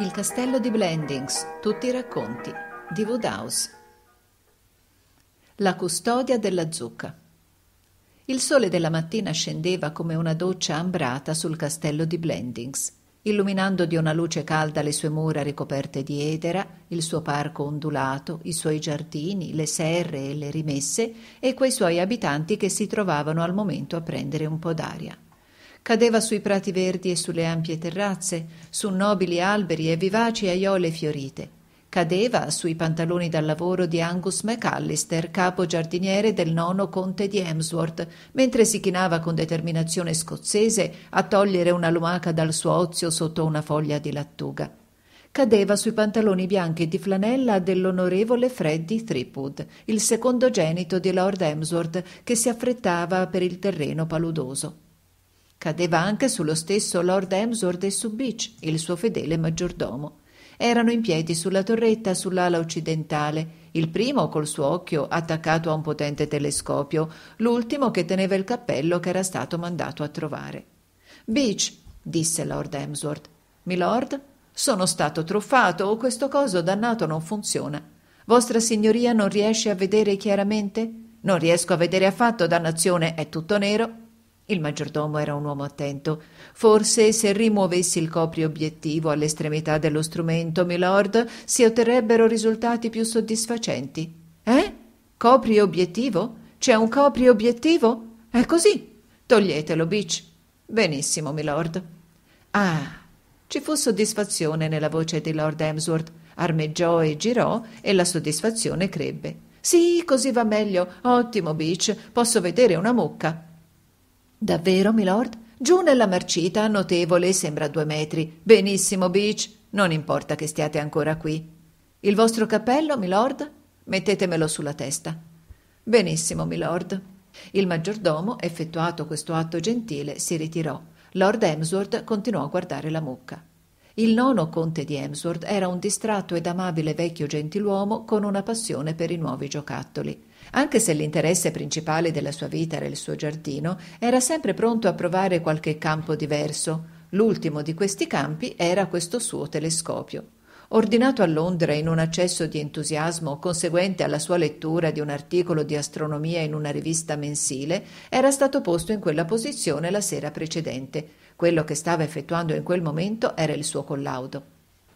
Il castello di Blendings, tutti i racconti di Woodhouse. La custodia della zucca. Il sole della mattina scendeva come una doccia ambrata sul castello di Blendings, illuminando di una luce calda le sue mura ricoperte di edera, il suo parco ondulato, i suoi giardini, le serre e le rimesse e quei suoi abitanti che si trovavano al momento a prendere un po' d'aria cadeva sui prati verdi e sulle ampie terrazze, su nobili alberi e vivaci aiole fiorite. Cadeva sui pantaloni da lavoro di Angus McAllister, capo giardiniere del nono conte di Emsworth, mentre si chinava con determinazione scozzese a togliere una lumaca dal suo ozio sotto una foglia di lattuga cadeva sui pantaloni bianchi di flanella dell'onorevole Freddy Threepwood, il secondogenito di Lord Emsworth, che si affrettava per il terreno paludoso. Cadeva anche sullo stesso Lord Emsworth e su Beach, il suo fedele maggiordomo. Erano in piedi sulla torretta sull'ala occidentale, il primo col suo occhio attaccato a un potente telescopio, l'ultimo che teneva il cappello che era stato mandato a trovare. Beach, disse Lord Emsworth. Milord, sono stato truffato o questo coso dannato non funziona. Vostra signoria non riesce a vedere chiaramente? Non riesco a vedere affatto, dannazione, è tutto nero. Il maggiordomo era un uomo attento. Forse se rimuovessi il copri obiettivo all'estremità dello strumento, milord, si otterrebbero risultati più soddisfacenti. Eh? Copri obiettivo? C'è un copri obiettivo? È così. Toglietelo, Beach. Benissimo, milord. Ah. Ci fu soddisfazione nella voce di Lord Emsworth. Armeggiò e girò e la soddisfazione crebbe. Sì, così va meglio. Ottimo, Beach. Posso vedere una mucca. Davvero, milord? Giù nella marcita, notevole, sembra due metri. Benissimo, Beach. Non importa che stiate ancora qui. Il vostro cappello, milord? Mettetemelo sulla testa. Benissimo, milord. Il maggiordomo, effettuato questo atto gentile, si ritirò. Lord Emsworth continuò a guardare la mucca. Il nono conte di Emsworth era un distratto ed amabile vecchio gentiluomo con una passione per i nuovi giocattoli. Anche se l'interesse principale della sua vita era il suo giardino, era sempre pronto a provare qualche campo diverso. L'ultimo di questi campi era questo suo telescopio. Ordinato a Londra in un accesso di entusiasmo conseguente alla sua lettura di un articolo di astronomia in una rivista mensile, era stato posto in quella posizione la sera precedente. Quello che stava effettuando in quel momento era il suo collaudo.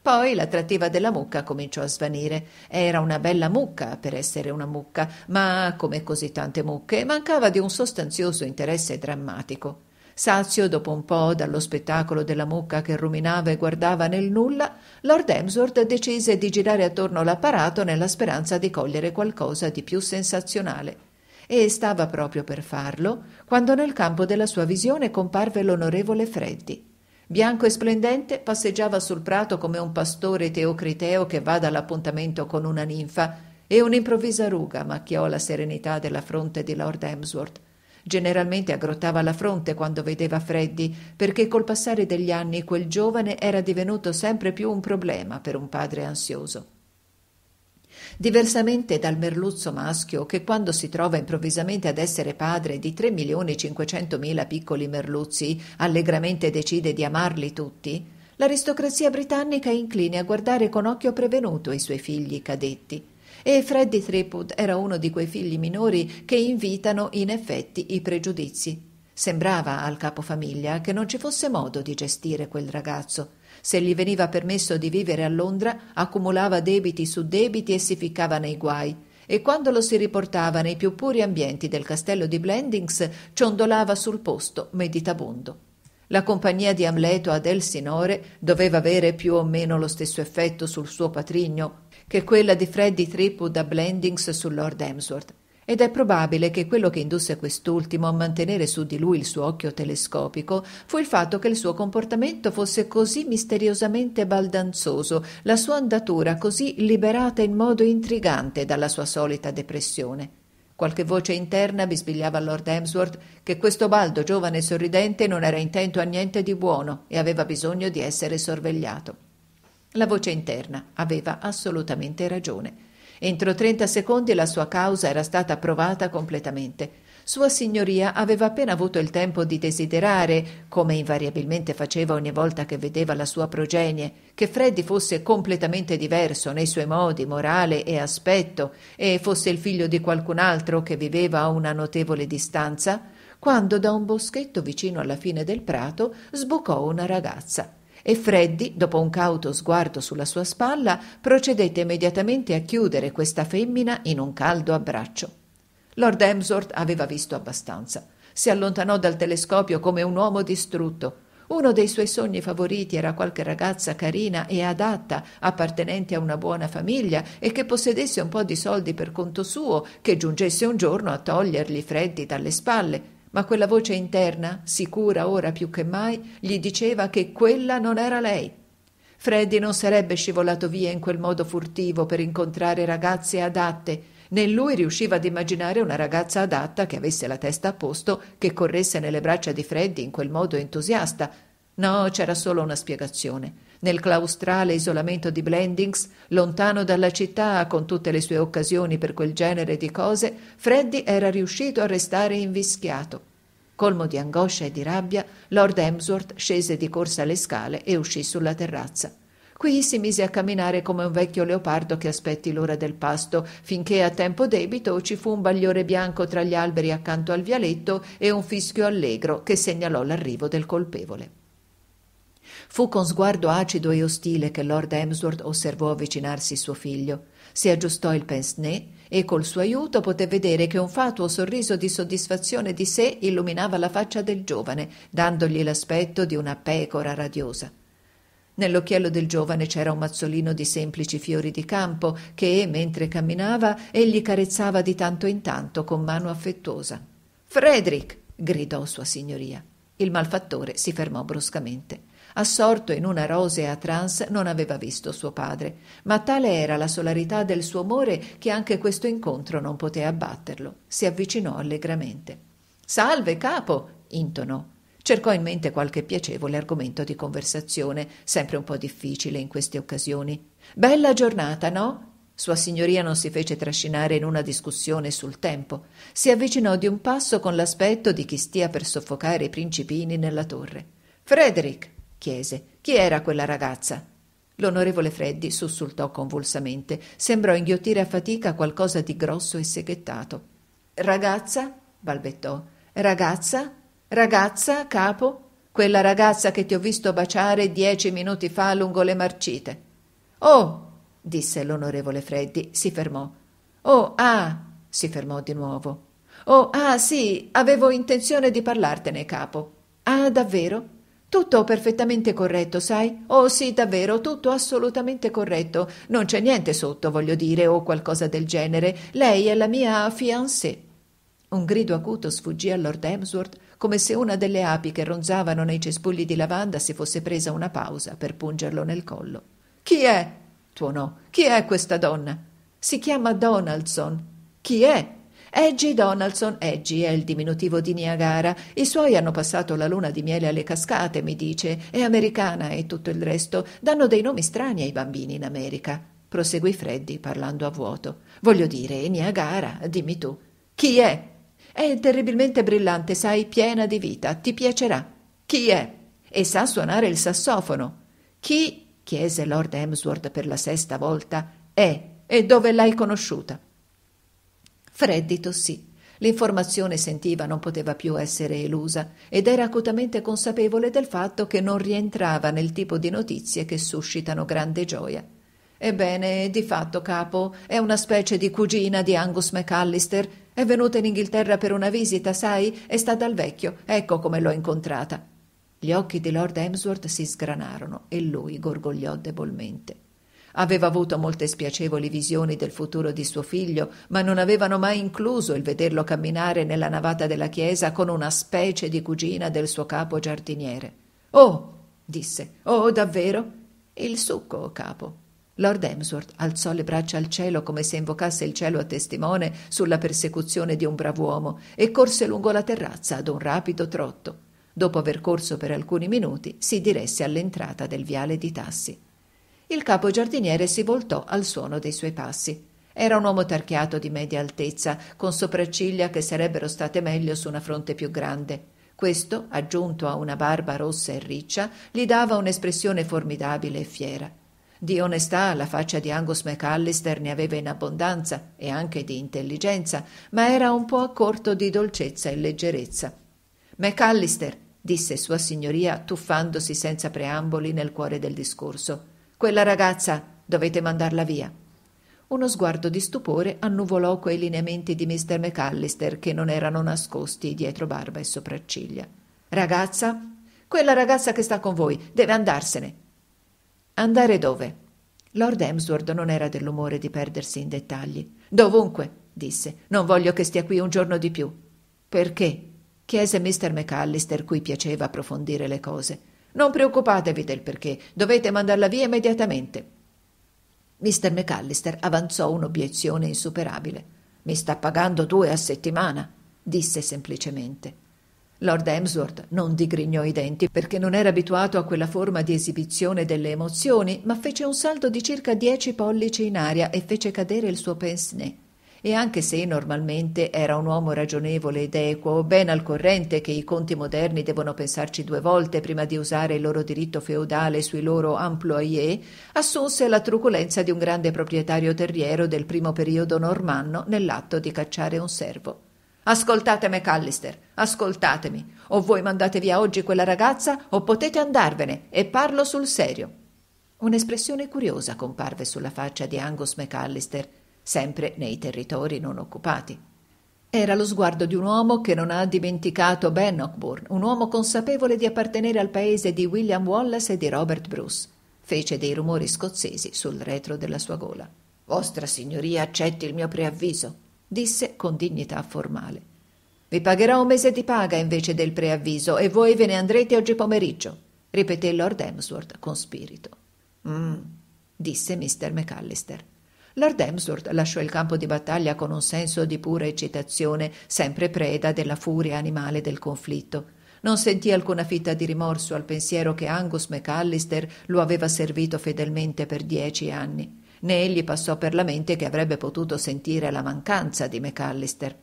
Poi l'attrattiva della mucca cominciò a svanire. Era una bella mucca per essere una mucca, ma come così tante mucche mancava di un sostanzioso interesse drammatico. Sazio dopo un po' dallo spettacolo della mucca che ruminava e guardava nel nulla, Lord Emsworth decise di girare attorno l'apparato nella speranza di cogliere qualcosa di più sensazionale. E stava proprio per farlo, quando nel campo della sua visione comparve l'onorevole Freddi. Bianco e splendente passeggiava sul prato come un pastore teocriteo che va dall'appuntamento con una ninfa e un'improvvisa ruga macchiò la serenità della fronte di Lord Emsworth. Generalmente aggrottava la fronte quando vedeva Freddy, perché col passare degli anni quel giovane era divenuto sempre più un problema per un padre ansioso. Diversamente dal merluzzo maschio che quando si trova improvvisamente ad essere padre di 3 milioni 500 mila piccoli merluzzi allegramente decide di amarli tutti, l'aristocrazia britannica è incline a guardare con occhio prevenuto i suoi figli cadetti. E Freddy Threepwood era uno di quei figli minori che invitano in effetti i pregiudizi. Sembrava al capofamiglia che non ci fosse modo di gestire quel ragazzo se gli veniva permesso di vivere a Londra, accumulava debiti su debiti e si ficcava nei guai. E quando lo si riportava nei più puri ambienti del castello di Blendings, ciondolava sul posto, meditabondo. La compagnia di Amleto ad Elsinore doveva avere più o meno lo stesso effetto sul suo patrigno che quella di Freddy Tripwood a Blendings su Lord Emsworth ed è probabile che quello che indusse quest'ultimo a mantenere su di lui il suo occhio telescopico fu il fatto che il suo comportamento fosse così misteriosamente baldanzoso, la sua andatura così liberata in modo intrigante dalla sua solita depressione. Qualche voce interna bisbigliava a Lord Hemsworth che questo baldo giovane e sorridente non era intento a niente di buono e aveva bisogno di essere sorvegliato. La voce interna aveva assolutamente ragione. Entro 30 secondi la sua causa era stata approvata completamente. Sua Signoria aveva appena avuto il tempo di desiderare, come invariabilmente faceva ogni volta che vedeva la sua progenie, che Freddi fosse completamente diverso nei suoi modi, morale e aspetto, e fosse il figlio di qualcun altro che viveva a una notevole distanza, quando da un boschetto vicino alla fine del prato sbucò una ragazza e Freddi, dopo un cauto sguardo sulla sua spalla, procedette immediatamente a chiudere questa femmina in un caldo abbraccio. Lord Emsworth aveva visto abbastanza. Si allontanò dal telescopio come un uomo distrutto. Uno dei suoi sogni favoriti era qualche ragazza carina e adatta, appartenente a una buona famiglia e che possedesse un po' di soldi per conto suo, che giungesse un giorno a togliergli freddi dalle spalle ma quella voce interna, sicura ora più che mai, gli diceva che quella non era lei. Freddy non sarebbe scivolato via in quel modo furtivo per incontrare ragazze adatte, né lui riusciva ad immaginare una ragazza adatta che avesse la testa a posto, che corresse nelle braccia di Freddy in quel modo entusiasta. No, c'era solo una spiegazione. Nel claustrale isolamento di Blendings, lontano dalla città, con tutte le sue occasioni per quel genere di cose, Freddy era riuscito a restare invischiato. Colmo di angoscia e di rabbia, Lord Emsworth scese di corsa le scale e uscì sulla terrazza. Qui si mise a camminare come un vecchio leopardo che aspetti l'ora del pasto, finché a tempo debito ci fu un bagliore bianco tra gli alberi accanto al vialetto e un fischio allegro che segnalò l'arrivo del colpevole. Fu con sguardo acido e ostile che Lord Emsworth osservò avvicinarsi suo figlio. Si aggiustò il pince-nez e col suo aiuto poté vedere che un fatuo sorriso di soddisfazione di sé illuminava la faccia del giovane, dandogli l'aspetto di una pecora radiosa. Nell'occhiello del giovane c'era un mazzolino di semplici fiori di campo che, mentre camminava, egli carezzava di tanto in tanto con mano affettuosa. Frederick! gridò sua signoria. Il malfattore si fermò bruscamente. Assorto in una rosea trance non aveva visto suo padre, ma tale era la solarità del suo amore che anche questo incontro non poté abbatterlo. Si avvicinò allegramente. Salve, capo! intonò. Cercò in mente qualche piacevole argomento di conversazione, sempre un po' difficile in queste occasioni. Bella giornata, no? Sua signoria non si fece trascinare in una discussione sul tempo. Si avvicinò di un passo con l'aspetto di chi stia per soffocare i principini nella torre. Frederick, chiese chi era quella ragazza. L'onorevole Freddi sussultò convulsamente, sembrò inghiottire a fatica qualcosa di grosso e seghettato. Ragazza? balbettò. Ragazza? Ragazza, capo? Quella ragazza che ti ho visto baciare dieci minuti fa lungo le marcite. Oh! disse l'onorevole Freddi, si fermò. Oh, ah! si fermò di nuovo. Oh, ah, sì, avevo intenzione di parlartene, capo. Ah, davvero? Tutto perfettamente corretto, sai? Oh sì, davvero, tutto assolutamente corretto. Non c'è niente sotto, voglio dire, o qualcosa del genere. Lei è la mia fiancée. Un grido acuto sfuggì a Lord Emsworth, come se una delle api che ronzavano nei cespugli di lavanda si fosse presa una pausa per pungerlo nel collo. Chi è? tuonò. Chi è questa donna? Si chiama Donaldson. Chi è? Eggie Donaldson, Eggie è il diminutivo di Niagara. I suoi hanno passato la luna di miele alle cascate, mi dice, è americana e tutto il resto. Danno dei nomi strani ai bambini in America. Proseguì Freddy parlando a vuoto. Voglio dire, Niagara, dimmi tu. Chi è? È terribilmente brillante, sai, piena di vita, ti piacerà. Chi è? E sa suonare il sassofono. Chi? chiese Lord Emsworth per la sesta volta. È. E dove l'hai conosciuta? Freddi tossì. L'informazione sentiva non poteva più essere elusa ed era acutamente consapevole del fatto che non rientrava nel tipo di notizie che suscitano grande gioia. Ebbene, di fatto, capo, è una specie di cugina di Angus McAllister. È venuta in Inghilterra per una visita, sai? E sta dal vecchio. Ecco come l'ho incontrata. Gli occhi di Lord Emsworth si sgranarono e lui gorgogliò debolmente. Aveva avuto molte spiacevoli visioni del futuro di suo figlio, ma non avevano mai incluso il vederlo camminare nella navata della chiesa con una specie di cugina del suo capo giardiniere. Oh, disse, oh, davvero? Il succo, capo. Lord Emsworth alzò le braccia al cielo come se invocasse il cielo a testimone sulla persecuzione di un brav'uomo e corse lungo la terrazza ad un rapido trotto. Dopo aver corso per alcuni minuti, si diresse all'entrata del viale di Tassi. Il capo giardiniere si voltò al suono dei suoi passi. Era un uomo tarchiato di media altezza, con sopracciglia che sarebbero state meglio su una fronte più grande. Questo, aggiunto a una barba rossa e riccia, gli dava un'espressione formidabile e fiera. Di onestà la faccia di Angus McAllister ne aveva in abbondanza e anche di intelligenza, ma era un po' a corto di dolcezza e leggerezza. McAllister, disse Sua Signoria, tuffandosi senza preamboli nel cuore del discorso, quella ragazza dovete mandarla via. Uno sguardo di stupore annuvolò quei lineamenti di Mr. McAllister che non erano nascosti dietro barba e sopracciglia. Ragazza? Quella ragazza che sta con voi deve andarsene. Andare dove? Lord Emsworth non era dell'umore di perdersi in dettagli. Dovunque, disse. Non voglio che stia qui un giorno di più. Perché? chiese Mr. McAllister, cui piaceva approfondire le cose. Non preoccupatevi del perché, dovete mandarla via immediatamente. Mr. McAllister avanzò un'obiezione insuperabile. Mi sta pagando due a settimana, disse semplicemente. Lord Emsworth non digrignò i denti perché non era abituato a quella forma di esibizione delle emozioni, ma fece un salto di circa dieci pollici in aria e fece cadere il suo pince-nez e anche se normalmente era un uomo ragionevole ed equo, ben al corrente che i conti moderni devono pensarci due volte prima di usare il loro diritto feudale sui loro employés, assunse la truculenza di un grande proprietario terriero del primo periodo normanno nell'atto di cacciare un servo. Ascoltate McAllister, ascoltatemi, o voi mandate via oggi quella ragazza o potete andarvene, e parlo sul serio. Un'espressione curiosa comparve sulla faccia di Angus McAllister sempre nei territori non occupati. Era lo sguardo di un uomo che non ha dimenticato Ben Ockburn, un uomo consapevole di appartenere al paese di William Wallace e di Robert Bruce. Fece dei rumori scozzesi sul retro della sua gola. Vostra signoria accetti il mio preavviso, disse con dignità formale. Vi pagherò un mese di paga invece del preavviso e voi ve ne andrete oggi pomeriggio, ripeté Lord Emsworth con spirito. Mm, disse Mr. McAllister. Lord Emsworth lasciò il campo di battaglia con un senso di pura eccitazione, sempre preda della furia animale del conflitto. Non sentì alcuna fitta di rimorso al pensiero che Angus McAllister lo aveva servito fedelmente per dieci anni, né egli passò per la mente che avrebbe potuto sentire la mancanza di McAllister.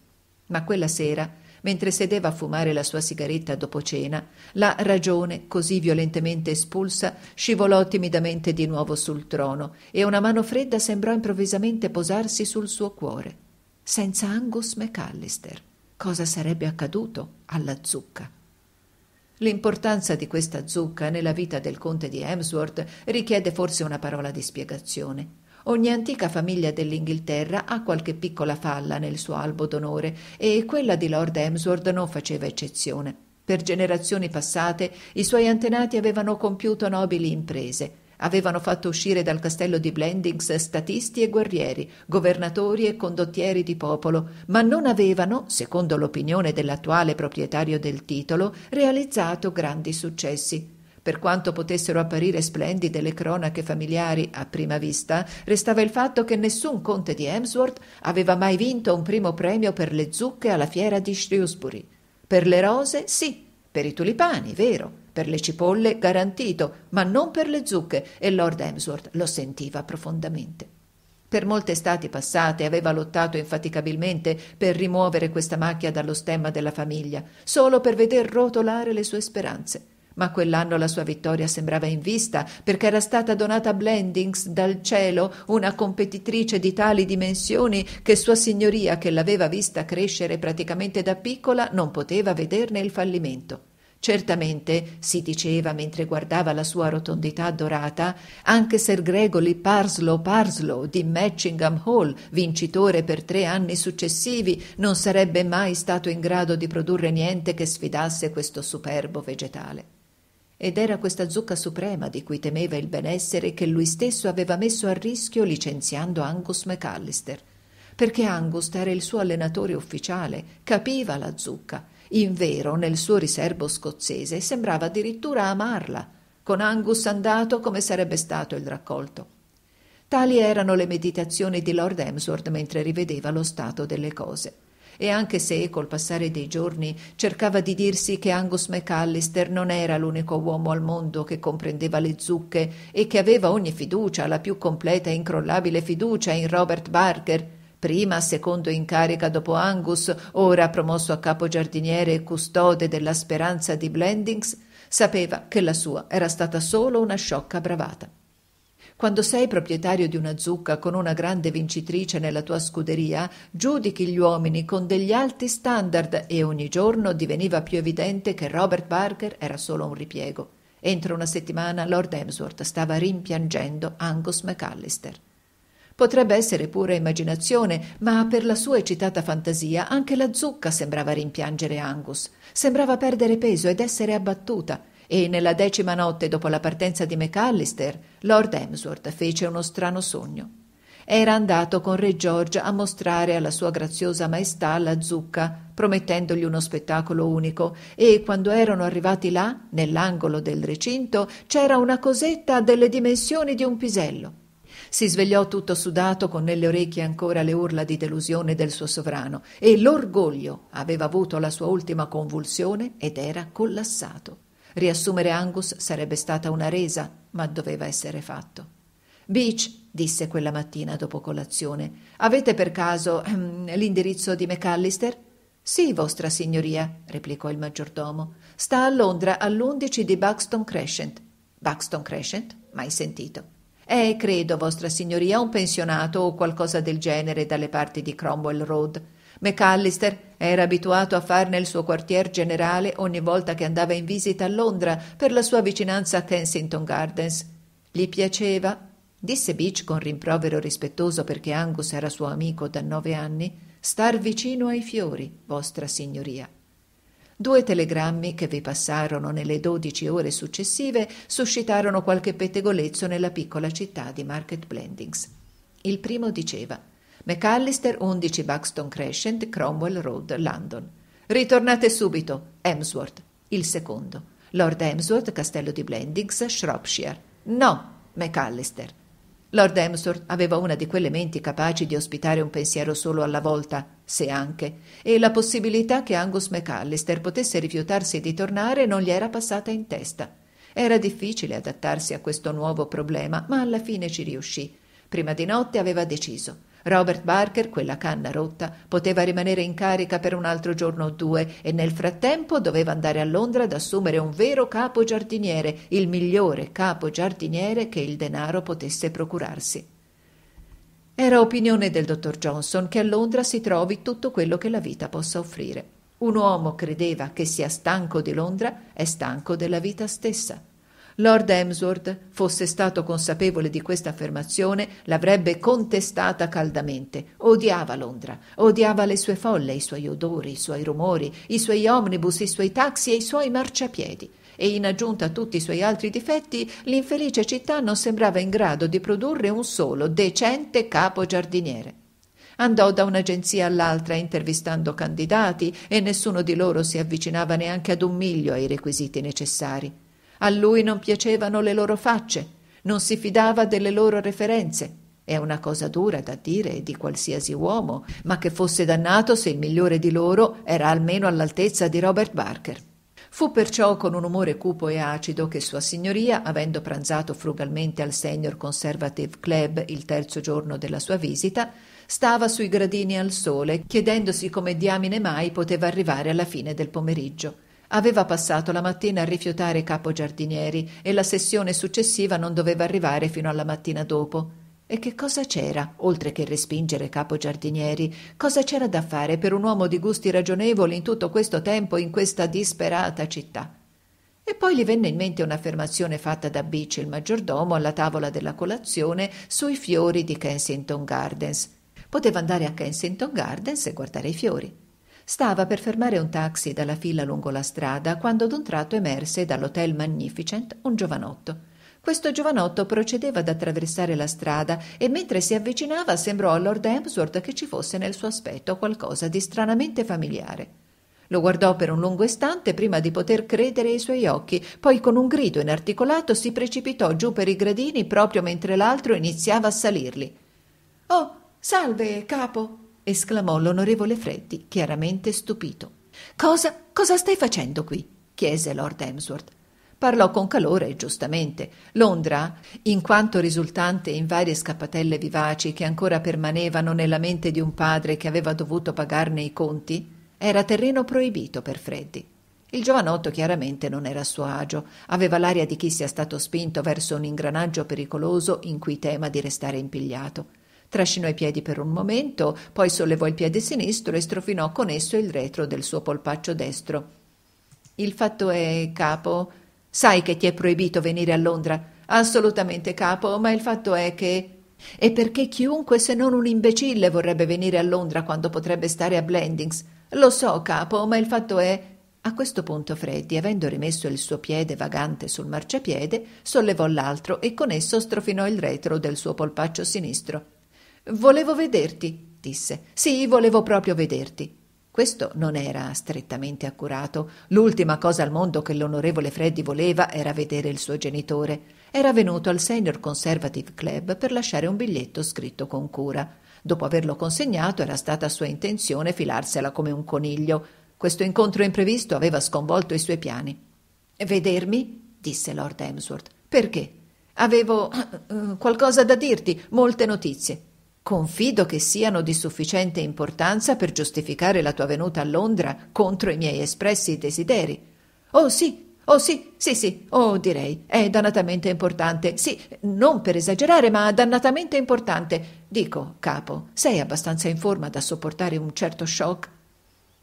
Ma quella sera mentre sedeva a fumare la sua sigaretta dopo cena, la ragione, così violentemente espulsa, scivolò timidamente di nuovo sul trono e una mano fredda sembrò improvvisamente posarsi sul suo cuore. Senza Angus McAllister, cosa sarebbe accaduto alla zucca? L'importanza di questa zucca nella vita del conte di Emsworth richiede forse una parola di spiegazione. Ogni antica famiglia dell'Inghilterra ha qualche piccola falla nel suo albo d'onore e quella di Lord Emsworth non faceva eccezione. Per generazioni passate i suoi antenati avevano compiuto nobili imprese. Avevano fatto uscire dal castello di Blendings statisti e guerrieri, governatori e condottieri di popolo, ma non avevano, secondo l'opinione dell'attuale proprietario del titolo, realizzato grandi successi. Per quanto potessero apparire splendide le cronache familiari a prima vista, restava il fatto che nessun conte di Hemsworth aveva mai vinto un primo premio per le zucche alla fiera di Shrewsbury. Per le rose sì, per i tulipani, vero, per le cipolle garantito, ma non per le zucche, e Lord Hemsworth lo sentiva profondamente. Per molte estati passate aveva lottato infaticabilmente per rimuovere questa macchia dallo stemma della famiglia, solo per veder rotolare le sue speranze. Ma quell'anno la sua vittoria sembrava in vista, perché era stata donata a Blendings dal cielo una competitrice di tali dimensioni che sua signoria, che l'aveva vista crescere praticamente da piccola, non poteva vederne il fallimento. Certamente, si diceva mentre guardava la sua rotondità dorata, anche Sir Gregory Parslow Parslow di Matchingham Hall, vincitore per tre anni successivi, non sarebbe mai stato in grado di produrre niente che sfidasse questo superbo vegetale ed era questa zucca suprema di cui temeva il benessere che lui stesso aveva messo a rischio licenziando Angus McAllister. Perché Angus era il suo allenatore ufficiale, capiva la zucca. Invero, nel suo riserbo scozzese, sembrava addirittura amarla. Con Angus andato, come sarebbe stato il raccolto? Tali erano le meditazioni di Lord Emsworth mentre rivedeva lo stato delle cose e anche se col passare dei giorni cercava di dirsi che Angus McAllister non era l'unico uomo al mondo che comprendeva le zucche e che aveva ogni fiducia, la più completa e incrollabile fiducia in Robert Barker, prima secondo in carica dopo Angus, ora promosso a capo giardiniere e custode della speranza di Blendings, sapeva che la sua era stata solo una sciocca bravata. Quando sei proprietario di una zucca con una grande vincitrice nella tua scuderia, giudichi gli uomini con degli alti standard e ogni giorno diveniva più evidente che Robert Barker era solo un ripiego. Entro una settimana Lord Emsworth stava rimpiangendo Angus McAllister. Potrebbe essere pura immaginazione, ma per la sua eccitata fantasia anche la zucca sembrava rimpiangere Angus. Sembrava perdere peso ed essere abbattuta e nella decima notte dopo la partenza di McAllister, Lord Emsworth fece uno strano sogno. Era andato con Re George a mostrare alla sua graziosa maestà la zucca, promettendogli uno spettacolo unico, e quando erano arrivati là, nell'angolo del recinto, c'era una cosetta delle dimensioni di un pisello. Si svegliò tutto sudato con nelle orecchie ancora le urla di delusione del suo sovrano, e l'orgoglio aveva avuto la sua ultima convulsione ed era collassato. Riassumere Angus sarebbe stata una resa, ma doveva essere fatto. Beach, disse quella mattina dopo colazione, avete per caso ehm, l'indirizzo di McAllister? Sì, vostra signoria, replicò il maggiordomo. Sta a Londra all'11 di Buxton Crescent. Buxton Crescent? Mai sentito. È, eh, credo, vostra signoria, un pensionato o qualcosa del genere dalle parti di Cromwell Road. McAllister era abituato a farne il suo quartier generale ogni volta che andava in visita a Londra per la sua vicinanza a Kensington Gardens. Gli piaceva, disse Beach con rimprovero rispettoso perché Angus era suo amico da nove anni, star vicino ai fiori, vostra signoria. Due telegrammi che vi passarono nelle dodici ore successive suscitarono qualche pettegolezzo nella piccola città di Market Blendings. Il primo diceva McAllister 11 Buxton Crescent, Cromwell Road, London. Ritornate subito, Emsworth. il secondo. Lord Emsworth, castello di Blendings, Shropshire. No, McAllister. Lord Emsworth aveva una di quelle menti capaci di ospitare un pensiero solo alla volta, se anche, e la possibilità che Angus McAllister potesse rifiutarsi di tornare non gli era passata in testa. Era difficile adattarsi a questo nuovo problema, ma alla fine ci riuscì. Prima di notte aveva deciso. Robert Barker, quella canna rotta, poteva rimanere in carica per un altro giorno o due e nel frattempo doveva andare a Londra ad assumere un vero capo giardiniere, il migliore capo giardiniere che il denaro potesse procurarsi. Era opinione del dottor Johnson che a Londra si trovi tutto quello che la vita possa offrire. Un uomo credeva che sia stanco di Londra, è stanco della vita stessa. Lord Emsworth fosse stato consapevole di questa affermazione, l'avrebbe contestata caldamente. Odiava Londra, odiava le sue folle, i suoi odori, i suoi rumori, i suoi omnibus, i suoi taxi e i suoi marciapiedi. E in aggiunta a tutti i suoi altri difetti, l'infelice città non sembrava in grado di produrre un solo decente capo giardiniere. Andò da un'agenzia all'altra intervistando candidati e nessuno di loro si avvicinava neanche ad un miglio ai requisiti necessari. A lui non piacevano le loro facce, non si fidava delle loro referenze. È una cosa dura da dire di qualsiasi uomo, ma che fosse dannato se il migliore di loro era almeno all'altezza di Robert Barker. Fu perciò con un umore cupo e acido che Sua Signoria, avendo pranzato frugalmente al Senior Conservative Club il terzo giorno della sua visita, stava sui gradini al sole, chiedendosi come diamine mai poteva arrivare alla fine del pomeriggio. Aveva passato la mattina a rifiutare Capo Giardinieri e la sessione successiva non doveva arrivare fino alla mattina dopo. E che cosa c'era, oltre che respingere capogiardinieri, Cosa c'era da fare per un uomo di gusti ragionevoli in tutto questo tempo in questa disperata città? E poi gli venne in mente un'affermazione fatta da Beach, il maggiordomo, alla tavola della colazione sui fiori di Kensington Gardens. Poteva andare a Kensington Gardens e guardare i fiori. Stava per fermare un taxi dalla fila lungo la strada quando d'un tratto emerse dall'hotel Magnificent un giovanotto. Questo giovanotto procedeva ad attraversare la strada e mentre si avvicinava sembrò a Lord Hemsworth che ci fosse nel suo aspetto qualcosa di stranamente familiare. Lo guardò per un lungo istante prima di poter credere ai suoi occhi, poi con un grido inarticolato si precipitò giù per i gradini proprio mentre l'altro iniziava a salirli. Oh, salve, capo! esclamò l'onorevole Freddi, chiaramente stupito. Cosa, cosa stai facendo qui? chiese Lord Emsworth. Parlò con calore e giustamente. Londra, in quanto risultante in varie scappatelle vivaci che ancora permanevano nella mente di un padre che aveva dovuto pagarne i conti, era terreno proibito per Freddi. Il giovanotto chiaramente non era a suo agio, aveva l'aria di chi sia stato spinto verso un ingranaggio pericoloso in cui tema di restare impigliato. Trascinò i piedi per un momento, poi sollevò il piede sinistro e strofinò con esso il retro del suo polpaccio destro. Il fatto è, capo, sai che ti è proibito venire a Londra. Assolutamente, capo, ma il fatto è che. E perché chiunque se non un imbecille vorrebbe venire a Londra quando potrebbe stare a Blendings? Lo so, capo, ma il fatto è. A questo punto Freddy, avendo rimesso il suo piede vagante sul marciapiede, sollevò l'altro e con esso strofinò il retro del suo polpaccio sinistro. Volevo vederti, disse. Sì, volevo proprio vederti. Questo non era strettamente accurato. L'ultima cosa al mondo che l'onorevole Freddy voleva era vedere il suo genitore. Era venuto al Senior Conservative Club per lasciare un biglietto scritto con cura. Dopo averlo consegnato era stata sua intenzione filarsela come un coniglio. Questo incontro imprevisto aveva sconvolto i suoi piani. Vedermi? disse Lord Emsworth. Perché? Avevo uh, qualcosa da dirti, molte notizie. Confido che siano di sufficiente importanza per giustificare la tua venuta a Londra contro i miei espressi desideri. Oh sì, oh sì, sì, sì, oh direi, è dannatamente importante. Sì, non per esagerare, ma dannatamente importante. Dico, capo, sei abbastanza in forma da sopportare un certo shock?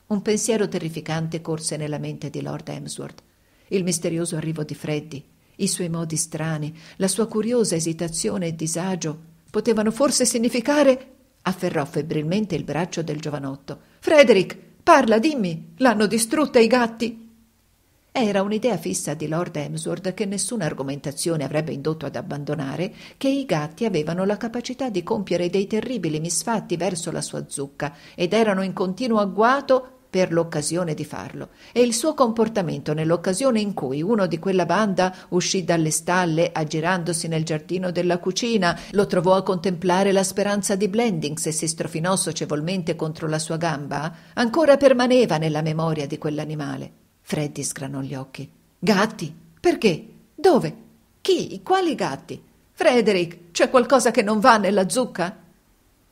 Un pensiero terrificante corse nella mente di Lord Emsworth. Il misterioso arrivo di Freddy, i suoi modi strani, la sua curiosa esitazione e disagio potevano forse significare afferrò febbrilmente il braccio del giovanotto. Frederick, parla, dimmi, l'hanno distrutta i gatti. Era un'idea fissa di Lord Emsworth che nessuna argomentazione avrebbe indotto ad abbandonare che i gatti avevano la capacità di compiere dei terribili misfatti verso la sua zucca ed erano in continuo agguato per l'occasione di farlo e il suo comportamento nell'occasione in cui uno di quella banda uscì dalle stalle aggirandosi nel giardino della cucina, lo trovò a contemplare la speranza di Blendings e si strofinò socievolmente contro la sua gamba, ancora permaneva nella memoria di quell'animale. Freddy sgranò gli occhi. Gatti? Perché? Dove? Chi? Quali gatti? Frederick, c'è qualcosa che non va nella zucca?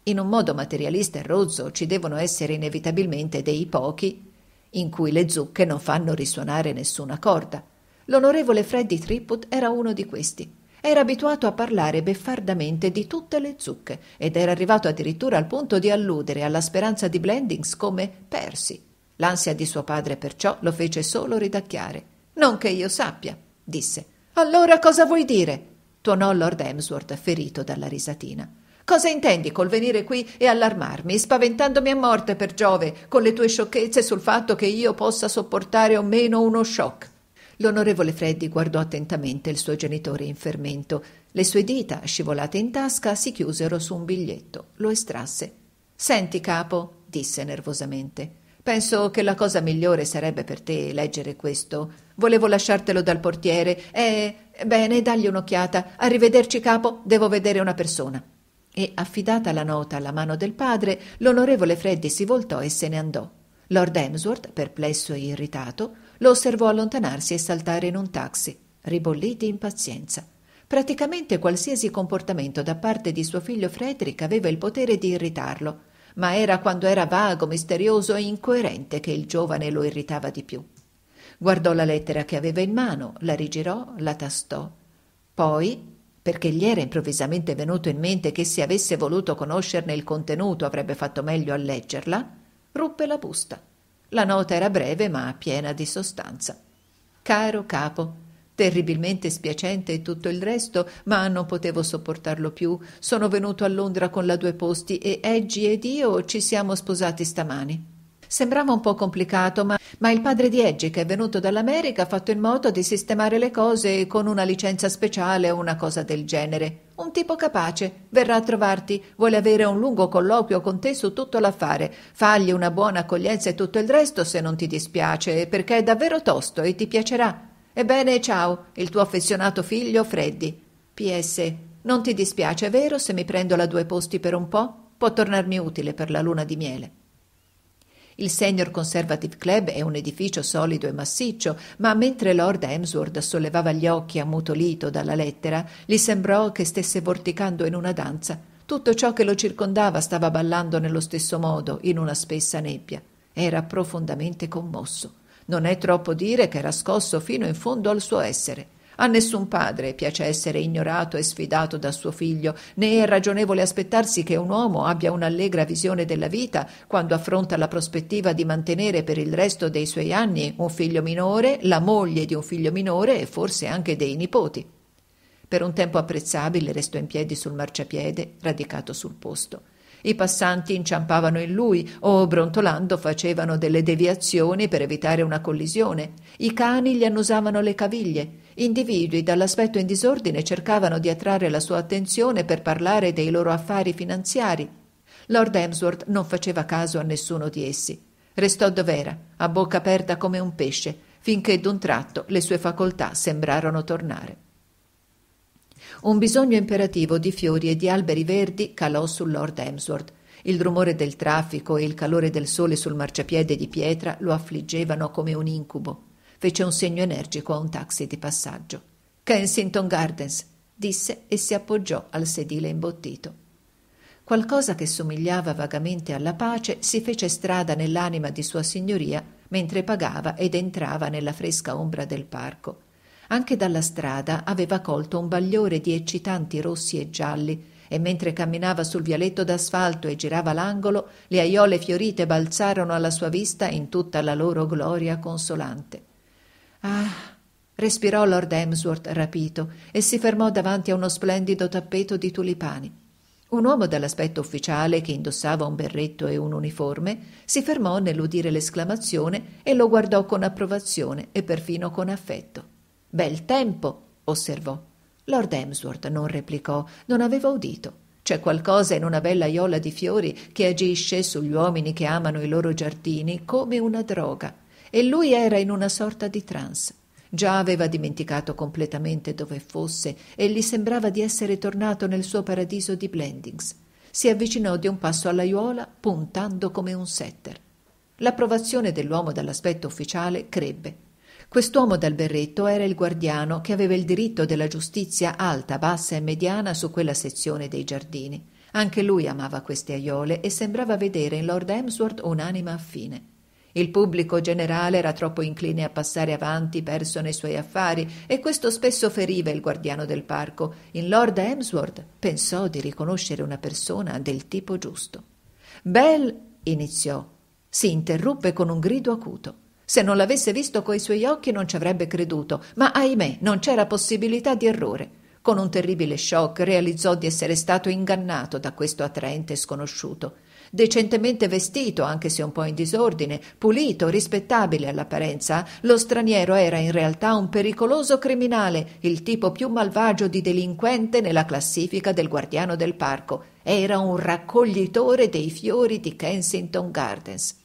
In un modo materialista e rozzo ci devono essere inevitabilmente dei pochi in cui le zucche non fanno risuonare nessuna corda. L'onorevole Freddy Tripwood era uno di questi. Era abituato a parlare beffardamente di tutte le zucche ed era arrivato addirittura al punto di alludere alla speranza di Blendings come persi. L'ansia di suo padre perciò lo fece solo ridacchiare. Non che io sappia, disse. Allora cosa vuoi dire? tuonò Lord Emsworth ferito dalla risatina. Cosa intendi col venire qui e allarmarmi, spaventandomi a morte per Giove, con le tue sciocchezze sul fatto che io possa sopportare o meno uno shock? L'onorevole Freddi guardò attentamente il suo genitore in fermento. Le sue dita, scivolate in tasca, si chiusero su un biglietto. Lo estrasse. Senti, capo, disse nervosamente. Penso che la cosa migliore sarebbe per te leggere questo. Volevo lasciartelo dal portiere. Eh, bene, dagli un'occhiata. Arrivederci, capo. Devo vedere una persona. E affidata la nota alla mano del padre, l'onorevole Freddi si voltò e se ne andò. Lord Emsworth, perplesso e irritato, lo osservò allontanarsi e saltare in un taxi, ribolliti in Praticamente qualsiasi comportamento da parte di suo figlio Frederick aveva il potere di irritarlo, ma era quando era vago, misterioso e incoerente che il giovane lo irritava di più. Guardò la lettera che aveva in mano, la rigirò, la tastò. Poi perché gli era improvvisamente venuto in mente che se avesse voluto conoscerne il contenuto avrebbe fatto meglio a leggerla, ruppe la busta. La nota era breve ma piena di sostanza. Caro capo, terribilmente spiacente e tutto il resto, ma non potevo sopportarlo più. Sono venuto a Londra con la due posti e Eggi ed io ci siamo sposati stamani. Sembrava un po' complicato, ma, ma il padre di Eggi, che è venuto dall'America, ha fatto in modo di sistemare le cose con una licenza speciale o una cosa del genere. Un tipo capace, verrà a trovarti, vuole avere un lungo colloquio con te su tutto l'affare. Fagli una buona accoglienza e tutto il resto, se non ti dispiace, perché è davvero tosto e ti piacerà. Ebbene, ciao, il tuo affezionato figlio Freddi. PS. Non ti dispiace, vero, se mi prendo la due posti per un po'? Può tornarmi utile per la luna di miele. Il Senior Conservative Club è un edificio solido e massiccio, ma mentre Lord Hemsworth sollevava gli occhi ammutolito dalla lettera, gli sembrò che stesse vorticando in una danza. Tutto ciò che lo circondava stava ballando nello stesso modo, in una spessa nebbia. Era profondamente commosso. Non è troppo dire che era scosso fino in fondo al suo essere. A nessun padre piace essere ignorato e sfidato da suo figlio, né è ragionevole aspettarsi che un uomo abbia un'allegra visione della vita quando affronta la prospettiva di mantenere per il resto dei suoi anni un figlio minore, la moglie di un figlio minore e forse anche dei nipoti. Per un tempo apprezzabile restò in piedi sul marciapiede, radicato sul posto. I passanti inciampavano in lui o, brontolando, facevano delle deviazioni per evitare una collisione. I cani gli annusavano le caviglie. Individui dall'aspetto in disordine cercavano di attrarre la sua attenzione per parlare dei loro affari finanziari. Lord Emsworth non faceva caso a nessuno di essi. Restò dov'era, a bocca aperta come un pesce, finché d'un tratto le sue facoltà sembrarono tornare. Un bisogno imperativo di fiori e di alberi verdi calò su Lord Emsworth. Il rumore del traffico e il calore del sole sul marciapiede di pietra lo affliggevano come un incubo fece un segno energico a un taxi di passaggio. Kensington Gardens, disse e si appoggiò al sedile imbottito. Qualcosa che somigliava vagamente alla pace si fece strada nell'anima di Sua Signoria mentre pagava ed entrava nella fresca ombra del parco. Anche dalla strada aveva colto un bagliore di eccitanti rossi e gialli e mentre camminava sul vialetto d'asfalto e girava l'angolo, le aiole fiorite balzarono alla sua vista in tutta la loro gloria consolante. Ah! respirò Lord Emsworth rapito e si fermò davanti a uno splendido tappeto di tulipani. Un uomo dall'aspetto ufficiale, che indossava un berretto e un uniforme, si fermò nell'udire l'esclamazione e lo guardò con approvazione e perfino con affetto. Bel tempo, osservò. Lord Emsworth non replicò, non aveva udito. C'è qualcosa in una bella iola di fiori che agisce sugli uomini che amano i loro giardini come una droga e lui era in una sorta di trance. Già aveva dimenticato completamente dove fosse e gli sembrava di essere tornato nel suo paradiso di Blendings. Si avvicinò di un passo all'aiuola, puntando come un setter. L'approvazione dell'uomo dall'aspetto ufficiale crebbe. Quest'uomo dal berretto era il guardiano che aveva il diritto della giustizia alta, bassa e mediana su quella sezione dei giardini. Anche lui amava queste aiole e sembrava vedere in Lord Emsworth un'anima affine. Il pubblico generale era troppo incline a passare avanti, perso nei suoi affari, e questo spesso feriva il guardiano del parco. In Lord Hemsworth pensò di riconoscere una persona del tipo giusto. Bell iniziò. Si interruppe con un grido acuto. Se non l'avesse visto coi suoi occhi non ci avrebbe creduto, ma ahimè non c'era possibilità di errore. Con un terribile shock realizzò di essere stato ingannato da questo attraente sconosciuto decentemente vestito, anche se un po' in disordine, pulito, rispettabile all'apparenza, lo straniero era in realtà un pericoloso criminale, il tipo più malvagio di delinquente nella classifica del guardiano del parco. Era un raccoglitore dei fiori di Kensington Gardens.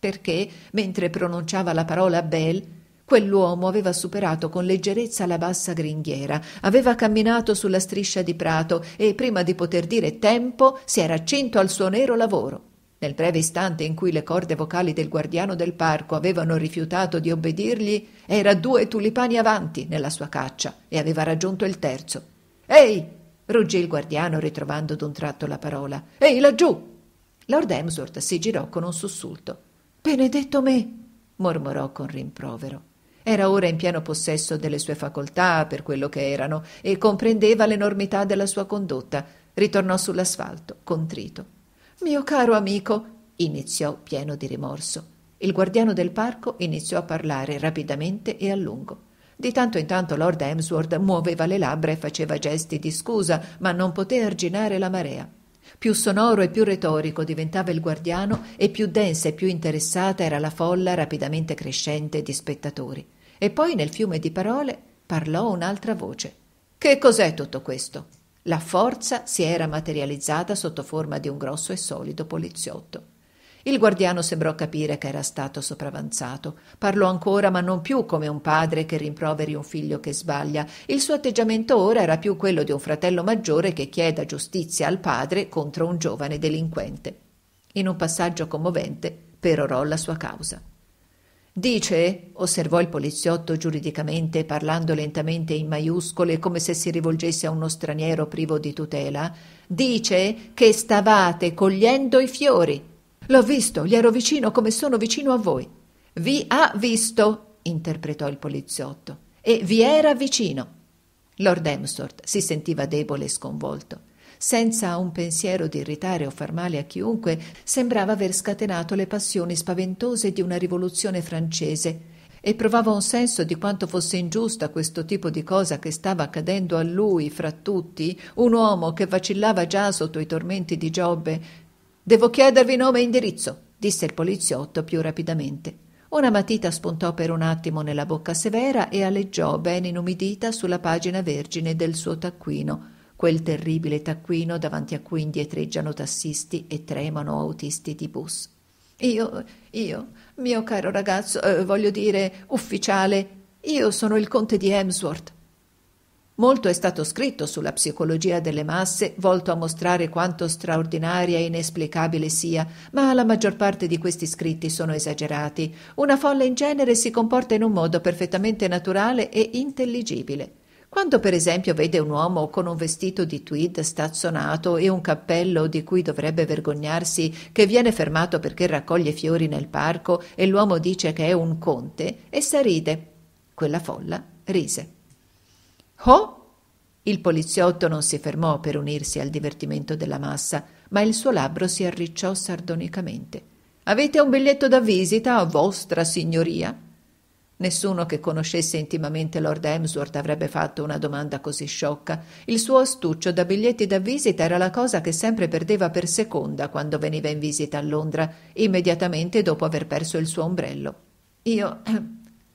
Perché, mentre pronunciava la parola Bell, Quell'uomo aveva superato con leggerezza la bassa gringhiera, aveva camminato sulla striscia di prato e, prima di poter dire tempo, si era accinto al suo nero lavoro. Nel breve istante in cui le corde vocali del guardiano del parco avevano rifiutato di obbedirgli, era due tulipani avanti nella sua caccia e aveva raggiunto il terzo. Ehi! ruggì il guardiano ritrovando d'un tratto la parola. Ehi laggiù! Lord Emsworth si girò con un sussulto. Benedetto me! mormorò con rimprovero. Era ora in pieno possesso delle sue facoltà per quello che erano e comprendeva l'enormità della sua condotta. Ritornò sull'asfalto, contrito. Mio caro amico, iniziò pieno di rimorso. Il guardiano del parco iniziò a parlare rapidamente e a lungo. Di tanto in tanto Lord Emsworth muoveva le labbra e faceva gesti di scusa, ma non poté arginare la marea. Più sonoro e più retorico diventava il guardiano e più densa e più interessata era la folla rapidamente crescente di spettatori. E poi nel fiume di parole parlò un'altra voce. Che cos'è tutto questo? La forza si era materializzata sotto forma di un grosso e solido poliziotto. Il guardiano sembrò capire che era stato sopravanzato. Parlò ancora, ma non più come un padre che rimproveri un figlio che sbaglia. Il suo atteggiamento ora era più quello di un fratello maggiore che chieda giustizia al padre contro un giovane delinquente. In un passaggio commovente perorò la sua causa. Dice, osservò il poliziotto giuridicamente, parlando lentamente in maiuscole come se si rivolgesse a uno straniero privo di tutela, dice che stavate cogliendo i fiori. L'ho visto, gli ero vicino come sono vicino a voi. Vi ha visto, interpretò il poliziotto, e vi era vicino. Lord Emsworth si sentiva debole e sconvolto senza un pensiero di irritare o far male a chiunque, sembrava aver scatenato le passioni spaventose di una rivoluzione francese e provava un senso di quanto fosse ingiusta questo tipo di cosa che stava accadendo a lui fra tutti, un uomo che vacillava già sotto i tormenti di Giobbe. Devo chiedervi nome e indirizzo, disse il poliziotto più rapidamente. Una matita spuntò per un attimo nella bocca severa e aleggiò ben inumidita sulla pagina vergine del suo taccuino quel terribile taccuino davanti a cui indietreggiano tassisti e tremano autisti di bus. Io, io, mio caro ragazzo, eh, voglio dire, ufficiale, io sono il conte di Hemsworth. Molto è stato scritto sulla psicologia delle masse, volto a mostrare quanto straordinaria e inesplicabile sia, ma la maggior parte di questi scritti sono esagerati. Una folla in genere si comporta in un modo perfettamente naturale e intelligibile. Quando per esempio vede un uomo con un vestito di tweed stazzonato e un cappello di cui dovrebbe vergognarsi che viene fermato perché raccoglie fiori nel parco e l'uomo dice che è un conte, essa ride. Quella folla rise. Oh! Il poliziotto non si fermò per unirsi al divertimento della massa, ma il suo labbro si arricciò sardonicamente. Avete un biglietto da visita, vostra signoria? Nessuno che conoscesse intimamente Lord Emsworth avrebbe fatto una domanda così sciocca. Il suo astuccio da biglietti da visita era la cosa che sempre perdeva per seconda quando veniva in visita a Londra, immediatamente dopo aver perso il suo ombrello. Io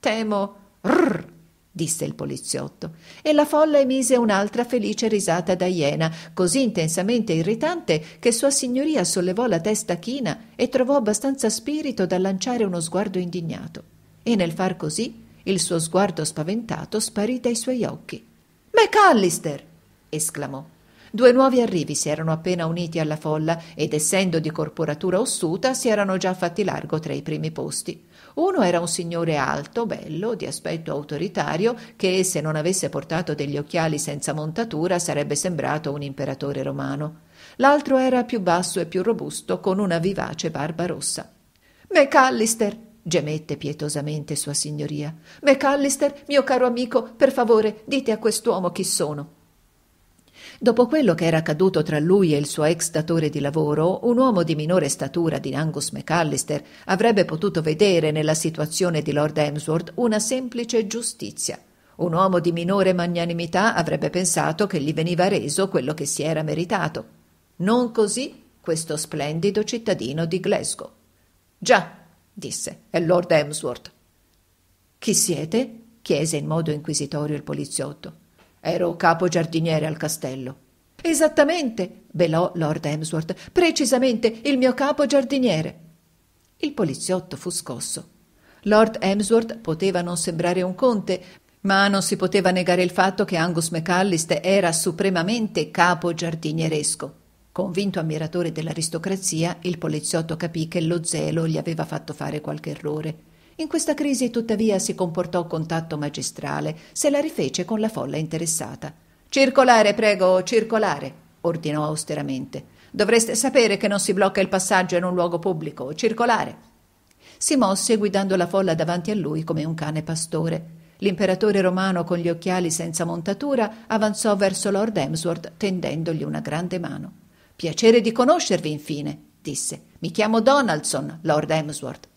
temo. Rrr, disse il poliziotto, e la folla emise un'altra felice risata da iena, così intensamente irritante che sua signoria sollevò la testa china e trovò abbastanza spirito da lanciare uno sguardo indignato e nel far così il suo sguardo spaventato sparì dai suoi occhi. McAllister! esclamò. Due nuovi arrivi si erano appena uniti alla folla ed essendo di corporatura ossuta si erano già fatti largo tra i primi posti. Uno era un signore alto, bello, di aspetto autoritario, che se non avesse portato degli occhiali senza montatura sarebbe sembrato un imperatore romano. L'altro era più basso e più robusto, con una vivace barba rossa. McAllister! gemette pietosamente sua signoria. McAllister, mio caro amico, per favore dite a quest'uomo chi sono. Dopo quello che era accaduto tra lui e il suo ex datore di lavoro, un uomo di minore statura di Angus McAllister avrebbe potuto vedere nella situazione di Lord Emsworth una semplice giustizia. Un uomo di minore magnanimità avrebbe pensato che gli veniva reso quello che si era meritato. Non così questo splendido cittadino di Glasgow. Già, disse, è Lord Emsworth. Chi siete? chiese in modo inquisitorio il poliziotto. Ero capo giardiniere al castello. Esattamente, belò Lord Emsworth, precisamente il mio capo giardiniere. Il poliziotto fu scosso. Lord Emsworth poteva non sembrare un conte, ma non si poteva negare il fatto che Angus McAllister era supremamente capo giardinieresco. Convinto ammiratore dell'aristocrazia, il poliziotto capì che lo zelo gli aveva fatto fare qualche errore. In questa crisi, tuttavia, si comportò con tatto magistrale, se la rifece con la folla interessata. Circolare, prego, circolare, ordinò austeramente. Dovreste sapere che non si blocca il passaggio in un luogo pubblico. Circolare. Si mosse guidando la folla davanti a lui come un cane pastore. L'imperatore romano con gli occhiali senza montatura avanzò verso Lord Emsworth tendendogli una grande mano. Piacere di conoscervi, infine, disse. Mi chiamo Donaldson, Lord Emsworth.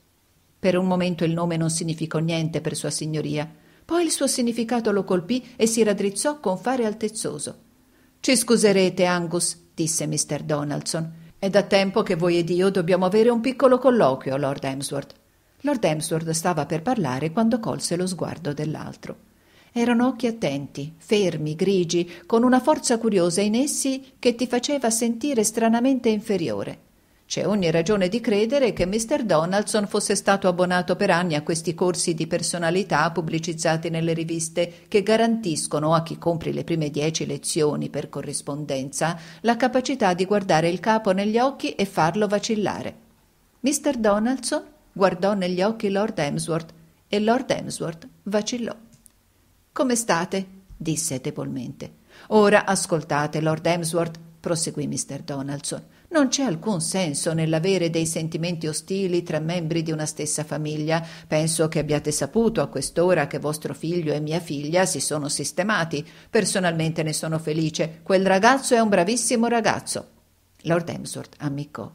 Per un momento il nome non significò niente per sua signoria, poi il suo significato lo colpì e si raddrizzò con fare altezzoso. Ci scuserete, Angus, disse Mr. Donaldson. È da tempo che voi ed io dobbiamo avere un piccolo colloquio, Lord Emsworth. Lord Emsworth stava per parlare quando colse lo sguardo dell'altro. Erano occhi attenti, fermi, grigi, con una forza curiosa in essi che ti faceva sentire stranamente inferiore. C'è ogni ragione di credere che Mr. Donaldson fosse stato abbonato per anni a questi corsi di personalità pubblicizzati nelle riviste che garantiscono a chi compri le prime dieci lezioni per corrispondenza la capacità di guardare il capo negli occhi e farlo vacillare. Mr. Donaldson guardò negli occhi Lord Emsworth e Lord Emsworth vacillò. Come state? disse debolmente. Ora ascoltate, Lord Emsworth, proseguì Mr. Donaldson. Non c'è alcun senso nell'avere dei sentimenti ostili tra membri di una stessa famiglia. Penso che abbiate saputo a quest'ora che vostro figlio e mia figlia si sono sistemati. Personalmente ne sono felice. Quel ragazzo è un bravissimo ragazzo. Lord Emsworth ammiccò.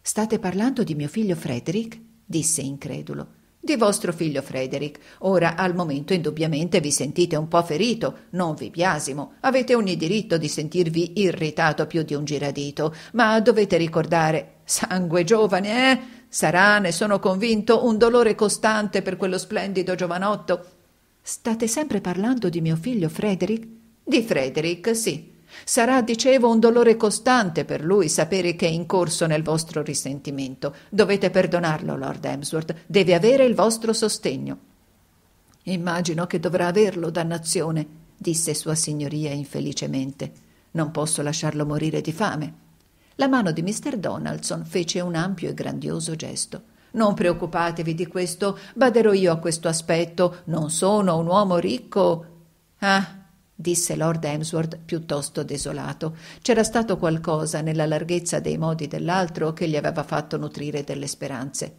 State parlando di mio figlio Frederick? disse incredulo di vostro figlio Frederick. Ora, al momento, indubbiamente vi sentite un po' ferito, non vi biasimo, avete ogni diritto di sentirvi irritato più di un giradito, ma dovete ricordare sangue giovane, eh? Sarà, ne sono convinto, un dolore costante per quello splendido giovanotto. State sempre parlando di mio figlio Frederick? Di Frederick, sì. Sarà, dicevo, un dolore costante per lui sapere che è incorso nel vostro risentimento. Dovete perdonarlo, Lord Emsworth. Deve avere il vostro sostegno. Immagino che dovrà averlo, dannazione, disse Sua Signoria infelicemente. Non posso lasciarlo morire di fame. La mano di Mr. Donaldson fece un ampio e grandioso gesto. Non preoccupatevi di questo, baderò io a questo aspetto. Non sono un uomo ricco. Ah, disse Lord Emsworth piuttosto desolato. C'era stato qualcosa nella larghezza dei modi dell'altro che gli aveva fatto nutrire delle speranze.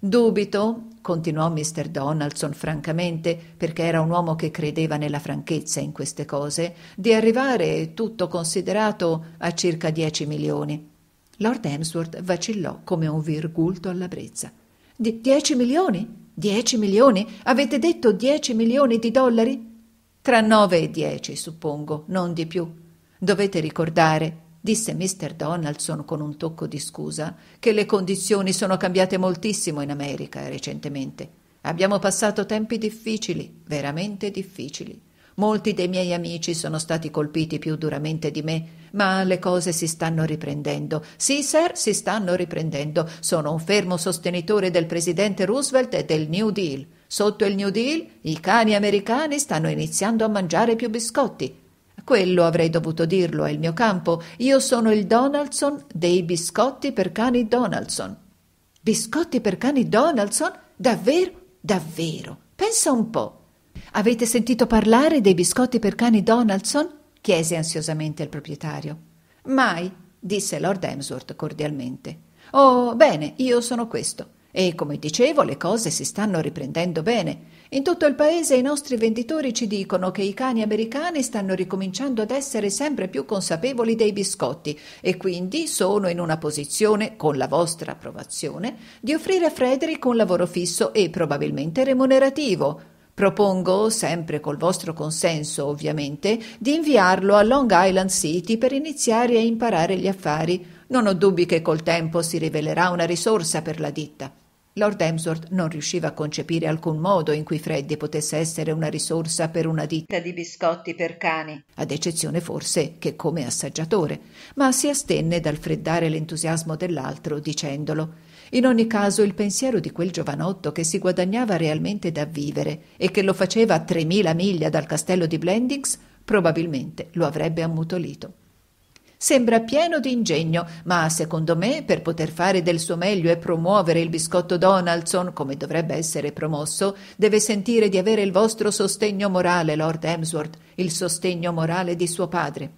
Dubito, continuò Mr. Donaldson francamente, perché era un uomo che credeva nella franchezza in queste cose, di arrivare, tutto considerato, a circa dieci milioni. Lord Emsworth vacillò come un virgulto alla brezza. dieci milioni? Dieci milioni? Avete detto dieci milioni di dollari? Tra nove e dieci, suppongo, non di più. Dovete ricordare, disse Mr. Donaldson con un tocco di scusa, che le condizioni sono cambiate moltissimo in America recentemente. Abbiamo passato tempi difficili, veramente difficili. Molti dei miei amici sono stati colpiti più duramente di me, ma le cose si stanno riprendendo. Sì, sir, si stanno riprendendo. Sono un fermo sostenitore del presidente Roosevelt e del New Deal. Sotto il New Deal i cani americani stanno iniziando a mangiare più biscotti. Quello avrei dovuto dirlo, è il mio campo. Io sono il Donaldson dei biscotti per cani Donaldson. Biscotti per cani Donaldson? Davvero? Davvero? Pensa un po'. Avete sentito parlare dei biscotti per cani Donaldson? chiese ansiosamente il proprietario. Mai, disse Lord Emsworth cordialmente. Oh, bene, io sono questo. E come dicevo, le cose si stanno riprendendo bene. In tutto il paese i nostri venditori ci dicono che i cani americani stanno ricominciando ad essere sempre più consapevoli dei biscotti e quindi sono in una posizione, con la vostra approvazione, di offrire a Frederick un lavoro fisso e probabilmente remunerativo. Propongo, sempre col vostro consenso ovviamente, di inviarlo a Long Island City per iniziare a imparare gli affari non ho dubbi che col tempo si rivelerà una risorsa per la ditta. Lord Emsworth non riusciva a concepire alcun modo in cui Freddy potesse essere una risorsa per una ditta di biscotti per cani, ad eccezione forse che come assaggiatore, ma si astenne dal freddare l'entusiasmo dell'altro dicendolo. In ogni caso il pensiero di quel giovanotto che si guadagnava realmente da vivere e che lo faceva a tremila miglia dal castello di Blendings probabilmente lo avrebbe ammutolito. Sembra pieno di ingegno, ma secondo me per poter fare del suo meglio e promuovere il biscotto Donaldson come dovrebbe essere promosso, deve sentire di avere il vostro sostegno morale, Lord Emsworth, il sostegno morale di suo padre.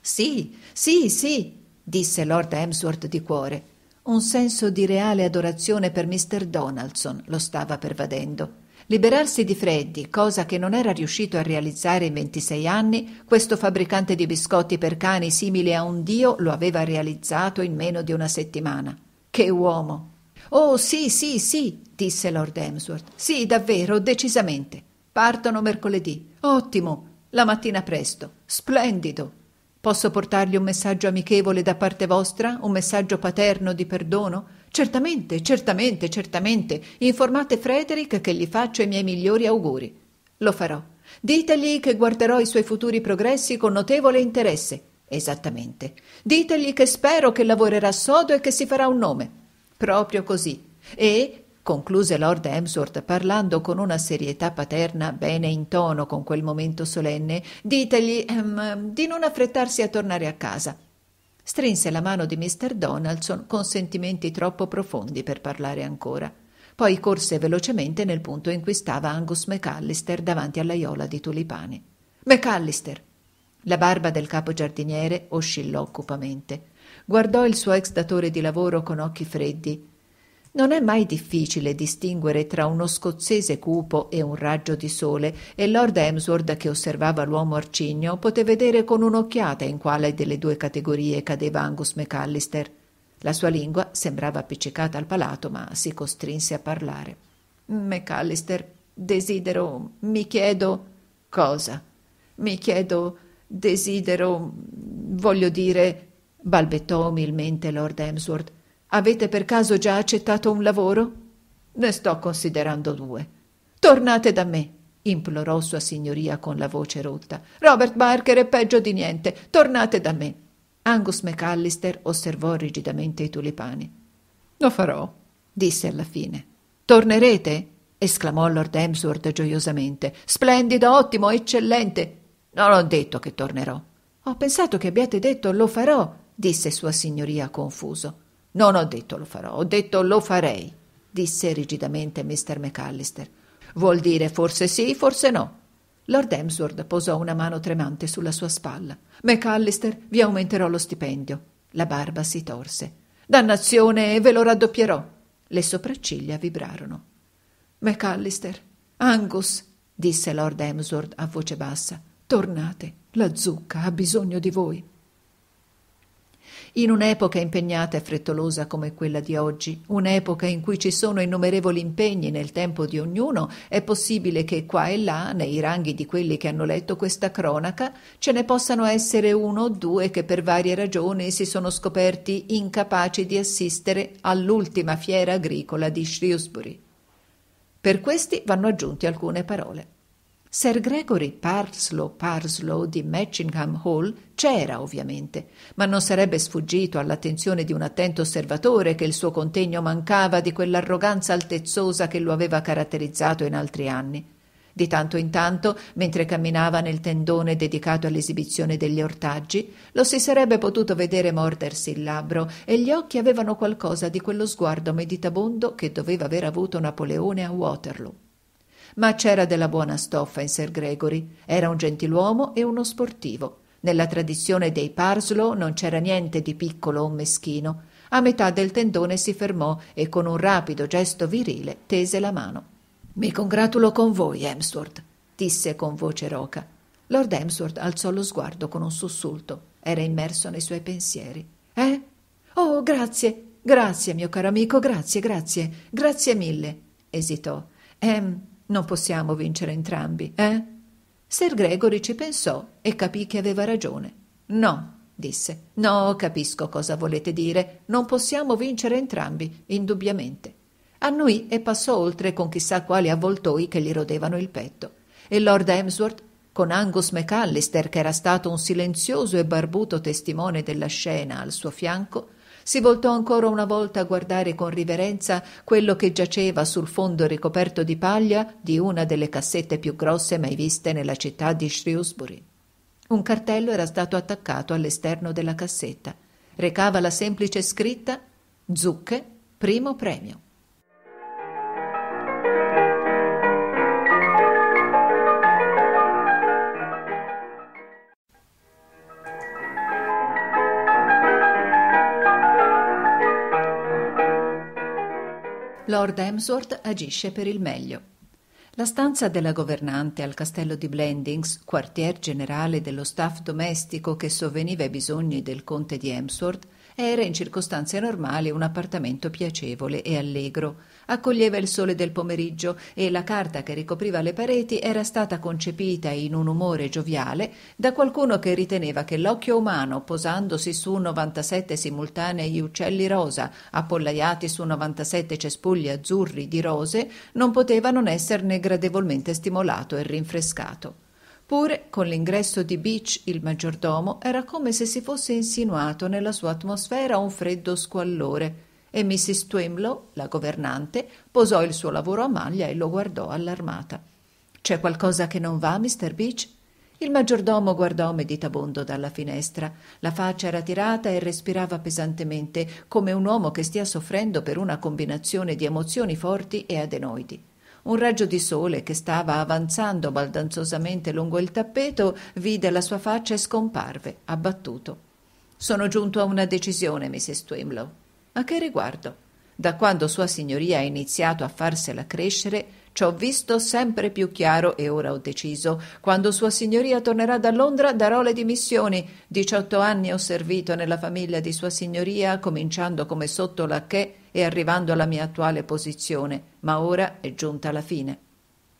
Sì, sì, sì, disse Lord Emsworth di cuore. Un senso di reale adorazione per mister Donaldson lo stava pervadendo. Liberarsi di Freddy, cosa che non era riuscito a realizzare in 26 anni, questo fabbricante di biscotti per cani simile a un dio lo aveva realizzato in meno di una settimana. Che uomo! Oh sì, sì, sì, disse Lord Emsworth. Sì, davvero, decisamente. Partono mercoledì. Ottimo. La mattina presto. Splendido. Posso portargli un messaggio amichevole da parte vostra? Un messaggio paterno di perdono? Certamente, certamente, certamente. Informate Frederick che gli faccio i miei migliori auguri. Lo farò. Ditegli che guarderò i suoi futuri progressi con notevole interesse. Esattamente. Ditegli che spero che lavorerà sodo e che si farà un nome. Proprio così. E, concluse Lord Emsworth parlando con una serietà paterna bene in tono con quel momento solenne, ditegli ehm, di non affrettarsi a tornare a casa. Strinse la mano di mister Donaldson con sentimenti troppo profondi per parlare ancora. Poi corse velocemente nel punto in cui stava Angus McAllister davanti all'aiola di tulipani. McAllister! La barba del capo giardiniere oscillò cupamente. Guardò il suo ex datore di lavoro con occhi freddi non è mai difficile distinguere tra uno scozzese cupo e un raggio di sole, e Lord Hemsworth, che osservava l'uomo arcigno, poté vedere con un'occhiata in quale delle due categorie cadeva Angus McAllister. La sua lingua sembrava appiccicata al palato, ma si costrinse a parlare. McAllister, desidero, mi chiedo. Cosa? Mi chiedo, desidero, voglio dire, balbettò umilmente Lord Hemsworth Avete per caso già accettato un lavoro? Ne sto considerando due. Tornate da me, implorò Sua Signoria con la voce rotta. Robert Barker è peggio di niente. Tornate da me. Angus McAllister osservò rigidamente i tulipani. Lo farò, disse alla fine. Tornerete? esclamò Lord Emsworth gioiosamente. Splendido, ottimo, eccellente. Non ho detto che tornerò. Ho pensato che abbiate detto lo farò, disse Sua Signoria confuso. Non ho detto lo farò, ho detto lo farei, disse rigidamente Mr. McAllister. Vuol dire forse sì, forse no. Lord Emsworth posò una mano tremante sulla sua spalla. McAllister, vi aumenterò lo stipendio. La barba si torse. Dannazione, ve lo raddoppierò. Le sopracciglia vibrarono. McAllister, Angus, disse Lord Emsworth a voce bassa, tornate. La zucca ha bisogno di voi in un'epoca impegnata e frettolosa come quella di oggi, un'epoca in cui ci sono innumerevoli impegni nel tempo di ognuno, è possibile che qua e là, nei ranghi di quelli che hanno letto questa cronaca, ce ne possano essere uno o due che per varie ragioni si sono scoperti incapaci di assistere all'ultima fiera agricola di Shrewsbury. Per questi vanno aggiunte alcune parole. Sir Gregory Parslow Parslow di Matchingham Hall c'era ovviamente, ma non sarebbe sfuggito all'attenzione di un attento osservatore che il suo contegno mancava di quell'arroganza altezzosa che lo aveva caratterizzato in altri anni. Di tanto in tanto, mentre camminava nel tendone dedicato all'esibizione degli ortaggi, lo si sarebbe potuto vedere mordersi il labbro e gli occhi avevano qualcosa di quello sguardo meditabondo che doveva aver avuto Napoleone a Waterloo ma c'era della buona stoffa in Sir Gregory. Era un gentiluomo e uno sportivo. Nella tradizione dei Parslow non c'era niente di piccolo o meschino. A metà del tendone si fermò e con un rapido gesto virile tese la mano. Mi congratulo con voi, Hemsworth, disse con voce roca. Lord Hemsworth alzò lo sguardo con un sussulto. Era immerso nei suoi pensieri. Eh? Oh, grazie, grazie, mio caro amico, grazie, grazie, grazie mille, esitò. Ehm, non possiamo vincere entrambi, eh? Sir Gregory ci pensò e capì che aveva ragione. No, disse. No, capisco cosa volete dire. Non possiamo vincere entrambi, indubbiamente. Annuì e passò oltre con chissà quali avvoltoi che gli rodevano il petto. E Lord Emsworth, con Angus McAllister, che era stato un silenzioso e barbuto testimone della scena al suo fianco, si voltò ancora una volta a guardare con riverenza quello che giaceva sul fondo ricoperto di paglia di una delle cassette più grosse mai viste nella città di Shrewsbury. Un cartello era stato attaccato all'esterno della cassetta. Recava la semplice scritta Zucche, primo premio. Lord Emsworth agisce per il meglio. La stanza della governante al castello di Blendings, quartier generale dello staff domestico che sovveniva ai bisogni del conte di Hemsworth, era in circostanze normali un appartamento piacevole e allegro. Accoglieva il sole del pomeriggio e la carta che ricopriva le pareti era stata concepita in un umore gioviale da qualcuno che riteneva che l'occhio umano, posandosi su 97 simultanei uccelli rosa, appollaiati su 97 cespugli azzurri di rose, non poteva non esserne gradevolmente stimolato e rinfrescato. Pure con l'ingresso di Beach, il maggiordomo, era come se si fosse insinuato nella sua atmosfera un freddo squallore, e Mrs. Twimlow, la governante, posò il suo lavoro a maglia e lo guardò allarmata. C'è qualcosa che non va, Mr. Beach? Il maggiordomo guardò meditabondo dalla finestra. La faccia era tirata e respirava pesantemente, come un uomo che stia soffrendo per una combinazione di emozioni forti e adenoidi. Un raggio di sole che stava avanzando baldanzosamente lungo il tappeto vide la sua faccia e scomparve, abbattuto. Sono giunto a una decisione, Mrs. Twimlow. A che riguardo? Da quando Sua Signoria ha iniziato a farsela crescere, ci ho visto sempre più chiaro e ora ho deciso. Quando Sua Signoria tornerà da Londra darò le dimissioni. Diciotto anni ho servito nella famiglia di Sua Signoria, cominciando come sotto la che e arrivando alla mia attuale posizione, ma ora è giunta la fine.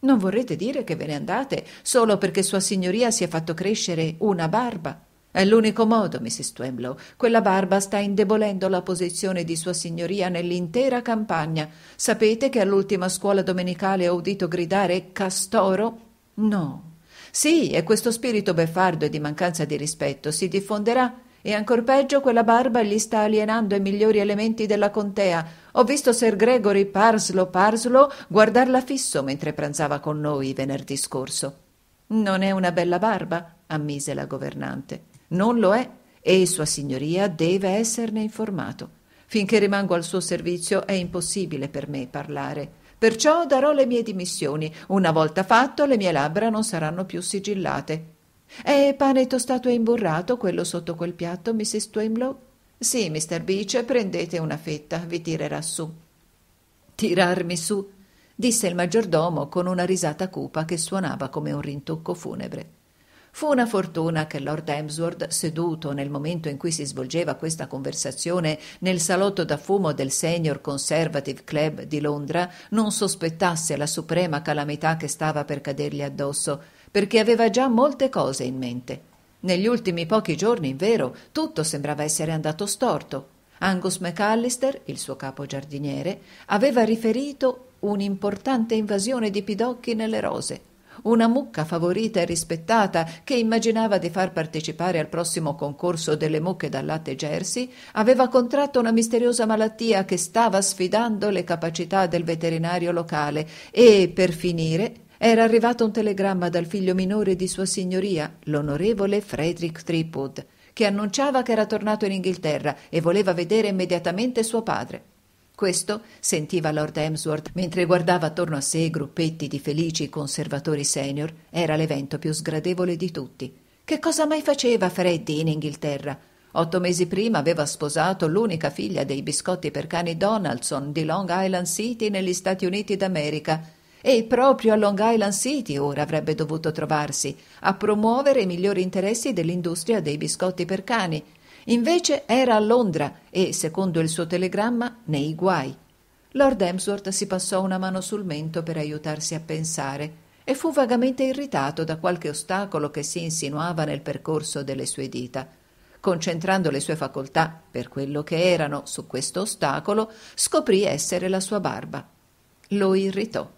Non vorrete dire che ve ne andate solo perché Sua Signoria si è fatto crescere una barba? È l'unico modo, Mrs. Twemlow. Quella barba sta indebolendo la posizione di Sua Signoria nell'intera campagna. Sapete che all'ultima scuola domenicale ho udito gridare Castoro? No. Sì, e questo spirito beffardo e di mancanza di rispetto si diffonderà. E ancor peggio, quella barba gli sta alienando i migliori elementi della contea. Ho visto Sir Gregory Parslow Parslow guardarla fisso mentre pranzava con noi venerdì scorso. Non è una bella barba, ammise la governante. Non lo è e Sua Signoria deve esserne informato. Finché rimango al suo servizio è impossibile per me parlare. Perciò darò le mie dimissioni. Una volta fatto, le mie labbra non saranno più sigillate. È pane tostato e imburrato quello sotto quel piatto, Mrs. Twemlow? Sì, Mr. Beach, prendete una fetta, vi tirerà su. Tirarmi su? disse il maggiordomo con una risata cupa che suonava come un rintocco funebre. Fu una fortuna che Lord Emsworth, seduto nel momento in cui si svolgeva questa conversazione nel salotto da fumo del Senior Conservative Club di Londra, non sospettasse la suprema calamità che stava per cadergli addosso, perché aveva già molte cose in mente. Negli ultimi pochi giorni, invero, tutto sembrava essere andato storto. Angus McAllister, il suo capo giardiniere, aveva riferito un'importante invasione di pidocchi nelle rose una mucca favorita e rispettata che immaginava di far partecipare al prossimo concorso delle mucche dal latte Jersey, aveva contratto una misteriosa malattia che stava sfidando le capacità del veterinario locale e, per finire, era arrivato un telegramma dal figlio minore di Sua Signoria, l'onorevole Frederick Tripwood, che annunciava che era tornato in Inghilterra e voleva vedere immediatamente suo padre. Questo sentiva Lord Emsworth mentre guardava attorno a sé i gruppetti di felici conservatori senior. Era l'evento più sgradevole di tutti. Che cosa mai faceva Freddy in Inghilterra? Otto mesi prima aveva sposato l'unica figlia dei biscotti per cani Donaldson di Long Island City negli Stati Uniti d'America. E proprio a Long Island City ora avrebbe dovuto trovarsi a promuovere i migliori interessi dell'industria dei biscotti per cani Invece era a Londra e, secondo il suo telegramma, nei guai. Lord Emsworth si passò una mano sul mento per aiutarsi a pensare e fu vagamente irritato da qualche ostacolo che si insinuava nel percorso delle sue dita. Concentrando le sue facoltà, per quello che erano, su questo ostacolo, scoprì essere la sua barba. Lo irritò.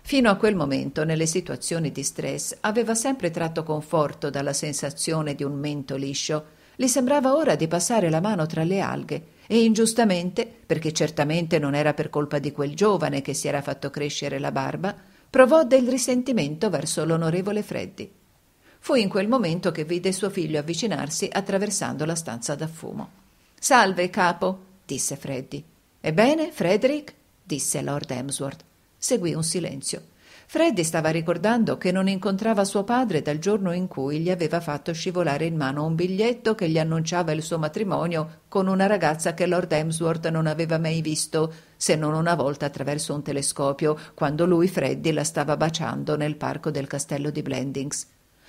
Fino a quel momento, nelle situazioni di stress, aveva sempre tratto conforto dalla sensazione di un mento liscio le sembrava ora di passare la mano tra le alghe e ingiustamente, perché certamente non era per colpa di quel giovane che si era fatto crescere la barba, provò del risentimento verso l'onorevole Freddi. Fu in quel momento che vide suo figlio avvicinarsi attraversando la stanza da fumo. Salve, capo, disse Freddi. Ebbene, Frederick? disse Lord Emsworth. Seguì un silenzio. Freddy stava ricordando che non incontrava suo padre dal giorno in cui gli aveva fatto scivolare in mano un biglietto che gli annunciava il suo matrimonio con una ragazza che Lord Emsworth non aveva mai visto, se non una volta attraverso un telescopio, quando lui, Freddy, la stava baciando nel parco del castello di Blendings.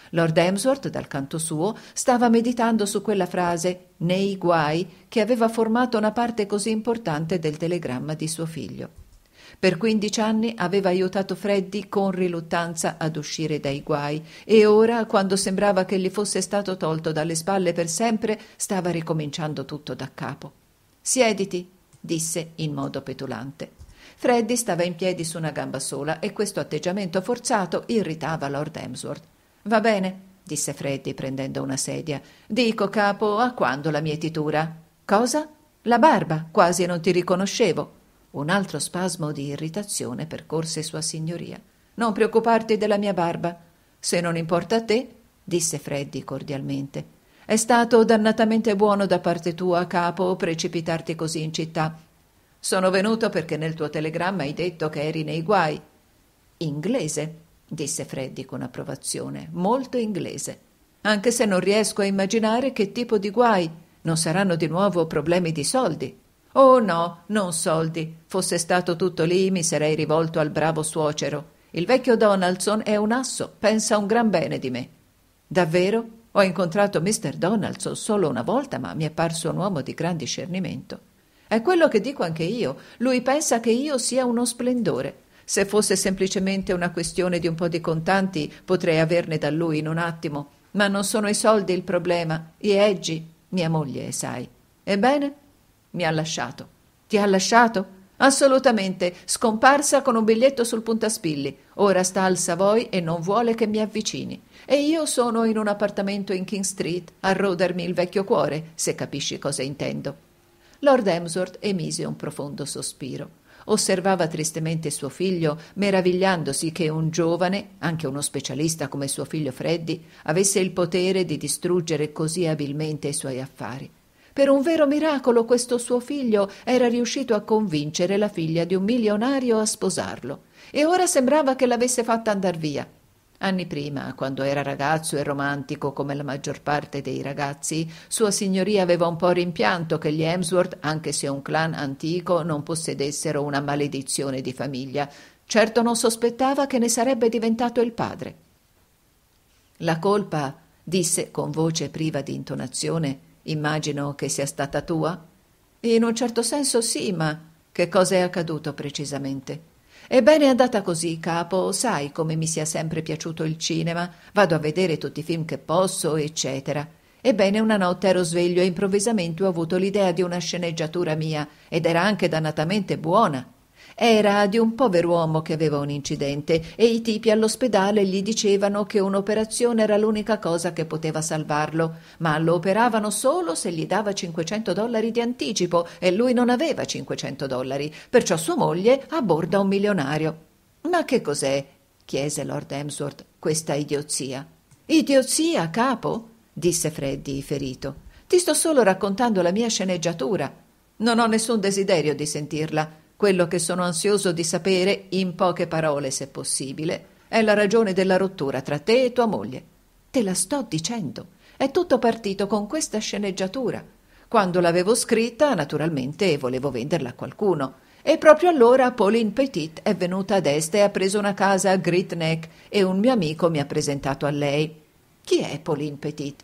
Lord Emsworth, dal canto suo, stava meditando su quella frase nei guai che aveva formato una parte così importante del telegramma di suo figlio. Per 15 anni aveva aiutato Freddy con riluttanza ad uscire dai guai e ora, quando sembrava che gli fosse stato tolto dalle spalle per sempre, stava ricominciando tutto da capo. Siediti, disse in modo petulante. Freddy stava in piedi su una gamba sola e questo atteggiamento forzato irritava Lord Emsworth. Va bene, disse Freddy prendendo una sedia. Dico, capo, a quando la mietitura? Cosa? La barba, quasi non ti riconoscevo. Un altro spasmo di irritazione percorse sua signoria. Non preoccuparti della mia barba. Se non importa a te, disse Freddi cordialmente. È stato dannatamente buono da parte tua, capo, precipitarti così in città. Sono venuto perché nel tuo telegramma hai detto che eri nei guai. Inglese, disse Freddi con approvazione, molto inglese. Anche se non riesco a immaginare che tipo di guai. Non saranno di nuovo problemi di soldi. Oh no, non soldi. Fosse stato tutto lì, mi sarei rivolto al bravo suocero. Il vecchio Donaldson è un asso, pensa un gran bene di me. Davvero? Ho incontrato Mr. Donaldson solo una volta, ma mi è parso un uomo di gran discernimento. È quello che dico anche io. Lui pensa che io sia uno splendore. Se fosse semplicemente una questione di un po' di contanti, potrei averne da lui in un attimo. Ma non sono i soldi il problema. I eggi, mia moglie, sai. Ebbene, mi ha lasciato. Ti ha lasciato? Assolutamente, scomparsa con un biglietto sul puntaspilli. Ora sta al Savoy e non vuole che mi avvicini. E io sono in un appartamento in King Street a rodermi il vecchio cuore, se capisci cosa intendo. Lord Emsworth emise un profondo sospiro. Osservava tristemente suo figlio, meravigliandosi che un giovane, anche uno specialista come suo figlio Freddy, avesse il potere di distruggere così abilmente i suoi affari. Per un vero miracolo questo suo figlio era riuscito a convincere la figlia di un milionario a sposarlo e ora sembrava che l'avesse fatta andar via. Anni prima, quando era ragazzo e romantico come la maggior parte dei ragazzi, sua signoria aveva un po' rimpianto che gli Emsworth, anche se un clan antico, non possedessero una maledizione di famiglia. Certo non sospettava che ne sarebbe diventato il padre. La colpa, disse con voce priva di intonazione, Immagino che sia stata tua? In un certo senso sì, ma che cosa è accaduto precisamente? Ebbene, è andata così, capo. Sai come mi sia sempre piaciuto il cinema. Vado a vedere tutti i film che posso, eccetera. Ebbene, una notte ero sveglio e improvvisamente ho avuto l'idea di una sceneggiatura mia, ed era anche dannatamente buona. Era di un pover'uomo che aveva un incidente e i tipi all'ospedale gli dicevano che un'operazione era l'unica cosa che poteva salvarlo, ma lo operavano solo se gli dava 500 dollari di anticipo e lui non aveva 500 dollari, perciò sua moglie abborda un milionario. Ma che cos'è? chiese Lord Emsworth, questa idiozia. Idiozia, capo? disse Freddy, ferito. Ti sto solo raccontando la mia sceneggiatura. Non ho nessun desiderio di sentirla. Quello che sono ansioso di sapere, in poche parole se possibile, è la ragione della rottura tra te e tua moglie. Te la sto dicendo. È tutto partito con questa sceneggiatura. Quando l'avevo scritta, naturalmente volevo venderla a qualcuno. E proprio allora Pauline Petit è venuta ad est e ha preso una casa a Great Neck e un mio amico mi ha presentato a lei. Chi è Pauline Petit?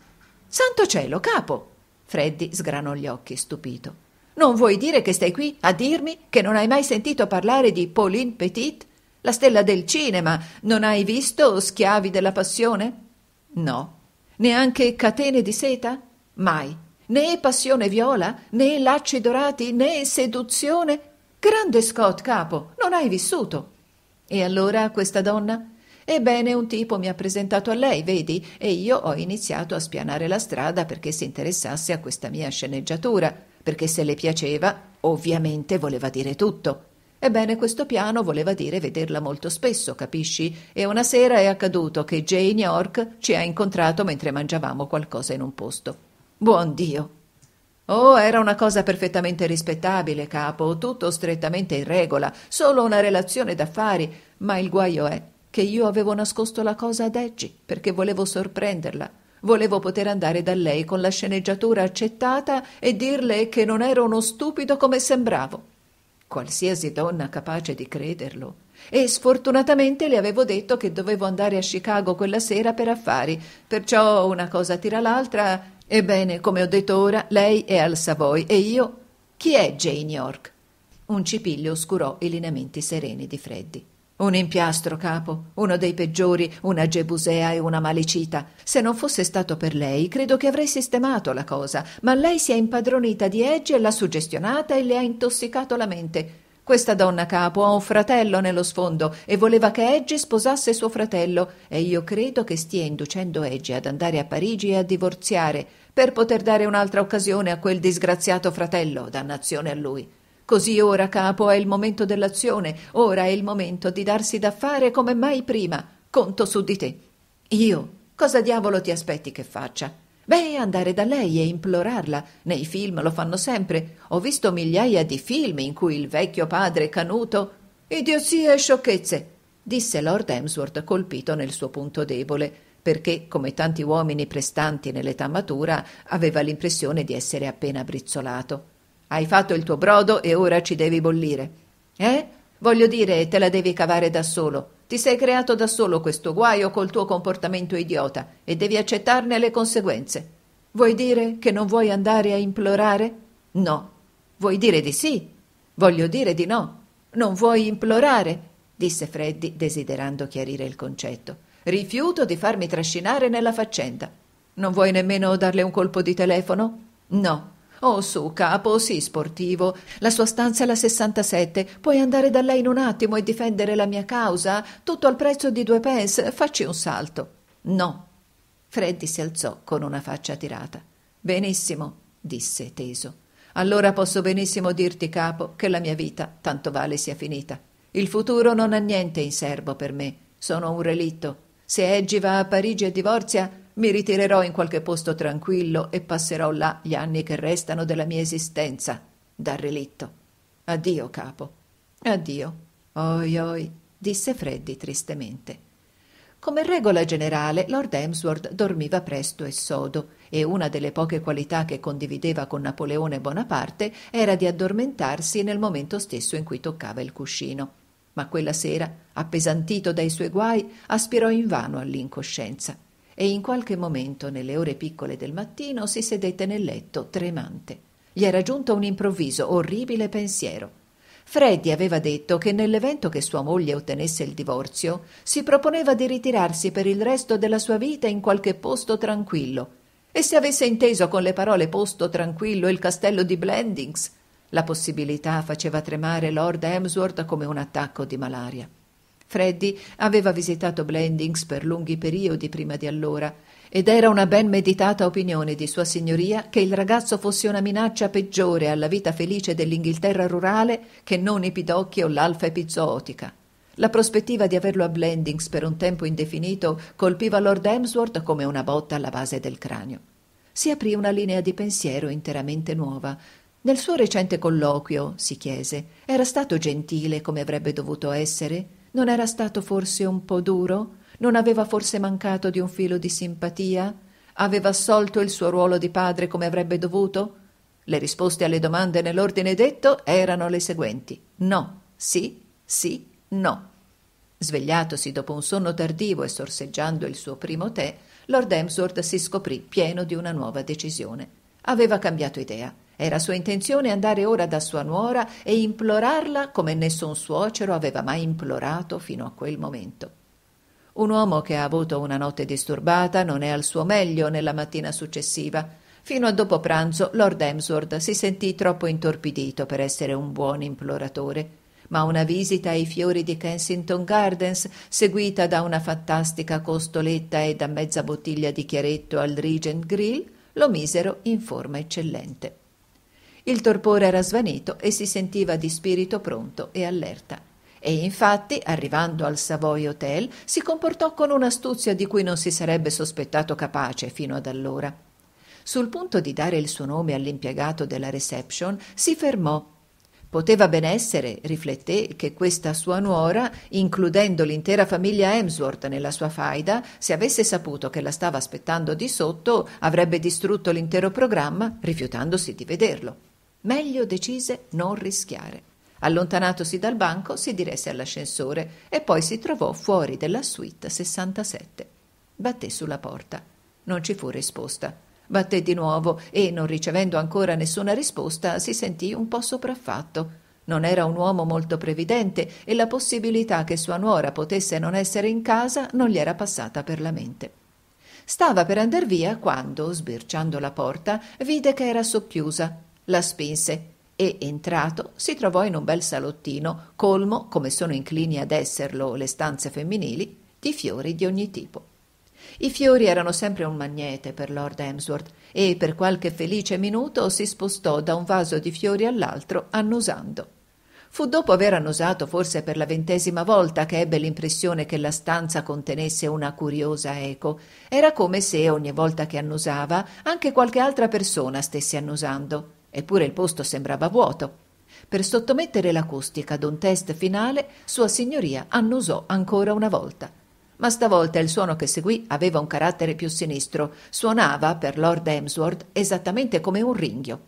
Santo cielo, capo! Freddy sgranò gli occhi, stupito. Non vuoi dire che stai qui a dirmi che non hai mai sentito parlare di Pauline Petit? La stella del cinema. Non hai visto Schiavi della passione? No. Neanche Catene di seta? Mai. Né Passione viola, né Lacci dorati, né Seduzione. Grande Scott, capo, non hai vissuto. E allora questa donna? Ebbene, un tipo mi ha presentato a lei, vedi, e io ho iniziato a spianare la strada perché si interessasse a questa mia sceneggiatura perché se le piaceva, ovviamente voleva dire tutto. Ebbene, questo piano voleva dire vederla molto spesso, capisci? E una sera è accaduto che Jane York ci ha incontrato mentre mangiavamo qualcosa in un posto. Buon Dio! Oh, era una cosa perfettamente rispettabile, capo, tutto strettamente in regola, solo una relazione d'affari, ma il guaio è che io avevo nascosto la cosa ad Eggy perché volevo sorprenderla. Volevo poter andare da lei con la sceneggiatura accettata e dirle che non ero uno stupido come sembravo. Qualsiasi donna capace di crederlo. E sfortunatamente le avevo detto che dovevo andare a Chicago quella sera per affari, perciò una cosa tira l'altra. Ebbene, come ho detto ora, lei è al Savoy e io. Chi è Jane York? Un cipiglio oscurò i lineamenti sereni di Freddy. Un impiastro, capo, uno dei peggiori, una Gebusea e una Malecita. Se non fosse stato per lei, credo che avrei sistemato la cosa, ma lei si è impadronita di Eggi e l'ha suggestionata e le ha intossicato la mente. Questa donna capo ha un fratello nello sfondo e voleva che Eggi sposasse suo fratello e io credo che stia inducendo Eggi ad andare a Parigi e a divorziare per poter dare un'altra occasione a quel disgraziato fratello, dannazione a lui. Così ora, capo, è il momento dell'azione, ora è il momento di darsi da fare come mai prima. Conto su di te. Io, cosa diavolo ti aspetti che faccia? Beh, andare da lei e implorarla. Nei film lo fanno sempre. Ho visto migliaia di film in cui il vecchio padre canuto. Idiozie e sciocchezze, disse Lord Emsworth colpito nel suo punto debole, perché, come tanti uomini prestanti nell'età matura, aveva l'impressione di essere appena brizzolato. Hai fatto il tuo brodo e ora ci devi bollire. Eh? Voglio dire, te la devi cavare da solo. Ti sei creato da solo questo guaio col tuo comportamento idiota e devi accettarne le conseguenze. Vuoi dire che non vuoi andare a implorare? No. Vuoi dire di sì? Voglio dire di no. Non vuoi implorare? disse Freddi, desiderando chiarire il concetto. Rifiuto di farmi trascinare nella faccenda. Non vuoi nemmeno darle un colpo di telefono? No. Oh, su, capo, sì, sportivo. La sua stanza è la 67. Puoi andare da lei in un attimo e difendere la mia causa? Tutto al prezzo di due pence. Facci un salto. No. Freddy si alzò con una faccia tirata. Benissimo, disse teso. Allora posso benissimo dirti, capo, che la mia vita, tanto vale, sia finita. Il futuro non ha niente in serbo per me. Sono un relitto. Se Eggi va a Parigi e divorzia, mi ritirerò in qualche posto tranquillo e passerò là gli anni che restano della mia esistenza, dal relitto. Addio, capo. Addio. Oi, oi, disse Freddy tristemente. Come regola generale, Lord Emsworth dormiva presto e sodo, e una delle poche qualità che condivideva con Napoleone Bonaparte era di addormentarsi nel momento stesso in cui toccava il cuscino. Ma quella sera, appesantito dai suoi guai, aspirò invano all'incoscienza e in qualche momento, nelle ore piccole del mattino, si sedette nel letto, tremante. Gli era giunto un improvviso, orribile pensiero. Freddi aveva detto che nell'evento che sua moglie ottenesse il divorzio, si proponeva di ritirarsi per il resto della sua vita in qualche posto tranquillo. E se avesse inteso con le parole posto tranquillo il castello di Blendings, la possibilità faceva tremare Lord Hemsworth come un attacco di malaria. Freddy aveva visitato Blendings per lunghi periodi prima di allora ed era una ben meditata opinione di sua signoria che il ragazzo fosse una minaccia peggiore alla vita felice dell'Inghilterra rurale che non i pidocchi o l'alfa epizootica. La prospettiva di averlo a Blendings per un tempo indefinito colpiva Lord Emsworth come una botta alla base del cranio. Si aprì una linea di pensiero interamente nuova. Nel suo recente colloquio, si chiese, era stato gentile come avrebbe dovuto essere? Non era stato forse un po duro? Non aveva forse mancato di un filo di simpatia? Aveva assolto il suo ruolo di padre come avrebbe dovuto? Le risposte alle domande nell'ordine detto erano le seguenti: no, sì, sì, no. Svegliatosi dopo un sonno tardivo e sorseggiando il suo primo tè, Lord Emsworth si scoprì pieno di una nuova decisione. Aveva cambiato idea era sua intenzione andare ora da sua nuora e implorarla come nessun suocero aveva mai implorato fino a quel momento. Un uomo che ha avuto una notte disturbata non è al suo meglio nella mattina successiva. Fino a dopo pranzo Lord Emsworth si sentì troppo intorpidito per essere un buon imploratore ma una visita ai fiori di Kensington Gardens, seguita da una fantastica costoletta e da mezza bottiglia di chiaretto al Regent Grill, lo misero in forma eccellente. Il torpore era svanito e si sentiva di spirito pronto e allerta. E infatti, arrivando al Savoy Hotel, si comportò con un'astuzia di cui non si sarebbe sospettato capace fino ad allora. Sul punto di dare il suo nome all'impiegato della reception, si fermò. Poteva ben essere, rifletté, che questa sua nuora, includendo l'intera famiglia Emsworth nella sua faida, se avesse saputo che la stava aspettando di sotto, avrebbe distrutto l'intero programma, rifiutandosi di vederlo. Meglio decise non rischiare. Allontanatosi dal banco, si diresse all'ascensore e poi si trovò fuori della suite 67. Batté sulla porta. Non ci fu risposta. Batté di nuovo e, non ricevendo ancora nessuna risposta, si sentì un po' sopraffatto. Non era un uomo molto previdente e la possibilità che sua nuora potesse non essere in casa non gli era passata per la mente. Stava per andar via quando, sbirciando la porta, vide che era socchiusa la spinse e entrato si trovò in un bel salottino colmo, come sono inclini ad esserlo le stanze femminili, di fiori di ogni tipo. I fiori erano sempre un magnete per Lord Emsworth e per qualche felice minuto si spostò da un vaso di fiori all'altro annusando. Fu dopo aver annusato forse per la ventesima volta che ebbe l'impressione che la stanza contenesse una curiosa eco. Era come se ogni volta che annusava anche qualche altra persona stesse annusando. Eppure il posto sembrava vuoto. Per sottomettere l'acustica ad un test finale, Sua Signoria annusò ancora una volta. Ma stavolta il suono che seguì aveva un carattere più sinistro, suonava per Lord Emsworth esattamente come un ringhio.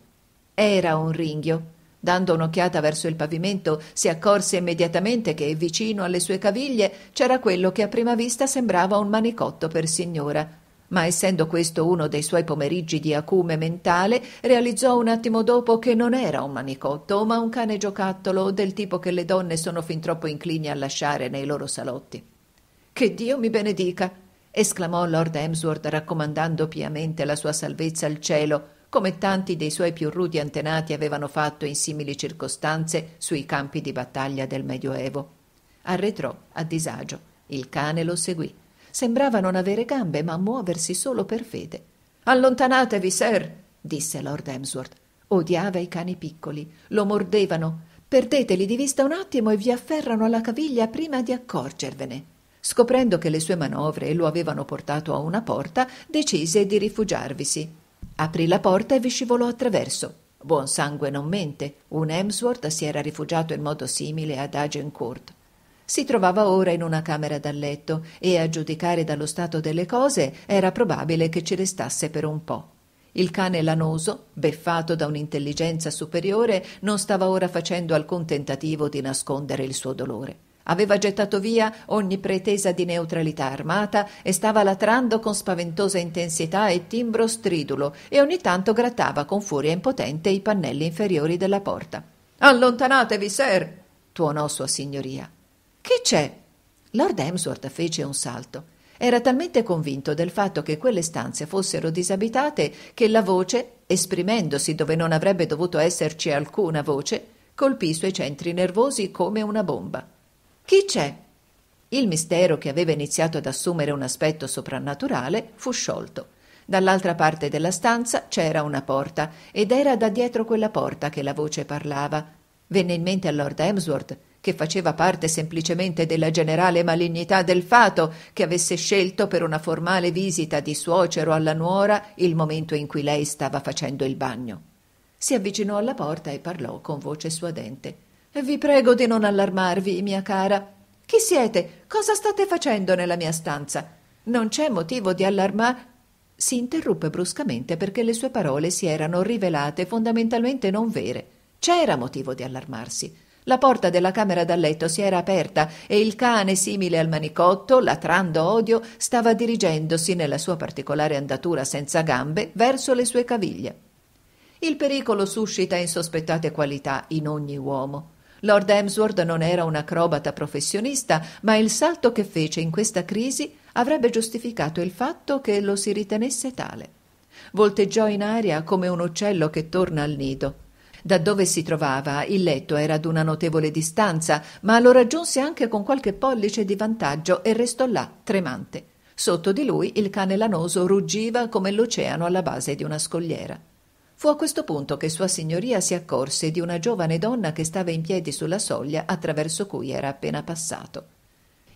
Era un ringhio. Dando un'occhiata verso il pavimento, si accorse immediatamente che vicino alle sue caviglie c'era quello che a prima vista sembrava un manicotto per signora, ma essendo questo uno dei suoi pomeriggi di acume mentale, realizzò un attimo dopo che non era un manicotto, ma un cane giocattolo del tipo che le donne sono fin troppo inclini a lasciare nei loro salotti. Che Dio mi benedica! esclamò Lord Emsworth raccomandando piamente la sua salvezza al cielo, come tanti dei suoi più rudi antenati avevano fatto in simili circostanze sui campi di battaglia del Medioevo. Arretrò a disagio. Il cane lo seguì. Sembrava non avere gambe, ma muoversi solo per fede. Allontanatevi, sir, disse Lord Emsworth. Odiava i cani piccoli, lo mordevano. Perdeteli di vista un attimo e vi afferrano alla caviglia prima di accorgervene. Scoprendo che le sue manovre lo avevano portato a una porta, decise di rifugiarvisi. Aprì la porta e vi scivolò attraverso. Buon sangue non mente. Un Emsworth si era rifugiato in modo simile ad Agincourt si trovava ora in una camera da letto e a giudicare dallo stato delle cose era probabile che ci restasse per un po'. Il cane lanoso, beffato da un'intelligenza superiore, non stava ora facendo alcun tentativo di nascondere il suo dolore. Aveva gettato via ogni pretesa di neutralità armata e stava latrando con spaventosa intensità e timbro stridulo e ogni tanto grattava con furia impotente i pannelli inferiori della porta. Allontanatevi, sir! tuonò sua signoria. Che c'è? Lord Hemsworth fece un salto. Era talmente convinto del fatto che quelle stanze fossero disabitate che la voce, esprimendosi dove non avrebbe dovuto esserci alcuna voce, colpì i suoi centri nervosi come una bomba. Chi c'è? Il mistero che aveva iniziato ad assumere un aspetto soprannaturale fu sciolto. Dall'altra parte della stanza c'era una porta ed era da dietro quella porta che la voce parlava. Venne in mente a Lord Hemsworth che faceva parte semplicemente della generale malignità del fato che avesse scelto per una formale visita di suocero alla nuora il momento in cui lei stava facendo il bagno. Si avvicinò alla porta e parlò con voce suadente. Vi prego di non allarmarvi, mia cara. Chi siete? Cosa state facendo nella mia stanza? Non c'è motivo di allarmar. Si interruppe bruscamente perché le sue parole si erano rivelate fondamentalmente non vere. C'era motivo di allarmarsi. La porta della camera da letto si era aperta e il cane, simile al manicotto, latrando odio, stava dirigendosi nella sua particolare andatura senza gambe verso le sue caviglie. Il pericolo suscita insospettate qualità in ogni uomo. Lord Emsworth non era un acrobata professionista, ma il salto che fece in questa crisi avrebbe giustificato il fatto che lo si ritenesse tale. Volteggiò in aria come un uccello che torna al nido da dove si trovava il letto era ad una notevole distanza, ma lo raggiunse anche con qualche pollice di vantaggio e restò là, tremante. Sotto di lui il cane lanoso ruggiva come l'oceano alla base di una scogliera. Fu a questo punto che Sua Signoria si accorse di una giovane donna che stava in piedi sulla soglia attraverso cui era appena passato.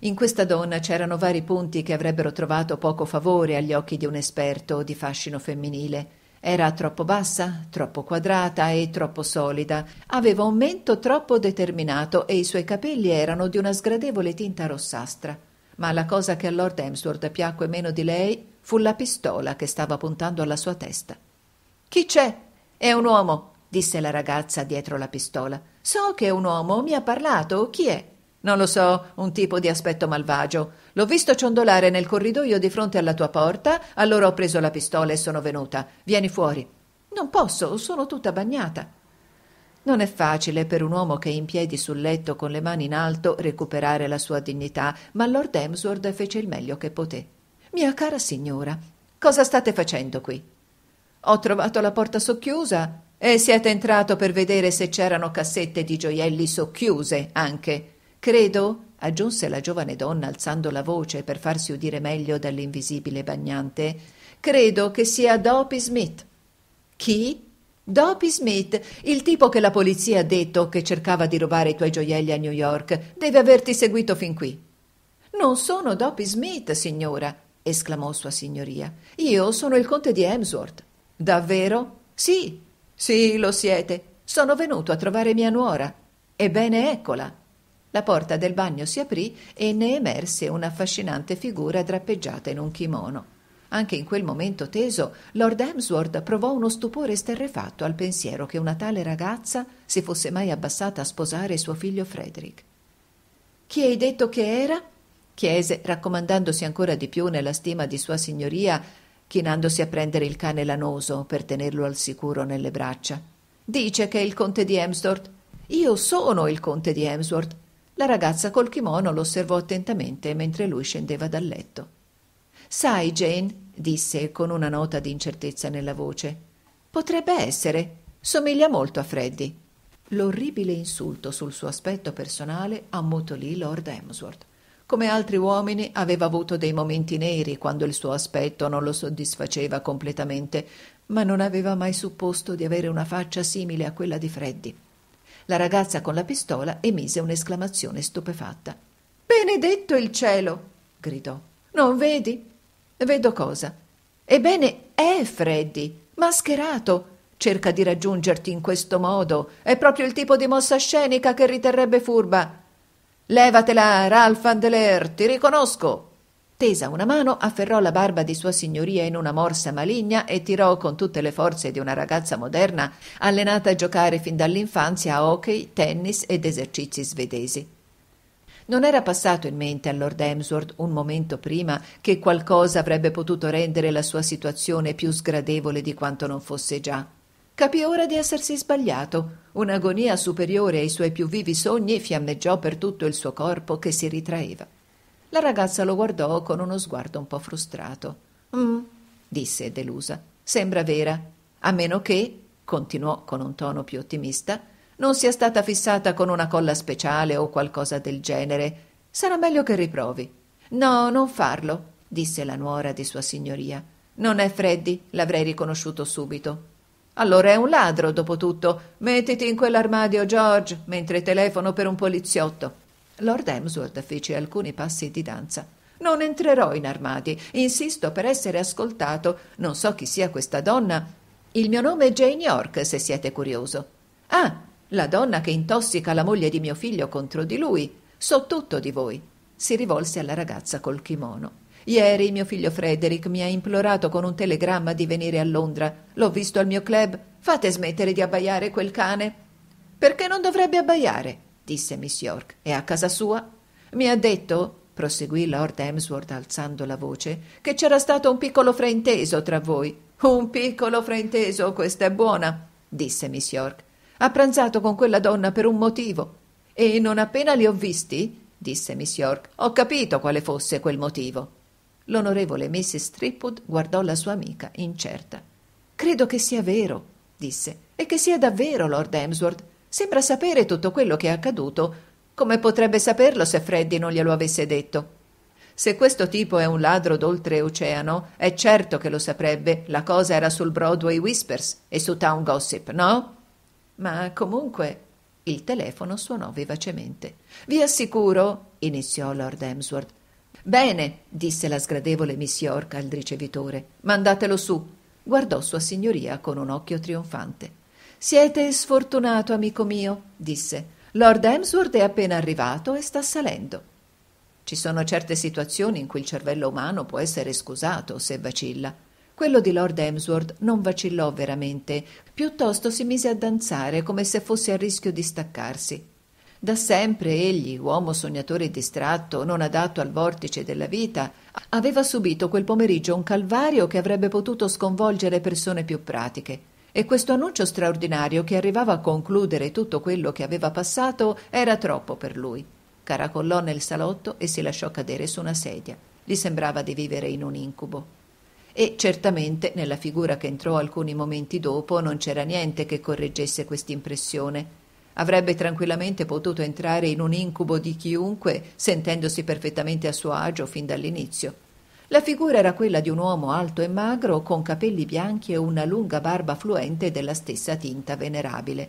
In questa donna c'erano vari punti che avrebbero trovato poco favore agli occhi di un esperto di fascino femminile era troppo bassa, troppo quadrata e troppo solida, aveva un mento troppo determinato e i suoi capelli erano di una sgradevole tinta rossastra. Ma la cosa che a Lord Hemsworth piacque meno di lei fu la pistola che stava puntando alla sua testa. Chi c'è? È un uomo, disse la ragazza dietro la pistola. So che è un uomo, mi ha parlato, chi è? Non lo so, un tipo di aspetto malvagio. L'ho visto ciondolare nel corridoio di fronte alla tua porta, allora ho preso la pistola e sono venuta. Vieni fuori. Non posso, sono tutta bagnata. Non è facile per un uomo che è in piedi sul letto con le mani in alto recuperare la sua dignità, ma Lord Emsworth fece il meglio che poté. Mia cara signora, cosa state facendo qui? Ho trovato la porta socchiusa e siete entrato per vedere se c'erano cassette di gioielli socchiuse anche. Credo, aggiunse la giovane donna alzando la voce per farsi udire meglio dall'invisibile bagnante, credo che sia Dopy Smith. Chi? Dopy Smith, il tipo che la polizia ha detto che cercava di rubare i tuoi gioielli a New York, deve averti seguito fin qui. Non sono Dopy Smith, signora, esclamò sua signoria. Io sono il conte di Hemsworth. Davvero? Sì, sì, lo siete. Sono venuto a trovare mia nuora. Ebbene, eccola. La porta del bagno si aprì e ne emerse un'affascinante figura drappeggiata in un kimono. Anche in quel momento teso, Lord Emsworth provò uno stupore sterrefatto al pensiero che una tale ragazza si fosse mai abbassata a sposare suo figlio Frederick. Chi hai detto che era? chiese, raccomandandosi ancora di più nella stima di sua signoria, chinandosi a prendere il cane lanoso per tenerlo al sicuro nelle braccia. Dice che è il conte di Hemsworth. Io sono il conte di Hemsworth. La ragazza col kimono lo osservò attentamente mentre lui scendeva dal letto. Sai, Jane, disse con una nota di incertezza nella voce, potrebbe essere. Somiglia molto a Freddy. L'orribile insulto sul suo aspetto personale ammutolì Lord Emsworth. Come altri uomini aveva avuto dei momenti neri quando il suo aspetto non lo soddisfaceva completamente, ma non aveva mai supposto di avere una faccia simile a quella di Freddy. La ragazza con la pistola emise un'esclamazione stupefatta. Benedetto il cielo! gridò. Non vedi? Vedo cosa. Ebbene, è Freddy, mascherato. Cerca di raggiungerti in questo modo. È proprio il tipo di mossa scenica che riterrebbe furba. Levatela, Ralph Andler, ti riconosco. Tesa una mano, afferrò la barba di Sua Signoria in una morsa maligna e tirò con tutte le forze di una ragazza moderna, allenata a giocare fin dall'infanzia a hockey, tennis ed esercizi svedesi. Non era passato in mente a Lord Emsworth un momento prima che qualcosa avrebbe potuto rendere la sua situazione più sgradevole di quanto non fosse già. Capì ora di essersi sbagliato. Un'agonia superiore ai suoi più vivi sogni fiammeggiò per tutto il suo corpo che si ritraeva. La ragazza lo guardò con uno sguardo un po' frustrato. Mm, disse delusa. Sembra vera, a meno che, continuò con un tono più ottimista, non sia stata fissata con una colla speciale o qualcosa del genere. Sarà meglio che riprovi. No, non farlo, disse la nuora di sua signoria. Non è Freddi, l'avrei riconosciuto subito. Allora è un ladro, dopo tutto. Mettiti in quell'armadio, George, mentre telefono per un poliziotto. Lord Emsworth fece alcuni passi di danza. Non entrerò in armadi, insisto per essere ascoltato. Non so chi sia questa donna. Il mio nome è Jane York, se siete curioso. Ah, la donna che intossica la moglie di mio figlio contro di lui. So tutto di voi. Si rivolse alla ragazza col kimono. Ieri mio figlio Frederick mi ha implorato con un telegramma di venire a Londra. L'ho visto al mio club. Fate smettere di abbaiare quel cane. Perché non dovrebbe abbaiare? disse Miss York. È a casa sua? Mi ha detto, proseguì Lord Emsworth alzando la voce, che c'era stato un piccolo frainteso tra voi. Un piccolo frainteso, questa è buona, disse Miss York. Ha pranzato con quella donna per un motivo. E non appena li ho visti, disse Miss York, ho capito quale fosse quel motivo. L'onorevole Mrs. Tripwood guardò la sua amica incerta. Credo che sia vero, disse, e che sia davvero Lord Emsworth. Sembra sapere tutto quello che è accaduto, come potrebbe saperlo se Freddy non glielo avesse detto. Se questo tipo è un ladro d'oltreoceano, è certo che lo saprebbe. La cosa era sul Broadway Whispers e su Town Gossip, no? Ma comunque il telefono suonò vivacemente. Vi assicuro, iniziò Lord Emsworth. Bene, disse la sgradevole Miss York al ricevitore. Mandatelo su. Guardò sua signoria con un occhio trionfante. Siete sfortunato, amico mio, disse. Lord Hemsworth è appena arrivato e sta salendo. Ci sono certe situazioni in cui il cervello umano può essere scusato se vacilla. Quello di Lord Hemsworth non vacillò veramente, piuttosto si mise a danzare come se fosse a rischio di staccarsi. Da sempre egli, uomo sognatore e distratto, non adatto al vortice della vita, aveva subito quel pomeriggio un calvario che avrebbe potuto sconvolgere persone più pratiche. E questo annuncio straordinario che arrivava a concludere tutto quello che aveva passato era troppo per lui. Caracollò nel salotto e si lasciò cadere su una sedia. Gli sembrava di vivere in un incubo. E certamente nella figura che entrò alcuni momenti dopo non c'era niente che correggesse quest'impressione avrebbe tranquillamente potuto entrare in un incubo di chiunque sentendosi perfettamente a suo agio fin dall'inizio. La figura era quella di un uomo alto e magro, con capelli bianchi e una lunga barba fluente della stessa tinta venerabile.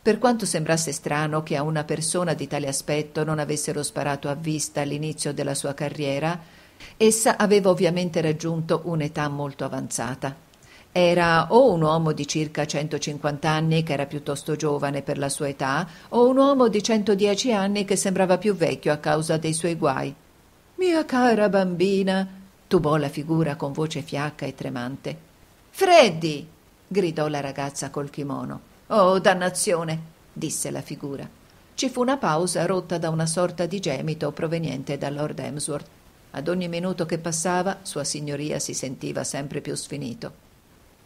Per quanto sembrasse strano che a una persona di tale aspetto non avessero sparato a vista all'inizio della sua carriera, essa aveva ovviamente raggiunto un'età molto avanzata. Era o un uomo di circa 150 anni, che era piuttosto giovane per la sua età, o un uomo di 110 anni che sembrava più vecchio a causa dei suoi guai. Mia cara bambina, tubò la figura con voce fiacca e tremante. Freddi! gridò la ragazza col kimono. Oh, dannazione! disse la figura. Ci fu una pausa rotta da una sorta di gemito proveniente da Lord Emsworth. Ad ogni minuto che passava, Sua Signoria si sentiva sempre più sfinito.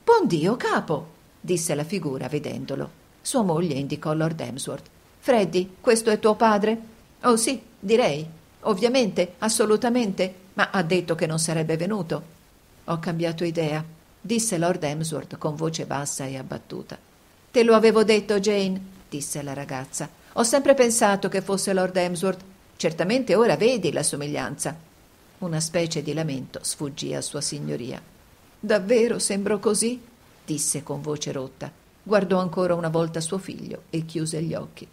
Buon Dio, capo! disse la figura vedendolo. Sua moglie indicò Lord Emsworth. Freddy, questo è tuo padre? Oh sì, direi. Ovviamente, assolutamente. Ma ha detto che non sarebbe venuto. Ho cambiato idea, disse Lord Emsworth con voce bassa e abbattuta. Te lo avevo detto, Jane, disse la ragazza. Ho sempre pensato che fosse Lord Emsworth. Certamente ora vedi la somiglianza. Una specie di lamento sfuggì a sua signoria. Davvero sembro così? disse con voce rotta. Guardò ancora una volta suo figlio e chiuse gli occhi.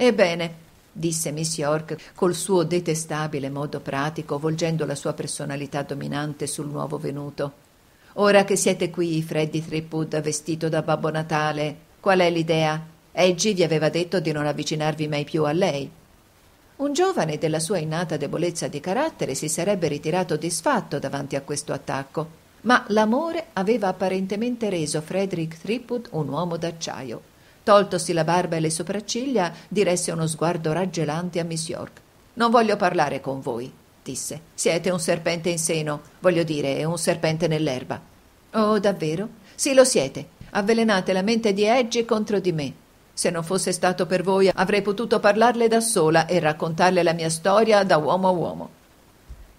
Ebbene, disse Miss York col suo detestabile modo pratico, volgendo la sua personalità dominante sul nuovo venuto. Ora che siete qui, Freddy Tripwood vestito da Babbo Natale, qual è l'idea? Eggie vi aveva detto di non avvicinarvi mai più a lei. Un giovane della sua innata debolezza di carattere si sarebbe ritirato disfatto davanti a questo attacco, ma l'amore aveva apparentemente reso Frederick Tripwood un uomo d'acciaio Toltosi la barba e le sopracciglia, diresse uno sguardo raggelante a Miss York. Non voglio parlare con voi, disse. Siete un serpente in seno, voglio dire, un serpente nell'erba. Oh, davvero? Sì, lo siete. Avvelenate la mente di Edgy contro di me. Se non fosse stato per voi, avrei potuto parlarle da sola e raccontarle la mia storia da uomo a uomo.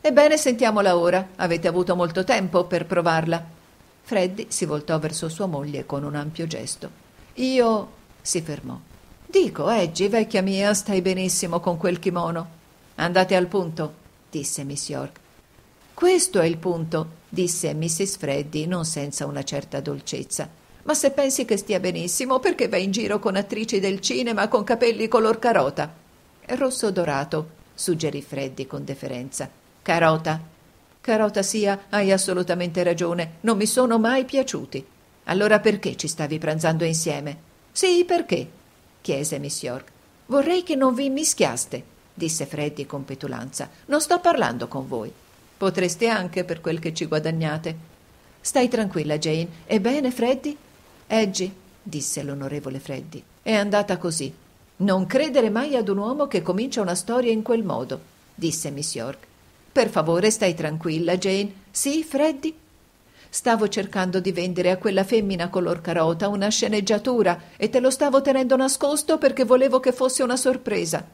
Ebbene, sentiamola ora. Avete avuto molto tempo per provarla. Freddy si voltò verso sua moglie con un ampio gesto. Io si fermò. Dico, Eggi, vecchia mia, stai benissimo con quel kimono. Andate al punto, disse Miss York. Questo è il punto, disse Mrs. Freddy, non senza una certa dolcezza. Ma se pensi che stia benissimo, perché vai in giro con attrici del cinema con capelli color carota? Rosso dorato, suggerì Freddy con deferenza. Carota. Carota sia, hai assolutamente ragione, non mi sono mai piaciuti. Allora perché ci stavi pranzando insieme? Sì, perché? chiese Miss York. Vorrei che non vi immischiaste, disse Freddy con petulanza. Non sto parlando con voi. Potreste anche per quel che ci guadagnate. Stai tranquilla, Jane. Ebbene, Freddy? Eggi, disse l'onorevole Freddy, è andata così. Non credere mai ad un uomo che comincia una storia in quel modo, disse Miss York. Per favore, stai tranquilla, Jane. Sì, Freddy? Stavo cercando di vendere a quella femmina color carota una sceneggiatura e te lo stavo tenendo nascosto perché volevo che fosse una sorpresa.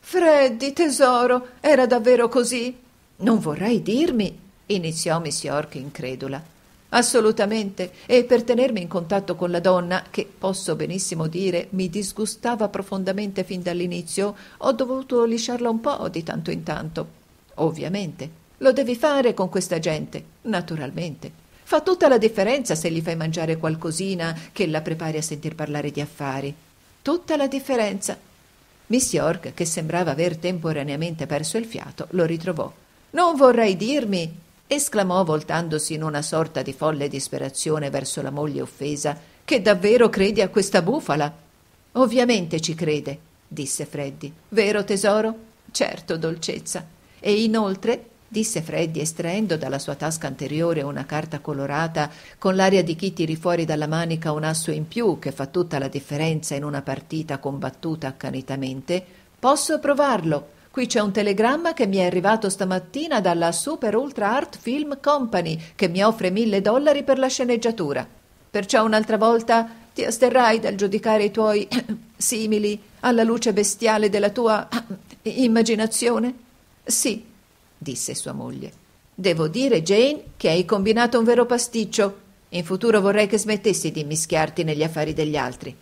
Freddi, tesoro, era davvero così? Non vorrei dirmi, iniziò Miss York incredula. Assolutamente, e per tenermi in contatto con la donna, che posso benissimo dire mi disgustava profondamente fin dall'inizio, ho dovuto lisciarla un po' di tanto in tanto. Ovviamente, lo devi fare con questa gente, naturalmente. Fa tutta la differenza se gli fai mangiare qualcosina che la prepari a sentir parlare di affari. Tutta la differenza. Miss York, che sembrava aver temporaneamente perso il fiato, lo ritrovò. Non vorrai dirmi, esclamò voltandosi in una sorta di folle disperazione verso la moglie offesa, che davvero credi a questa bufala? Ovviamente ci crede, disse Freddi. Vero tesoro? Certo, dolcezza. E inoltre disse Freddi estraendo dalla sua tasca anteriore una carta colorata con l'aria di chi tiri fuori dalla manica un asso in più che fa tutta la differenza in una partita combattuta accanitamente. Posso provarlo. Qui c'è un telegramma che mi è arrivato stamattina dalla Super Ultra Art Film Company che mi offre mille dollari per la sceneggiatura. Perciò un'altra volta ti asterrai dal giudicare i tuoi simili alla luce bestiale della tua immaginazione? Sì, disse sua moglie. Devo dire, Jane, che hai combinato un vero pasticcio. In futuro vorrei che smettessi di mischiarti negli affari degli altri.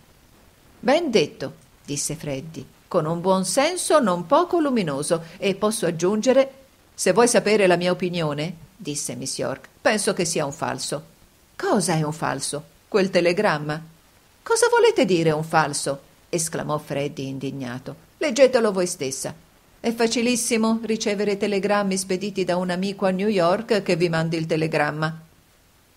Ben detto, disse Freddy, con un buon senso non poco luminoso, e posso aggiungere se vuoi sapere la mia opinione, disse Miss York, penso che sia un falso. Cosa è un falso? Quel telegramma. Cosa volete dire un falso? esclamò Freddy indignato. Leggetelo voi stessa. È facilissimo ricevere telegrammi spediti da un amico a New York che vi mandi il telegramma.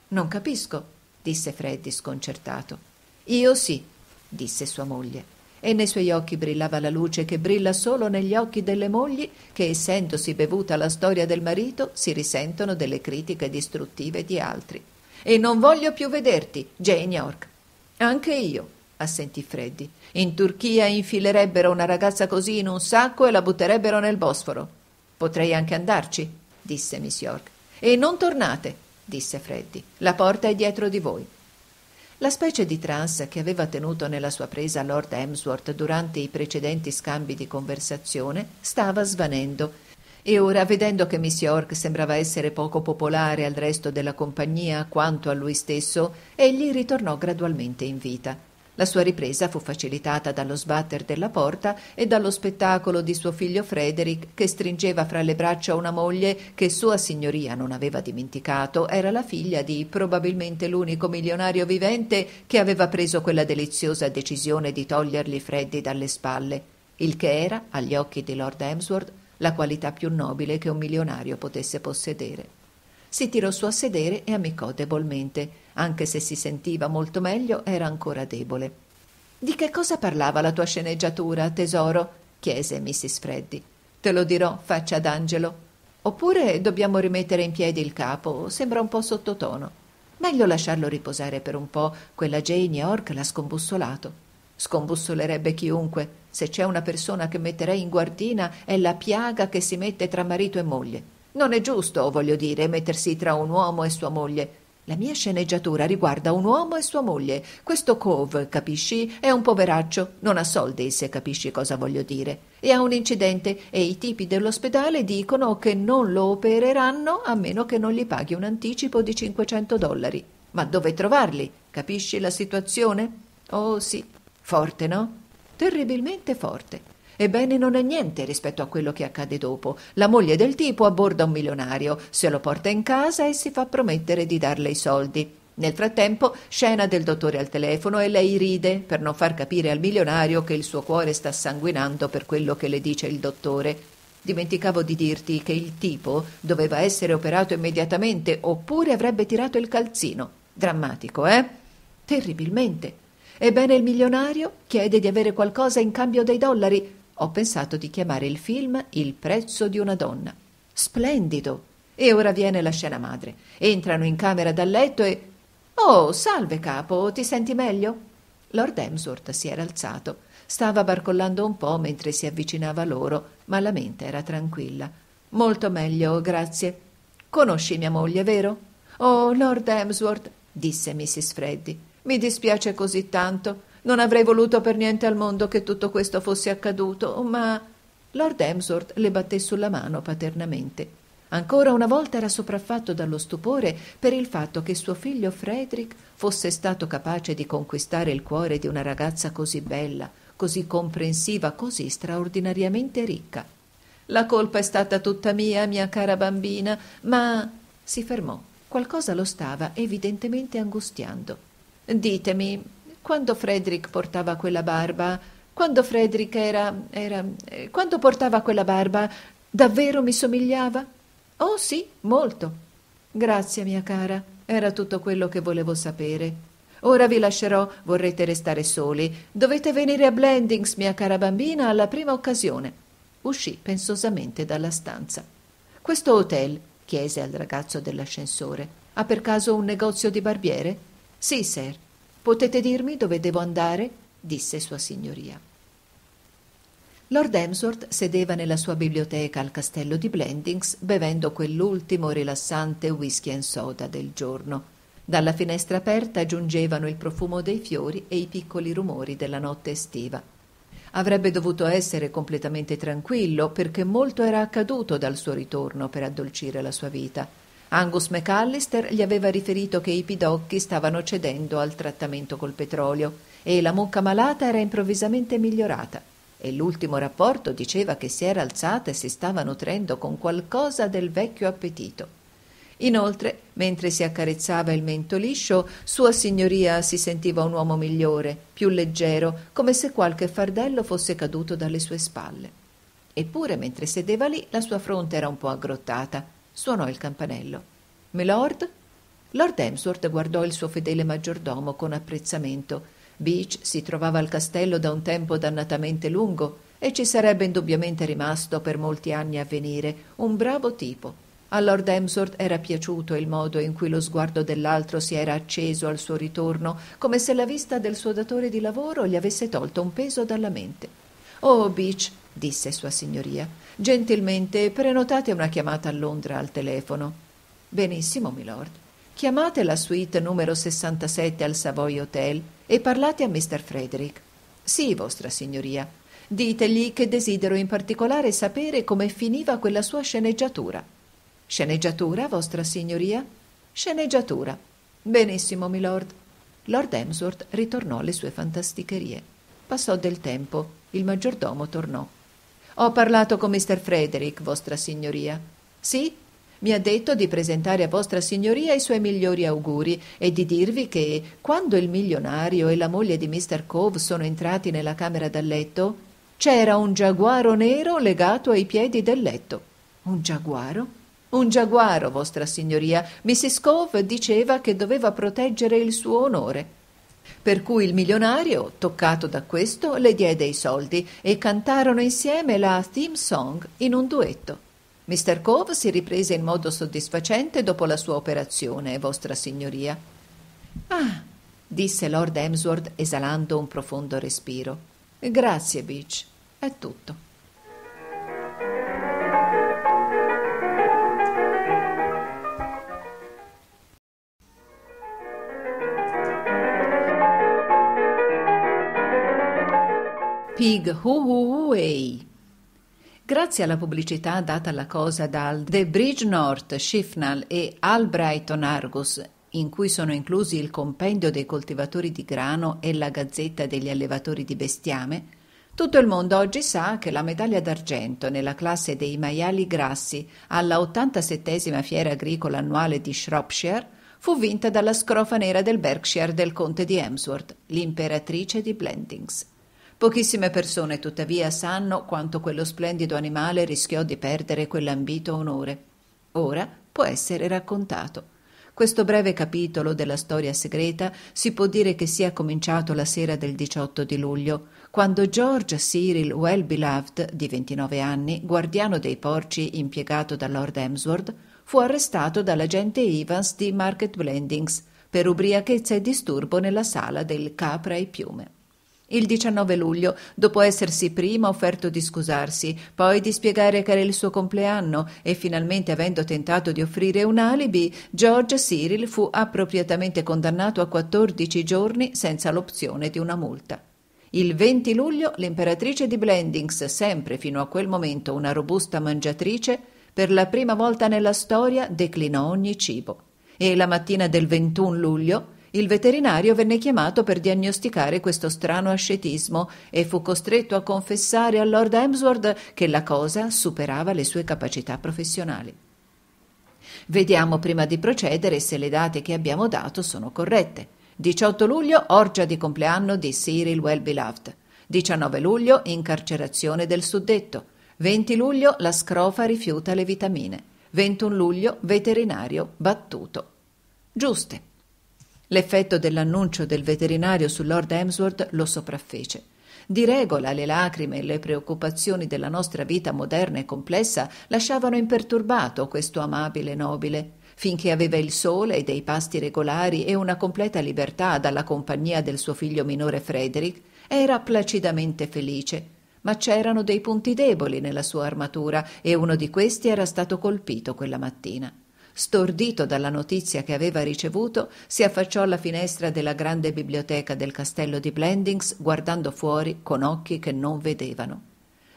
Non capisco, disse Freddy sconcertato. Io sì, disse sua moglie. E nei suoi occhi brillava la luce che brilla solo negli occhi delle mogli che, essendosi bevuta la storia del marito, si risentono delle critiche distruttive di altri. E non voglio più vederti, Jane York. Anche io assentì Freddi. In Turchia infilerebbero una ragazza così in un sacco e la butterebbero nel Bosforo. Potrei anche andarci, disse Miss York. E non tornate, disse Freddi. La porta è dietro di voi. La specie di trance che aveva tenuto nella sua presa Lord Emsworth durante i precedenti scambi di conversazione stava svanendo e ora, vedendo che Miss York sembrava essere poco popolare al resto della compagnia quanto a lui stesso, egli ritornò gradualmente in vita. La sua ripresa fu facilitata dallo sbatter della porta e dallo spettacolo di suo figlio Frederick che stringeva fra le braccia una moglie che sua signoria non aveva dimenticato, era la figlia di probabilmente l'unico milionario vivente che aveva preso quella deliziosa decisione di togliergli Freddy dalle spalle, il che era, agli occhi di Lord Hemsworth, la qualità più nobile che un milionario potesse possedere. Si tirò su a sedere e ammiccò debolmente. Anche se si sentiva molto meglio, era ancora debole. Di che cosa parlava la tua sceneggiatura, tesoro? chiese Mrs. Freddy. Te lo dirò, faccia d'angelo. Oppure dobbiamo rimettere in piedi il capo, sembra un po' sottotono. Meglio lasciarlo riposare per un po', quella Jane York l'ha scombussolato. Scombussolerebbe chiunque, se c'è una persona che metterei in guardina è la piaga che si mette tra marito e moglie. Non è giusto, voglio dire, mettersi tra un uomo e sua moglie. La mia sceneggiatura riguarda un uomo e sua moglie. Questo Cove, capisci? È un poveraccio, non ha soldi, se capisci cosa voglio dire. E ha un incidente e i tipi dell'ospedale dicono che non lo opereranno a meno che non gli paghi un anticipo di 500 dollari. Ma dove trovarli? Capisci la situazione? Oh sì, forte, no? Terribilmente forte. Ebbene, non è niente rispetto a quello che accade dopo. La moglie del tipo abborda un milionario, se lo porta in casa e si fa promettere di darle i soldi. Nel frattempo, scena del dottore al telefono e lei ride per non far capire al milionario che il suo cuore sta sanguinando per quello che le dice il dottore. Dimenticavo di dirti che il tipo doveva essere operato immediatamente oppure avrebbe tirato il calzino. Drammatico, eh? Terribilmente. Ebbene, il milionario chiede di avere qualcosa in cambio dei dollari ho pensato di chiamare il film Il prezzo di una donna. Splendido! E ora viene la scena madre. Entrano in camera da letto e. Oh, salve capo, ti senti meglio? Lord Emsworth si era alzato. Stava barcollando un po' mentre si avvicinava loro, ma la mente era tranquilla. Molto meglio, grazie. Conosci mia moglie, vero? Oh, Lord Emsworth, disse Mrs. Freddy, mi dispiace così tanto. Non avrei voluto per niente al mondo che tutto questo fosse accaduto, ma. Lord Emsworth le batté sulla mano paternamente. Ancora una volta era sopraffatto dallo stupore per il fatto che suo figlio Frederick fosse stato capace di conquistare il cuore di una ragazza così bella, così comprensiva, così straordinariamente ricca. La colpa è stata tutta mia, mia cara bambina, ma si fermò. Qualcosa lo stava evidentemente angustiando. Ditemi, quando Frederick portava quella barba, quando Frederick era, era eh, quando portava quella barba, davvero mi somigliava? Oh sì, molto. Grazie, mia cara, era tutto quello che volevo sapere. Ora vi lascerò, vorrete restare soli. Dovete venire a Blendings, mia cara bambina, alla prima occasione. Uscì pensosamente dalla stanza. Questo hotel, chiese al ragazzo dell'ascensore, ha per caso un negozio di barbiere? Sì, sir. Potete dirmi dove devo andare? disse Sua Signoria. Lord Emsworth sedeva nella sua biblioteca al castello di Blendings bevendo quell'ultimo rilassante whisky and soda del giorno. Dalla finestra aperta giungevano il profumo dei fiori e i piccoli rumori della notte estiva. Avrebbe dovuto essere completamente tranquillo perché molto era accaduto dal suo ritorno per addolcire la sua vita. Angus McAllister gli aveva riferito che i pidocchi stavano cedendo al trattamento col petrolio e la mucca malata era improvvisamente migliorata e l'ultimo rapporto diceva che si era alzata e si stava nutrendo con qualcosa del vecchio appetito. Inoltre, mentre si accarezzava il mento liscio, sua signoria si sentiva un uomo migliore, più leggero, come se qualche fardello fosse caduto dalle sue spalle. Eppure, mentre sedeva lì, la sua fronte era un po aggrottata Suonò il campanello. Milord? Lord Emsworth guardò il suo fedele maggiordomo con apprezzamento. Beach si trovava al castello da un tempo dannatamente lungo e ci sarebbe indubbiamente rimasto per molti anni a venire un bravo tipo. A Lord Emsworth era piaciuto il modo in cui lo sguardo dell'altro si era acceso al suo ritorno, come se la vista del suo datore di lavoro gli avesse tolto un peso dalla mente. Oh, Beach, disse sua signoria, Gentilmente prenotate una chiamata a Londra al telefono. Benissimo, milord. Chiamate la suite numero 67 al Savoy Hotel e parlate a Mr. Frederick. Sì, vostra signoria. Ditegli che desidero in particolare sapere come finiva quella sua sceneggiatura. Sceneggiatura, vostra signoria? Sceneggiatura. Benissimo, milord. Lord Emsworth ritornò alle sue fantasticherie. Passò del tempo. Il maggiordomo tornò. Ho parlato con Mr. Frederick, vostra signoria. Sì? Mi ha detto di presentare a vostra signoria i suoi migliori auguri e di dirvi che, quando il milionario e la moglie di Mr. Cove sono entrati nella camera da letto, c'era un giaguaro nero legato ai piedi del letto. Un giaguaro? Un giaguaro, vostra signoria. Mrs. Cove diceva che doveva proteggere il suo onore. Per cui il milionario, toccato da questo, le diede i soldi e cantarono insieme la theme song in un duetto. Mr. Cove si riprese in modo soddisfacente dopo la sua operazione, Vostra Signoria. Ah, disse Lord Emsworth esalando un profondo respiro. Grazie, Beach. È tutto. Pig Huhuhuei. Grazie alla pubblicità data alla cosa dal The Bridge North, Shifnal e Albrighton Argus, in cui sono inclusi il compendio dei coltivatori di grano e la gazzetta degli allevatori di bestiame, tutto il mondo oggi sa che la medaglia d'argento nella classe dei maiali grassi alla 87 fiera agricola annuale di Shropshire fu vinta dalla scrofa nera del Berkshire del conte di Emsworth, l'imperatrice di Blendings. Pochissime persone tuttavia sanno quanto quello splendido animale rischiò di perdere quell'ambito onore. Ora può essere raccontato. Questo breve capitolo della storia segreta si può dire che sia cominciato la sera del 18 di luglio, quando George Cyril Wellbeloved, di 29 anni, guardiano dei porci impiegato da Lord Emsworth, fu arrestato dall'agente Evans di Market Blendings per ubriachezza e disturbo nella sala del Capra e Piume il 19 luglio, dopo essersi prima offerto di scusarsi, poi di spiegare che era il suo compleanno e finalmente avendo tentato di offrire un alibi, George Cyril fu appropriatamente condannato a 14 giorni senza l'opzione di una multa. Il 20 luglio l'imperatrice di Blendings, sempre fino a quel momento una robusta mangiatrice, per la prima volta nella storia declinò ogni cibo. E la mattina del 21 luglio il veterinario venne chiamato per diagnosticare questo strano ascetismo e fu costretto a confessare a Lord Emsworth che la cosa superava le sue capacità professionali. Vediamo prima di procedere se le date che abbiamo dato sono corrette. 18 luglio, orgia di compleanno di Cyril Wellbeloved. 19 luglio, incarcerazione del suddetto. 20 luglio, la scrofa rifiuta le vitamine. 21 luglio, veterinario battuto. Giuste. L'effetto dell'annuncio del veterinario su Lord Emsworth lo sopraffece. Di regola le lacrime e le preoccupazioni della nostra vita moderna e complessa lasciavano imperturbato questo amabile nobile, finché aveva il sole e dei pasti regolari e una completa libertà dalla compagnia del suo figlio minore Frederick, era placidamente felice. Ma c'erano dei punti deboli nella sua armatura e uno di questi era stato colpito quella mattina stordito dalla notizia che aveva ricevuto, si affacciò alla finestra della grande biblioteca del castello di Blendings, guardando fuori con occhi che non vedevano.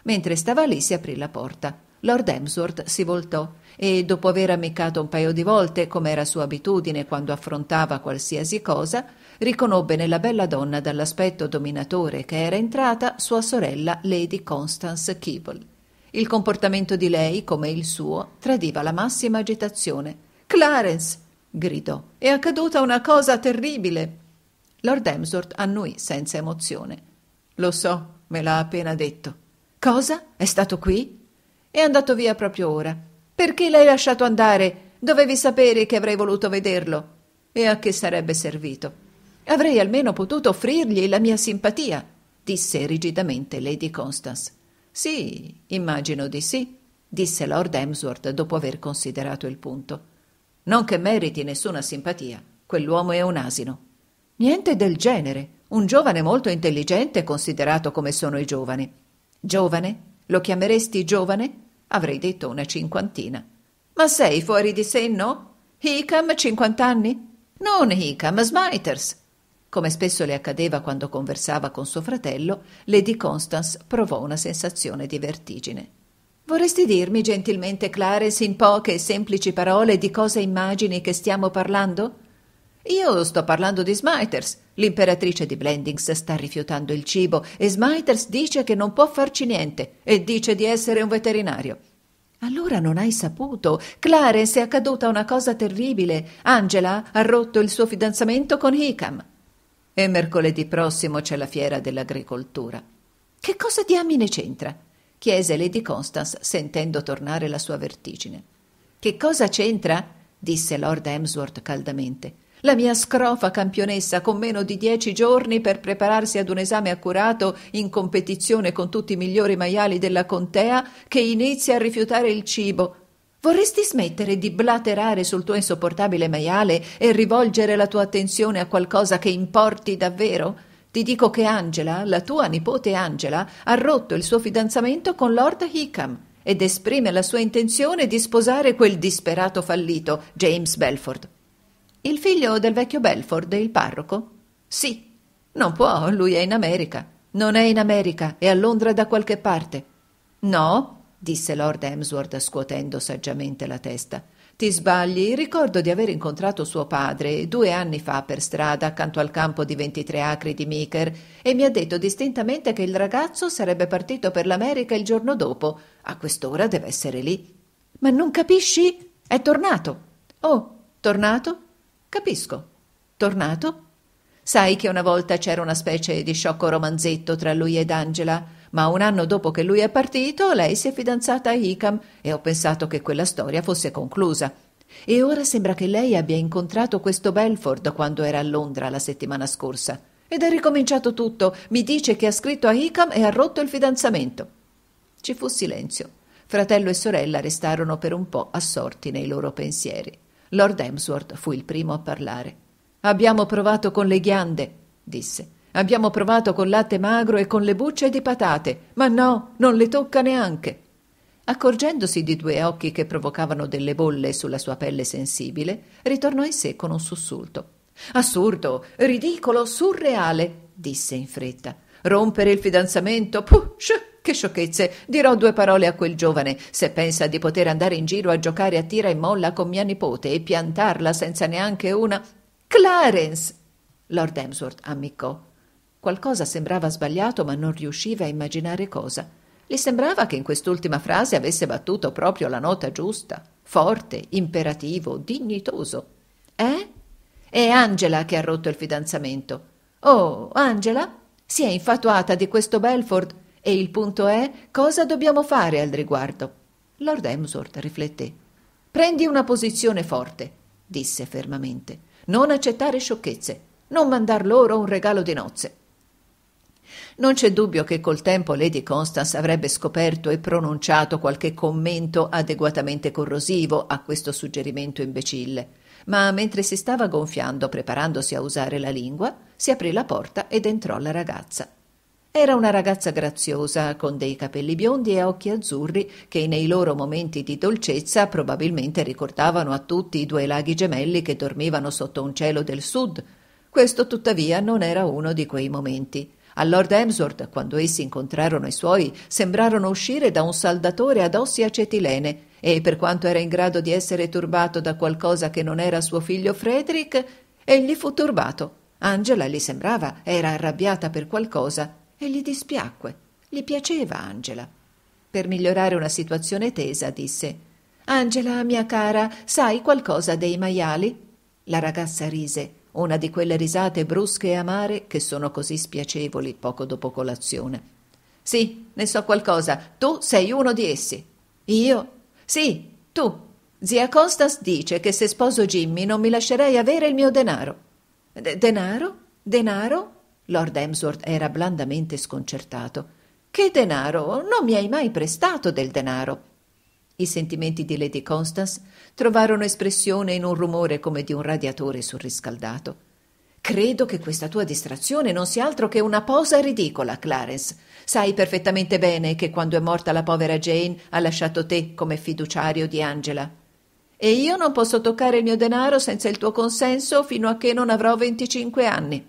Mentre stava lì si aprì la porta. Lord Emsworth si voltò e, dopo aver ammiccato un paio di volte, come era sua abitudine quando affrontava qualsiasi cosa, riconobbe nella bella donna dall'aspetto dominatore che era entrata sua sorella Lady Constance Keeble. Il comportamento di lei, come il suo, tradiva la massima agitazione. Clarence! gridò. È accaduta una cosa terribile. Lord Emsworth annui senza emozione. Lo so, me l'ha appena detto. Cosa? È stato qui? È andato via proprio ora. Perché l'hai lasciato andare? Dovevi sapere che avrei voluto vederlo. E a che sarebbe servito? Avrei almeno potuto offrirgli la mia simpatia, disse rigidamente Lady Constance. Sì, immagino di sì, disse Lord Emsworth dopo aver considerato il punto. Non che meriti nessuna simpatia. Quell'uomo è un asino. Niente del genere. Un giovane molto intelligente considerato come sono i giovani. Giovane? Lo chiameresti giovane? Avrei detto una cinquantina. Ma sei fuori di senno? no? Hicam, cinquant'anni? Non Hicam, Smithers. Come spesso le accadeva quando conversava con suo fratello, Lady Constance provò una sensazione di vertigine. Vorresti dirmi gentilmente, Clarence, in poche e semplici parole di cosa immagini che stiamo parlando? Io sto parlando di Smithers. L'imperatrice di Blendings sta rifiutando il cibo e Smithers dice che non può farci niente e dice di essere un veterinario. Allora non hai saputo. Clarence è accaduta una cosa terribile. Angela ha rotto il suo fidanzamento con Hickam. E mercoledì prossimo c'è la fiera dell'agricoltura. Che cosa diamine c'entra? chiese Lady Constance sentendo tornare la sua vertigine. Che cosa c'entra? disse Lord Emsworth caldamente. La mia scrofa campionessa con meno di dieci giorni per prepararsi ad un esame accurato in competizione con tutti i migliori maiali della contea che inizia a rifiutare il cibo, Vorresti smettere di blaterare sul tuo insopportabile maiale e rivolgere la tua attenzione a qualcosa che importi davvero? Ti dico che Angela, la tua nipote Angela, ha rotto il suo fidanzamento con Lord Hickam ed esprime la sua intenzione di sposare quel disperato fallito, James Belford. Il figlio del vecchio Belford, il parroco? Sì. Non può, lui è in America. Non è in America, è a Londra da qualche parte. No, disse Lord Emsworth scuotendo saggiamente la testa. Ti sbagli, ricordo di aver incontrato suo padre due anni fa per strada accanto al campo di 23 acri di Meeker e mi ha detto distintamente che il ragazzo sarebbe partito per l'America il giorno dopo. A quest'ora deve essere lì. Ma non capisci? È tornato. Oh, tornato? Capisco. Tornato? Sai che una volta c'era una specie di sciocco romanzetto tra lui ed Angela? ma un anno dopo che lui è partito lei si è fidanzata a Hicam e ho pensato che quella storia fosse conclusa. E ora sembra che lei abbia incontrato questo Belford quando era a Londra la settimana scorsa. Ed è ricominciato tutto. Mi dice che ha scritto a Hicam e ha rotto il fidanzamento. Ci fu silenzio. Fratello e sorella restarono per un po' assorti nei loro pensieri. Lord Emsworth fu il primo a parlare. Abbiamo provato con le ghiande, disse. Abbiamo provato col latte magro e con le bucce di patate, ma no, non le tocca neanche. Accorgendosi di due occhi che provocavano delle bolle sulla sua pelle sensibile, ritornò in sé con un sussulto. Assurdo, ridicolo, surreale, disse in fretta. Rompere il fidanzamento? Puh, sciù, che sciocchezze! Dirò due parole a quel giovane. Se pensa di poter andare in giro a giocare a tira e molla con mia nipote e piantarla senza neanche una. Clarence! Lord Emsworth ammiccò Qualcosa sembrava sbagliato, ma non riusciva a immaginare cosa. Gli sembrava che in quest'ultima frase avesse battuto proprio la nota giusta, forte, imperativo, dignitoso. Eh? È Angela che ha rotto il fidanzamento. Oh, Angela? Si è infatuata di questo Belford e il punto è cosa dobbiamo fare al riguardo. Lord Emsworth rifletté. Prendi una posizione forte, disse fermamente. Non accettare sciocchezze. Non mandar loro un regalo di nozze. Non c'è dubbio che col tempo Lady Constance avrebbe scoperto e pronunciato qualche commento adeguatamente corrosivo a questo suggerimento imbecille. Ma mentre si stava gonfiando, preparandosi a usare la lingua, si aprì la porta ed entrò la ragazza. Era una ragazza graziosa, con dei capelli biondi e occhi azzurri che nei loro momenti di dolcezza probabilmente ricordavano a tutti i due laghi gemelli che dormivano sotto un cielo del sud. Questo tuttavia non era uno di quei momenti. A Lord Emsworth, quando essi incontrarono i suoi, sembrarono uscire da un saldatore ad ossi acetilene e, per quanto era in grado di essere turbato da qualcosa che non era suo figlio Frederick, egli fu turbato. Angela gli sembrava era arrabbiata per qualcosa e gli dispiacque. Gli piaceva Angela. Per migliorare una situazione tesa, disse Angela, mia cara, sai qualcosa dei maiali? La ragazza rise una di quelle risate brusche e amare che sono così spiacevoli poco dopo colazione. Sì, ne so qualcosa. Tu sei uno di essi. Io? Sì, tu. Zia Costas dice che se sposo Jimmy non mi lascerei avere il mio denaro. De- denaro? Denaro? Lord Emsworth era blandamente sconcertato. Che denaro? Non mi hai mai prestato del denaro. I sentimenti di Lady Constance trovarono espressione in un rumore come di un radiatore surriscaldato. Credo che questa tua distrazione non sia altro che una posa ridicola, Clarence. Sai perfettamente bene che quando è morta la povera Jane ha lasciato te come fiduciario di Angela. E io non posso toccare il mio denaro senza il tuo consenso fino a che non avrò venticinque anni.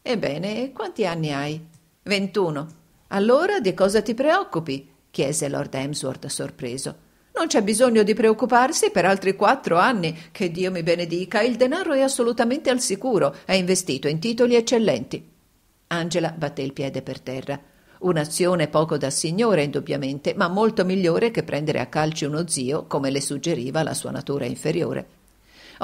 Ebbene, quanti anni hai? Ventuno. Allora di cosa ti preoccupi? chiese Lord Emsworth sorpreso. Non c'è bisogno di preoccuparsi per altri quattro anni, che Dio mi benedica, il denaro è assolutamente al sicuro, è investito in titoli eccellenti. Angela batté il piede per terra. Un'azione poco da signore, indubbiamente, ma molto migliore che prendere a calci uno zio, come le suggeriva la sua natura inferiore.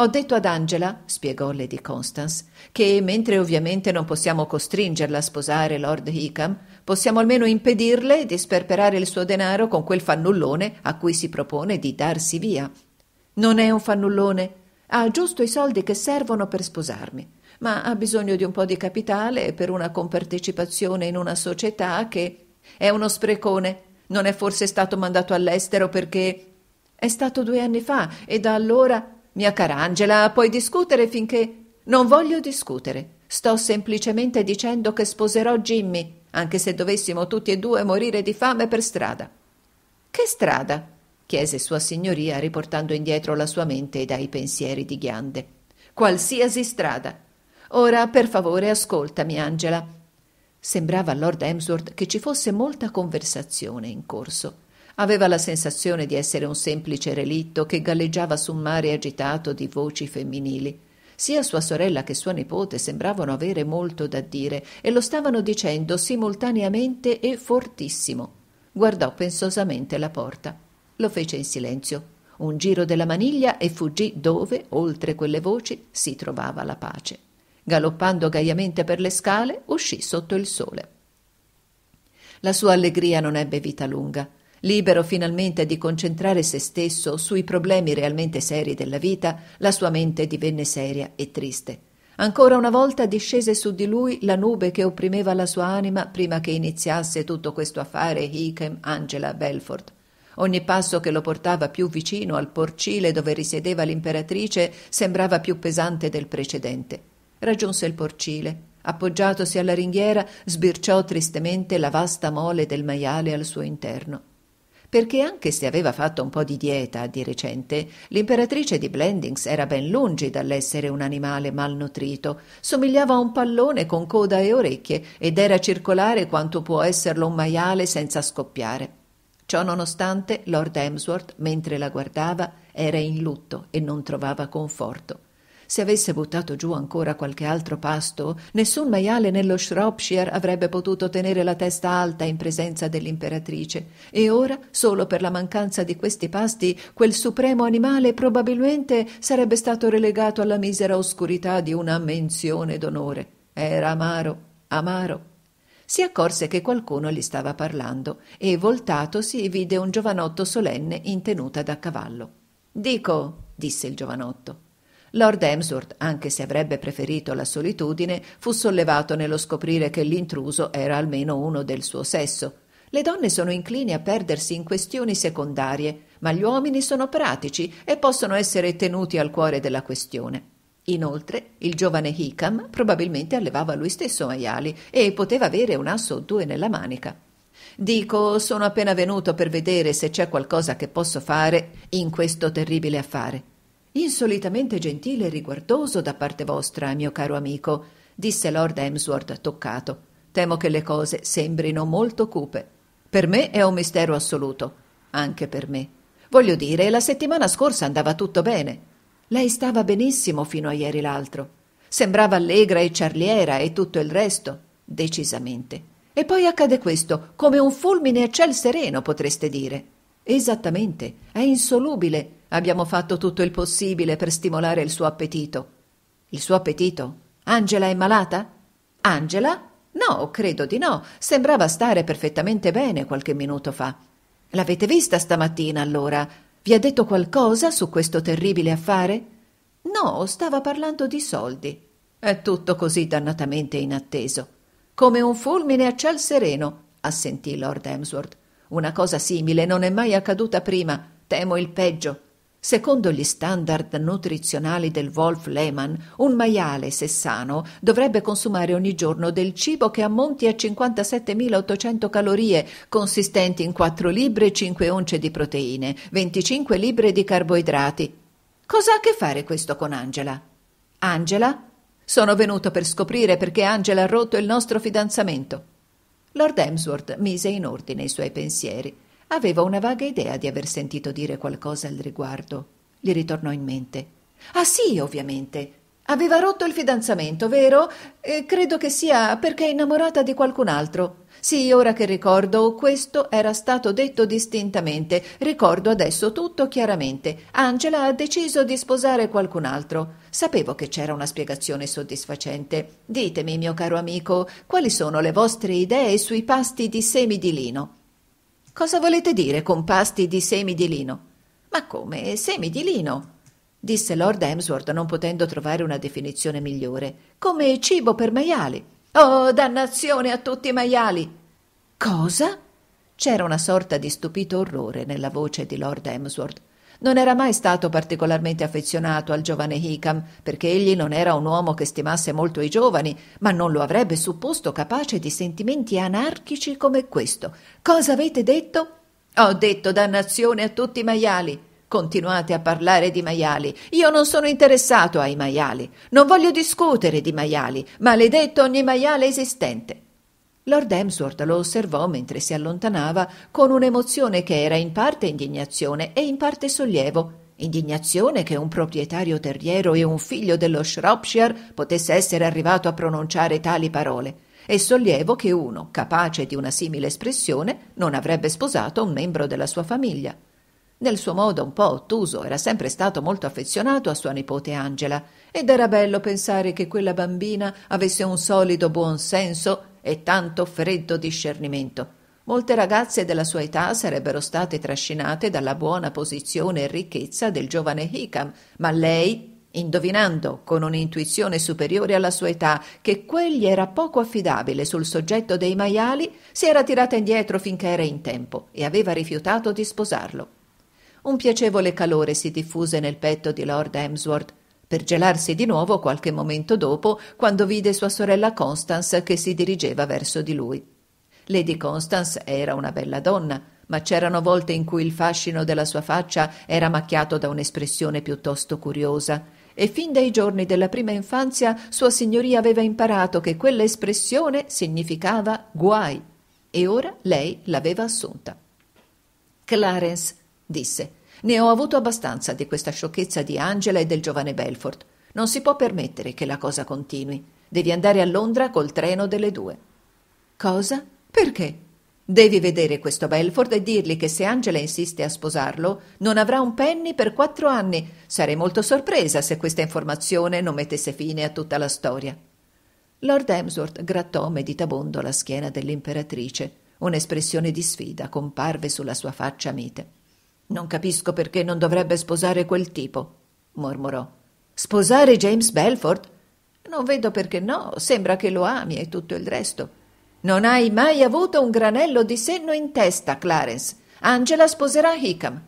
Ho detto ad Angela, spiegò Lady Constance, che mentre ovviamente non possiamo costringerla a sposare Lord Hickam, possiamo almeno impedirle di sperperare il suo denaro con quel fannullone a cui si propone di darsi via. Non è un fannullone, ha giusto i soldi che servono per sposarmi, ma ha bisogno di un po' di capitale per una compartecipazione in una società che è uno sprecone. Non è forse stato mandato all'estero perché è stato due anni fa e da allora mia cara Angela, puoi discutere finché. Non voglio discutere. Sto semplicemente dicendo che sposerò Jimmy, anche se dovessimo tutti e due morire di fame per strada. Che strada? chiese Sua Signoria, riportando indietro la sua mente dai pensieri di ghiande. Qualsiasi strada. Ora, per favore, ascoltami, Angela. Sembrava a Lord Emsworth che ci fosse molta conversazione in corso. Aveva la sensazione di essere un semplice relitto che galleggiava su un mare agitato di voci femminili. Sia sua sorella che sua nipote sembravano avere molto da dire e lo stavano dicendo simultaneamente e fortissimo. Guardò pensosamente la porta. Lo fece in silenzio. Un giro della maniglia e fuggì dove, oltre quelle voci, si trovava la pace. Galoppando gaiamente per le scale, uscì sotto il sole. La sua allegria non ebbe vita lunga. Libero finalmente di concentrare se stesso sui problemi realmente seri della vita, la sua mente divenne seria e triste. Ancora una volta discese su di lui la nube che opprimeva la sua anima prima che iniziasse tutto questo affare Hickam Angela Belford. Ogni passo che lo portava più vicino al porcile dove risiedeva l'imperatrice sembrava più pesante del precedente. Raggiunse il porcile. Appoggiatosi alla ringhiera, sbirciò tristemente la vasta mole del maiale al suo interno perché anche se aveva fatto un po' di dieta di recente, l'imperatrice di Blendings era ben lungi dall'essere un animale malnutrito, somigliava a un pallone con coda e orecchie ed era circolare quanto può esserlo un maiale senza scoppiare. Ciò nonostante, Lord Emsworth, mentre la guardava, era in lutto e non trovava conforto. Se avesse buttato giù ancora qualche altro pasto, nessun maiale nello Shropshire avrebbe potuto tenere la testa alta in presenza dell'imperatrice, e ora, solo per la mancanza di questi pasti, quel supremo animale probabilmente sarebbe stato relegato alla misera oscurità di una menzione d'onore. Era amaro, amaro si accorse che qualcuno gli stava parlando e voltatosi vide un giovanotto solenne in tenuta da cavallo. Dico, disse il giovanotto, Lord Emsworth, anche se avrebbe preferito la solitudine, fu sollevato nello scoprire che l'intruso era almeno uno del suo sesso. Le donne sono incline a perdersi in questioni secondarie, ma gli uomini sono pratici e possono essere tenuti al cuore della questione. Inoltre, il giovane Hickam probabilmente allevava lui stesso maiali e poteva avere un asso o due nella manica. Dico, sono appena venuto per vedere se c'è qualcosa che posso fare in questo terribile affare. Insolitamente gentile e riguardoso da parte vostra, mio caro amico, disse Lord Emsworth toccato. Temo che le cose sembrino molto cupe. Per me è un mistero assoluto, anche per me. Voglio dire, la settimana scorsa andava tutto bene. Lei stava benissimo fino a ieri l'altro. Sembrava allegra e ciarliera e tutto il resto, decisamente. E poi accade questo, come un fulmine a ciel sereno, potreste dire. Esattamente, è insolubile. Abbiamo fatto tutto il possibile per stimolare il suo appetito. Il suo appetito? Angela è malata? Angela? No, credo di no. Sembrava stare perfettamente bene qualche minuto fa. L'avete vista stamattina allora? Vi ha detto qualcosa su questo terribile affare? No, stava parlando di soldi. È tutto così dannatamente inatteso. Come un fulmine a ciel sereno, assentì Lord Emsworth. Una cosa simile non è mai accaduta prima, temo il peggio. Secondo gli standard nutrizionali del Wolf Lehmann, un maiale, se sano, dovrebbe consumare ogni giorno del cibo che ammonti a 57.800 calorie, consistenti in 4 libbre e 5 once di proteine, 25 libbre di carboidrati. Cosa ha a che fare questo con Angela? Angela? Sono venuto per scoprire perché Angela ha rotto il nostro fidanzamento. Lord Emsworth mise in ordine i suoi pensieri. Aveva una vaga idea di aver sentito dire qualcosa al riguardo. Gli ritornò in mente. Ah sì, ovviamente. Aveva rotto il fidanzamento, vero? Eh, credo che sia perché è innamorata di qualcun altro. Sì, ora che ricordo, questo era stato detto distintamente. Ricordo adesso tutto chiaramente. Angela ha deciso di sposare qualcun altro. Sapevo che c'era una spiegazione soddisfacente. Ditemi, mio caro amico, quali sono le vostre idee sui pasti di semi di lino? Cosa volete dire con pasti di semi di lino? Ma come semi di lino? disse Lord Emsworth, non potendo trovare una definizione migliore. Come cibo per maiali. Oh, dannazione a tutti i maiali! Cosa? C'era una sorta di stupito orrore nella voce di Lord Emsworth. Non era mai stato particolarmente affezionato al giovane Hickam, perché egli non era un uomo che stimasse molto i giovani, ma non lo avrebbe supposto capace di sentimenti anarchici come questo. Cosa avete detto? Ho detto dannazione a tutti i maiali. Continuate a parlare di maiali. Io non sono interessato ai maiali. Non voglio discutere di maiali. Maledetto ogni maiale esistente. Lord Emsworth lo osservò mentre si allontanava con un'emozione che era in parte indignazione e in parte sollievo. Indignazione che un proprietario terriero e un figlio dello Shropshire potesse essere arrivato a pronunciare tali parole, e sollievo che uno, capace di una simile espressione, non avrebbe sposato un membro della sua famiglia. Nel suo modo un po' ottuso era sempre stato molto affezionato a sua nipote Angela ed era bello pensare che quella bambina avesse un solido buon senso e tanto freddo discernimento. Molte ragazze della sua età sarebbero state trascinate dalla buona posizione e ricchezza del giovane Hickam, ma lei indovinando con un'intuizione superiore alla sua età che quegli era poco affidabile sul soggetto dei maiali, si era tirata indietro finché era in tempo e aveva rifiutato di sposarlo. Un piacevole calore si diffuse nel petto di Lord Emsworth per gelarsi di nuovo qualche momento dopo quando vide sua sorella Constance che si dirigeva verso di lui. Lady Constance era una bella donna, ma c'erano volte in cui il fascino della sua faccia era macchiato da un'espressione piuttosto curiosa, e fin dai giorni della prima infanzia sua signoria aveva imparato che quell'espressione significava guai, e ora lei l'aveva assunta. Clarence, disse, ne ho avuto abbastanza di questa sciocchezza di Angela e del giovane Belfort. Non si può permettere che la cosa continui. Devi andare a Londra col treno delle due. Cosa? Perché? Devi vedere questo Belford e dirgli che se Angela insiste a sposarlo non avrà un penny per quattro anni. Sarei molto sorpresa se questa informazione non mettesse fine a tutta la storia. Lord Emsworth grattò meditabondo la schiena dell'imperatrice. Un'espressione di sfida comparve sulla sua faccia mite. Non capisco perché non dovrebbe sposare quel tipo, mormorò. Sposare James Belford? Non vedo perché no, sembra che lo ami e tutto il resto. Non hai mai avuto un granello di senno in testa, Clarence. Angela sposerà Hickam.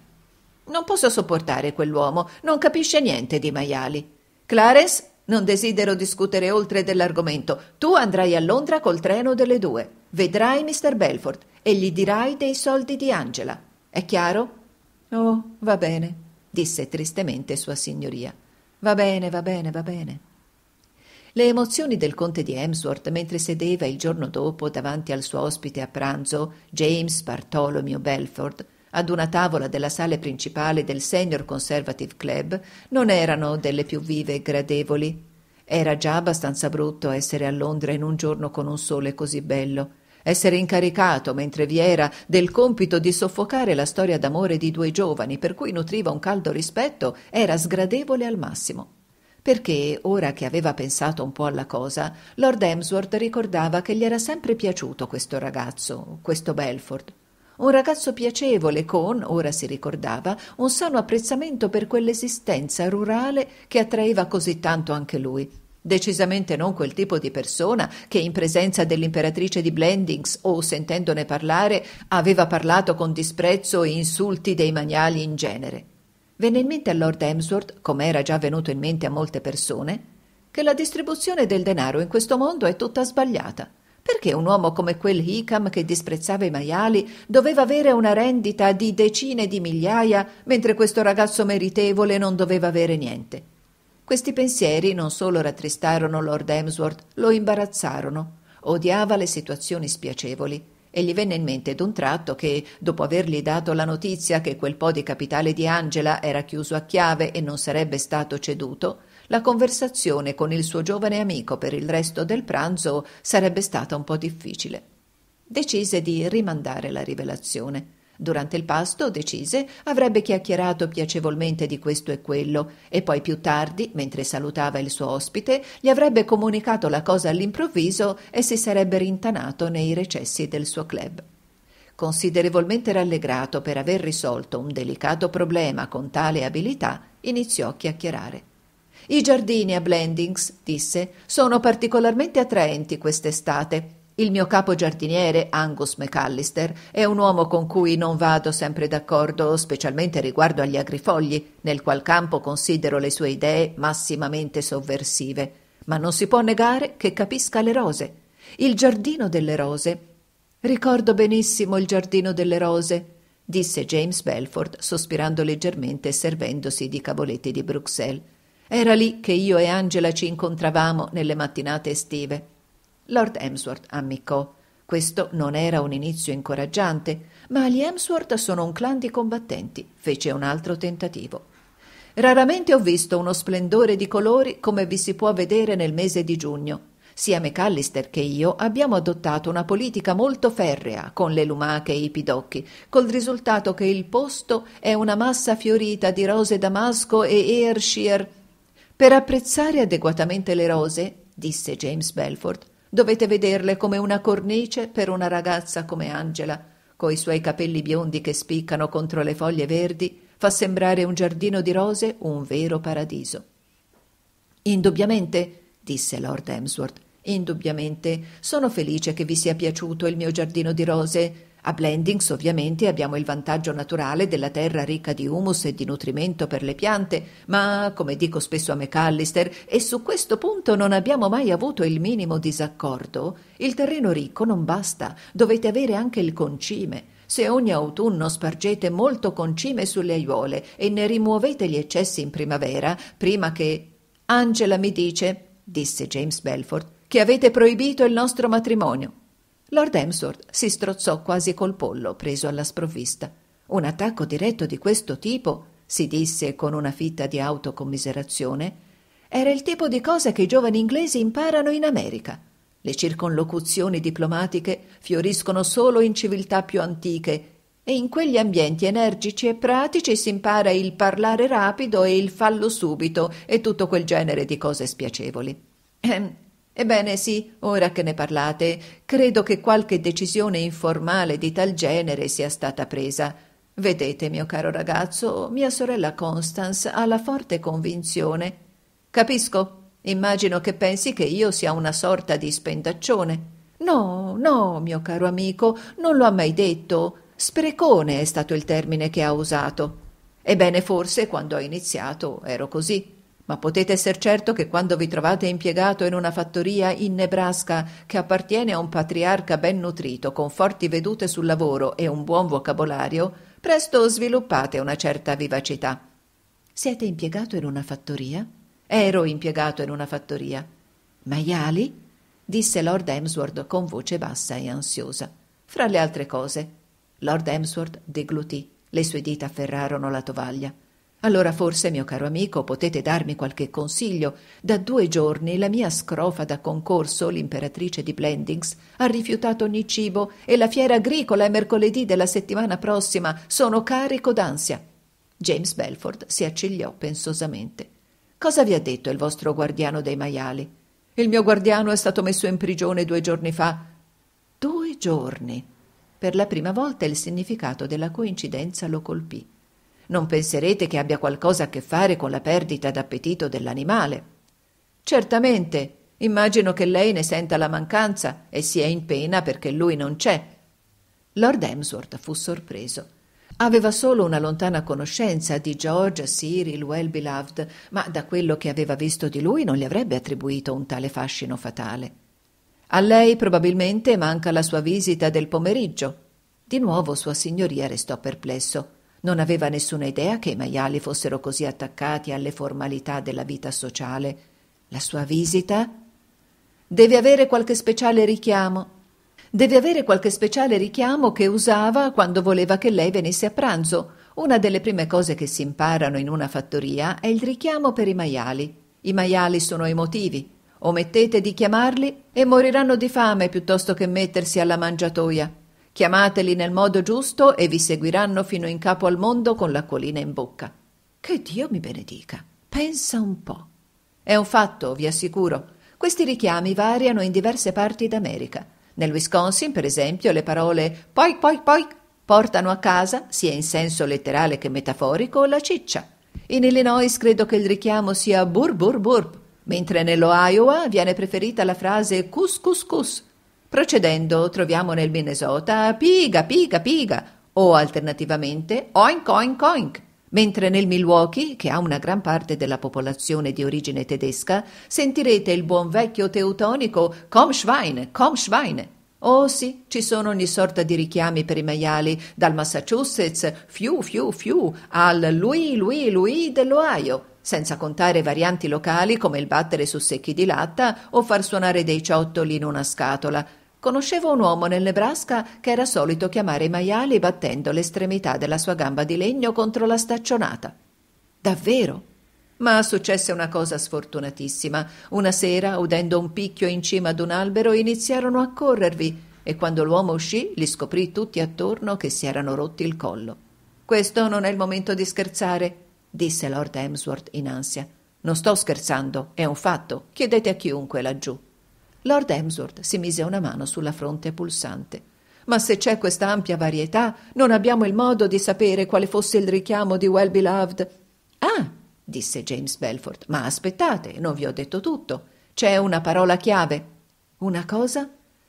Non posso sopportare quell'uomo, non capisce niente di maiali. Clarence, non desidero discutere oltre dell'argomento. Tu andrai a Londra col treno delle due. Vedrai Mr. Belford e gli dirai dei soldi di Angela. È chiaro? Oh, va bene, disse tristemente sua signoria. Va bene, va bene, va bene. Le emozioni del conte di Emsworth mentre sedeva il giorno dopo davanti al suo ospite a pranzo, James Bartolomeo Belford, ad una tavola della sala principale del Senior Conservative Club, non erano delle più vive e gradevoli. Era già abbastanza brutto essere a Londra in un giorno con un sole così bello essere incaricato, mentre vi era, del compito di soffocare la storia d'amore di due giovani, per cui nutriva un caldo rispetto, era sgradevole al massimo. Perché, ora che aveva pensato un po' alla cosa, Lord Emsworth ricordava che gli era sempre piaciuto questo ragazzo, questo Belford. Un ragazzo piacevole con, ora si ricordava, un sano apprezzamento per quell'esistenza rurale che attraeva così tanto anche lui Decisamente non quel tipo di persona che in presenza dell'imperatrice di Blendings o sentendone parlare aveva parlato con disprezzo e insulti dei maniali in genere. Venne in mente a Lord Emsworth, come era già venuto in mente a molte persone, che la distribuzione del denaro in questo mondo è tutta sbagliata. Perché un uomo come quel Hicam che disprezzava i maiali doveva avere una rendita di decine di migliaia, mentre questo ragazzo meritevole non doveva avere niente? Questi pensieri non solo rattristarono Lord Emsworth, lo imbarazzarono. Odiava le situazioni spiacevoli e gli venne in mente d'un tratto che, dopo avergli dato la notizia che quel po' di capitale di Angela era chiuso a chiave e non sarebbe stato ceduto, la conversazione con il suo giovane amico per il resto del pranzo sarebbe stata un po' difficile. Decise di rimandare la rivelazione. Durante il pasto, decise, avrebbe chiacchierato piacevolmente di questo e quello e poi più tardi, mentre salutava il suo ospite, gli avrebbe comunicato la cosa all'improvviso e si sarebbe rintanato nei recessi del suo club considerevolmente rallegrato per aver risolto un delicato problema con tale abilità, iniziò a chiacchierare. I giardini a Blendings, disse, sono particolarmente attraenti quest'estate. Il mio capo giardiniere, Angus McAllister, è un uomo con cui non vado sempre d'accordo, specialmente riguardo agli agrifogli, nel qual campo considero le sue idee massimamente sovversive. Ma non si può negare che capisca le rose. Il giardino delle rose. Ricordo benissimo il giardino delle rose, disse James Belford, sospirando leggermente e servendosi di cavoletti di Bruxelles. Era lì che io e Angela ci incontravamo nelle mattinate estive. Lord Emsworth ammiccò. Questo non era un inizio incoraggiante, ma gli Emsworth sono un clan di combattenti. Fece un altro tentativo. Raramente ho visto uno splendore di colori come vi si può vedere nel mese di giugno. Sia McAllister che io abbiamo adottato una politica molto ferrea con le lumache e i pidocchi, col risultato che il posto è una massa fiorita di rose damasco e Ayrshire. Per apprezzare adeguatamente le rose, disse James Belford, Dovete vederle come una cornice per una ragazza come Angela, coi suoi capelli biondi che spiccano contro le foglie verdi, fa sembrare un giardino di rose un vero paradiso. Indubbiamente, disse Lord Emsworth, indubbiamente sono felice che vi sia piaciuto il mio giardino di rose a Blendings ovviamente abbiamo il vantaggio naturale della terra ricca di humus e di nutrimento per le piante, ma come dico spesso a McAllister, e su questo punto non abbiamo mai avuto il minimo disaccordo, il terreno ricco non basta, dovete avere anche il concime. Se ogni autunno spargete molto concime sulle aiuole e ne rimuovete gli eccessi in primavera, prima che. Angela mi dice, disse James Belford, che avete proibito il nostro matrimonio. Lord Emsworth si strozzò quasi col pollo preso alla sprovvista. Un attacco diretto di questo tipo, si disse con una fitta di autocommiserazione, era il tipo di cosa che i giovani inglesi imparano in America. Le circonlocuzioni diplomatiche fioriscono solo in civiltà più antiche e in quegli ambienti energici e pratici si impara il parlare rapido e il fallo subito e tutto quel genere di cose spiacevoli. Ehm, Ebbene sì, ora che ne parlate, credo che qualche decisione informale di tal genere sia stata presa. Vedete, mio caro ragazzo, mia sorella Constance ha la forte convinzione. Capisco. Immagino che pensi che io sia una sorta di spendaccione. No, no, mio caro amico, non lo ha mai detto. Sprecone è stato il termine che ha usato. Ebbene, forse quando ho iniziato ero così ma potete esser certo che quando vi trovate impiegato in una fattoria in Nebraska che appartiene a un patriarca ben nutrito, con forti vedute sul lavoro e un buon vocabolario, presto sviluppate una certa vivacità. Siete impiegato in una fattoria? Ero impiegato in una fattoria. Maiali? disse Lord Emsworth con voce bassa e ansiosa. Fra le altre cose. Lord Emsworth deglutì. Le sue dita afferrarono la tovaglia. Allora forse, mio caro amico, potete darmi qualche consiglio. Da due giorni la mia scrofa da concorso, l'imperatrice di Blendings, ha rifiutato ogni cibo e la fiera agricola è mercoledì della settimana prossima. Sono carico d'ansia. James Belford si accigliò pensosamente. Cosa vi ha detto il vostro guardiano dei maiali? Il mio guardiano è stato messo in prigione due giorni fa. Due giorni. Per la prima volta il significato della coincidenza lo colpì. Non penserete che abbia qualcosa a che fare con la perdita d'appetito dell'animale. Certamente, immagino che lei ne senta la mancanza e sia in pena perché lui non c'è. Lord Emsworth fu sorpreso. Aveva solo una lontana conoscenza di George Cyril Well-Beloved, ma da quello che aveva visto di lui non gli avrebbe attribuito un tale fascino fatale. A lei probabilmente manca la sua visita del pomeriggio. Di nuovo sua signoria restò perplesso. Non aveva nessuna idea che i maiali fossero così attaccati alle formalità della vita sociale. La sua visita deve avere qualche speciale richiamo. Deve avere qualche speciale richiamo che usava quando voleva che lei venisse a pranzo. Una delle prime cose che si imparano in una fattoria è il richiamo per i maiali. I maiali sono emotivi. Omettete di chiamarli e moriranno di fame piuttosto che mettersi alla mangiatoia. Chiamateli nel modo giusto e vi seguiranno fino in capo al mondo con l'acquolina in bocca. Che Dio mi benedica. Pensa un po'. È un fatto, vi assicuro. Questi richiami variano in diverse parti d'America. Nel Wisconsin, per esempio, le parole poi poi poi portano a casa, sia in senso letterale che metaforico, la ciccia. In Illinois credo che il richiamo sia burr, burr, burr, mentre nell'Iowa viene preferita la frase cus cus cus, Procedendo troviamo nel Minnesota piga, piga, piga o alternativamente oink, oink, oink, mentre nel Milwaukee, che ha una gran parte della popolazione di origine tedesca, sentirete il buon vecchio teutonico Komm Schwein, Komm Schwein. Oh sì, ci sono ogni sorta di richiami per i maiali, dal Massachusetts, fiu, fiu, fiu, al lui, lui, lui dell'Ohio, senza contare varianti locali come il battere su secchi di latta o far suonare dei ciottoli in una scatola, Conoscevo un uomo nel Nebraska che era solito chiamare i maiali battendo l'estremità della sua gamba di legno contro la staccionata. Davvero? Ma successe una cosa sfortunatissima. Una sera, udendo un picchio in cima ad un albero, iniziarono a corrervi e quando l'uomo uscì li scoprì tutti attorno che si erano rotti il collo. Questo non è il momento di scherzare, disse Lord Emsworth in ansia. Non sto scherzando, è un fatto. Chiedete a chiunque laggiù. Lord Emsworth si mise una mano sulla fronte pulsante. Ma se c'è questa ampia varietà, non abbiamo il modo di sapere quale fosse il richiamo di Well Beloved. Ah, disse James Belfort, ma aspettate, non vi ho detto tutto. C'è una parola chiave. Una cosa?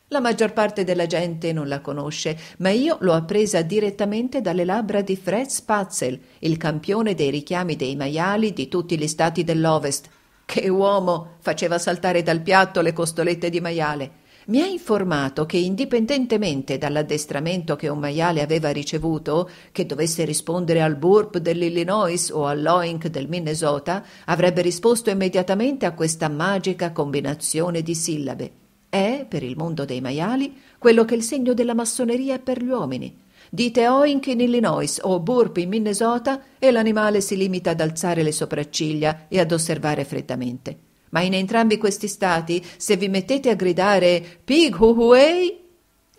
La maggior parte della gente non la conosce, ma io l'ho appresa direttamente dalle labbra di Fred Spatzel, il campione dei richiami dei maiali di tutti gli stati dell'Ovest. Che uomo! faceva saltare dal piatto le costolette di maiale. Mi ha informato che, indipendentemente dall'addestramento che un maiale aveva ricevuto, che dovesse rispondere al burp dell'Illinois o all'oink del Minnesota, avrebbe risposto immediatamente a questa magica combinazione di sillabe. È, per il mondo dei maiali, quello che il segno della massoneria è per gli uomini Dite Oink in Illinois o Burp in Minnesota e l'animale si limita ad alzare le sopracciglia e ad osservare freddamente. Ma in entrambi questi stati, se vi mettete a gridare Pig Huhuei,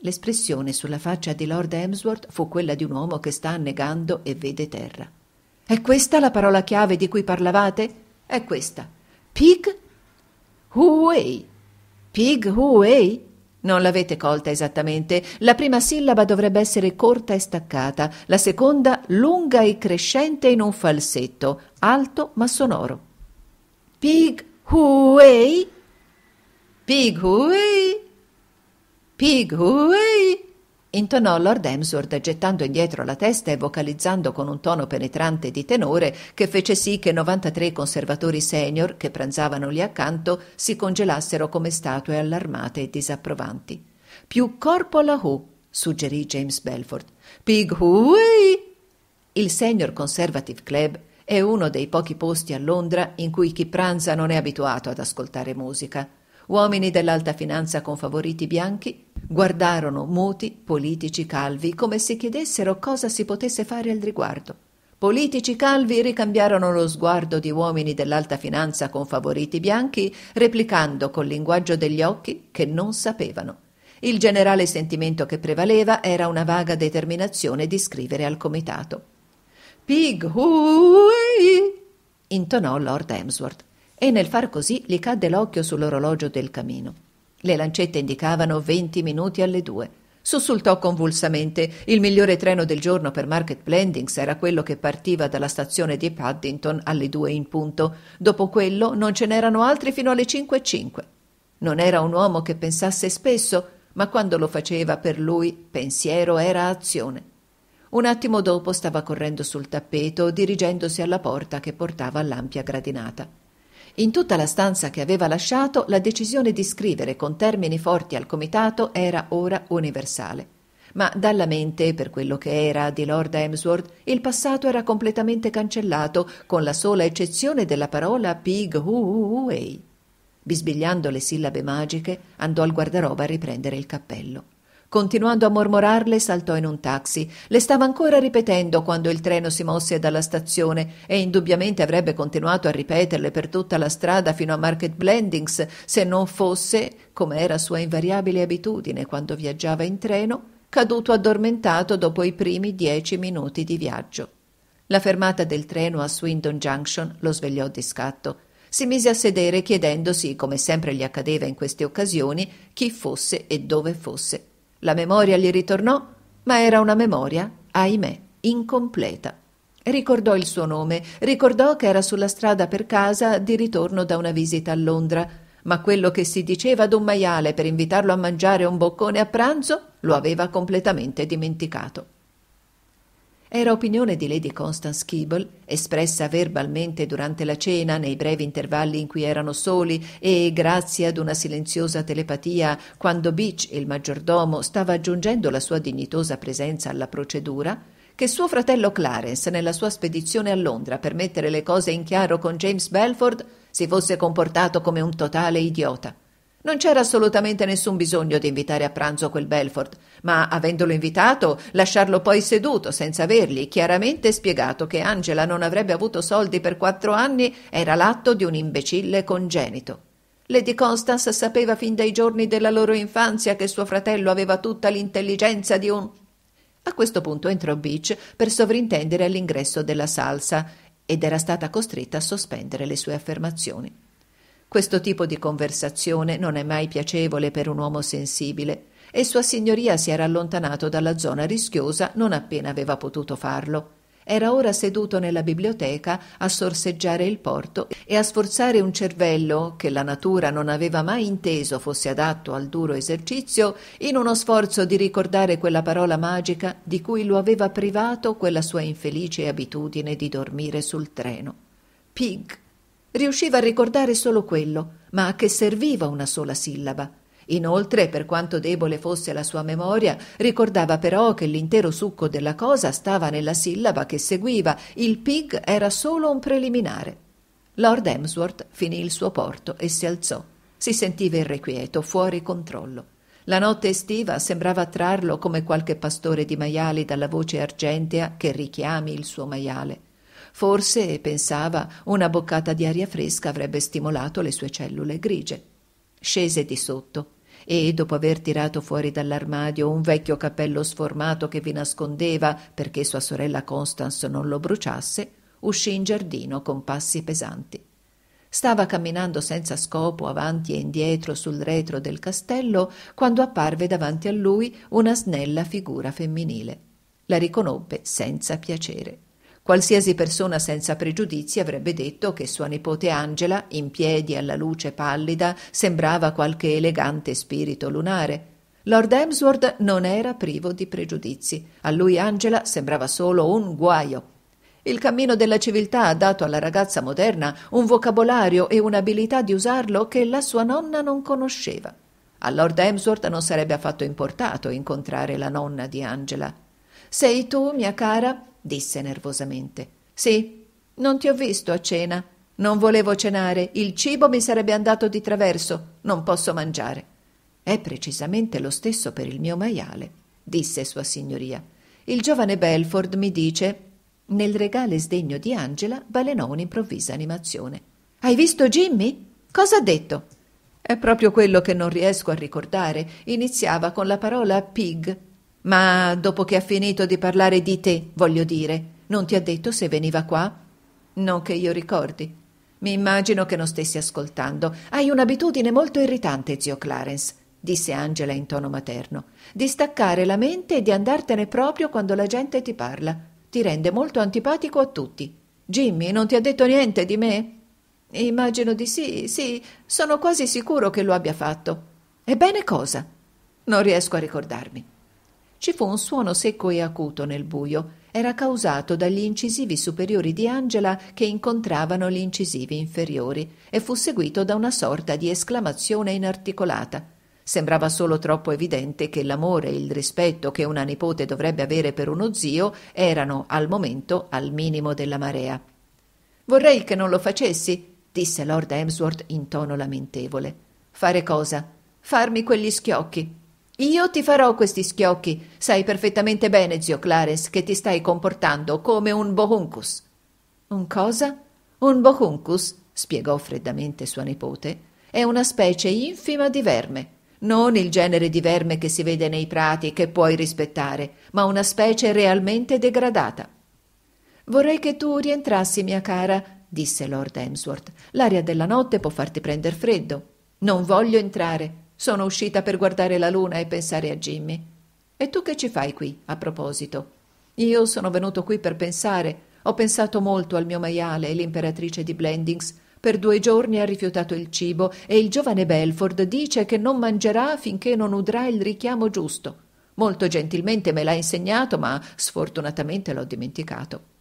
l'espressione sulla faccia di Lord Hemsworth fu quella di un uomo che sta annegando e vede terra. È questa la parola chiave di cui parlavate? È questa. Pig Huhuei. Pig Huhuei? Non l'avete colta esattamente. La prima sillaba dovrebbe essere corta e staccata, la seconda lunga e crescente in un falsetto, alto ma sonoro. Pig huey. Pig huey. Pig huey intonò Lord Emsworth gettando indietro la testa e vocalizzando con un tono penetrante di tenore che fece sì che 93 conservatori senior che pranzavano lì accanto si congelassero come statue allarmate e disapprovanti. Più corpo alla Who, suggerì James Belford. Pig Whoey! Il Senior Conservative Club è uno dei pochi posti a Londra in cui chi pranza non è abituato ad ascoltare musica. Uomini dell'alta finanza con favoriti bianchi guardarono muti politici calvi come se chiedessero cosa si potesse fare al riguardo. Politici calvi ricambiarono lo sguardo di uomini dell'alta finanza con favoriti bianchi, replicando col linguaggio degli occhi che non sapevano. Il generale sentimento che prevaleva era una vaga determinazione di scrivere al comitato. Pig hui! intonò Lord Emsworth e nel far così gli cadde l'occhio sull'orologio del camino. Le lancette indicavano venti minuti alle due. Sussultò convulsamente. Il migliore treno del giorno per Market Blendings era quello che partiva dalla stazione di Paddington alle due in punto. Dopo quello non ce n'erano altri fino alle cinque e cinque. Non era un uomo che pensasse spesso, ma quando lo faceva per lui pensiero era azione. Un attimo dopo stava correndo sul tappeto, dirigendosi alla porta che portava all'ampia gradinata. In tutta la stanza che aveva lasciato, la decisione di scrivere con termini forti al comitato era ora universale. Ma dalla mente, per quello che era, di Lord Emsworth, il passato era completamente cancellato, con la sola eccezione della parola pig huhuhuei. Bisbigliando le sillabe magiche, andò al guardaroba a riprendere il cappello. Continuando a mormorarle, saltò in un taxi. Le stava ancora ripetendo quando il treno si mosse dalla stazione e indubbiamente avrebbe continuato a ripeterle per tutta la strada fino a Market Blendings se non fosse, come era sua invariabile abitudine quando viaggiava in treno, caduto addormentato dopo i primi dieci minuti di viaggio. La fermata del treno a Swindon Junction lo svegliò di scatto. Si mise a sedere chiedendosi, come sempre gli accadeva in queste occasioni, chi fosse e dove fosse. La memoria gli ritornò, ma era una memoria, ahimè, incompleta. Ricordò il suo nome, ricordò che era sulla strada per casa di ritorno da una visita a Londra, ma quello che si diceva ad un maiale per invitarlo a mangiare un boccone a pranzo lo aveva completamente dimenticato. Era opinione di Lady Constance Keeble, espressa verbalmente durante la cena, nei brevi intervalli in cui erano soli e grazie ad una silenziosa telepatia, quando Beach, il maggiordomo, stava aggiungendo la sua dignitosa presenza alla procedura, che suo fratello Clarence, nella sua spedizione a Londra per mettere le cose in chiaro con James Belford, si fosse comportato come un totale idiota. Non c'era assolutamente nessun bisogno di invitare a pranzo quel Belford, ma avendolo invitato, lasciarlo poi seduto senza avergli chiaramente spiegato che Angela non avrebbe avuto soldi per quattro anni era l'atto di un imbecille congenito. Lady Constance sapeva fin dai giorni della loro infanzia che suo fratello aveva tutta l'intelligenza di un. A questo punto entrò Beach per sovrintendere all'ingresso della salsa ed era stata costretta a sospendere le sue affermazioni. Questo tipo di conversazione non è mai piacevole per un uomo sensibile e Sua Signoria si era allontanato dalla zona rischiosa non appena aveva potuto farlo. Era ora seduto nella biblioteca a sorseggiare il porto e a sforzare un cervello che la natura non aveva mai inteso fosse adatto al duro esercizio in uno sforzo di ricordare quella parola magica di cui lo aveva privato quella sua infelice abitudine di dormire sul treno. Pig. Riusciva a ricordare solo quello, ma a che serviva una sola sillaba? Inoltre, per quanto debole fosse la sua memoria, ricordava però che l'intero succo della cosa stava nella sillaba che seguiva, il pig era solo un preliminare. Lord Emsworth finì il suo porto e si alzò. Si sentiva irrequieto, fuori controllo. La notte estiva sembrava trarlo come qualche pastore di maiali dalla voce argentea che richiami il suo maiale. Forse, pensava, una boccata di aria fresca avrebbe stimolato le sue cellule grigie. Scese di sotto e, dopo aver tirato fuori dall'armadio un vecchio cappello sformato che vi nascondeva perché sua sorella Constance non lo bruciasse, uscì in giardino con passi pesanti. Stava camminando senza scopo avanti e indietro sul retro del castello quando apparve davanti a lui una snella figura femminile. La riconobbe senza piacere. Qualsiasi persona senza pregiudizi avrebbe detto che sua nipote Angela, in piedi alla luce pallida, sembrava qualche elegante spirito lunare. Lord Emsworth non era privo di pregiudizi. A lui Angela sembrava solo un guaio. Il cammino della civiltà ha dato alla ragazza moderna un vocabolario e un'abilità di usarlo che la sua nonna non conosceva. A Lord Emsworth non sarebbe affatto importato incontrare la nonna di Angela. Sei tu, mia cara, disse nervosamente. Sì, non ti ho visto a cena. Non volevo cenare, il cibo mi sarebbe andato di traverso, non posso mangiare. È precisamente lo stesso per il mio maiale, disse Sua Signoria. Il giovane Belford mi dice. Nel regale sdegno di Angela balenò un'improvvisa animazione. Hai visto Jimmy? Cosa ha detto? È proprio quello che non riesco a ricordare. Iniziava con la parola pig ma dopo che ha finito di parlare di te, voglio dire, non ti ha detto se veniva qua? Non che io ricordi. Mi immagino che non stessi ascoltando. Hai un'abitudine molto irritante, zio Clarence, disse Angela in tono materno, di staccare la mente e di andartene proprio quando la gente ti parla. Ti rende molto antipatico a tutti. Jimmy, non ti ha detto niente di me? Immagino di sì, sì, sono quasi sicuro che lo abbia fatto. Ebbene cosa? Non riesco a ricordarmi. Ci fu un suono secco e acuto nel buio. Era causato dagli incisivi superiori di Angela che incontravano gli incisivi inferiori e fu seguito da una sorta di esclamazione inarticolata. Sembrava solo troppo evidente che l'amore e il rispetto che una nipote dovrebbe avere per uno zio erano al momento al minimo della marea. Vorrei che non lo facessi, disse Lord Emsworth in tono lamentevole. Fare cosa? Farmi quegli schiocchi. Io ti farò questi schiocchi. Sai perfettamente bene, zio Clares, che ti stai comportando come un bohuncus. Un cosa? Un bohuncus, spiegò freddamente sua nipote, è una specie infima di verme. Non il genere di verme che si vede nei prati e che puoi rispettare, ma una specie realmente degradata. Vorrei che tu rientrassi, mia cara, disse Lord Emsworth. L'aria della notte può farti prender freddo. Non voglio entrare. Sono uscita per guardare la luna e pensare a Jimmy. E tu che ci fai qui, a proposito? Io sono venuto qui per pensare. Ho pensato molto al mio maiale e l'imperatrice di Blendings. Per due giorni ha rifiutato il cibo e il giovane Belford dice che non mangerà finché non udrà il richiamo giusto. Molto gentilmente me l'ha insegnato, ma sfortunatamente l'ho dimenticato.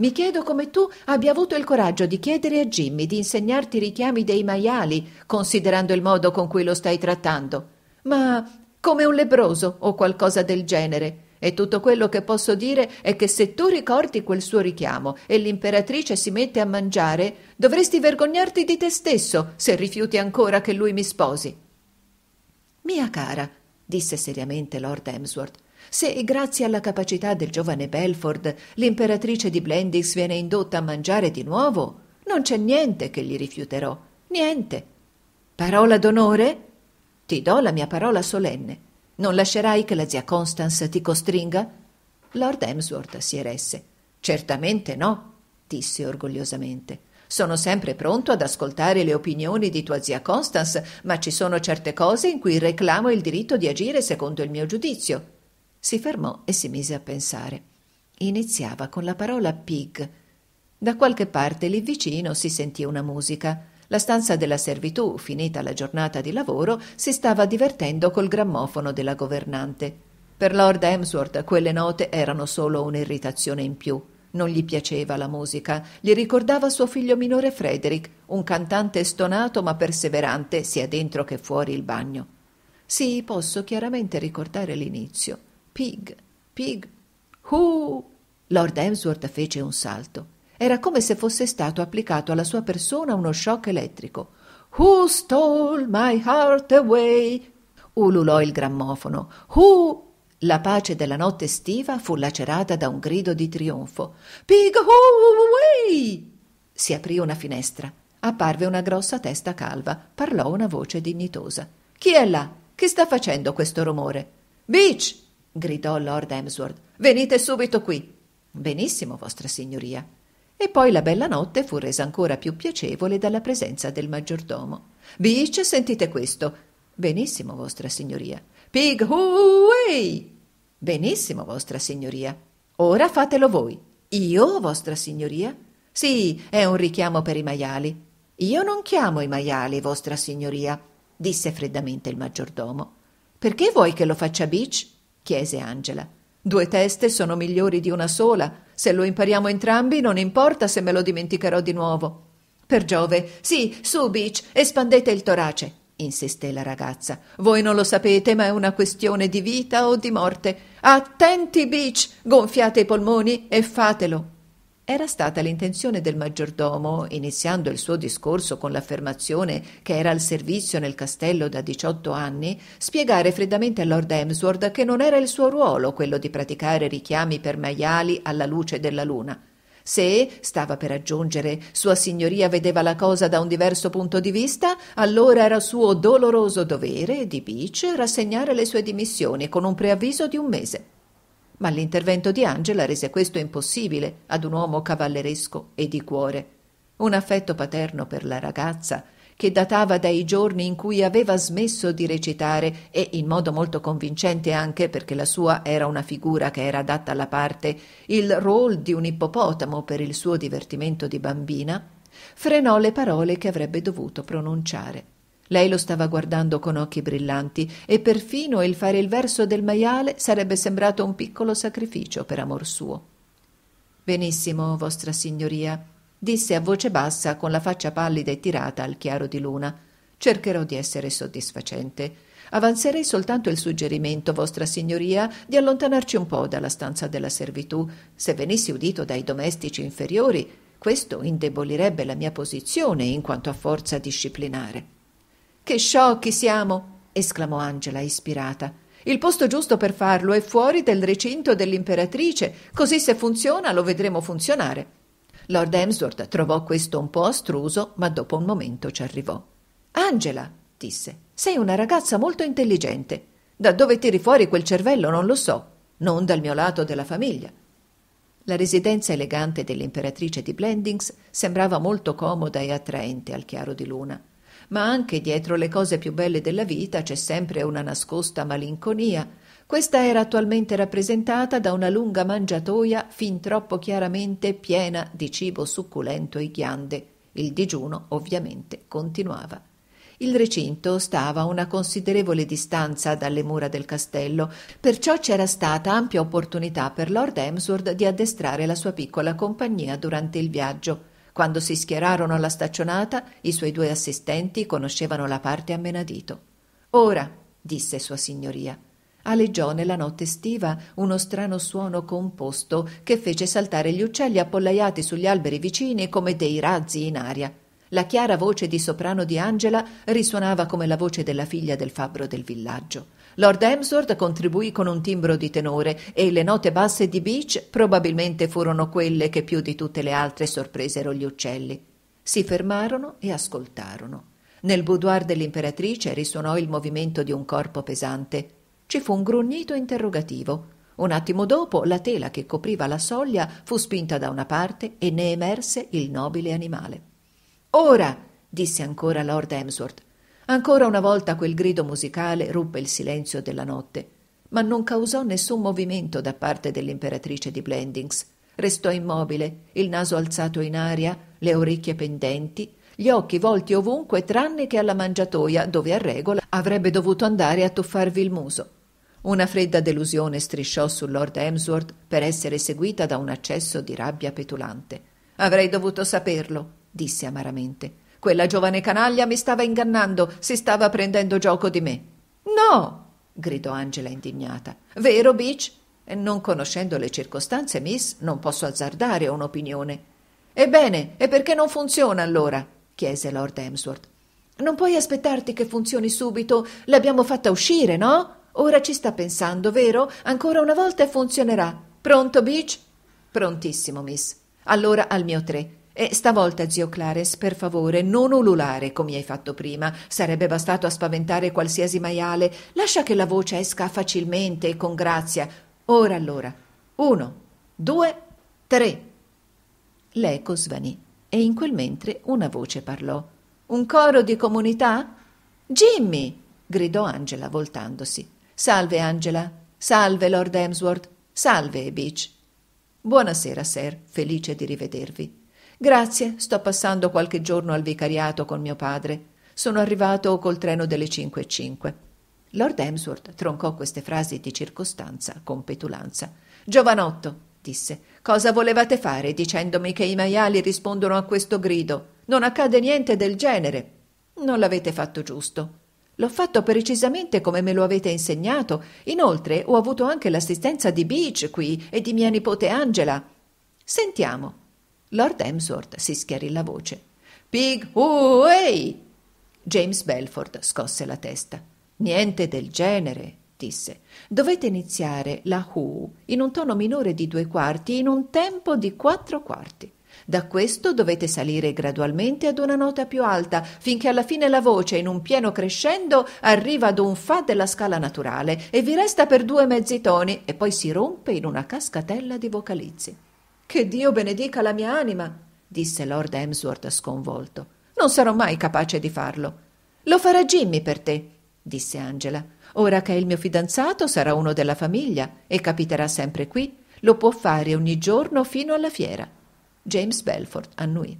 Mi chiedo come tu abbia avuto il coraggio di chiedere a Jimmy di insegnarti i richiami dei maiali, considerando il modo con cui lo stai trattando. Ma come un lebroso o qualcosa del genere. E tutto quello che posso dire è che se tu ricordi quel suo richiamo e l'imperatrice si mette a mangiare, dovresti vergognarti di te stesso se rifiuti ancora che lui mi sposi. Mia cara, disse seriamente Lord Emsworth, se grazie alla capacità del giovane Belford l'imperatrice di Blendix viene indotta a mangiare di nuovo, non c'è niente che gli rifiuterò. Niente. Parola d'onore? Ti do la mia parola solenne. Non lascerai che la zia Constance ti costringa? Lord Emsworth si eresse. Certamente no, disse orgogliosamente. Sono sempre pronto ad ascoltare le opinioni di tua zia Constance, ma ci sono certe cose in cui reclamo il diritto di agire secondo il mio giudizio. Si fermò e si mise a pensare. Iniziava con la parola pig. Da qualche parte lì vicino si sentì una musica. La stanza della servitù, finita la giornata di lavoro, si stava divertendo col grammofono della governante. Per Lord Emsworth quelle note erano solo un'irritazione in più. Non gli piaceva la musica, gli ricordava suo figlio minore Frederick, un cantante stonato ma perseverante sia dentro che fuori il bagno. Sì, posso chiaramente ricordare l'inizio. Pig, pig, who? Lord Emsworth fece un salto. Era come se fosse stato applicato alla sua persona uno shock elettrico. Who stole my heart away? ululò il grammofono. Who? La pace della notte estiva fu lacerata da un grido di trionfo. Pig who away! Si aprì una finestra. Apparve una grossa testa calva. Parlò una voce dignitosa. Chi è là? Che sta facendo questo rumore? Beach! gridò Lord Emsworth. Venite subito qui. Benissimo, vostra signoria. E poi la bella notte fu resa ancora più piacevole dalla presenza del maggiordomo. Beach, sentite questo. Benissimo, vostra signoria. Pig Huey! Benissimo, vostra signoria. Ora fatelo voi. Io, vostra signoria? Sì, è un richiamo per i maiali. Io non chiamo i maiali, vostra signoria, disse freddamente il maggiordomo. Perché vuoi che lo faccia Beach? chiese Angela. Due teste sono migliori di una sola. Se lo impariamo entrambi, non importa se me lo dimenticherò di nuovo. Per Giove, sì, su, Beach, espandete il torace, insisté la ragazza. Voi non lo sapete, ma è una questione di vita o di morte. Attenti, Beach, gonfiate i polmoni e fatelo. Era stata l'intenzione del maggiordomo, iniziando il suo discorso con l'affermazione che era al servizio nel castello da diciotto anni, spiegare freddamente a Lord Emsworth che non era il suo ruolo quello di praticare richiami per maiali alla luce della luna. Se, stava per aggiungere, Sua Signoria vedeva la cosa da un diverso punto di vista, allora era suo doloroso dovere di Beach rassegnare le sue dimissioni con un preavviso di un mese ma l'intervento di Angela rese questo impossibile ad un uomo cavalleresco e di cuore. Un affetto paterno per la ragazza, che datava dai giorni in cui aveva smesso di recitare e in modo molto convincente anche perché la sua era una figura che era adatta alla parte, il role di un ippopotamo per il suo divertimento di bambina, frenò le parole che avrebbe dovuto pronunciare. Lei lo stava guardando con occhi brillanti e perfino il fare il verso del maiale sarebbe sembrato un piccolo sacrificio per amor suo. Benissimo, vostra signoria, disse a voce bassa con la faccia pallida e tirata al chiaro di luna. Cercherò di essere soddisfacente. Avanzerei soltanto il suggerimento, vostra signoria, di allontanarci un po' dalla stanza della servitù. Se venissi udito dai domestici inferiori, questo indebolirebbe la mia posizione in quanto a forza disciplinare. Che sciocchi siamo! esclamò Angela ispirata. Il posto giusto per farlo è fuori del recinto dell'imperatrice, così se funziona lo vedremo funzionare. Lord Emsworth trovò questo un po' astruso, ma dopo un momento ci arrivò. Angela, disse, sei una ragazza molto intelligente. Da dove tiri fuori quel cervello non lo so, non dal mio lato della famiglia. La residenza elegante dell'imperatrice di Blendings sembrava molto comoda e attraente al chiaro di luna ma anche dietro le cose più belle della vita c'è sempre una nascosta malinconia. Questa era attualmente rappresentata da una lunga mangiatoia fin troppo chiaramente piena di cibo succulento e ghiande. Il digiuno ovviamente continuava. Il recinto stava a una considerevole distanza dalle mura del castello, perciò c'era stata ampia opportunità per Lord Emsworth di addestrare la sua piccola compagnia durante il viaggio. Quando si schierarono alla staccionata, i suoi due assistenti conoscevano la parte a menadito. Ora, disse Sua Signoria, aleggiò nella notte estiva uno strano suono composto che fece saltare gli uccelli appollaiati sugli alberi vicini come dei razzi in aria. La chiara voce di soprano di Angela risuonava come la voce della figlia del fabbro del villaggio. Lord Emsworth contribuì con un timbro di tenore e le note basse di Beach probabilmente furono quelle che più di tutte le altre sorpresero gli uccelli. Si fermarono e ascoltarono. Nel boudoir dell'imperatrice risuonò il movimento di un corpo pesante. Ci fu un grugnito interrogativo. Un attimo dopo la tela che copriva la soglia fu spinta da una parte e ne emerse il nobile animale. Ora, disse ancora Lord Emsworth, Ancora una volta quel grido musicale ruppe il silenzio della notte, ma non causò nessun movimento da parte dell'imperatrice di Blendings. Restò immobile, il naso alzato in aria, le orecchie pendenti, gli occhi volti ovunque tranne che alla mangiatoia, dove a regola avrebbe dovuto andare a tuffarvi il muso. Una fredda delusione strisciò su Lord Emsworth per essere seguita da un accesso di rabbia petulante. Avrei dovuto saperlo, disse amaramente. Quella giovane canaglia mi stava ingannando, si stava prendendo gioco di me. No! gridò Angela indignata. Vero, Beach? Non conoscendo le circostanze, miss, non posso azzardare un'opinione. Ebbene, e perché non funziona allora? chiese Lord Emsworth. Non puoi aspettarti che funzioni subito. L'abbiamo fatta uscire, no? Ora ci sta pensando, vero? Ancora una volta funzionerà. Pronto, Beach? Prontissimo, miss. Allora al mio tre. E stavolta, zio Clares, per favore, non ululare come hai fatto prima. Sarebbe bastato a spaventare qualsiasi maiale. Lascia che la voce esca facilmente e con grazia. Ora allora. Uno, due, tre. L'eco svanì e in quel mentre una voce parlò. Un coro di comunità? Jimmy! gridò Angela voltandosi. Salve Angela. Salve Lord Emsworth. Salve Beach. Buonasera, sir. Felice di rivedervi. Grazie, sto passando qualche giorno al vicariato con mio padre. Sono arrivato col treno delle 5 e 5. Lord Emsworth troncò queste frasi di circostanza con petulanza. Giovanotto, disse, cosa volevate fare dicendomi che i maiali rispondono a questo grido? Non accade niente del genere. Non l'avete fatto giusto. L'ho fatto precisamente come me lo avete insegnato. Inoltre ho avuto anche l'assistenza di Beach qui e di mia nipote Angela. Sentiamo, Lord Hemsworth si schiarì la voce. Pig Huey! James Belford scosse la testa. Niente del genere, disse. Dovete iniziare la Who in un tono minore di due quarti in un tempo di quattro quarti. Da questo dovete salire gradualmente ad una nota più alta, finché alla fine la voce, in un pieno crescendo, arriva ad un Fa della scala naturale e vi resta per due mezzi toni e poi si rompe in una cascatella di vocalizzi. Che Dio benedica la mia anima, disse Lord Emsworth sconvolto. Non sarò mai capace di farlo. Lo farà Jimmy per te, disse Angela. Ora che è il mio fidanzato sarà uno della famiglia e capiterà sempre qui. Lo può fare ogni giorno fino alla fiera. James Belfort annui.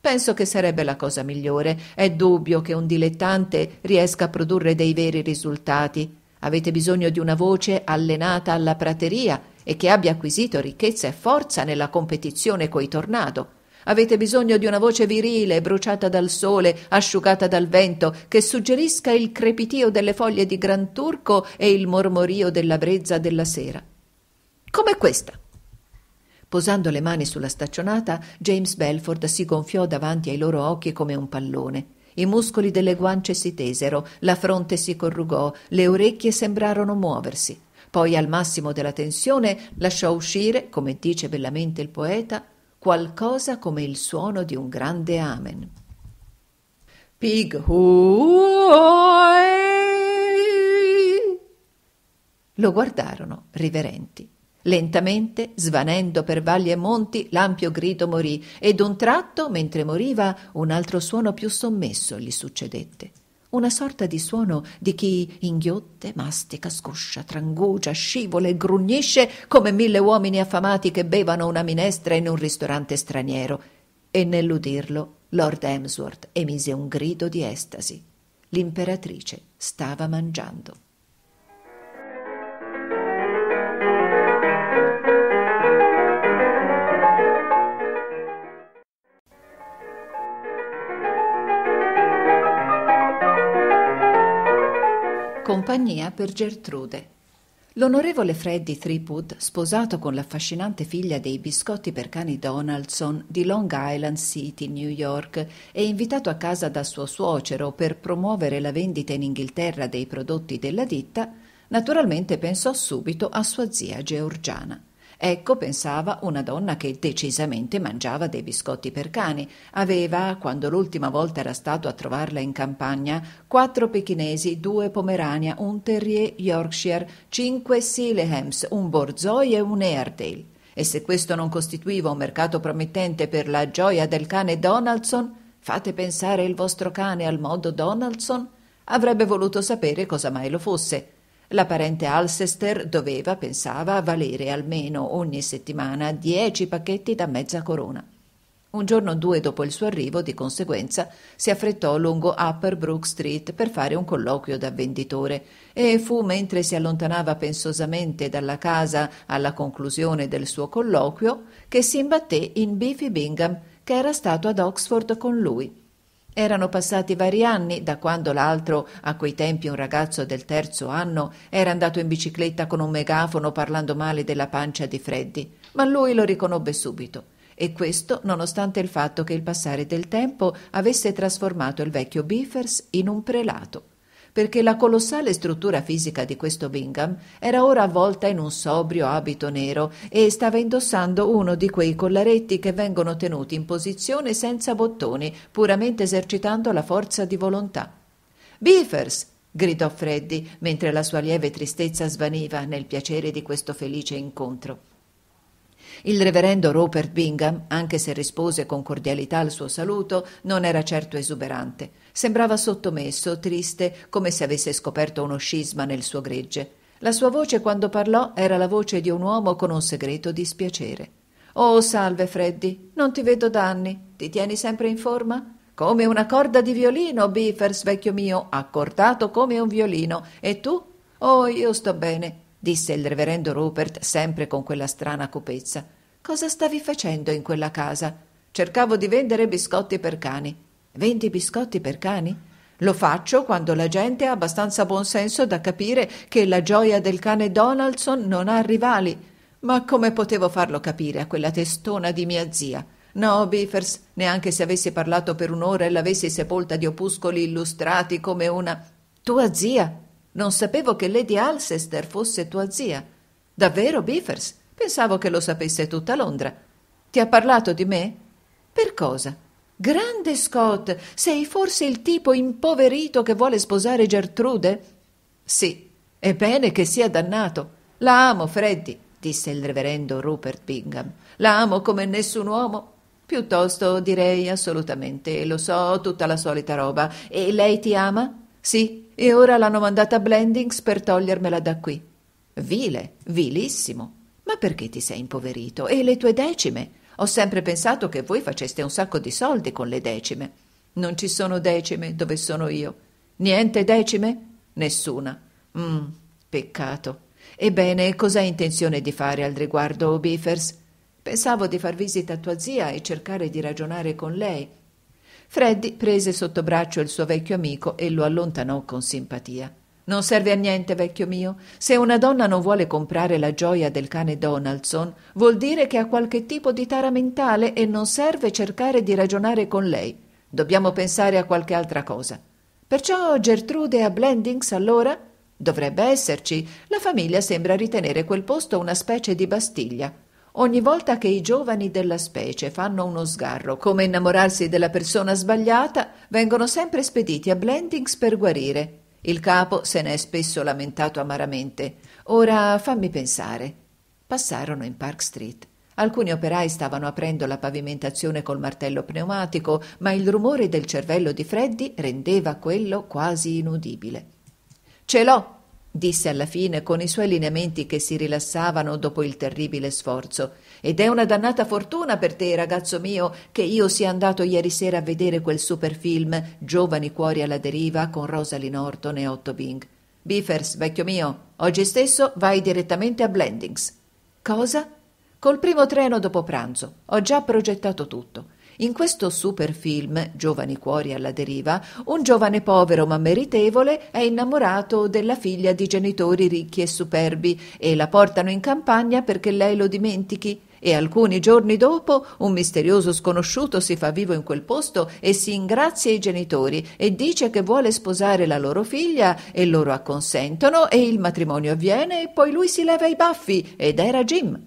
Penso che sarebbe la cosa migliore. È dubbio che un dilettante riesca a produrre dei veri risultati. Avete bisogno di una voce allenata alla prateria e che abbia acquisito ricchezza e forza nella competizione coi tornado. Avete bisogno di una voce virile, bruciata dal sole, asciugata dal vento, che suggerisca il crepitio delle foglie di Gran Turco e il mormorio della brezza della sera. Come questa. Posando le mani sulla staccionata, James Belford si gonfiò davanti ai loro occhi come un pallone. I muscoli delle guance si tesero, la fronte si corrugò, le orecchie sembrarono muoversi. Poi al massimo della tensione lasciò uscire, come dice bellamente il poeta, qualcosa come il suono di un grande amen. Pig huoe. Lo guardarono riverenti. Lentamente, svanendo per valli e monti, l'ampio grido morì e un tratto, mentre moriva, un altro suono più sommesso gli succedette una sorta di suono di chi inghiotte, mastica, scoscia, trangugia, scivola e grugnisce come mille uomini affamati che bevano una minestra in un ristorante straniero. E nell'udirlo Lord Emsworth emise un grido di estasi. L'imperatrice stava mangiando. Compagnia per Gertrude. L'onorevole Freddy Threepwood, sposato con l'affascinante figlia dei biscotti per cani Donaldson di Long Island City, New York, e invitato a casa da suo suocero per promuovere la vendita in Inghilterra dei prodotti della ditta, naturalmente pensò subito a sua zia georgiana. Ecco, pensava, una donna che decisamente mangiava dei biscotti per cani. Aveva, quando l'ultima volta era stato a trovarla in campagna, quattro pechinesi, due pomerania, un terrier Yorkshire, cinque Silehams, un Borzoi e un Airedale. E se questo non costituiva un mercato promettente per la gioia del cane Donaldson, fate pensare il vostro cane al modo Donaldson? Avrebbe voluto sapere cosa mai lo fosse la parente Alcester doveva, pensava, valere almeno ogni settimana dieci pacchetti da mezza corona. Un giorno o due dopo il suo arrivo, di conseguenza, si affrettò lungo Upper Brook Street per fare un colloquio da venditore e fu mentre si allontanava pensosamente dalla casa alla conclusione del suo colloquio che si imbatté in Biffy Bingham, che era stato ad Oxford con lui. Erano passati vari anni da quando l'altro, a quei tempi un ragazzo del terzo anno, era andato in bicicletta con un megafono parlando male della pancia di Freddi, ma lui lo riconobbe subito. E questo nonostante il fatto che il passare del tempo avesse trasformato il vecchio Biffers in un prelato perché la colossale struttura fisica di questo Bingham era ora avvolta in un sobrio abito nero e stava indossando uno di quei collaretti che vengono tenuti in posizione senza bottoni, puramente esercitando la forza di volontà. Beefers! gridò Freddi, mentre la sua lieve tristezza svaniva nel piacere di questo felice incontro. Il reverendo Rupert Bingham, anche se rispose con cordialità al suo saluto, non era certo esuberante. Sembrava sottomesso, triste, come se avesse scoperto uno scisma nel suo gregge. La sua voce quando parlò era la voce di un uomo con un segreto dispiacere. Oh, salve Freddi, non ti vedo da anni. Ti tieni sempre in forma? Come una corda di violino, Bifers, vecchio mio, accordato come un violino. E tu? Oh, io sto bene, disse il reverendo Rupert, sempre con quella strana cupezza. Cosa stavi facendo in quella casa? Cercavo di vendere biscotti per cani. Vendi biscotti per cani? Lo faccio quando la gente ha abbastanza buon senso da capire che la gioia del cane Donaldson non ha rivali. Ma come potevo farlo capire a quella testona di mia zia? No, Biffers, neanche se avessi parlato per un'ora e l'avessi sepolta di opuscoli illustrati come una. Tua zia? Non sapevo che Lady Alcester fosse tua zia. Davvero, Biffers? Pensavo che lo sapesse tutta Londra. Ti ha parlato di me? Per cosa? Grande Scott, sei forse il tipo impoverito che vuole sposare Gertrude? Sì, è bene che sia dannato. La amo, Freddy, disse il reverendo Rupert Bingham. La amo come nessun uomo. Piuttosto direi assolutamente, lo so, tutta la solita roba. E lei ti ama? Sì, e ora l'hanno mandata a Blendings per togliermela da qui. Vile, vilissimo. Ma perché ti sei impoverito? E le tue decime? Ho sempre pensato che voi faceste un sacco di soldi con le decime. Non ci sono decime dove sono io. Niente decime? Nessuna. Mm, peccato. Ebbene, cos'ha intenzione di fare al riguardo, o Pensavo di far visita a tua zia e cercare di ragionare con lei. Freddy prese sotto braccio il suo vecchio amico e lo allontanò con simpatia. Non serve a niente, vecchio mio. Se una donna non vuole comprare la gioia del cane Donaldson, vuol dire che ha qualche tipo di tara mentale e non serve cercare di ragionare con lei. Dobbiamo pensare a qualche altra cosa. Perciò Gertrude a Blendings, allora? Dovrebbe esserci. La famiglia sembra ritenere quel posto una specie di Bastiglia. Ogni volta che i giovani della specie fanno uno sgarro, come innamorarsi della persona sbagliata, vengono sempre spediti a Blendings per guarire il capo se ne è spesso lamentato amaramente. Ora fammi pensare. Passarono in Park Street. Alcuni operai stavano aprendo la pavimentazione col martello pneumatico, ma il rumore del cervello di Freddy rendeva quello quasi inudibile. Ce l'ho! disse alla fine con i suoi lineamenti che si rilassavano dopo il terribile sforzo. Ed è una dannata fortuna per te, ragazzo mio, che io sia andato ieri sera a vedere quel superfilm Giovani cuori alla deriva con Rosalind Norton e Otto Bing. Biffers, vecchio mio, oggi stesso vai direttamente a Blendings. Cosa? Col primo treno dopo pranzo. Ho già progettato tutto. In questo super film, Giovani cuori alla deriva, un giovane povero ma meritevole è innamorato della figlia di genitori ricchi e superbi e la portano in campagna perché lei lo dimentichi. E alcuni giorni dopo un misterioso sconosciuto si fa vivo in quel posto e si ingrazia i genitori e dice che vuole sposare la loro figlia e loro acconsentono e il matrimonio avviene e poi lui si leva i baffi ed era Jim.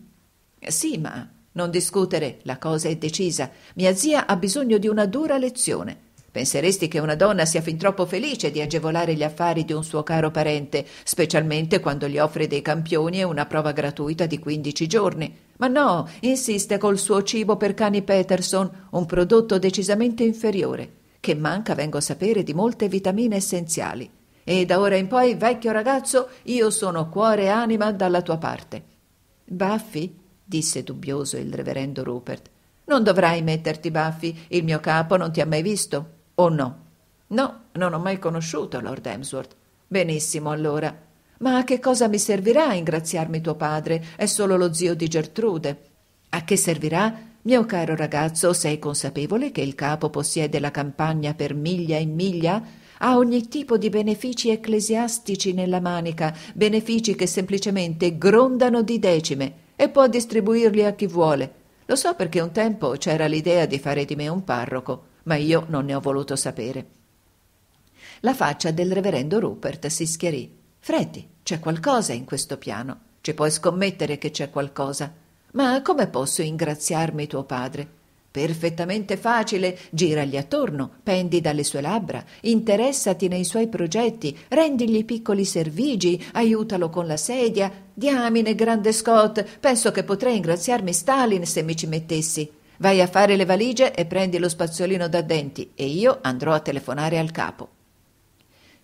Sì, ma non discutere, la cosa è decisa. Mia zia ha bisogno di una dura lezione. Penseresti che una donna sia fin troppo felice di agevolare gli affari di un suo caro parente, specialmente quando gli offre dei campioni e una prova gratuita di 15 giorni. Ma no, insiste col suo cibo per cani Peterson, un prodotto decisamente inferiore, che manca, vengo a sapere, di molte vitamine essenziali. E da ora in poi, vecchio ragazzo, io sono cuore e anima dalla tua parte. Baffi? disse dubbioso il reverendo Rupert. Non dovrai metterti baffi, il mio capo non ti ha mai visto, o no? No, non ho mai conosciuto Lord Emsworth. Benissimo, allora. Ma a che cosa mi servirà ingraziarmi tuo padre? È solo lo zio di Gertrude. A che servirà? Mio caro ragazzo, sei consapevole che il capo possiede la campagna per miglia e miglia? Ha ogni tipo di benefici ecclesiastici nella manica, benefici che semplicemente grondano di decime e può distribuirli a chi vuole. Lo so perché un tempo c'era l'idea di fare di me un parroco, ma io non ne ho voluto sapere. La faccia del reverendo Rupert si schiarì. Freddi, c'è qualcosa in questo piano. Ci puoi scommettere che c'è qualcosa. Ma come posso ingraziarmi tuo padre? perfettamente facile, giragli attorno, pendi dalle sue labbra, interessati nei suoi progetti, rendigli piccoli servigi, aiutalo con la sedia. Diamine, grande Scott, penso che potrei ingraziarmi Stalin se mi ci mettessi. Vai a fare le valigie e prendi lo spazzolino da denti e io andrò a telefonare al capo.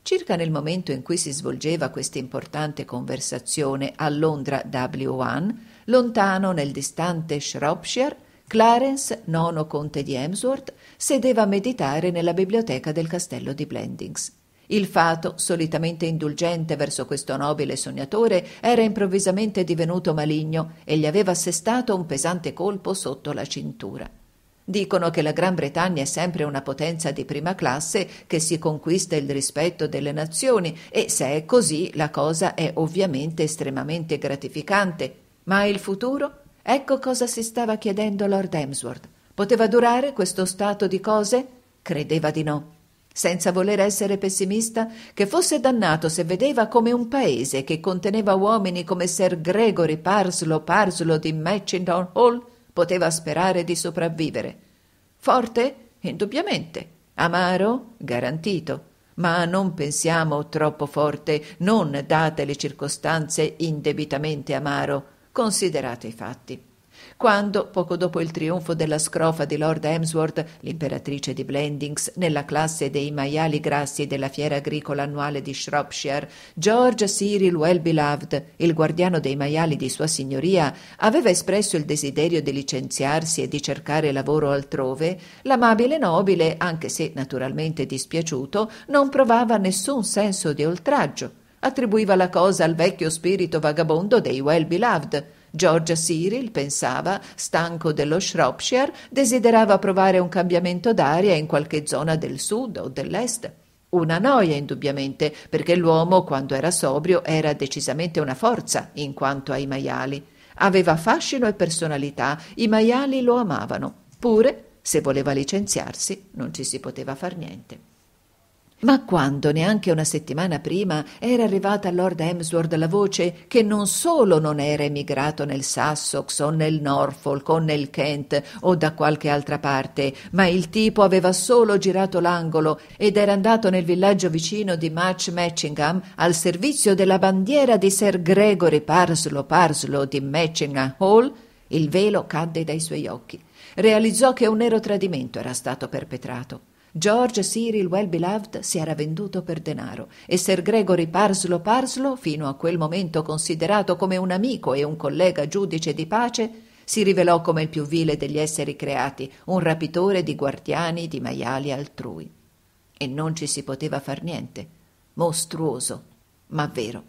Circa nel momento in cui si svolgeva questa importante conversazione a Londra W1, lontano nel distante Shropshire, Clarence, nono conte di Emsworth, sedeva a meditare nella biblioteca del castello di Blendings. Il fato, solitamente indulgente verso questo nobile sognatore, era improvvisamente divenuto maligno e gli aveva assestato un pesante colpo sotto la cintura. Dicono che la Gran Bretagna è sempre una potenza di prima classe che si conquista il rispetto delle nazioni e se è così la cosa è ovviamente estremamente gratificante. Ma il futuro? Ecco cosa si stava chiedendo Lord Emsworth. Poteva durare questo stato di cose? Credeva di no. Senza voler essere pessimista, che fosse dannato se vedeva come un paese che conteneva uomini come Sir Gregory Parslow Parslow di Matchington Hall poteva sperare di sopravvivere. Forte? Indubbiamente. Amaro? Garantito. Ma non pensiamo troppo forte, non date le circostanze indebitamente amaro. Considerate i fatti. Quando, poco dopo il trionfo della scrofa di Lord Emsworth, l'imperatrice di Blendings, nella classe dei maiali grassi della fiera agricola annuale di Shropshire, George Cyril Wellbeloved, il guardiano dei maiali di Sua Signoria, aveva espresso il desiderio di licenziarsi e di cercare lavoro altrove, l'amabile nobile, anche se naturalmente dispiaciuto, non provava nessun senso di oltraggio attribuiva la cosa al vecchio spirito vagabondo dei well beloved. George Cyril pensava, stanco dello Shropshire, desiderava provare un cambiamento d'aria in qualche zona del sud o dell'est. Una noia, indubbiamente, perché l'uomo, quando era sobrio, era decisamente una forza in quanto ai maiali. Aveva fascino e personalità, i maiali lo amavano. Pure, se voleva licenziarsi, non ci si poteva far niente. Ma quando, neanche una settimana prima, era arrivata a Lord Hemsworth la voce che non solo non era emigrato nel Sussex o nel Norfolk o nel Kent o da qualche altra parte, ma il tipo aveva solo girato l'angolo ed era andato nel villaggio vicino di Match Matchingham al servizio della bandiera di Sir Gregory Parslow Parslow di Matchingham Hall, il velo cadde dai suoi occhi. Realizzò che un nero tradimento era stato perpetrato. George Cyril Well-Beloved si era venduto per denaro e Sir Gregory Parslow Parslow, fino a quel momento considerato come un amico e un collega giudice di pace, si rivelò come il più vile degli esseri creati, un rapitore di guardiani di maiali altrui. E non ci si poteva far niente. Mostruoso, ma vero.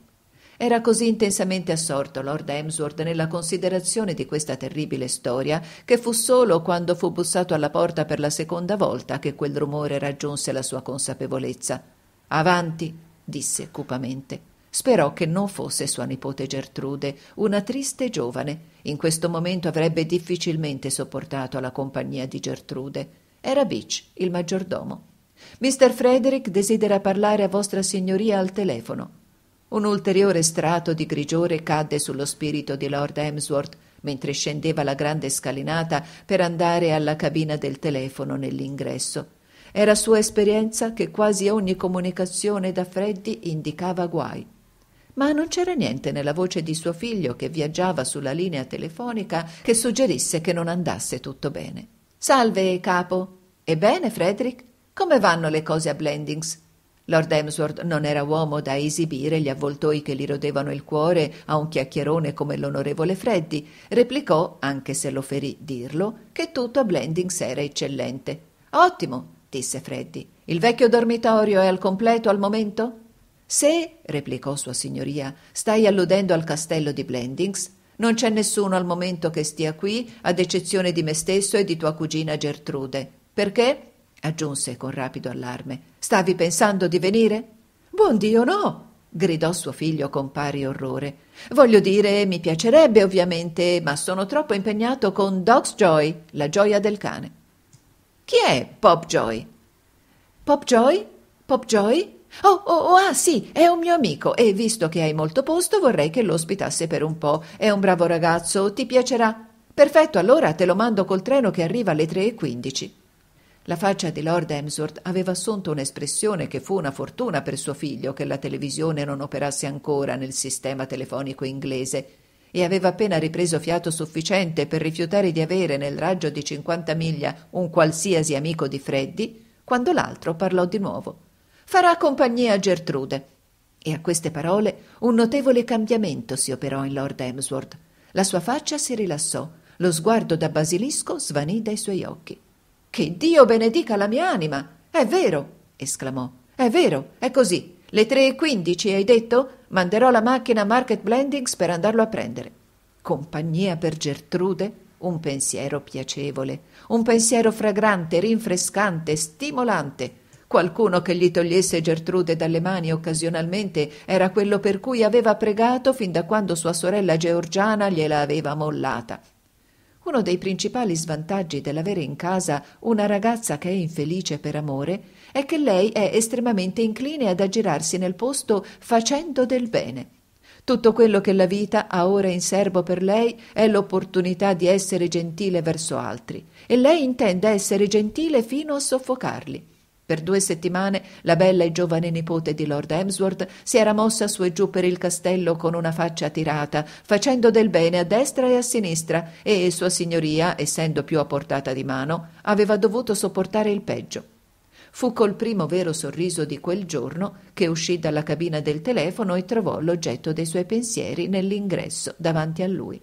Era così intensamente assorto Lord Emsworth nella considerazione di questa terribile storia che fu solo quando fu bussato alla porta per la seconda volta che quel rumore raggiunse la sua consapevolezza. Avanti, disse cupamente. Sperò che non fosse sua nipote Gertrude, una triste giovane. In questo momento avrebbe difficilmente sopportato la compagnia di Gertrude. Era Beach, il maggiordomo. Mister Frederick desidera parlare a vostra signoria al telefono. Un ulteriore strato di grigiore cadde sullo spirito di Lord Emsworth mentre scendeva la grande scalinata per andare alla cabina del telefono nell'ingresso. Era sua esperienza che quasi ogni comunicazione da Freddy indicava guai. Ma non c'era niente nella voce di suo figlio che viaggiava sulla linea telefonica che suggerisse che non andasse tutto bene. Salve, capo. Ebbene, Frederick, come vanno le cose a Blendings? Lord Emsworth non era uomo da esibire gli avvoltoi che gli rodevano il cuore a un chiacchierone come l'onorevole Freddi. Replicò, anche se lo ferì dirlo, che tutto a Blendings era eccellente. Ottimo, disse Freddi. Il vecchio dormitorio è al completo al momento? Se, replicò Sua Signoria, stai alludendo al castello di Blendings, non c'è nessuno al momento che stia qui, ad eccezione di me stesso e di tua cugina Gertrude. Perché? aggiunse con rapido allarme. Stavi pensando di venire? Buon Dio no! gridò suo figlio con pari orrore. Voglio dire, mi piacerebbe ovviamente, ma sono troppo impegnato con Dog's Joy, la gioia del cane. Chi è Pop Joy? Pop Joy? Pop Joy? Oh, oh, oh, ah sì, è un mio amico e visto che hai molto posto vorrei che lo ospitasse per un po'. È un bravo ragazzo, ti piacerà. Perfetto, allora te lo mando col treno che arriva alle tre e quindici. La faccia di Lord Emsworth aveva assunto un'espressione che fu una fortuna per suo figlio che la televisione non operasse ancora nel sistema telefonico inglese e aveva appena ripreso fiato sufficiente per rifiutare di avere nel raggio di 50 miglia un qualsiasi amico di Freddy quando l'altro parlò di nuovo. Farà compagnia a Gertrude. E a queste parole un notevole cambiamento si operò in Lord Emsworth. La sua faccia si rilassò, lo sguardo da basilisco svanì dai suoi occhi. Che Dio benedica la mia anima! È vero! esclamò. È vero, è così. Le tre e quindici, hai detto? Manderò la macchina a Market Blendings per andarlo a prendere. Compagnia per Gertrude? Un pensiero piacevole, un pensiero fragrante, rinfrescante, stimolante. Qualcuno che gli togliesse Gertrude dalle mani occasionalmente era quello per cui aveva pregato fin da quando sua sorella Georgiana gliela aveva mollata. Uno dei principali svantaggi dell'avere in casa una ragazza che è infelice per amore è che lei è estremamente incline ad aggirarsi nel posto facendo del bene. Tutto quello che la vita ha ora in serbo per lei è l'opportunità di essere gentile verso altri, e lei intende essere gentile fino a soffocarli. Per due settimane la bella e giovane nipote di Lord Hemsworth si era mossa su e giù per il castello con una faccia tirata, facendo del bene a destra e a sinistra, e sua signoria, essendo più a portata di mano, aveva dovuto sopportare il peggio. Fu col primo vero sorriso di quel giorno che uscì dalla cabina del telefono e trovò l'oggetto dei suoi pensieri nell'ingresso davanti a lui.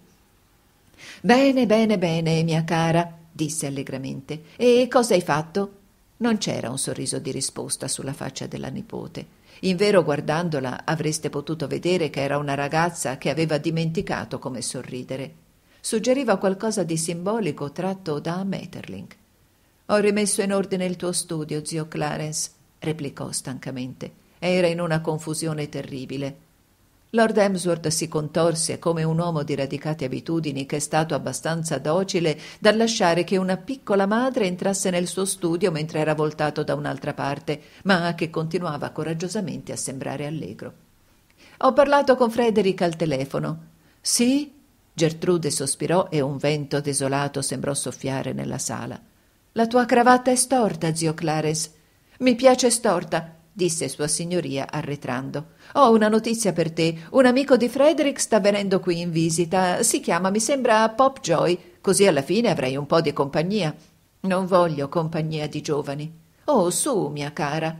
Bene, bene, bene, mia cara, disse allegramente. E cosa hai fatto? Non c'era un sorriso di risposta sulla faccia della nipote. Invero, guardandola, avreste potuto vedere che era una ragazza che aveva dimenticato come sorridere. Suggeriva qualcosa di simbolico tratto da Maeterling. Ho rimesso in ordine il tuo studio, zio Clarence, replicò stancamente. Era in una confusione terribile. Lord Emsworth si contorse come un uomo di radicate abitudini che è stato abbastanza docile da lasciare che una piccola madre entrasse nel suo studio mentre era voltato da un'altra parte, ma che continuava coraggiosamente a sembrare allegro. Ho parlato con Frederick al telefono. Sì? Gertrude sospirò e un vento desolato sembrò soffiare nella sala. La tua cravatta è storta, zio Clarence. Mi piace storta disse sua signoria arretrando. Ho una notizia per te. Un amico di Frederick sta venendo qui in visita. Si chiama, mi sembra, Popjoy, così alla fine avrai un po' di compagnia. Non voglio compagnia di giovani. Oh, su, mia cara.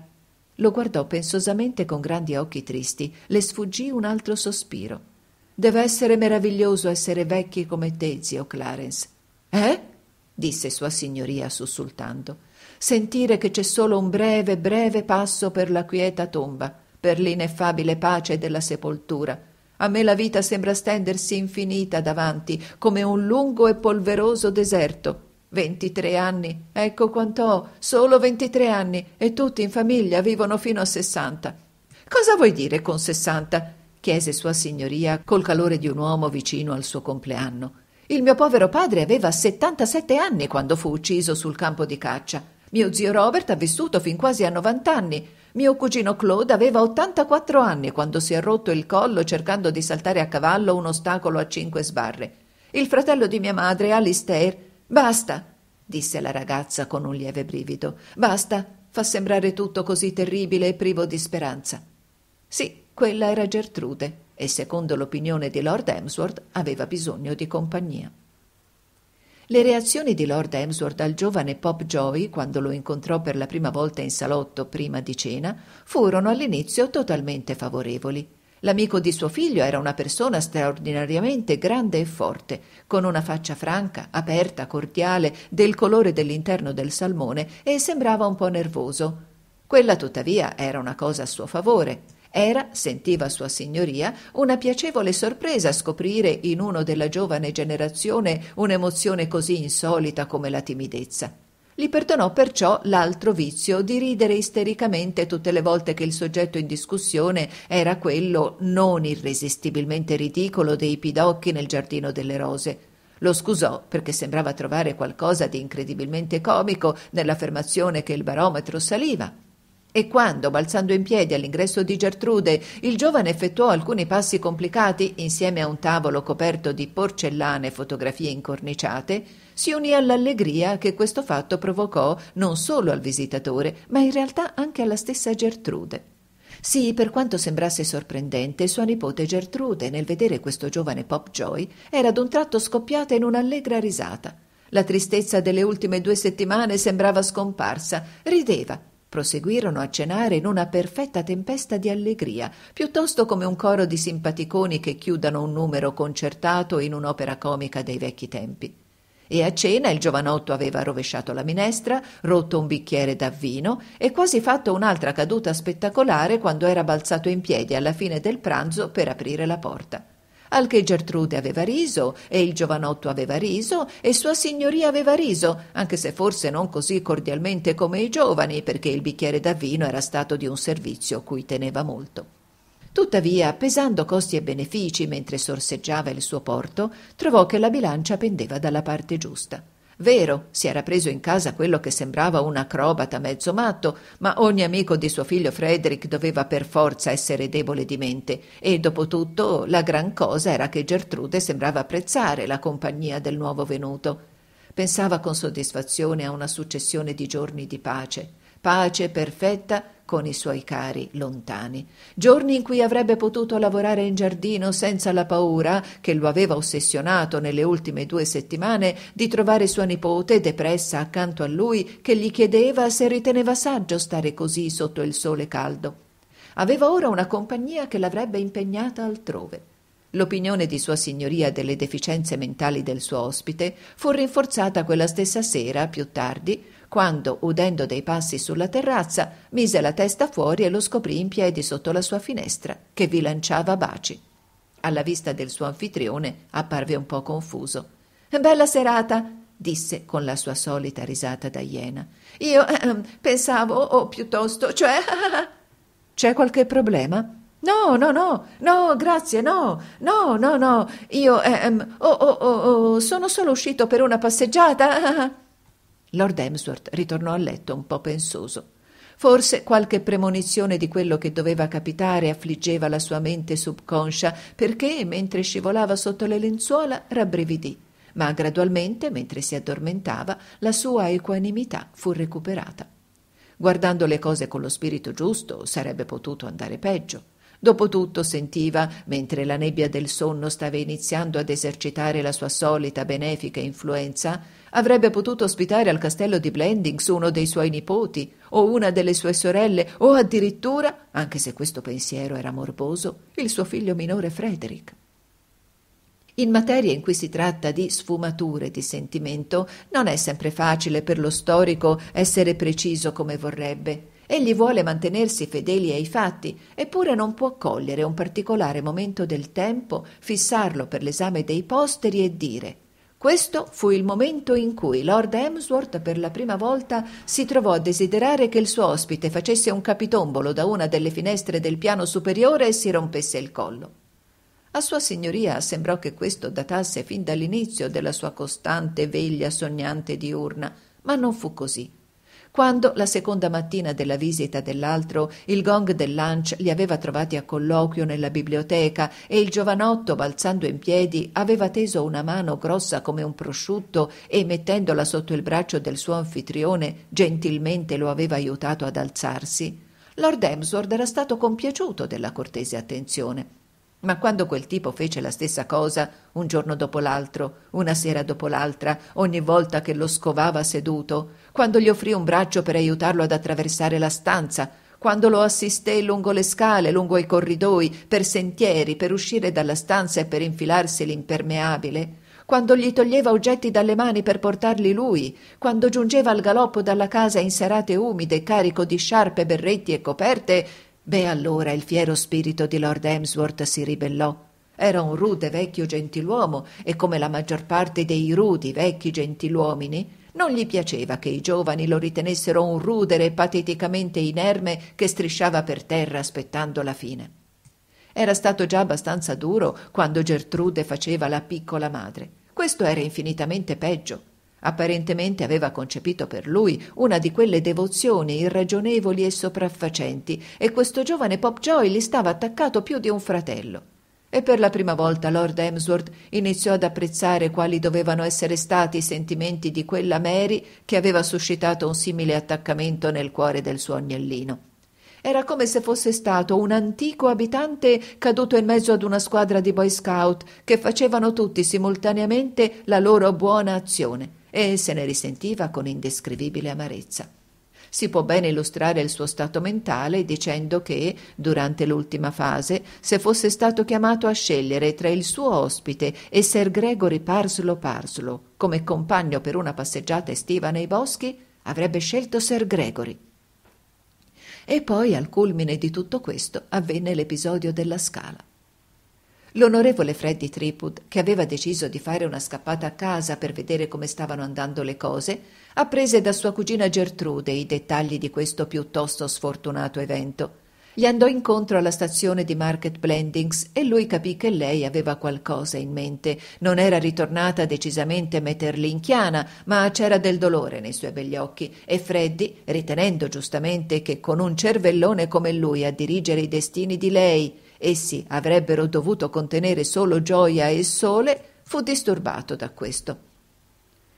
Lo guardò pensosamente con grandi occhi tristi. Le sfuggì un altro sospiro. Deve essere meraviglioso essere vecchi come te, zio Clarence. Eh? disse sua signoria sussultando sentire che c'è solo un breve, breve passo per la quieta tomba, per l'ineffabile pace della sepoltura. A me la vita sembra stendersi infinita davanti, come un lungo e polveroso deserto. Ventitré anni, ecco quant'ho, solo ventitré anni, e tutti in famiglia vivono fino a sessanta. Cosa vuoi dire con sessanta? chiese sua signoria col calore di un uomo vicino al suo compleanno. Il mio povero padre aveva settantasette anni quando fu ucciso sul campo di caccia. Mio zio Robert ha vissuto fin quasi a 90 anni. Mio cugino Claude aveva 84 anni quando si è rotto il collo cercando di saltare a cavallo un ostacolo a cinque sbarre. Il fratello di mia madre, Alistair. Basta, disse la ragazza con un lieve brivido. Basta, fa sembrare tutto così terribile e privo di speranza. Sì, quella era Gertrude e secondo l'opinione di Lord Emsworth aveva bisogno di compagnia. Le reazioni di Lord Emsworth al giovane Pop Joy quando lo incontrò per la prima volta in salotto prima di cena furono all'inizio totalmente favorevoli. L'amico di suo figlio era una persona straordinariamente grande e forte, con una faccia franca, aperta, cordiale, del colore dell'interno del salmone e sembrava un po' nervoso. Quella tuttavia era una cosa a suo favore. Era, sentiva sua signoria, una piacevole sorpresa scoprire in uno della giovane generazione un'emozione così insolita come la timidezza. Gli perdonò perciò l'altro vizio di ridere istericamente tutte le volte che il soggetto in discussione era quello non irresistibilmente ridicolo dei pidocchi nel giardino delle rose. Lo scusò perché sembrava trovare qualcosa di incredibilmente comico nell'affermazione che il barometro saliva. E quando, balzando in piedi all'ingresso di Gertrude, il giovane effettuò alcuni passi complicati insieme a un tavolo coperto di porcellane e fotografie incorniciate, si unì all'allegria che questo fatto provocò non solo al visitatore, ma in realtà anche alla stessa Gertrude. Sì, per quanto sembrasse sorprendente, sua nipote Gertrude, nel vedere questo giovane Popjoy, era ad un tratto scoppiata in un'allegra risata. La tristezza delle ultime due settimane sembrava scomparsa, rideva, proseguirono a cenare in una perfetta tempesta di allegria, piuttosto come un coro di simpaticoni che chiudano un numero concertato in un'opera comica dei vecchi tempi. E a cena il giovanotto aveva rovesciato la minestra, rotto un bicchiere da vino e quasi fatto un'altra caduta spettacolare quando era balzato in piedi alla fine del pranzo per aprire la porta al che Gertrude aveva riso e il giovanotto aveva riso e sua signoria aveva riso, anche se forse non così cordialmente come i giovani, perché il bicchiere da vino era stato di un servizio cui teneva molto. Tuttavia, pesando costi e benefici mentre sorseggiava il suo porto, trovò che la bilancia pendeva dalla parte giusta. Vero, si era preso in casa quello che sembrava un acrobata mezzo matto, ma ogni amico di suo figlio Frederick doveva per forza essere debole di mente e dopo tutto la gran cosa era che Gertrude sembrava apprezzare la compagnia del nuovo venuto. Pensava con soddisfazione a una successione di giorni di pace pace perfetta con i suoi cari lontani. Giorni in cui avrebbe potuto lavorare in giardino senza la paura, che lo aveva ossessionato nelle ultime due settimane, di trovare sua nipote depressa accanto a lui, che gli chiedeva se riteneva saggio stare così sotto il sole caldo. Aveva ora una compagnia che l'avrebbe impegnata altrove. L'opinione di Sua Signoria delle deficienze mentali del suo ospite fu rinforzata quella stessa sera, più tardi, quando, udendo dei passi sulla terrazza, mise la testa fuori e lo scoprì in piedi sotto la sua finestra, che vi lanciava baci. Alla vista del suo anfitrione apparve un po confuso. Bella serata, disse con la sua solita risata da iena. Io ehm, pensavo, o piuttosto, cioè. C'è qualche problema? No, no, no, no, grazie, no, no, no, no. Io, ehm, oh, oh, oh, oh, sono solo uscito per una passeggiata. Lord Emsworth ritornò a letto un po' pensoso. Forse qualche premonizione di quello che doveva capitare affliggeva la sua mente subconscia, perché mentre scivolava sotto le lenzuola rabbrividì, ma gradualmente, mentre si addormentava, la sua equanimità fu recuperata. Guardando le cose con lo spirito giusto, sarebbe potuto andare peggio. Dopotutto sentiva, mentre la nebbia del sonno stava iniziando ad esercitare la sua solita benefica influenza, Avrebbe potuto ospitare al castello di Blendings uno dei suoi nipoti, o una delle sue sorelle, o addirittura, anche se questo pensiero era morboso, il suo figlio minore Frederick. In materie in cui si tratta di sfumature di sentimento, non è sempre facile per lo storico essere preciso come vorrebbe. Egli vuole mantenersi fedeli ai fatti, eppure non può cogliere un particolare momento del tempo, fissarlo per l'esame dei posteri e dire questo fu il momento in cui Lord Emsworth per la prima volta si trovò a desiderare che il suo ospite facesse un capitombolo da una delle finestre del piano superiore e si rompesse il collo. A sua signoria sembrò che questo datasse fin dall'inizio della sua costante veglia sognante diurna, ma non fu così quando, la seconda mattina della visita dell'altro, il gong del lunch li aveva trovati a colloquio nella biblioteca e il giovanotto, balzando in piedi, aveva teso una mano grossa come un prosciutto e, mettendola sotto il braccio del suo anfitrione, gentilmente lo aveva aiutato ad alzarsi. Lord Emsworth era stato compiaciuto della cortese attenzione ma quando quel tipo fece la stessa cosa, un giorno dopo l'altro, una sera dopo l'altra, ogni volta che lo scovava seduto, quando gli offrì un braccio per aiutarlo ad attraversare la stanza, quando lo assisté lungo le scale, lungo i corridoi, per sentieri, per uscire dalla stanza e per infilarsi l'impermeabile, quando gli toglieva oggetti dalle mani per portarli lui, quando giungeva al galoppo dalla casa in serate umide, carico di sciarpe, berretti e coperte, Beh, allora il fiero spirito di Lord Emsworth si ribellò. Era un rude vecchio gentiluomo e come la maggior parte dei rudi vecchi gentiluomini, non gli piaceva che i giovani lo ritenessero un rudere pateticamente inerme che strisciava per terra aspettando la fine. Era stato già abbastanza duro quando Gertrude faceva la piccola madre. Questo era infinitamente peggio. Apparentemente aveva concepito per lui una di quelle devozioni irragionevoli e sopraffacenti, e questo giovane Popjoy gli stava attaccato più di un fratello. E per la prima volta Lord Emsworth iniziò ad apprezzare quali dovevano essere stati i sentimenti di quella Mary che aveva suscitato un simile attaccamento nel cuore del suo agnellino. Era come se fosse stato un antico abitante caduto in mezzo ad una squadra di boy scout che facevano tutti simultaneamente la loro buona azione e se ne risentiva con indescrivibile amarezza. Si può bene illustrare il suo stato mentale dicendo che, durante l'ultima fase, se fosse stato chiamato a scegliere tra il suo ospite e Sir Gregory Parslow Parslow come compagno per una passeggiata estiva nei boschi, avrebbe scelto Sir Gregory. E poi, al culmine di tutto questo, avvenne l'episodio della scala. L'onorevole Freddy Tripud, che aveva deciso di fare una scappata a casa per vedere come stavano andando le cose, apprese da sua cugina Gertrude i dettagli di questo piuttosto sfortunato evento. Gli andò incontro alla stazione di Market Blendings e lui capì che lei aveva qualcosa in mente. Non era ritornata decisamente meterlinchiana, ma c'era del dolore nei suoi begli occhi e Freddy, ritenendo giustamente che con un cervellone come lui a dirigere i destini di lei essi avrebbero dovuto contenere solo gioia e sole, fu disturbato da questo.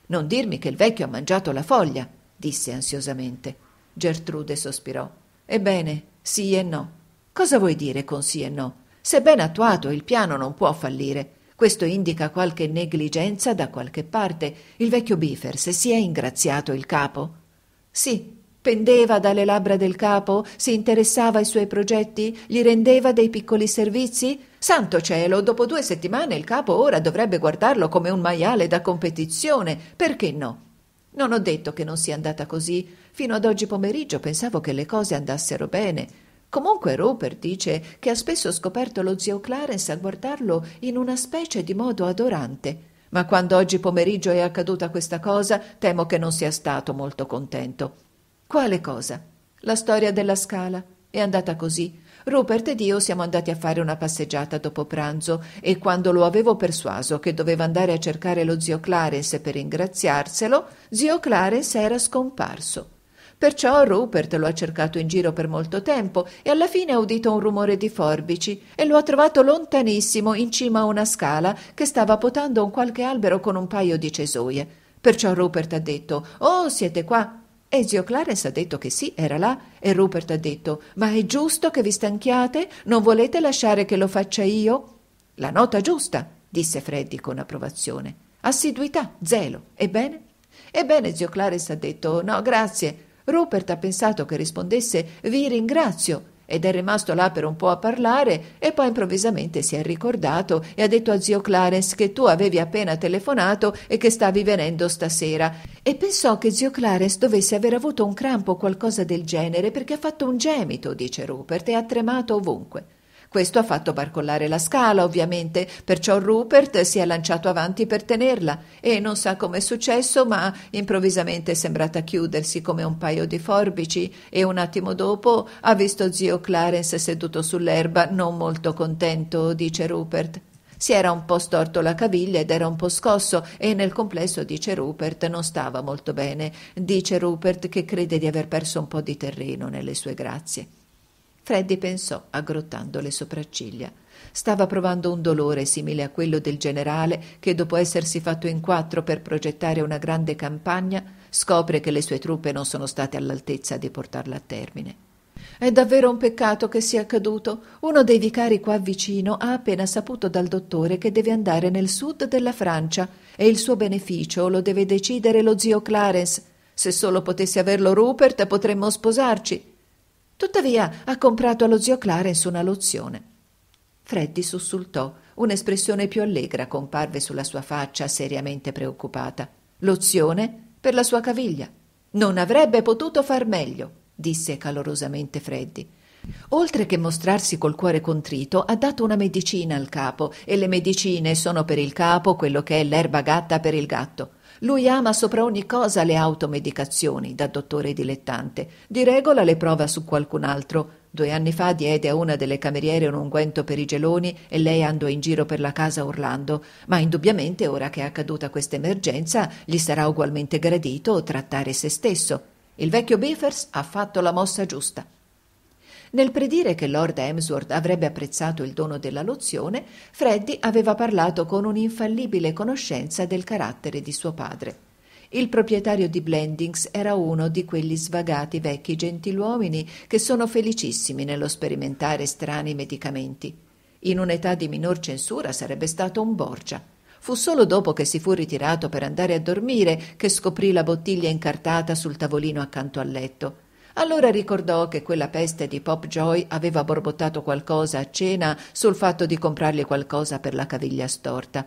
Non dirmi che il vecchio ha mangiato la foglia, disse ansiosamente. Gertrude sospirò. Ebbene, sì e no. Cosa vuoi dire con sì e no? Se ben attuato il piano non può fallire. Questo indica qualche negligenza da qualche parte. Il vecchio Bifers si è ingraziato il capo. Sì, Pendeva dalle labbra del capo? Si interessava ai suoi progetti? Gli rendeva dei piccoli servizi? Santo cielo, dopo due settimane il capo ora dovrebbe guardarlo come un maiale da competizione. Perché no? Non ho detto che non sia andata così. Fino ad oggi pomeriggio pensavo che le cose andassero bene. Comunque Rupert dice che ha spesso scoperto lo zio Clarence a guardarlo in una specie di modo adorante. Ma quando oggi pomeriggio è accaduta questa cosa, temo che non sia stato molto contento. Quale cosa? La storia della scala. È andata così. Rupert ed io siamo andati a fare una passeggiata dopo pranzo e quando lo avevo persuaso che doveva andare a cercare lo zio Clarence per ringraziarselo, zio Clarence era scomparso. Perciò Rupert lo ha cercato in giro per molto tempo e alla fine ha udito un rumore di forbici e lo ha trovato lontanissimo in cima a una scala che stava potando un qualche albero con un paio di cesoie. Perciò Rupert ha detto Oh, siete qua? E zio Clarence ha detto che sì, era là, e Rupert ha detto: Ma è giusto che vi stanchiate? Non volete lasciare che lo faccia io? La nota giusta, disse Freddy con approvazione. Assiduità, zelo. Ebbene? Ebbene, zio Clarence ha detto: No, grazie. Rupert ha pensato che rispondesse: Vi ringrazio ed è rimasto là per un po' a parlare e poi improvvisamente si è ricordato e ha detto a zio Clarence che tu avevi appena telefonato e che stavi venendo stasera e pensò che zio Clarence dovesse aver avuto un crampo o qualcosa del genere perché ha fatto un gemito, dice Rupert, e ha tremato ovunque. Questo ha fatto barcollare la scala, ovviamente, perciò Rupert si è lanciato avanti per tenerla e non sa come è successo, ma improvvisamente è sembrata chiudersi come un paio di forbici e un attimo dopo ha visto zio Clarence seduto sull'erba, non molto contento, dice Rupert. Si era un po' storto la caviglia ed era un po' scosso e nel complesso, dice Rupert, non stava molto bene. Dice Rupert che crede di aver perso un po' di terreno nelle sue grazie. Freddy pensò, aggrottando le sopracciglia. Stava provando un dolore simile a quello del generale che, dopo essersi fatto in quattro per progettare una grande campagna, scopre che le sue truppe non sono state all'altezza di portarla a termine. È davvero un peccato che sia accaduto. Uno dei vicari qua vicino ha appena saputo dal dottore che deve andare nel sud della Francia e il suo beneficio lo deve decidere lo zio Clarence. Se solo potesse averlo Rupert potremmo sposarci. Tuttavia ha comprato allo zio Clarence una lozione. Freddy sussultò. Un'espressione più allegra comparve sulla sua faccia seriamente preoccupata. Lozione per la sua caviglia. Non avrebbe potuto far meglio, disse calorosamente Freddy. Oltre che mostrarsi col cuore contrito, ha dato una medicina al capo e le medicine sono per il capo quello che è l'erba gatta per il gatto. Lui ama sopra ogni cosa le automedicazioni da dottore dilettante. Di regola le prova su qualcun altro. Due anni fa diede a una delle cameriere un unguento per i geloni e lei andò in giro per la casa urlando, ma indubbiamente ora che è accaduta questa emergenza gli sarà ugualmente gradito trattare se stesso. Il vecchio Biffers ha fatto la mossa giusta. Nel predire che Lord Emsworth avrebbe apprezzato il dono della lozione, Freddy aveva parlato con un'infallibile conoscenza del carattere di suo padre. Il proprietario di Blendings era uno di quegli svagati vecchi gentiluomini che sono felicissimi nello sperimentare strani medicamenti. In un'età di minor censura sarebbe stato un Borgia. Fu solo dopo che si fu ritirato per andare a dormire che scoprì la bottiglia incartata sul tavolino accanto al letto. Allora ricordò che quella peste di Popjoy aveva borbottato qualcosa a cena sul fatto di comprargli qualcosa per la caviglia storta.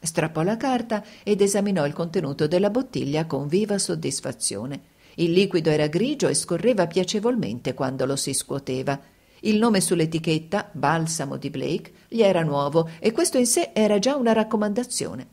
Strappò la carta ed esaminò il contenuto della bottiglia con viva soddisfazione. Il liquido era grigio e scorreva piacevolmente quando lo si scuoteva. Il nome sull'etichetta, Balsamo di Blake, gli era nuovo e questo in sé era già una raccomandazione.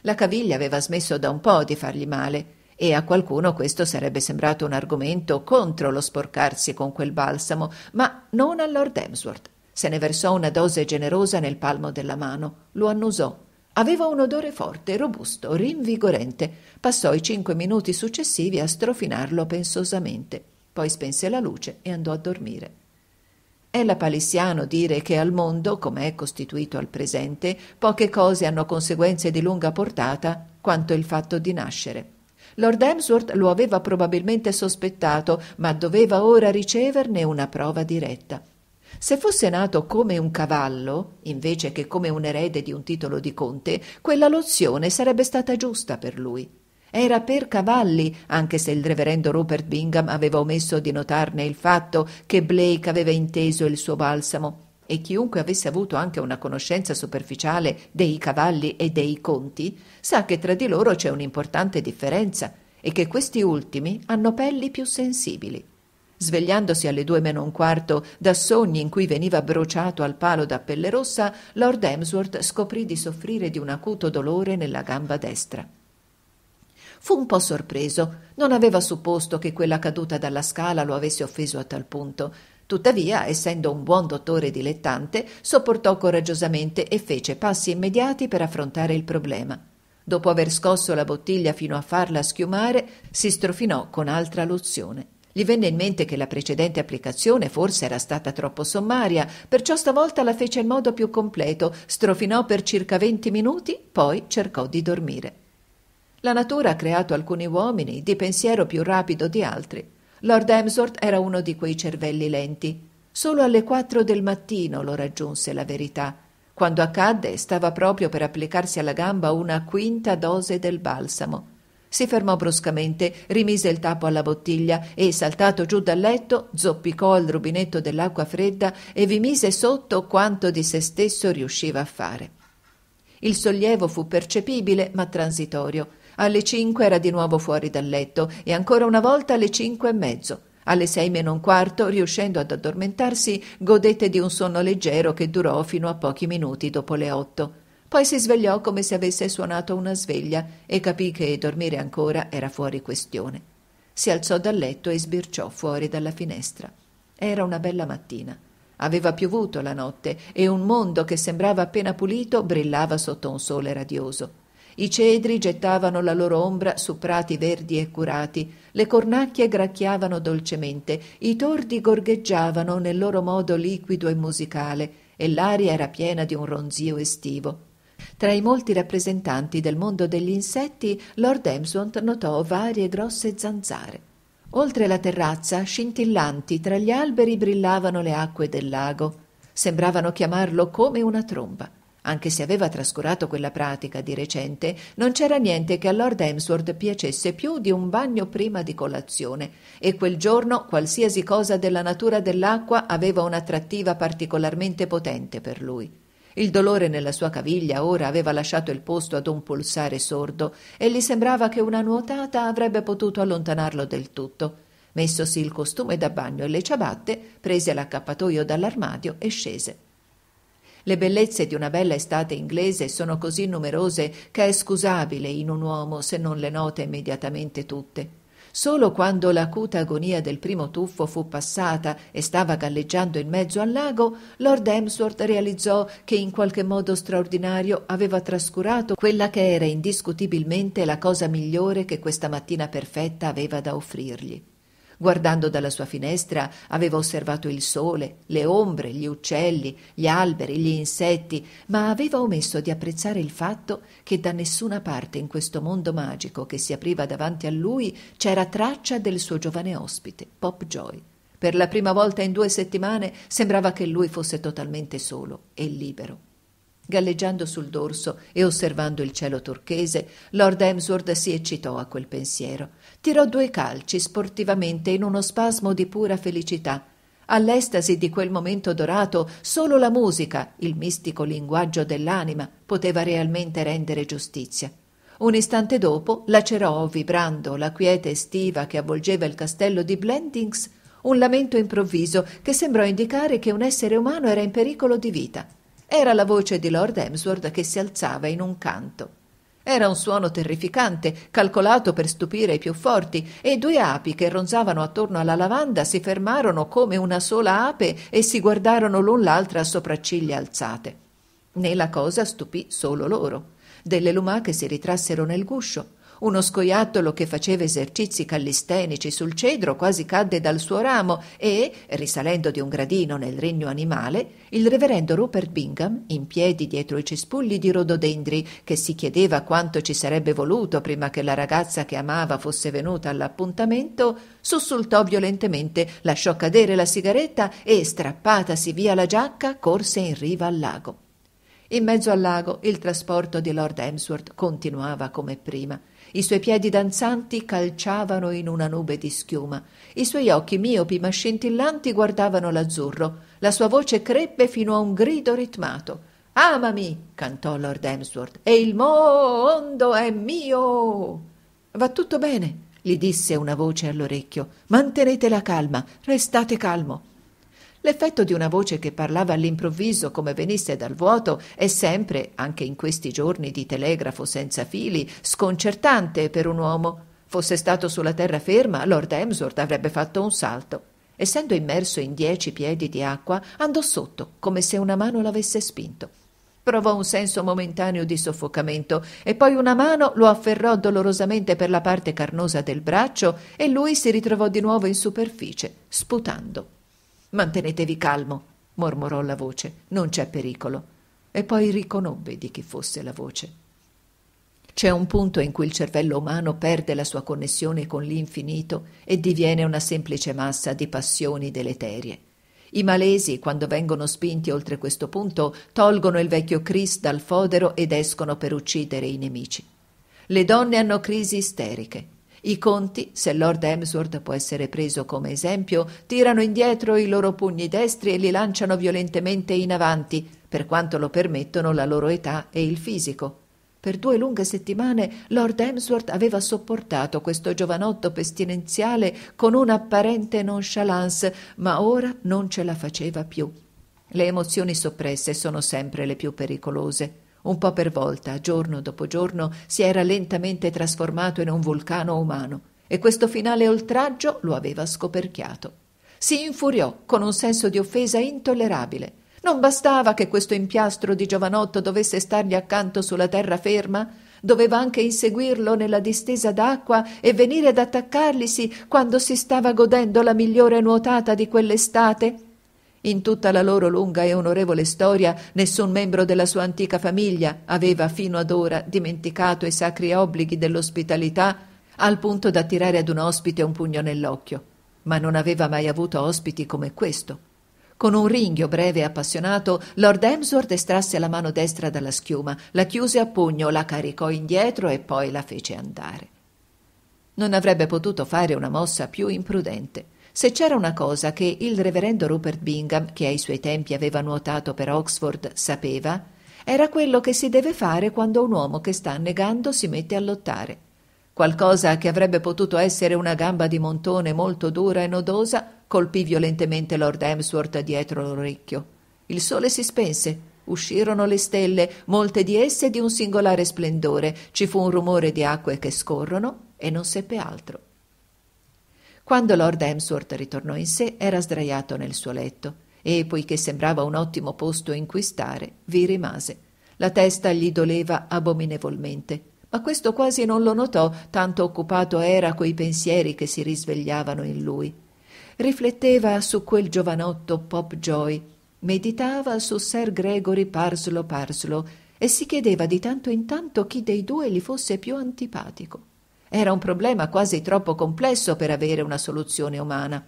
La caviglia aveva smesso da un po' di fargli male. E a qualcuno questo sarebbe sembrato un argomento contro lo sporcarsi con quel balsamo, ma non a Lord Emsworth. Se ne versò una dose generosa nel palmo della mano, lo annusò. Aveva un odore forte, robusto, rinvigorente. Passò i cinque minuti successivi a strofinarlo pensosamente. Poi spense la luce e andò a dormire. È palissiano dire che al mondo, come è costituito al presente, poche cose hanno conseguenze di lunga portata quanto il fatto di nascere. Lord Hemsworth lo aveva probabilmente sospettato, ma doveva ora riceverne una prova diretta. Se fosse nato come un cavallo, invece che come un erede di un titolo di conte, quella lozione sarebbe stata giusta per lui. Era per cavalli, anche se il reverendo Rupert Bingham aveva omesso di notarne il fatto che Blake aveva inteso il suo balsamo e chiunque avesse avuto anche una conoscenza superficiale dei cavalli e dei conti sa che tra di loro c'è un'importante differenza e che questi ultimi hanno pelli più sensibili. Svegliandosi alle due meno un quarto da sogni in cui veniva bruciato al palo da pelle rossa, Lord Emsworth scoprì di soffrire di un acuto dolore nella gamba destra. Fu un po' sorpreso, non aveva supposto che quella caduta dalla scala lo avesse offeso a tal punto Tuttavia, essendo un buon dottore dilettante, sopportò coraggiosamente e fece passi immediati per affrontare il problema. Dopo aver scosso la bottiglia fino a farla schiumare, si strofinò con altra lozione. Gli venne in mente che la precedente applicazione forse era stata troppo sommaria, perciò stavolta la fece in modo più completo, strofinò per circa venti minuti, poi cercò di dormire. La natura ha creato alcuni uomini di pensiero più rapido di altri. Lord Emsworth era uno di quei cervelli lenti. Solo alle quattro del mattino lo raggiunse la verità. Quando accadde, stava proprio per applicarsi alla gamba una quinta dose del balsamo. Si fermò bruscamente, rimise il tappo alla bottiglia e, saltato giù dal letto, zoppicò al rubinetto dell'acqua fredda e vi mise sotto quanto di se stesso riusciva a fare. Il sollievo fu percepibile ma transitorio. Alle cinque era di nuovo fuori dal letto e ancora una volta alle cinque e mezzo. Alle sei meno un quarto, riuscendo ad addormentarsi, godette di un sonno leggero che durò fino a pochi minuti dopo le otto. Poi si svegliò come se avesse suonato una sveglia e capì che dormire ancora era fuori questione. Si alzò dal letto e sbirciò fuori dalla finestra. Era una bella mattina. Aveva piovuto la notte e un mondo che sembrava appena pulito brillava sotto un sole radioso. I cedri gettavano la loro ombra su prati verdi e curati, le cornacchie gracchiavano dolcemente, i tordi gorgheggiavano nel loro modo liquido e musicale, e l'aria era piena di un ronzio estivo. Tra i molti rappresentanti del mondo degli insetti, Lord Emsworth notò varie grosse zanzare. Oltre la terrazza, scintillanti tra gli alberi brillavano le acque del lago. Sembravano chiamarlo come una tromba. Anche se aveva trascurato quella pratica di recente, non c'era niente che a Lord Hemsworth piacesse più di un bagno prima di colazione, e quel giorno qualsiasi cosa della natura dell'acqua aveva un'attrattiva particolarmente potente per lui. Il dolore nella sua caviglia ora aveva lasciato il posto ad un pulsare sordo e gli sembrava che una nuotata avrebbe potuto allontanarlo del tutto. Messosi il costume da bagno e le ciabatte, prese l'accappatoio dall'armadio e scese. Le bellezze di una bella estate inglese sono così numerose che è scusabile in un uomo se non le nota immediatamente tutte. Solo quando l'acuta agonia del primo tuffo fu passata e stava galleggiando in mezzo al lago, Lord Emsworth realizzò che in qualche modo straordinario aveva trascurato quella che era indiscutibilmente la cosa migliore che questa mattina perfetta aveva da offrirgli. Guardando dalla sua finestra aveva osservato il sole, le ombre, gli uccelli, gli alberi, gli insetti, ma aveva omesso di apprezzare il fatto che da nessuna parte in questo mondo magico che si apriva davanti a lui c'era traccia del suo giovane ospite, Pop Joy. Per la prima volta in due settimane sembrava che lui fosse totalmente solo e libero. Galleggiando sul dorso e osservando il cielo turchese, Lord Emsworth si eccitò a quel pensiero tirò due calci sportivamente in uno spasmo di pura felicità. All'estasi di quel momento dorato, solo la musica, il mistico linguaggio dell'anima, poteva realmente rendere giustizia. Un istante dopo lacerò, vibrando la quiete estiva che avvolgeva il castello di Blendings, un lamento improvviso che sembrò indicare che un essere umano era in pericolo di vita. Era la voce di Lord Emsworth che si alzava in un canto. Era un suono terrificante, calcolato per stupire i più forti, e due api che ronzavano attorno alla lavanda si fermarono come una sola ape e si guardarono l'un l'altra a sopracciglia alzate. Né la cosa stupì solo loro. Delle lumache si ritrassero nel guscio, uno scoiattolo che faceva esercizi callistenici sul cedro quasi cadde dal suo ramo e, risalendo di un gradino nel regno animale, il reverendo Rupert Bingham, in piedi dietro i cespugli di rododendri, che si chiedeva quanto ci sarebbe voluto prima che la ragazza che amava fosse venuta all'appuntamento, sussultò violentemente, lasciò cadere la sigaretta e, strappatasi via la giacca, corse in riva al lago. In mezzo al lago il trasporto di Lord Emsworth continuava come prima. I suoi piedi danzanti calciavano in una nube di schiuma. I suoi occhi miopi ma scintillanti guardavano l'azzurro. La sua voce crebbe fino a un grido ritmato. Amami, cantò Lord Emsworth, e il mondo è mio. Va tutto bene, gli disse una voce all'orecchio. Mantenete la calma, restate calmo. L'effetto di una voce che parlava all'improvviso come venisse dal vuoto è sempre, anche in questi giorni di telegrafo senza fili, sconcertante per un uomo. Fosse stato sulla terraferma, Lord Emsworth avrebbe fatto un salto. Essendo immerso in dieci piedi di acqua, andò sotto, come se una mano l'avesse spinto. Provò un senso momentaneo di soffocamento e poi una mano lo afferrò dolorosamente per la parte carnosa del braccio e lui si ritrovò di nuovo in superficie, sputando. Mantenetevi calmo, mormorò la voce, non c'è pericolo. E poi riconobbe di chi fosse la voce. C'è un punto in cui il cervello umano perde la sua connessione con l'infinito e diviene una semplice massa di passioni deleterie. I malesi, quando vengono spinti oltre questo punto, tolgono il vecchio Chris dal fodero ed escono per uccidere i nemici. Le donne hanno crisi isteriche. I conti, se Lord Emsworth può essere preso come esempio, tirano indietro i loro pugni destri e li lanciano violentemente in avanti, per quanto lo permettono la loro età e il fisico. Per due lunghe settimane Lord Emsworth aveva sopportato questo giovanotto pestilenziale con un'apparente nonchalance, ma ora non ce la faceva più. Le emozioni soppresse sono sempre le più pericolose un po' per volta, giorno dopo giorno, si era lentamente trasformato in un vulcano umano e questo finale oltraggio lo aveva scoperchiato. Si infuriò con un senso di offesa intollerabile. Non bastava che questo impiastro di giovanotto dovesse stargli accanto sulla terraferma, doveva anche inseguirlo nella distesa d'acqua e venire ad attaccarglisi quando si stava godendo la migliore nuotata di quell'estate in tutta la loro lunga e onorevole storia nessun membro della sua antica famiglia aveva fino ad ora dimenticato i sacri obblighi dell'ospitalità al punto da tirare ad un ospite un pugno nell'occhio. Ma non aveva mai avuto ospiti come questo. Con un ringhio breve e appassionato, Lord Emsworth estrasse la mano destra dalla schiuma, la chiuse a pugno, la caricò indietro e poi la fece andare. Non avrebbe potuto fare una mossa più imprudente. Se c'era una cosa che il reverendo Rupert Bingham, che ai suoi tempi aveva nuotato per Oxford, sapeva, era quello che si deve fare quando un uomo che sta annegando si mette a lottare. Qualcosa che avrebbe potuto essere una gamba di montone molto dura e nodosa colpì violentemente Lord Emsworth dietro l'orecchio. Il sole si spense, uscirono le stelle, molte di esse di un singolare splendore, ci fu un rumore di acque che scorrono e non seppe altro. Quando Lord Emsworth ritornò in sé, era sdraiato nel suo letto e, poiché sembrava un ottimo posto in cui stare, vi rimase. La testa gli doleva abominevolmente, ma questo quasi non lo notò, tanto occupato era coi pensieri che si risvegliavano in lui. Rifletteva su quel giovanotto Popjoy, meditava su Sir Gregory Parslow Parslow e si chiedeva di tanto in tanto chi dei due gli fosse più antipatico. Era un problema quasi troppo complesso per avere una soluzione umana.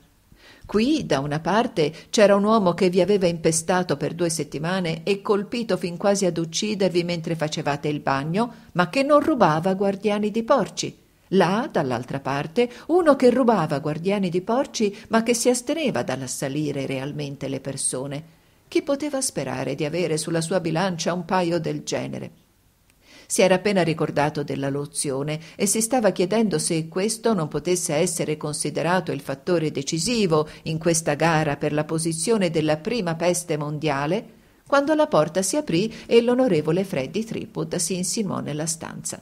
Qui, da una parte, c'era un uomo che vi aveva impestato per due settimane e colpito fin quasi ad uccidervi mentre facevate il bagno, ma che non rubava guardiani di porci. Là, dall'altra parte, uno che rubava guardiani di porci, ma che si asteneva dall'assalire realmente le persone. Chi poteva sperare di avere sulla sua bilancia un paio del genere? Si era appena ricordato della lozione e si stava chiedendo se questo non potesse essere considerato il fattore decisivo in questa gara per la posizione della prima peste mondiale, quando la porta si aprì e l'onorevole Freddy Tripwood si insinuò nella stanza.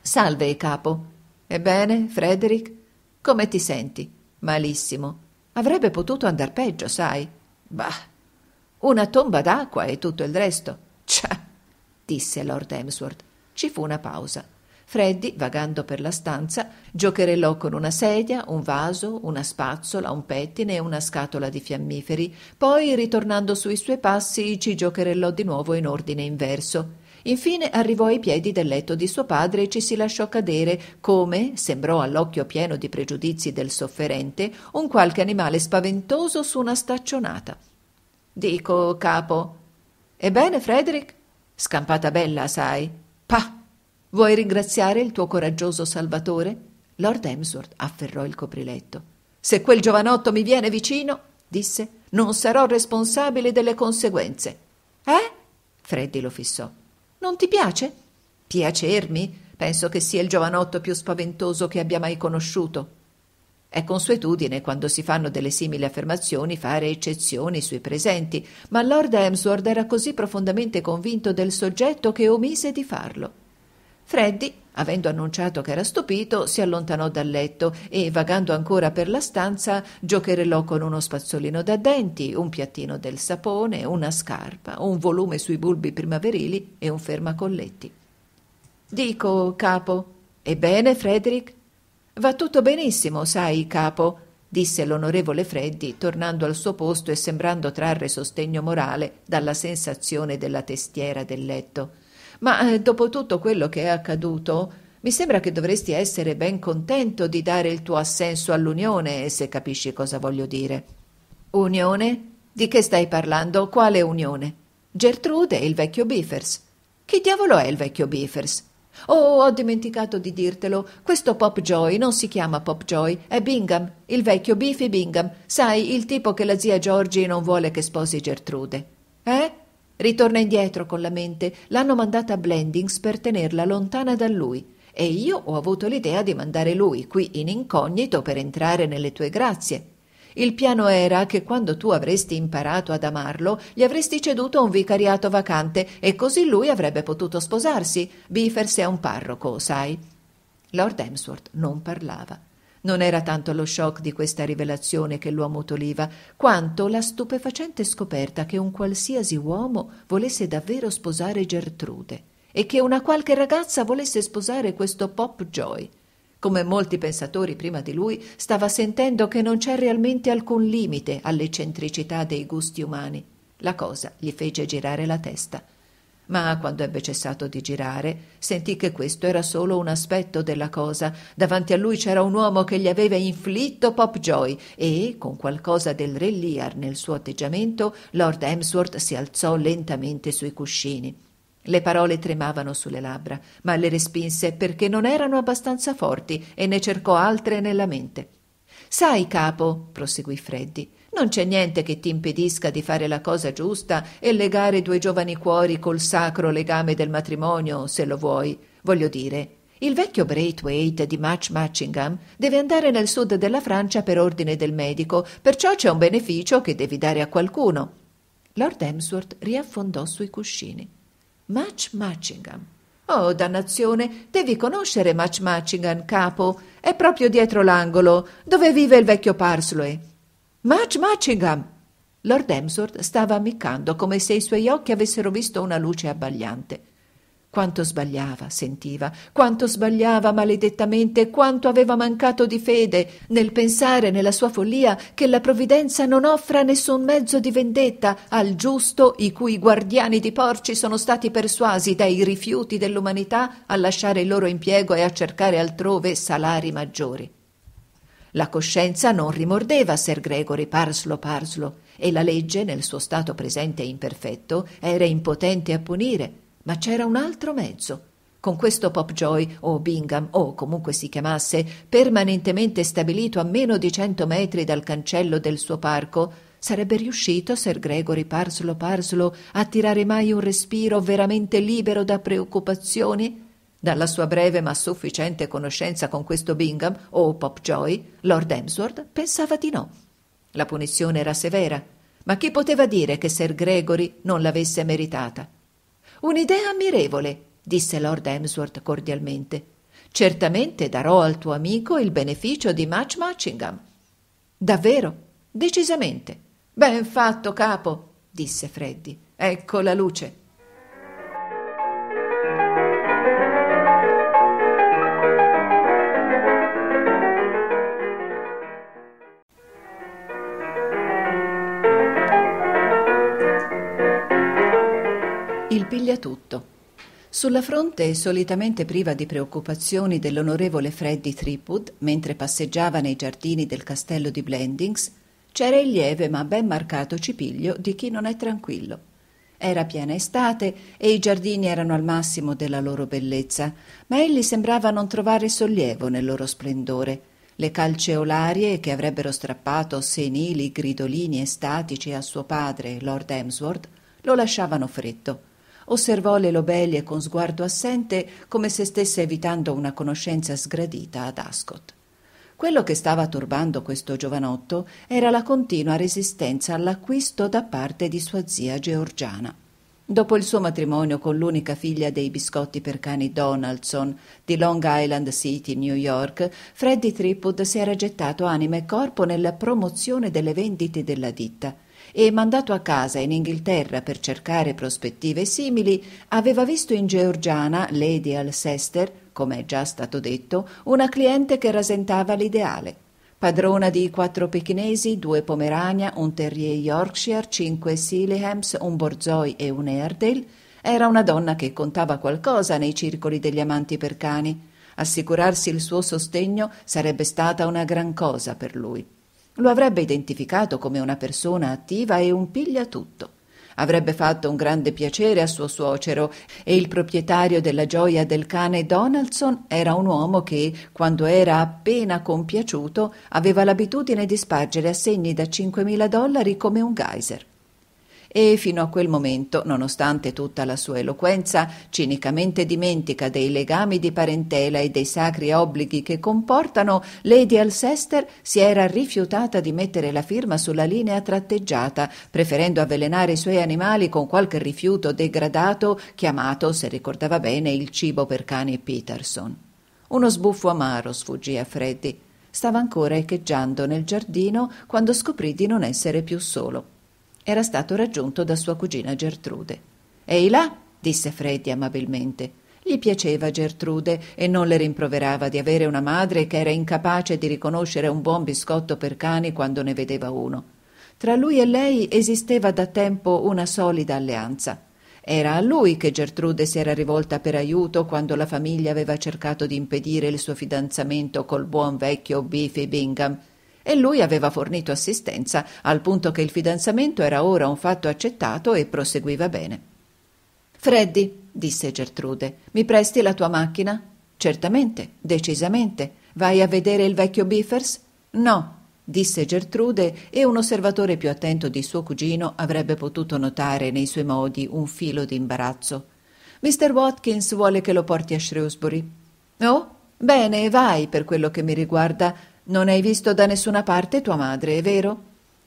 Salve, capo. Ebbene, Frederick? Come ti senti? Malissimo. Avrebbe potuto andar peggio, sai. Bah. Una tomba d'acqua e tutto il resto. Ciao disse Lord Emsworth. Ci fu una pausa. Freddy, vagando per la stanza, giocherellò con una sedia, un vaso, una spazzola, un pettine e una scatola di fiammiferi. Poi, ritornando sui suoi passi, ci giocherellò di nuovo in ordine inverso. Infine arrivò ai piedi del letto di suo padre e ci si lasciò cadere, come, sembrò all'occhio pieno di pregiudizi del sofferente, un qualche animale spaventoso su una staccionata. Dico, capo. Ebbene, Frederick? Scampata bella, sai. Pah! Vuoi ringraziare il tuo coraggioso salvatore? Lord Emsworth afferrò il copriletto. Se quel giovanotto mi viene vicino, disse, non sarò responsabile delle conseguenze. Eh? Freddy lo fissò. Non ti piace? Piacermi? Penso che sia il giovanotto più spaventoso che abbia mai conosciuto. È consuetudine, quando si fanno delle simili affermazioni, fare eccezioni sui presenti, ma Lord Emsworth era così profondamente convinto del soggetto che omise di farlo. Freddy, avendo annunciato che era stupito, si allontanò dal letto e, vagando ancora per la stanza, giocherellò con uno spazzolino da denti, un piattino del sapone, una scarpa, un volume sui bulbi primaverili e un fermacolletti. Dico, capo. Ebbene, Frederick? Va tutto benissimo, sai, capo, disse l'onorevole Freddi, tornando al suo posto e sembrando trarre sostegno morale dalla sensazione della testiera del letto. Ma eh, dopo tutto quello che è accaduto, mi sembra che dovresti essere ben contento di dare il tuo assenso all'unione, se capisci cosa voglio dire. Unione? Di che stai parlando? Quale unione? Gertrude e il vecchio Bifers. Chi diavolo è il vecchio Bifers? Oh, ho dimenticato di dirtelo. Questo Popjoy non si chiama Popjoy, è Bingham, il vecchio Biffy Bingham. Sai, il tipo che la zia Giorgi non vuole che sposi Gertrude. Eh? Ritorna indietro con la mente. L'hanno mandata a Blendings per tenerla lontana da lui. E io ho avuto l'idea di mandare lui qui in incognito per entrare nelle tue grazie. Il piano era che quando tu avresti imparato ad amarlo, gli avresti ceduto un vicariato vacante e così lui avrebbe potuto sposarsi. Biffers è un parroco, sai. Lord Emsworth non parlava. Non era tanto lo shock di questa rivelazione che l'uomo toliva, quanto la stupefacente scoperta che un qualsiasi uomo volesse davvero sposare Gertrude e che una qualche ragazza volesse sposare questo Pop Joy come molti pensatori prima di lui, stava sentendo che non c'è realmente alcun limite all'eccentricità dei gusti umani. La cosa gli fece girare la testa. Ma quando ebbe cessato di girare, sentì che questo era solo un aspetto della cosa. Davanti a lui c'era un uomo che gli aveva inflitto Popjoy e, con qualcosa del re Lear nel suo atteggiamento, Lord Emsworth si alzò lentamente sui cuscini. Le parole tremavano sulle labbra, ma le respinse perché non erano abbastanza forti e ne cercò altre nella mente. Sai, capo, proseguì Freddi, non c'è niente che ti impedisca di fare la cosa giusta e legare due giovani cuori col sacro legame del matrimonio, se lo vuoi. Voglio dire, il vecchio Braithwaite di Match Matchingham deve andare nel sud della Francia per ordine del medico, perciò c'è un beneficio che devi dare a qualcuno. Lord Emsworth riaffondò sui cuscini. Match Matchingham. Oh, dannazione, devi conoscere Match Matchingham, capo. È proprio dietro l'angolo, dove vive il vecchio Parsley. Match Matchingham! Lord Emsworth stava ammiccando come se i suoi occhi avessero visto una luce abbagliante. Quanto sbagliava, sentiva, quanto sbagliava maledettamente, quanto aveva mancato di fede nel pensare nella sua follia che la provvidenza non offra nessun mezzo di vendetta al giusto i cui guardiani di porci sono stati persuasi dai rifiuti dell'umanità a lasciare il loro impiego e a cercare altrove salari maggiori. La coscienza non rimordeva Sir Gregory Parslo Parslo e la legge, nel suo stato presente e imperfetto, era impotente a punire ma c'era un altro mezzo. Con questo Popjoy o Bingham o comunque si chiamasse, permanentemente stabilito a meno di cento metri dal cancello del suo parco, sarebbe riuscito Sir Gregory Parslow Parslow a tirare mai un respiro veramente libero da preoccupazioni? Dalla sua breve ma sufficiente conoscenza con questo Bingham o Popjoy, Lord Emsworth pensava di no. La punizione era severa, ma chi poteva dire che Sir Gregory non l'avesse meritata? Un'idea ammirevole, disse Lord Emsworth cordialmente. Certamente darò al tuo amico il beneficio di Match Matchingham. Davvero? Decisamente. Ben fatto, capo, disse Freddy. Ecco la luce. Il pigliatutto. Sulla fronte, solitamente priva di preoccupazioni dell'onorevole Freddy Threepwood, mentre passeggiava nei giardini del castello di Blendings, c'era il lieve ma ben marcato cipiglio di chi non è tranquillo. Era piena estate e i giardini erano al massimo della loro bellezza, ma egli sembrava non trovare sollievo nel loro splendore. Le calceolarie che avrebbero strappato senili gridolini estatici a suo padre, Lord Emsworth, lo lasciavano freddo osservò le lobelie con sguardo assente come se stesse evitando una conoscenza sgradita ad Ascot. Quello che stava turbando questo giovanotto era la continua resistenza all'acquisto da parte di sua zia georgiana. Dopo il suo matrimonio con l'unica figlia dei biscotti per cani Donaldson di Long Island City, New York, Freddy Tripwood si era gettato anima e corpo nella promozione delle vendite della ditta e mandato a casa in Inghilterra per cercare prospettive simili, aveva visto in Georgiana, Lady Alcester, come è già stato detto, una cliente che rasentava l'ideale. Padrona di quattro pechinesi, due pomerania, un terrier Yorkshire, cinque Sealyhams, un Borzoi e un Airedale, era una donna che contava qualcosa nei circoli degli amanti per cani. Assicurarsi il suo sostegno sarebbe stata una gran cosa per lui. Lo avrebbe identificato come una persona attiva e un pigliatutto. Avrebbe fatto un grande piacere a suo suocero e il proprietario della gioia del cane Donaldson era un uomo che, quando era appena compiaciuto, aveva l'abitudine di spargere assegni da 5.000 dollari come un geyser e fino a quel momento, nonostante tutta la sua eloquenza, cinicamente dimentica dei legami di parentela e dei sacri obblighi che comportano, Lady Alcester si era rifiutata di mettere la firma sulla linea tratteggiata, preferendo avvelenare i suoi animali con qualche rifiuto degradato chiamato, se ricordava bene, il cibo per cani Peterson. Uno sbuffo amaro sfuggì a Freddy. Stava ancora echeggiando nel giardino quando scoprì di non essere più solo era stato raggiunto da sua cugina Gertrude. Ehi là, disse Freddi amabilmente. Gli piaceva Gertrude e non le rimproverava di avere una madre che era incapace di riconoscere un buon biscotto per cani quando ne vedeva uno. Tra lui e lei esisteva da tempo una solida alleanza. Era a lui che Gertrude si era rivolta per aiuto quando la famiglia aveva cercato di impedire il suo fidanzamento col buon vecchio Biffy Bingham, e lui aveva fornito assistenza al punto che il fidanzamento era ora un fatto accettato e proseguiva bene. Freddi, disse Gertrude, mi presti la tua macchina? Certamente, decisamente. Vai a vedere il vecchio Biffers? No, disse Gertrude, e un osservatore più attento di suo cugino avrebbe potuto notare nei suoi modi un filo di imbarazzo. Mr. Watkins vuole che lo porti a Shrewsbury. Oh, bene, vai per quello che mi riguarda. Non hai visto da nessuna parte tua madre, è vero?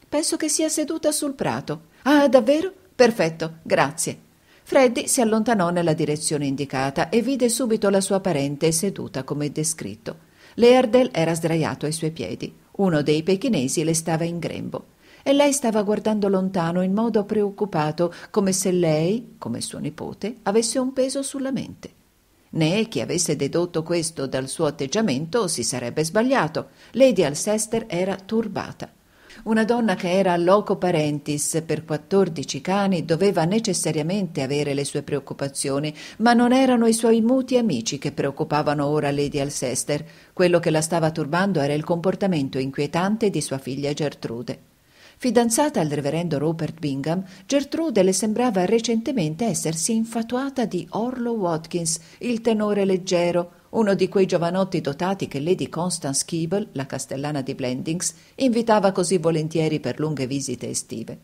Penso che sia seduta sul prato. Ah, davvero? Perfetto, grazie. Freddy si allontanò nella direzione indicata e vide subito la sua parente seduta come descritto. Leardel era sdraiato ai suoi piedi. Uno dei pechinesi le stava in grembo. E lei stava guardando lontano in modo preoccupato, come se lei, come suo nipote, avesse un peso sulla mente. Né chi avesse dedotto questo dal suo atteggiamento si sarebbe sbagliato. Lady Alcester era turbata. Una donna che era loco parentis per quattordici cani doveva necessariamente avere le sue preoccupazioni, ma non erano i suoi muti amici che preoccupavano ora Lady Alcester. Quello che la stava turbando era il comportamento inquietante di sua figlia Gertrude. Fidanzata al reverendo Rupert Bingham, Gertrude le sembrava recentemente essersi infatuata di Orlo Watkins, il tenore leggero, uno di quei giovanotti dotati che Lady Constance Keeble, la castellana di Blendings, invitava così volentieri per lunghe visite estive.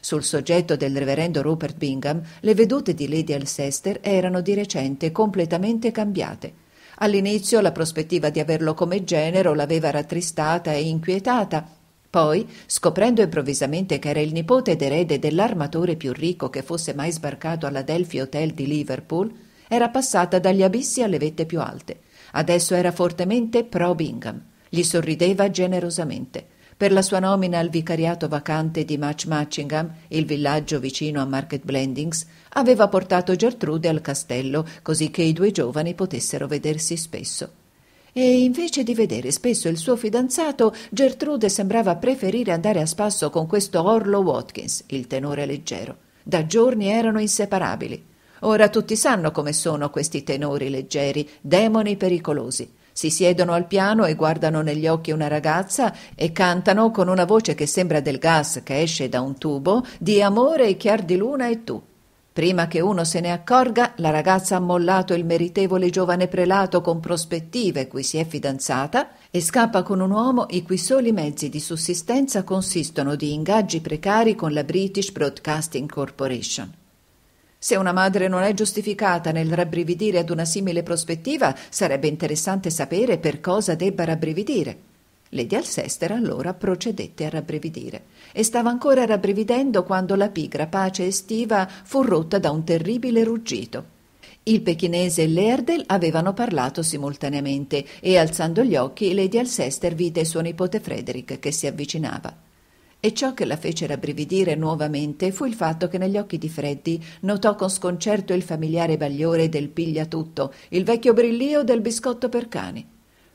Sul soggetto del reverendo Rupert Bingham, le vedute di Lady Alcester erano di recente completamente cambiate. All'inizio la prospettiva di averlo come genero l'aveva rattristata e inquietata, poi, scoprendo improvvisamente che era il nipote ed erede dell'armatore più ricco che fosse mai sbarcato all'Adelphi Hotel di Liverpool, era passata dagli abissi alle vette più alte. Adesso era fortemente pro Bingham. Gli sorrideva generosamente. Per la sua nomina al vicariato vacante di Match Matchingham, il villaggio vicino a Market Blendings, aveva portato Gertrude al castello così che i due giovani potessero vedersi spesso. E invece di vedere spesso il suo fidanzato, Gertrude sembrava preferire andare a spasso con questo Orlo Watkins, il tenore leggero. Da giorni erano inseparabili. Ora tutti sanno come sono questi tenori leggeri, demoni pericolosi. Si siedono al piano e guardano negli occhi una ragazza e cantano con una voce che sembra del gas che esce da un tubo di amore e chiar di luna e tu. Prima che uno se ne accorga, la ragazza ha mollato il meritevole giovane prelato con prospettive cui si è fidanzata e scappa con un uomo i cui soli mezzi di sussistenza consistono di ingaggi precari con la British Broadcasting Corporation. Se una madre non è giustificata nel rabbrividire ad una simile prospettiva, sarebbe interessante sapere per cosa debba rabbrividire. Lady Alcester allora procedette a rabbrividire e stava ancora rabbrividendo quando la pigra pace estiva fu rotta da un terribile ruggito. Il pechinese e l'Erdel avevano parlato simultaneamente e alzando gli occhi Lady Alcester vide suo nipote Frederick che si avvicinava. E ciò che la fece rabbrividire nuovamente fu il fatto che negli occhi di Freddy notò con sconcerto il familiare bagliore del pigliatutto, il vecchio brillio del biscotto per cani.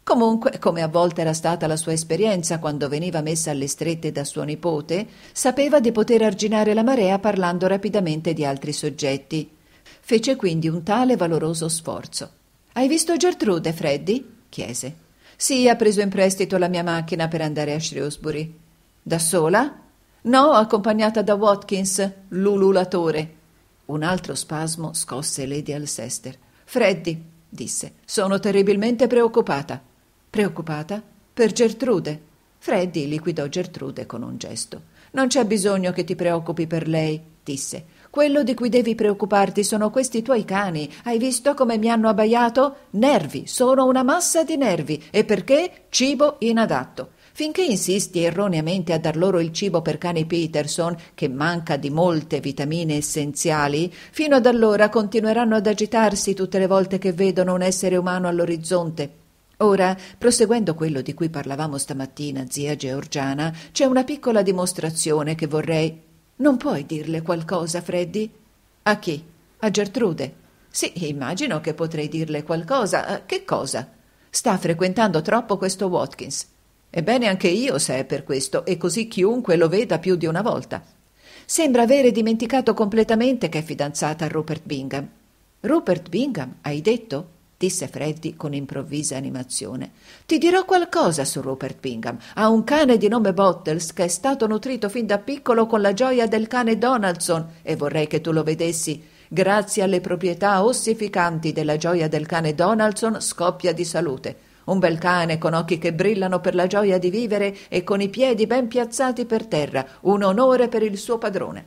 Comunque, come a volte era stata la sua esperienza quando veniva messa alle strette da suo nipote, sapeva di poter arginare la marea parlando rapidamente di altri soggetti. Fece quindi un tale valoroso sforzo. Hai visto Gertrude, Freddy? chiese. Sì, ha preso in prestito la mia macchina per andare a Shrewsbury. Da sola? No, accompagnata da Watkins, l'ululatore. Un altro spasmo scosse Lady Alcester. Freddy, disse, sono terribilmente preoccupata preoccupata, per Gertrude. Freddy liquidò Gertrude con un gesto. Non c'è bisogno che ti preoccupi per lei, disse. Quello di cui devi preoccuparti sono questi tuoi cani. Hai visto come mi hanno abbaiato? Nervi, sono una massa di nervi. E perché? Cibo inadatto. Finché insisti erroneamente a dar loro il cibo per cani Peterson, che manca di molte vitamine essenziali, fino ad allora continueranno ad agitarsi tutte le volte che vedono un essere umano all'orizzonte. Ora, proseguendo quello di cui parlavamo stamattina, zia Georgiana, c'è una piccola dimostrazione che vorrei. Non puoi dirle qualcosa, Freddy? A chi? A Gertrude. Sì, immagino che potrei dirle qualcosa. Eh, che cosa? Sta frequentando troppo questo Watkins. Ebbene, anche io se è per questo, e così chiunque lo veda più di una volta. Sembra avere dimenticato completamente che è fidanzata a Rupert Bingham. Rupert Bingham, hai detto? disse Freddy con improvvisa animazione. Ti dirò qualcosa su Rupert Bingham. Ha un cane di nome Bottles che è stato nutrito fin da piccolo con la gioia del cane Donaldson e vorrei che tu lo vedessi. Grazie alle proprietà ossificanti della gioia del cane Donaldson scoppia di salute. Un bel cane con occhi che brillano per la gioia di vivere e con i piedi ben piazzati per terra, un onore per il suo padrone.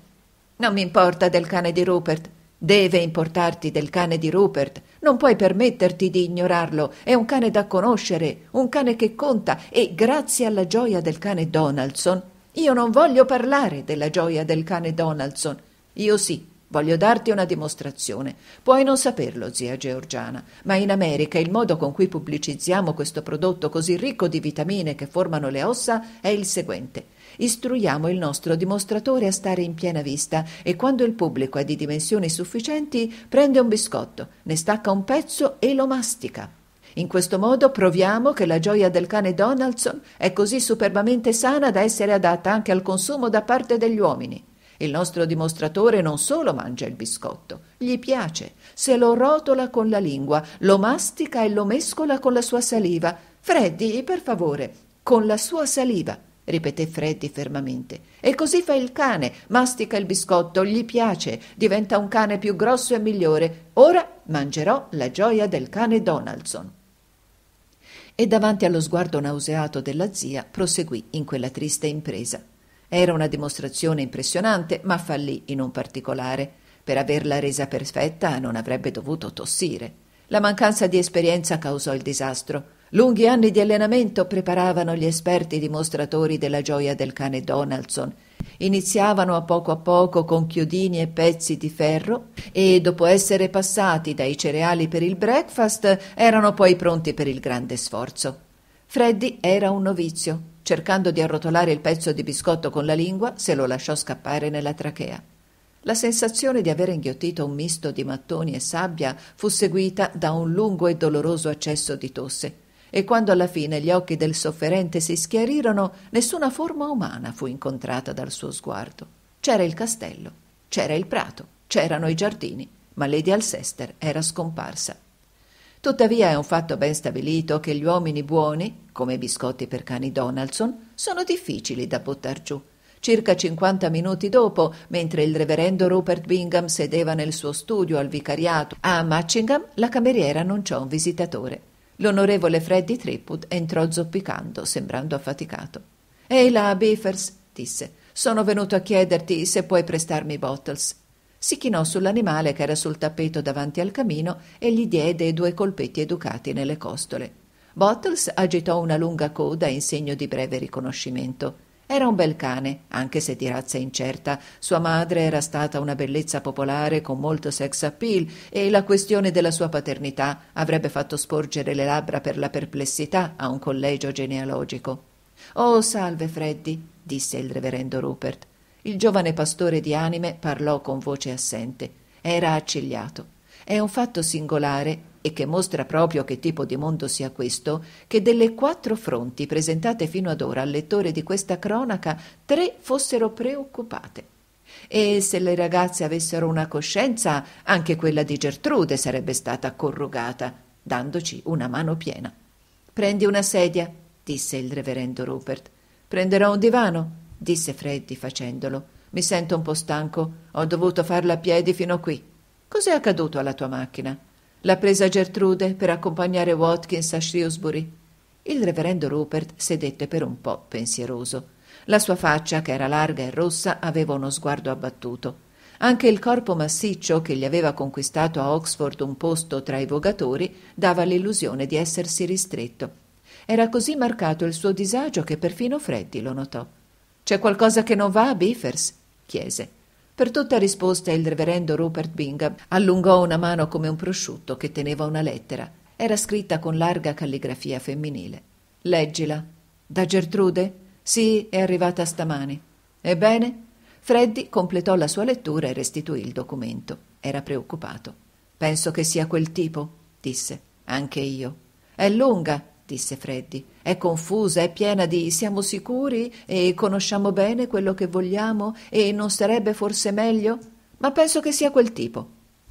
Non mi importa del cane di Rupert, Deve importarti del cane di Rupert. Non puoi permetterti di ignorarlo. È un cane da conoscere, un cane che conta e grazie alla gioia del cane Donaldson. Io non voglio parlare della gioia del cane Donaldson. Io sì, voglio darti una dimostrazione. Puoi non saperlo, zia Georgiana, ma in America il modo con cui pubblicizziamo questo prodotto così ricco di vitamine che formano le ossa è il seguente. Istruiamo il nostro dimostratore a stare in piena vista e quando il pubblico è di dimensioni sufficienti prende un biscotto, ne stacca un pezzo e lo mastica. In questo modo proviamo che la gioia del cane Donaldson è così superbamente sana da essere adatta anche al consumo da parte degli uomini. Il nostro dimostratore non solo mangia il biscotto, gli piace, se lo rotola con la lingua, lo mastica e lo mescola con la sua saliva. Freddy, per favore, con la sua saliva ripeté Freddy fermamente. E così fa il cane, mastica il biscotto, gli piace, diventa un cane più grosso e migliore. Ora mangerò la gioia del cane Donaldson. E davanti allo sguardo nauseato della zia proseguì in quella triste impresa. Era una dimostrazione impressionante, ma fallì in un particolare. Per averla resa perfetta non avrebbe dovuto tossire. La mancanza di esperienza causò il disastro. Lunghi anni di allenamento preparavano gli esperti dimostratori della gioia del cane Donaldson. Iniziavano a poco a poco con chiodini e pezzi di ferro e, dopo essere passati dai cereali per il breakfast, erano poi pronti per il grande sforzo. Freddy era un novizio. Cercando di arrotolare il pezzo di biscotto con la lingua, se lo lasciò scappare nella trachea. La sensazione di aver inghiottito un misto di mattoni e sabbia fu seguita da un lungo e doloroso accesso di tosse e quando alla fine gli occhi del sofferente si schiarirono, nessuna forma umana fu incontrata dal suo sguardo. C'era il castello, c'era il prato, c'erano i giardini, ma Lady Alcester era scomparsa. Tuttavia è un fatto ben stabilito che gli uomini buoni, come i biscotti per cani Donaldson, sono difficili da buttar giù. Circa 50 minuti dopo, mentre il reverendo Rupert Bingham sedeva nel suo studio al vicariato a Matchingham, la cameriera annunciò un visitatore. L'onorevole Freddy Tripwood entrò zoppicando, sembrando affaticato. Ehi là, Biffers, disse. Sono venuto a chiederti se puoi prestarmi Bottles. Si chinò sull'animale che era sul tappeto davanti al camino e gli diede due colpetti educati nelle costole. Bottles agitò una lunga coda in segno di breve riconoscimento. Era un bel cane, anche se di razza incerta. Sua madre era stata una bellezza popolare con molto sex appeal e la questione della sua paternità avrebbe fatto sporgere le labbra per la perplessità a un collegio genealogico. Oh, salve Freddi, disse il reverendo Rupert. Il giovane pastore di anime parlò con voce assente. Era accigliato. È un fatto singolare e che mostra proprio che tipo di mondo sia questo, che delle quattro fronti presentate fino ad ora al lettore di questa cronaca, tre fossero preoccupate. E se le ragazze avessero una coscienza, anche quella di Gertrude sarebbe stata corrugata, dandoci una mano piena. Prendi una sedia, disse il reverendo Rupert. Prenderò un divano, disse Freddy facendolo. Mi sento un po' stanco, ho dovuto farla a piedi fino qui. Cos'è accaduto alla tua macchina? L'ha presa Gertrude per accompagnare Watkins a Shrewsbury. Il reverendo Rupert sedette per un po' pensieroso. La sua faccia, che era larga e rossa, aveva uno sguardo abbattuto. Anche il corpo massiccio che gli aveva conquistato a Oxford un posto tra i vogatori dava l'illusione di essersi ristretto. Era così marcato il suo disagio che perfino Freddi lo notò. C'è qualcosa che non va, a Biffers? chiese. Per tutta risposta il reverendo Rupert Bingham allungò una mano come un prosciutto che teneva una lettera. Era scritta con larga calligrafia femminile. Leggila. Da Gertrude? Sì, è arrivata stamani. Ebbene? Freddi completò la sua lettura e restituì il documento. Era preoccupato. Penso che sia quel tipo, disse. Anche io. È lunga, disse Freddi. È confusa, è piena di siamo sicuri e conosciamo bene quello che vogliamo e non sarebbe forse meglio? Ma penso che sia quel tipo.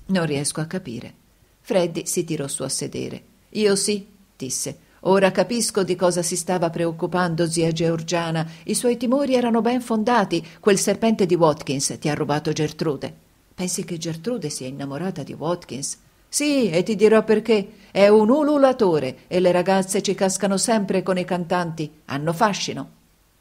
Non riesco a capire. Freddi si tirò su a sedere. Io sì, disse. Ora capisco di cosa si stava preoccupando zia Georgiana. I suoi timori erano ben fondati. Quel serpente di Watkins ti ha rubato Gertrude. Pensi che Gertrude sia innamorata di Watkins? Sì, e ti dirò perché. È un ululatore e le ragazze ci cascano sempre con i cantanti. Hanno fascino.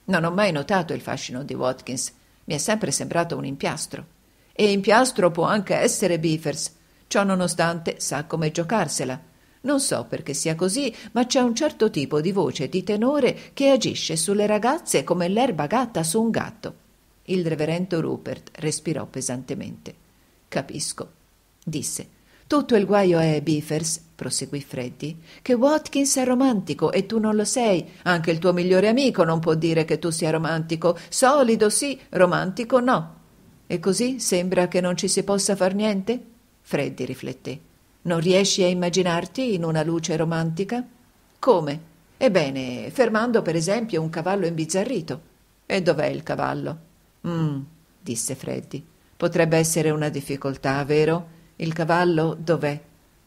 Non ho mai notato il fascino di Watkins. Mi è sempre sembrato un impiastro. E impiastro può anche essere Beefers. Ciò nonostante sa come giocarsela. Non so perché sia così, ma c'è un certo tipo di voce, di tenore, che agisce sulle ragazze come l'erba gatta su un gatto. Il reverendo Rupert respirò pesantemente. Capisco, disse tutto il guaio è, Beefers, proseguì Freddy, che Watkins è romantico e tu non lo sei. Anche il tuo migliore amico non può dire che tu sia romantico. Solido sì, romantico no. E così sembra che non ci si possa far niente? Freddy rifletté. Non riesci a immaginarti in una luce romantica? Come? Ebbene, fermando per esempio un cavallo imbizzarrito. E dov'è il cavallo? Mmm, disse Freddy. Potrebbe essere una difficoltà, vero? Il cavallo dov'è?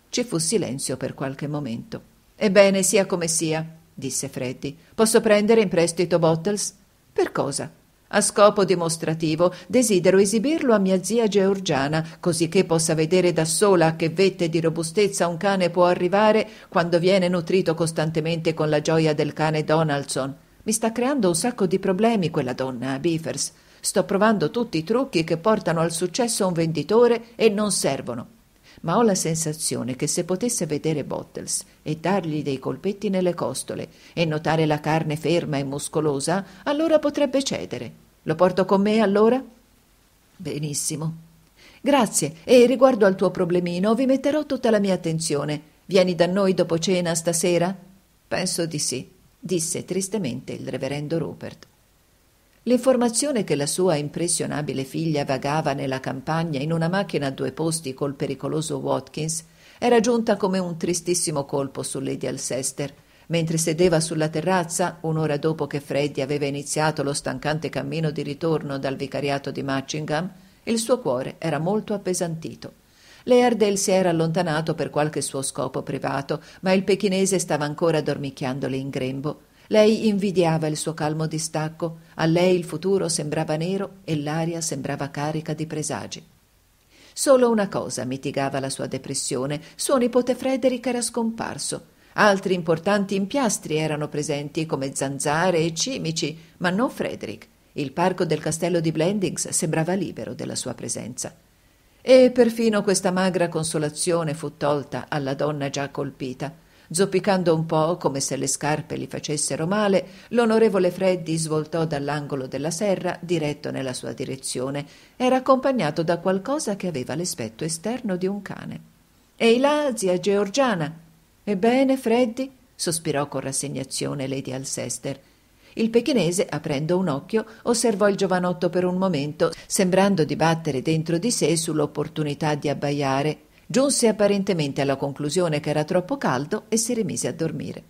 Ci fu silenzio per qualche momento. Ebbene, sia come sia, disse Freddi. Posso prendere in prestito Bottles? Per cosa? A scopo dimostrativo desidero esibirlo a mia zia georgiana, così che possa vedere da sola a che vette di robustezza un cane può arrivare quando viene nutrito costantemente con la gioia del cane Donaldson. Mi sta creando un sacco di problemi quella donna a Sto provando tutti i trucchi che portano al successo un venditore e non servono. Ma ho la sensazione che se potesse vedere Bottles e dargli dei colpetti nelle costole e notare la carne ferma e muscolosa, allora potrebbe cedere. Lo porto con me allora? Benissimo. Grazie, e riguardo al tuo problemino vi metterò tutta la mia attenzione. Vieni da noi dopo cena stasera? Penso di sì, disse tristemente il reverendo Rupert. L'informazione che la sua impressionabile figlia vagava nella campagna in una macchina a due posti col pericoloso Watkins era giunta come un tristissimo colpo su Lady Alcester, mentre sedeva sulla terrazza, un'ora dopo che Freddy aveva iniziato lo stancante cammino di ritorno dal vicariato di Matchingham, il suo cuore era molto appesantito. Leardel si era allontanato per qualche suo scopo privato, ma il pechinese stava ancora dormicchiandole in grembo. Lei invidiava il suo calmo distacco, a lei il futuro sembrava nero e l'aria sembrava carica di presagi. Solo una cosa mitigava la sua depressione, suo nipote Frederick era scomparso. Altri importanti impiastri erano presenti come zanzare e cimici, ma non Frederick. Il parco del castello di Blendings sembrava libero della sua presenza. E perfino questa magra consolazione fu tolta alla donna già colpita. Zoppicando un po', come se le scarpe gli facessero male, l'onorevole Freddi svoltò dall'angolo della serra diretto nella sua direzione. Era accompagnato da qualcosa che aveva l'aspetto esterno di un cane. Ehi là, zia Georgiana! Ebbene, Freddi? sospirò con rassegnazione Lady Alcester. Il pechinese, aprendo un occhio, osservò il giovanotto per un momento, sembrando dibattere dentro di sé sull'opportunità di abbaiare, Giunse apparentemente alla conclusione che era troppo caldo e si rimise a dormire.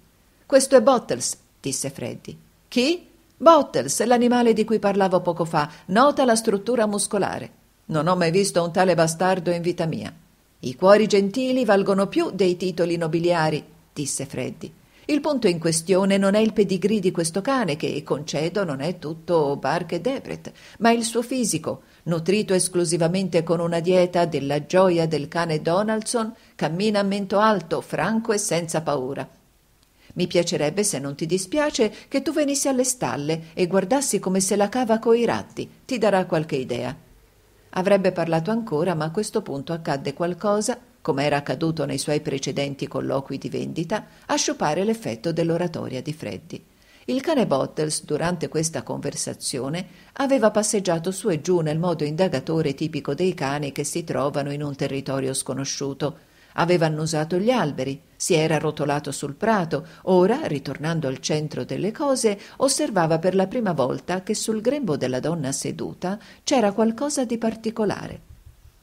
Questo è Bottles, disse Freddy. Chi? Bottles, l'animale di cui parlavo poco fa, nota la struttura muscolare. Non ho mai visto un tale bastardo in vita mia. I cuori gentili valgono più dei titoli nobiliari, disse Freddy. Il punto in questione non è il pedigree di questo cane, che concedo non è tutto Bark e d'Ebret, ma il suo fisico, Nutrito esclusivamente con una dieta della gioia del cane Donaldson, cammina a mento alto, franco e senza paura. Mi piacerebbe, se non ti dispiace, che tu venissi alle stalle e guardassi come se la cava coi ratti. Ti darà qualche idea. Avrebbe parlato ancora, ma a questo punto accadde qualcosa, come era accaduto nei suoi precedenti colloqui di vendita, a sciupare l'effetto dell'oratoria di Freddi. Il cane Bottles, durante questa conversazione, aveva passeggiato su e giù nel modo indagatore tipico dei cani che si trovano in un territorio sconosciuto. Aveva annusato gli alberi, si era rotolato sul prato, ora, ritornando al centro delle cose, osservava per la prima volta che sul grembo della donna seduta c'era qualcosa di particolare.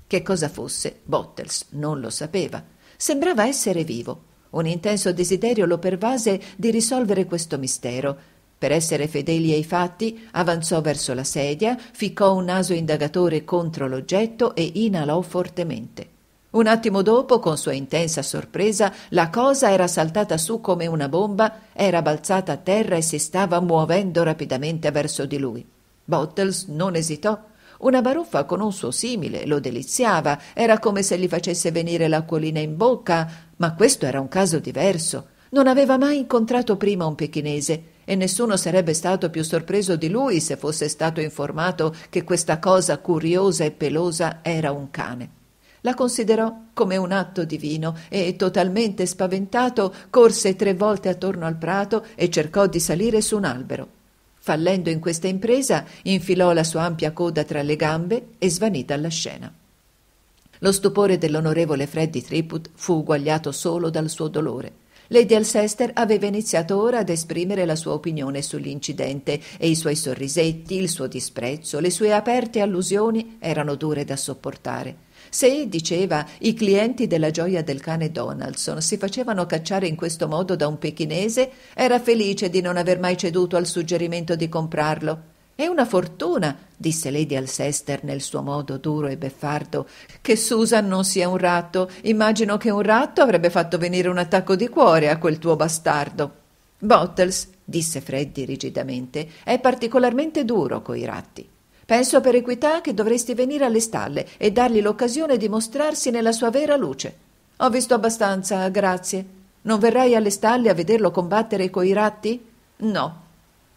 Che cosa fosse, Bottles non lo sapeva. Sembrava essere vivo, un intenso desiderio lo pervase di risolvere questo mistero. Per essere fedeli ai fatti, avanzò verso la sedia, ficcò un naso indagatore contro l'oggetto e inalò fortemente. Un attimo dopo, con sua intensa sorpresa, la cosa era saltata su come una bomba, era balzata a terra e si stava muovendo rapidamente verso di lui. Bottles non esitò. Una baruffa con un suo simile lo deliziava, era come se gli facesse venire l'acquolina in bocca, ma questo era un caso diverso. Non aveva mai incontrato prima un pechinese e nessuno sarebbe stato più sorpreso di lui se fosse stato informato che questa cosa curiosa e pelosa era un cane. La considerò come un atto divino e, totalmente spaventato, corse tre volte attorno al prato e cercò di salire su un albero. Fallendo in questa impresa, infilò la sua ampia coda tra le gambe e svanì dalla scena. Lo stupore dell'onorevole Freddy Triput fu uguagliato solo dal suo dolore. Lady Alcester aveva iniziato ora ad esprimere la sua opinione sull'incidente e i suoi sorrisetti, il suo disprezzo, le sue aperte allusioni erano dure da sopportare. Se, diceva, i clienti della gioia del cane Donaldson si facevano cacciare in questo modo da un pechinese, era felice di non aver mai ceduto al suggerimento di comprarlo. È una fortuna, disse Lady Alcester nel suo modo duro e beffardo, che Susan non sia un ratto. Immagino che un ratto avrebbe fatto venire un attacco di cuore a quel tuo bastardo. Bottles, disse Freddy rigidamente, è particolarmente duro coi ratti. Penso per equità che dovresti venire alle stalle e dargli l'occasione di mostrarsi nella sua vera luce. Ho visto abbastanza, grazie. Non verrai alle stalle a vederlo combattere coi ratti? No.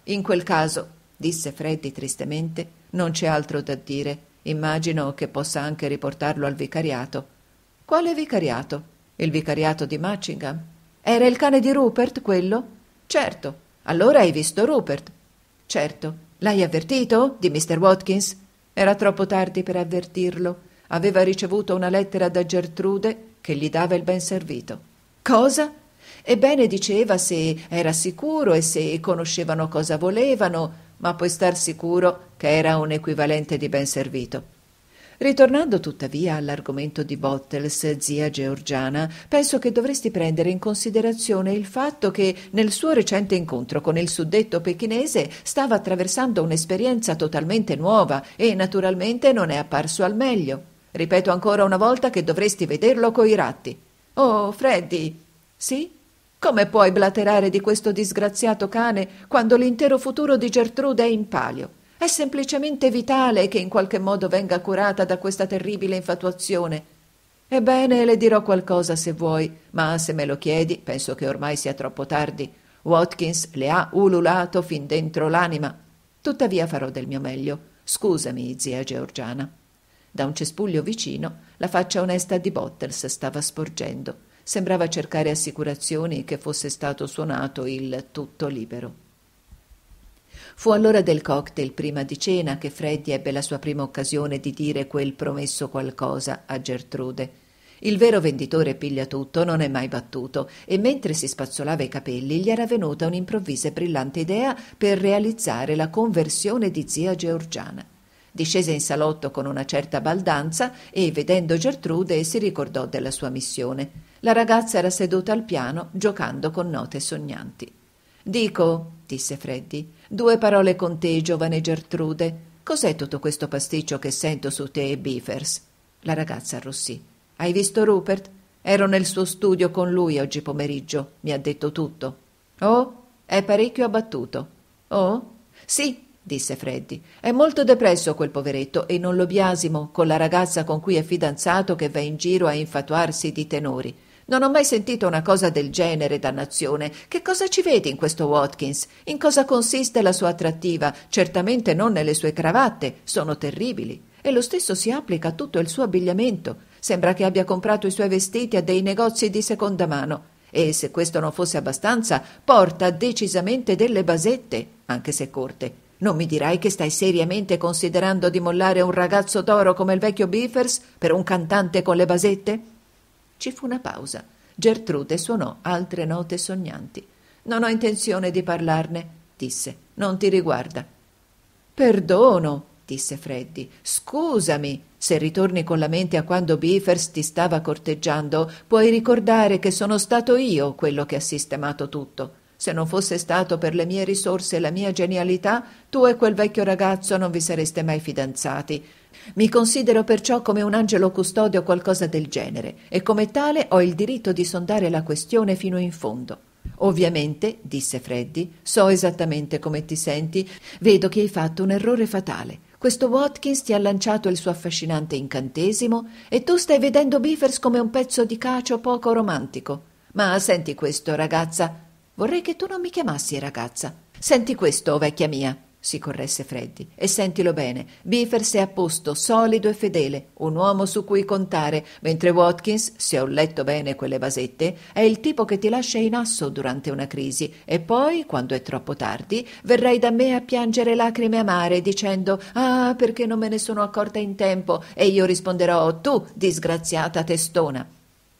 In quel caso disse Freddi tristemente, non c'è altro da dire. Immagino che possa anche riportarlo al vicariato. Quale vicariato? Il vicariato di Matchingham. Era il cane di Rupert quello? Certo. Allora hai visto Rupert? Certo. L'hai avvertito di Mr. Watkins? Era troppo tardi per avvertirlo. Aveva ricevuto una lettera da Gertrude che gli dava il ben servito. Cosa? Ebbene diceva se era sicuro e se conoscevano cosa volevano ma puoi star sicuro che era un equivalente di ben servito. Ritornando tuttavia all'argomento di Bottles, zia georgiana, penso che dovresti prendere in considerazione il fatto che nel suo recente incontro con il suddetto pechinese stava attraversando un'esperienza totalmente nuova e naturalmente non è apparso al meglio. Ripeto ancora una volta che dovresti vederlo coi ratti. Oh, Freddy. Sì? Come puoi blaterare di questo disgraziato cane quando l'intero futuro di Gertrude è in palio? È semplicemente vitale che in qualche modo venga curata da questa terribile infatuazione. Ebbene, le dirò qualcosa se vuoi, ma se me lo chiedi, penso che ormai sia troppo tardi. Watkins le ha ululato fin dentro l'anima. Tuttavia farò del mio meglio. Scusami, zia Georgiana. Da un cespuglio vicino la faccia onesta di Bottles stava sporgendo sembrava cercare assicurazioni che fosse stato suonato il tutto libero. Fu allora del cocktail prima di cena che Freddy ebbe la sua prima occasione di dire quel promesso qualcosa a Gertrude. Il vero venditore piglia tutto, non è mai battuto, e mentre si spazzolava i capelli gli era venuta un'improvvisa e brillante idea per realizzare la conversione di zia Georgiana. Discese in salotto con una certa baldanza e, vedendo Gertrude, si ricordò della sua missione. La ragazza era seduta al piano giocando con note sognanti. Dico, disse Freddi, due parole con te, giovane Gertrude. Cos'è tutto questo pasticcio che sento su te e Beefers? La ragazza arrossì. Hai visto Rupert? Ero nel suo studio con lui oggi pomeriggio. Mi ha detto tutto. Oh, è parecchio abbattuto. Oh? Sì, disse Freddi. È molto depresso quel poveretto e non lo biasimo con la ragazza con cui è fidanzato che va in giro a infatuarsi di tenori. Non ho mai sentito una cosa del genere, dannazione. Che cosa ci vedi in questo Watkins? In cosa consiste la sua attrattiva? Certamente non nelle sue cravatte, sono terribili. E lo stesso si applica a tutto il suo abbigliamento. Sembra che abbia comprato i suoi vestiti a dei negozi di seconda mano. E se questo non fosse abbastanza, porta decisamente delle basette, anche se corte. Non mi dirai che stai seriamente considerando di mollare un ragazzo d'oro come il vecchio Biffers per un cantante con le basette? Ci fu una pausa. Gertrude suonò altre note sognanti. Non ho intenzione di parlarne, disse. Non ti riguarda. Perdono, disse Freddi. Scusami. Se ritorni con la mente a quando Beefers ti stava corteggiando, puoi ricordare che sono stato io quello che ha sistemato tutto. Se non fosse stato per le mie risorse e la mia genialità, tu e quel vecchio ragazzo non vi sareste mai fidanzati. Mi considero perciò come un angelo custode o qualcosa del genere, e come tale ho il diritto di sondare la questione fino in fondo. Ovviamente, disse Freddy, so esattamente come ti senti, vedo che hai fatto un errore fatale. Questo Watkins ti ha lanciato il suo affascinante incantesimo e tu stai vedendo Beavers come un pezzo di cacio poco romantico. Ma senti questo, ragazza, Vorrei che tu non mi chiamassi ragazza. Senti questo, vecchia mia, si corresse Freddi, e sentilo bene. Biefers è a posto, solido e fedele, un uomo su cui contare, mentre Watkins, se ho letto bene quelle basette, è il tipo che ti lascia in asso durante una crisi e poi, quando è troppo tardi, verrai da me a piangere lacrime amare dicendo «Ah, perché non me ne sono accorta in tempo?» e io risponderò «Tu, disgraziata testona!»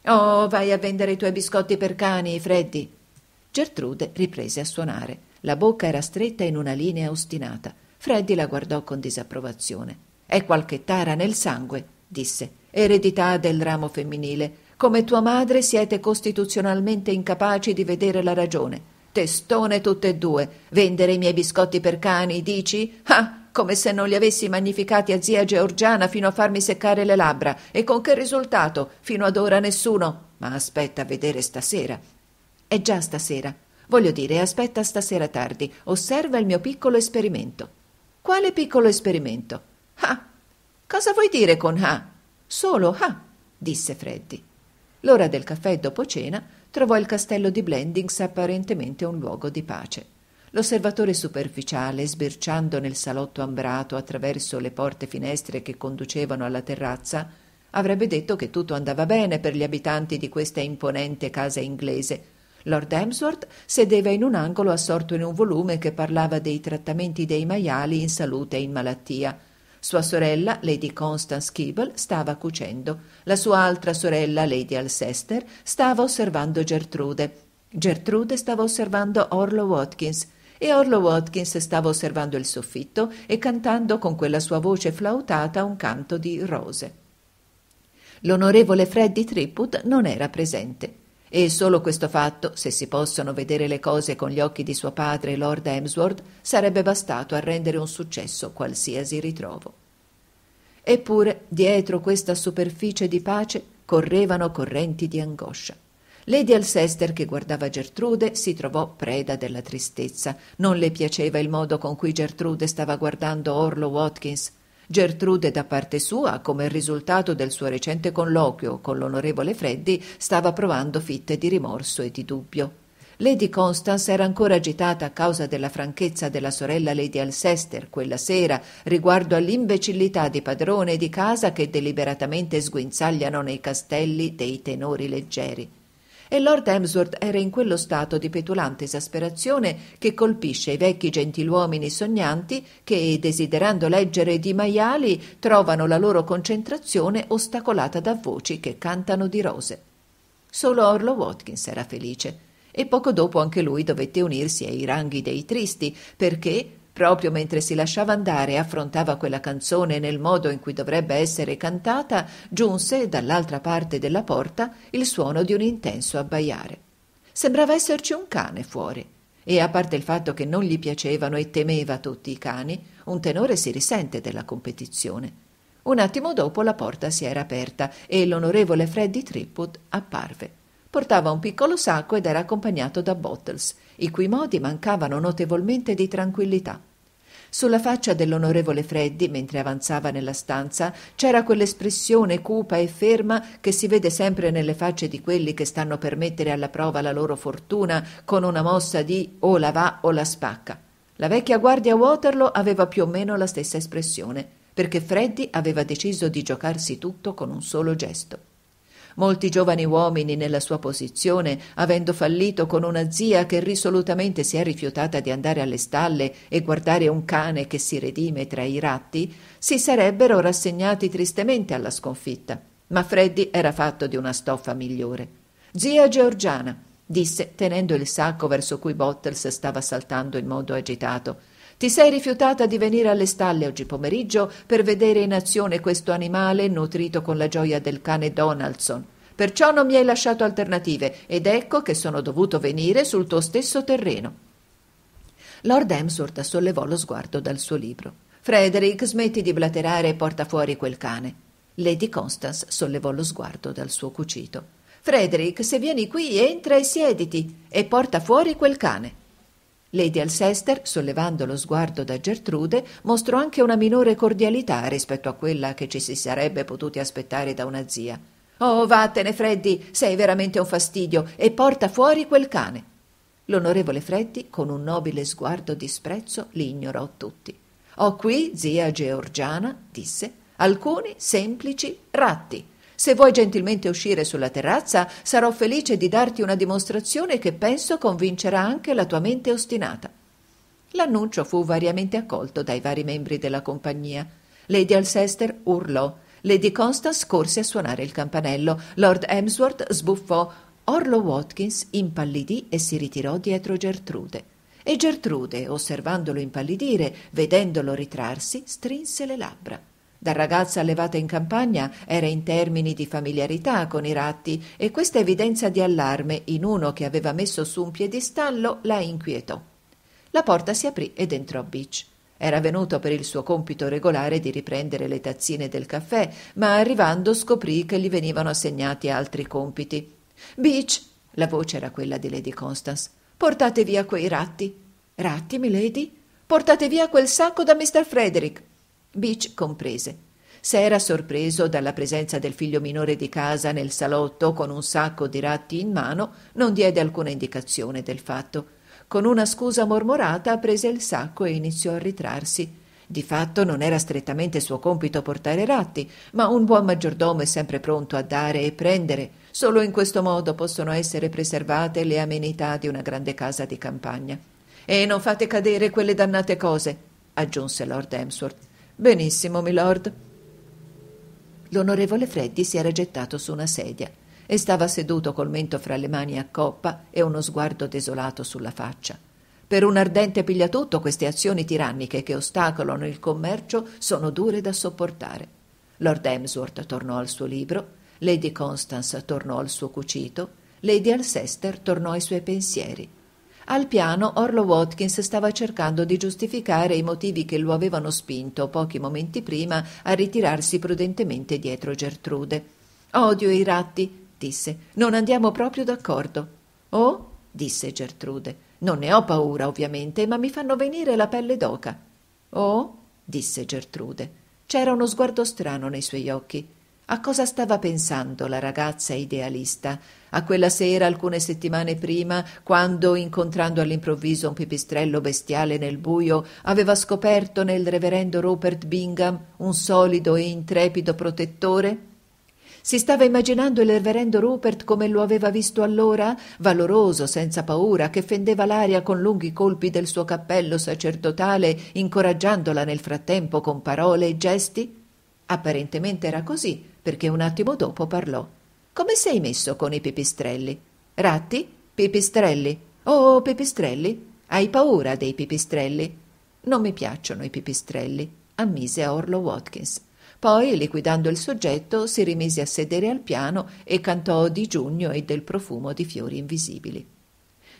«Oh, vai a vendere i tuoi biscotti per cani, Freddi!» Gertrude riprese a suonare. La bocca era stretta in una linea ostinata. Freddy la guardò con disapprovazione. È qualche tara nel sangue, disse. Eredità del ramo femminile. Come tua madre siete costituzionalmente incapaci di vedere la ragione. Testone tutte e due. Vendere i miei biscotti per cani, dici? Ah! Come se non li avessi magnificati a zia Georgiana fino a farmi seccare le labbra. E con che risultato? Fino ad ora nessuno. Ma aspetta a vedere stasera. È già stasera. Voglio dire, aspetta stasera tardi. Osserva il mio piccolo esperimento. Quale piccolo esperimento? Ah! Cosa vuoi dire con ah? Solo ah! disse Freddy. L'ora del caffè dopo cena trovò il castello di Blendings apparentemente un luogo di pace. L'osservatore superficiale, sbirciando nel salotto ambrato attraverso le porte finestre che conducevano alla terrazza, avrebbe detto che tutto andava bene per gli abitanti di questa imponente casa inglese, Lord Emsworth sedeva in un angolo assorto in un volume che parlava dei trattamenti dei maiali in salute e in malattia. Sua sorella, Lady Constance Keeble, stava cucendo. La sua altra sorella, Lady Alcester, stava osservando Gertrude. Gertrude stava osservando Orlo Watkins e Orlo Watkins stava osservando il soffitto e cantando con quella sua voce flautata un canto di rose. L'onorevole Freddy Tripwood non era presente. E solo questo fatto, se si possono vedere le cose con gli occhi di suo padre, Lord Hemsworth, sarebbe bastato a rendere un successo qualsiasi ritrovo. Eppure, dietro questa superficie di pace correvano correnti di angoscia. Lady Alcester, che guardava Gertrude, si trovò preda della tristezza. Non le piaceva il modo con cui Gertrude stava guardando Orlo Watkins, Gertrude da parte sua, come risultato del suo recente colloquio con l'onorevole Freddi, stava provando fitte di rimorso e di dubbio. Lady Constance era ancora agitata a causa della franchezza della sorella Lady Alcester quella sera riguardo all'imbecillità di padrone di casa che deliberatamente sguinzagliano nei castelli dei tenori leggeri e Lord Emsworth era in quello stato di petulante esasperazione che colpisce i vecchi gentiluomini sognanti che, desiderando leggere di maiali, trovano la loro concentrazione ostacolata da voci che cantano di rose. Solo Orlo Watkins era felice e poco dopo anche lui dovette unirsi ai ranghi dei tristi perché, Proprio mentre si lasciava andare e affrontava quella canzone nel modo in cui dovrebbe essere cantata, giunse dall'altra parte della porta il suono di un intenso abbaiare. Sembrava esserci un cane fuori e a parte il fatto che non gli piacevano e temeva tutti i cani, un tenore si risente della competizione. Un attimo dopo la porta si era aperta e l'onorevole Freddy Tripwood apparve. Portava un piccolo sacco ed era accompagnato da Bottles i cui modi mancavano notevolmente di tranquillità. Sulla faccia dell'onorevole Freddi, mentre avanzava nella stanza, c'era quell'espressione cupa e ferma che si vede sempre nelle facce di quelli che stanno per mettere alla prova la loro fortuna con una mossa di o la va o la spacca. La vecchia guardia Waterloo aveva più o meno la stessa espressione, perché Freddi aveva deciso di giocarsi tutto con un solo gesto. Molti giovani uomini nella sua posizione, avendo fallito con una zia che risolutamente si è rifiutata di andare alle stalle e guardare un cane che si redime tra i ratti, si sarebbero rassegnati tristemente alla sconfitta. Ma Freddi era fatto di una stoffa migliore. Zia Georgiana, disse, tenendo il sacco verso cui Bottles stava saltando in modo agitato. Ti sei rifiutata di venire alle stalle oggi pomeriggio per vedere in azione questo animale nutrito con la gioia del cane Donaldson. Perciò non mi hai lasciato alternative ed ecco che sono dovuto venire sul tuo stesso terreno. Lord Emsworth sollevò lo sguardo dal suo libro. Frederick, smetti di blaterare e porta fuori quel cane. Lady Constance sollevò lo sguardo dal suo cucito. Frederick, se vieni qui, entra e siediti e porta fuori quel cane. Lady Alcester, sollevando lo sguardo da Gertrude, mostrò anche una minore cordialità rispetto a quella che ci si sarebbe potuti aspettare da una zia. Oh, vattene, Freddi, sei veramente un fastidio e porta fuori quel cane. L'onorevole Freddi, con un nobile sguardo di sprezzo, li ignorò tutti. Ho qui, zia georgiana, disse, alcuni semplici ratti. Se vuoi gentilmente uscire sulla terrazza, sarò felice di darti una dimostrazione che penso convincerà anche la tua mente ostinata. L'annuncio fu variamente accolto dai vari membri della compagnia. Lady Alcester urlò. Lady Constance corse a suonare il campanello. Lord Emsworth sbuffò. Orlo Watkins impallidì e si ritirò dietro Gertrude. E Gertrude, osservandolo impallidire, vedendolo ritrarsi, strinse le labbra. Da ragazza allevata in campagna era in termini di familiarità con i ratti e questa evidenza di allarme in uno che aveva messo su un piedistallo la inquietò. La porta si aprì ed entrò Beach. Era venuto per il suo compito regolare di riprendere le tazzine del caffè, ma arrivando scoprì che gli venivano assegnati altri compiti. Beach, la voce era quella di Lady Constance, portate via quei ratti. Ratti, milady? Portate via quel sacco da Mr. Frederick. Beach comprese. Se era sorpreso dalla presenza del figlio minore di casa nel salotto con un sacco di ratti in mano, non diede alcuna indicazione del fatto. Con una scusa mormorata prese il sacco e iniziò a ritrarsi. Di fatto non era strettamente suo compito portare ratti, ma un buon maggiordomo è sempre pronto a dare e prendere. Solo in questo modo possono essere preservate le amenità di una grande casa di campagna. E non fate cadere quelle dannate cose, aggiunse Lord Emsworth. Benissimo, milord. L'onorevole Freddi si era gettato su una sedia e stava seduto col mento fra le mani a coppa e uno sguardo desolato sulla faccia. Per un ardente pigliatutto queste azioni tiranniche che ostacolano il commercio sono dure da sopportare. Lord Emsworth tornò al suo libro, Lady Constance tornò al suo cucito, Lady Alcester tornò ai suoi pensieri. Al piano Orlo Watkins stava cercando di giustificare i motivi che lo avevano spinto pochi momenti prima a ritirarsi prudentemente dietro Gertrude. Odio i ratti, disse. Non andiamo proprio d'accordo. Oh, disse Gertrude. Non ne ho paura, ovviamente, ma mi fanno venire la pelle d'oca. Oh, disse Gertrude. C'era uno sguardo strano nei suoi occhi. A cosa stava pensando la ragazza idealista? A quella sera, alcune settimane prima, quando, incontrando all'improvviso un pipistrello bestiale nel buio, aveva scoperto nel reverendo Rupert Bingham un solido e intrepido protettore? Si stava immaginando il reverendo Rupert come lo aveva visto allora, valoroso, senza paura, che fendeva l'aria con lunghi colpi del suo cappello sacerdotale, incoraggiandola nel frattempo con parole e gesti? Apparentemente era così, perché un attimo dopo parlò. Come sei messo con i pipistrelli? Ratti? Pipistrelli? Oh, pipistrelli? Hai paura dei pipistrelli? Non mi piacciono i pipistrelli, ammise a Orlo Watkins. Poi, liquidando il soggetto, si rimise a sedere al piano e cantò di giugno e del profumo di fiori invisibili.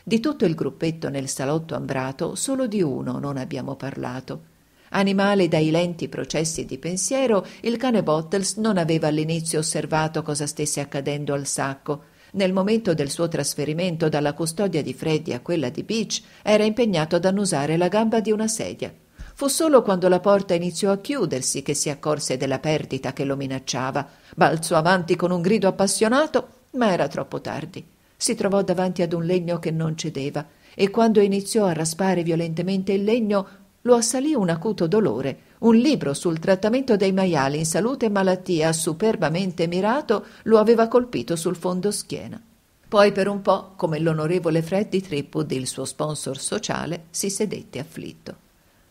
Di tutto il gruppetto nel salotto ambrato, solo di uno non abbiamo parlato. Animale dai lenti processi di pensiero, il cane Bottles non aveva all'inizio osservato cosa stesse accadendo al sacco. Nel momento del suo trasferimento dalla custodia di Freddy a quella di Beach, era impegnato ad annusare la gamba di una sedia. Fu solo quando la porta iniziò a chiudersi che si accorse della perdita che lo minacciava. Balzò avanti con un grido appassionato, ma era troppo tardi. Si trovò davanti ad un legno che non cedeva e quando iniziò a raspare violentemente il legno lo assalì un acuto dolore. Un libro sul trattamento dei maiali in salute e malattia, superbamente mirato, lo aveva colpito sul fondo schiena. Poi per un po', come l'onorevole Freddy Tripwood, il suo sponsor sociale, si sedette afflitto.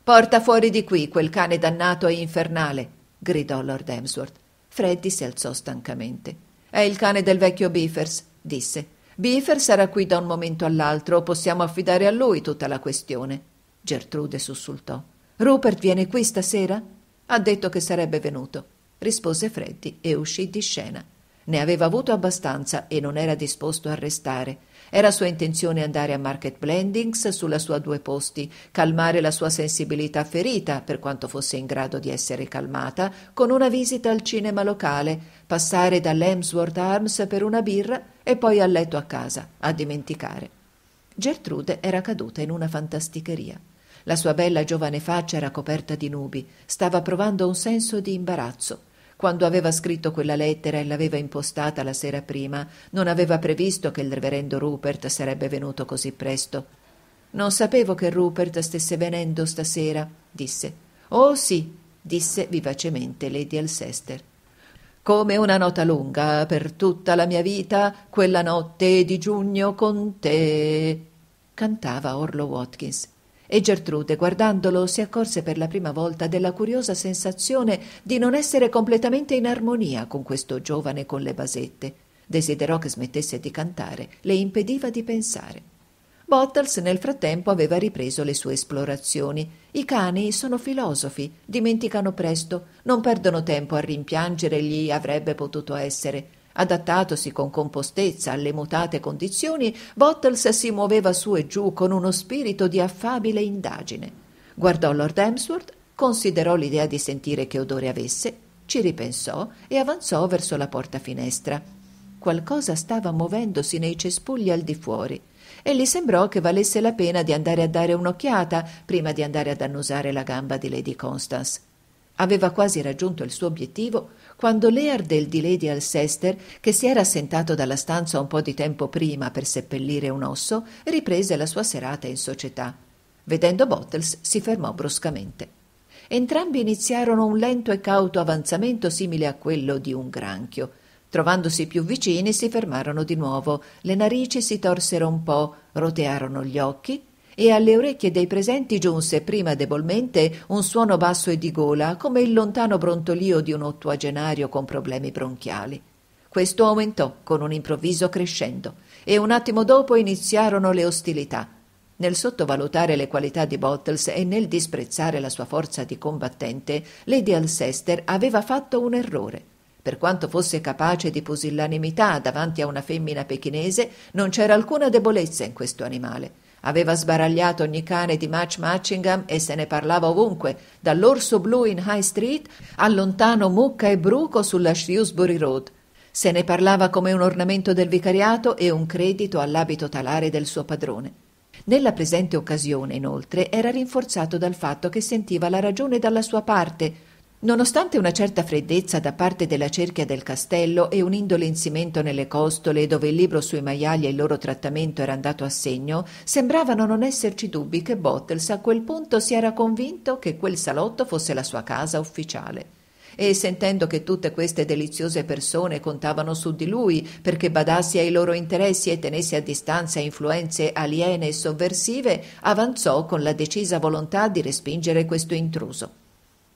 Porta fuori di qui quel cane dannato e infernale, gridò Lord Emsworth. Freddy si alzò stancamente. È il cane del vecchio Beefers, disse. Beefers sarà qui da un momento all'altro, possiamo affidare a lui tutta la questione. Gertrude sussultò. Rupert viene qui stasera? Ha detto che sarebbe venuto. Rispose Freddi e uscì di scena. Ne aveva avuto abbastanza e non era disposto a restare. Era sua intenzione andare a Market Blendings sulla sua due posti, calmare la sua sensibilità ferita, per quanto fosse in grado di essere calmata, con una visita al cinema locale, passare dall'Emsworth Arms per una birra e poi a letto a casa, a dimenticare. Gertrude era caduta in una fantasticheria. La sua bella giovane faccia era coperta di nubi, stava provando un senso di imbarazzo. Quando aveva scritto quella lettera e l'aveva impostata la sera prima, non aveva previsto che il reverendo Rupert sarebbe venuto così presto. Non sapevo che Rupert stesse venendo stasera, disse. Oh sì, disse vivacemente Lady Alcester. Come una nota lunga per tutta la mia vita, quella notte di giugno con te. cantava Orlo Watkins e Gertrude, guardandolo, si accorse per la prima volta della curiosa sensazione di non essere completamente in armonia con questo giovane con le basette. Desiderò che smettesse di cantare, le impediva di pensare. Bottles nel frattempo aveva ripreso le sue esplorazioni. I cani sono filosofi, dimenticano presto, non perdono tempo a rimpiangere gli avrebbe potuto essere Adattatosi con compostezza alle mutate condizioni, Bottles si muoveva su e giù con uno spirito di affabile indagine. Guardò Lord Hemsworth, considerò l'idea di sentire che odore avesse, ci ripensò e avanzò verso la porta finestra. Qualcosa stava muovendosi nei cespugli al di fuori e gli sembrò che valesse la pena di andare a dare un'occhiata prima di andare ad annusare la gamba di Lady Constance. Aveva quasi raggiunto il suo obiettivo quando Leardel di Lady Alcester, che si era assentato dalla stanza un po' di tempo prima per seppellire un osso, riprese la sua serata in società. Vedendo Bottles si fermò bruscamente. Entrambi iniziarono un lento e cauto avanzamento simile a quello di un granchio. Trovandosi più vicini si fermarono di nuovo, le narici si torsero un po', rotearono gli occhi, e alle orecchie dei presenti giunse prima debolmente un suono basso e di gola, come il lontano brontolio di un ottuagenario con problemi bronchiali. Questo aumentò con un improvviso crescendo e un attimo dopo iniziarono le ostilità. Nel sottovalutare le qualità di Bottles e nel disprezzare la sua forza di combattente, Lady Alcester aveva fatto un errore. Per quanto fosse capace di pusillanimità davanti a una femmina pechinese, non c'era alcuna debolezza in questo animale. Aveva sbaragliato ogni cane di Match Matchingham e se ne parlava ovunque, dall'orso blu in High Street al lontano mucca e bruco sulla Shrewsbury Road. Se ne parlava come un ornamento del vicariato e un credito all'abito talare del suo padrone. Nella presente occasione, inoltre, era rinforzato dal fatto che sentiva la ragione dalla sua parte Nonostante una certa freddezza da parte della cerchia del castello e un indolensimento nelle costole dove il libro sui maiali e il loro trattamento era andato a segno, sembravano non esserci dubbi che Bottles a quel punto si era convinto che quel salotto fosse la sua casa ufficiale. E sentendo che tutte queste deliziose persone contavano su di lui perché badasse ai loro interessi e tenesse a distanza influenze aliene e sovversive, avanzò con la decisa volontà di respingere questo intruso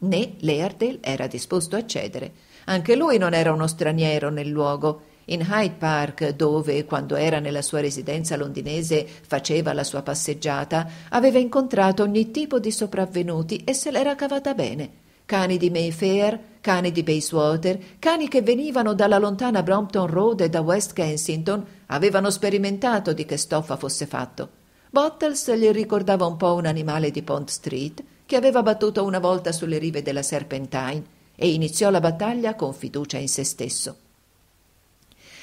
né Leardale era disposto a cedere. Anche lui non era uno straniero nel luogo. In Hyde Park, dove, quando era nella sua residenza londinese, faceva la sua passeggiata, aveva incontrato ogni tipo di sopravvenuti e se l'era cavata bene. Cani di Mayfair, cani di Bayswater, cani che venivano dalla lontana Brompton Road e da West Kensington, avevano sperimentato di che stoffa fosse fatto. Bottles gli ricordava un po' un animale di Pont Street, che aveva battuto una volta sulle rive della Serpentine e iniziò la battaglia con fiducia in se stesso.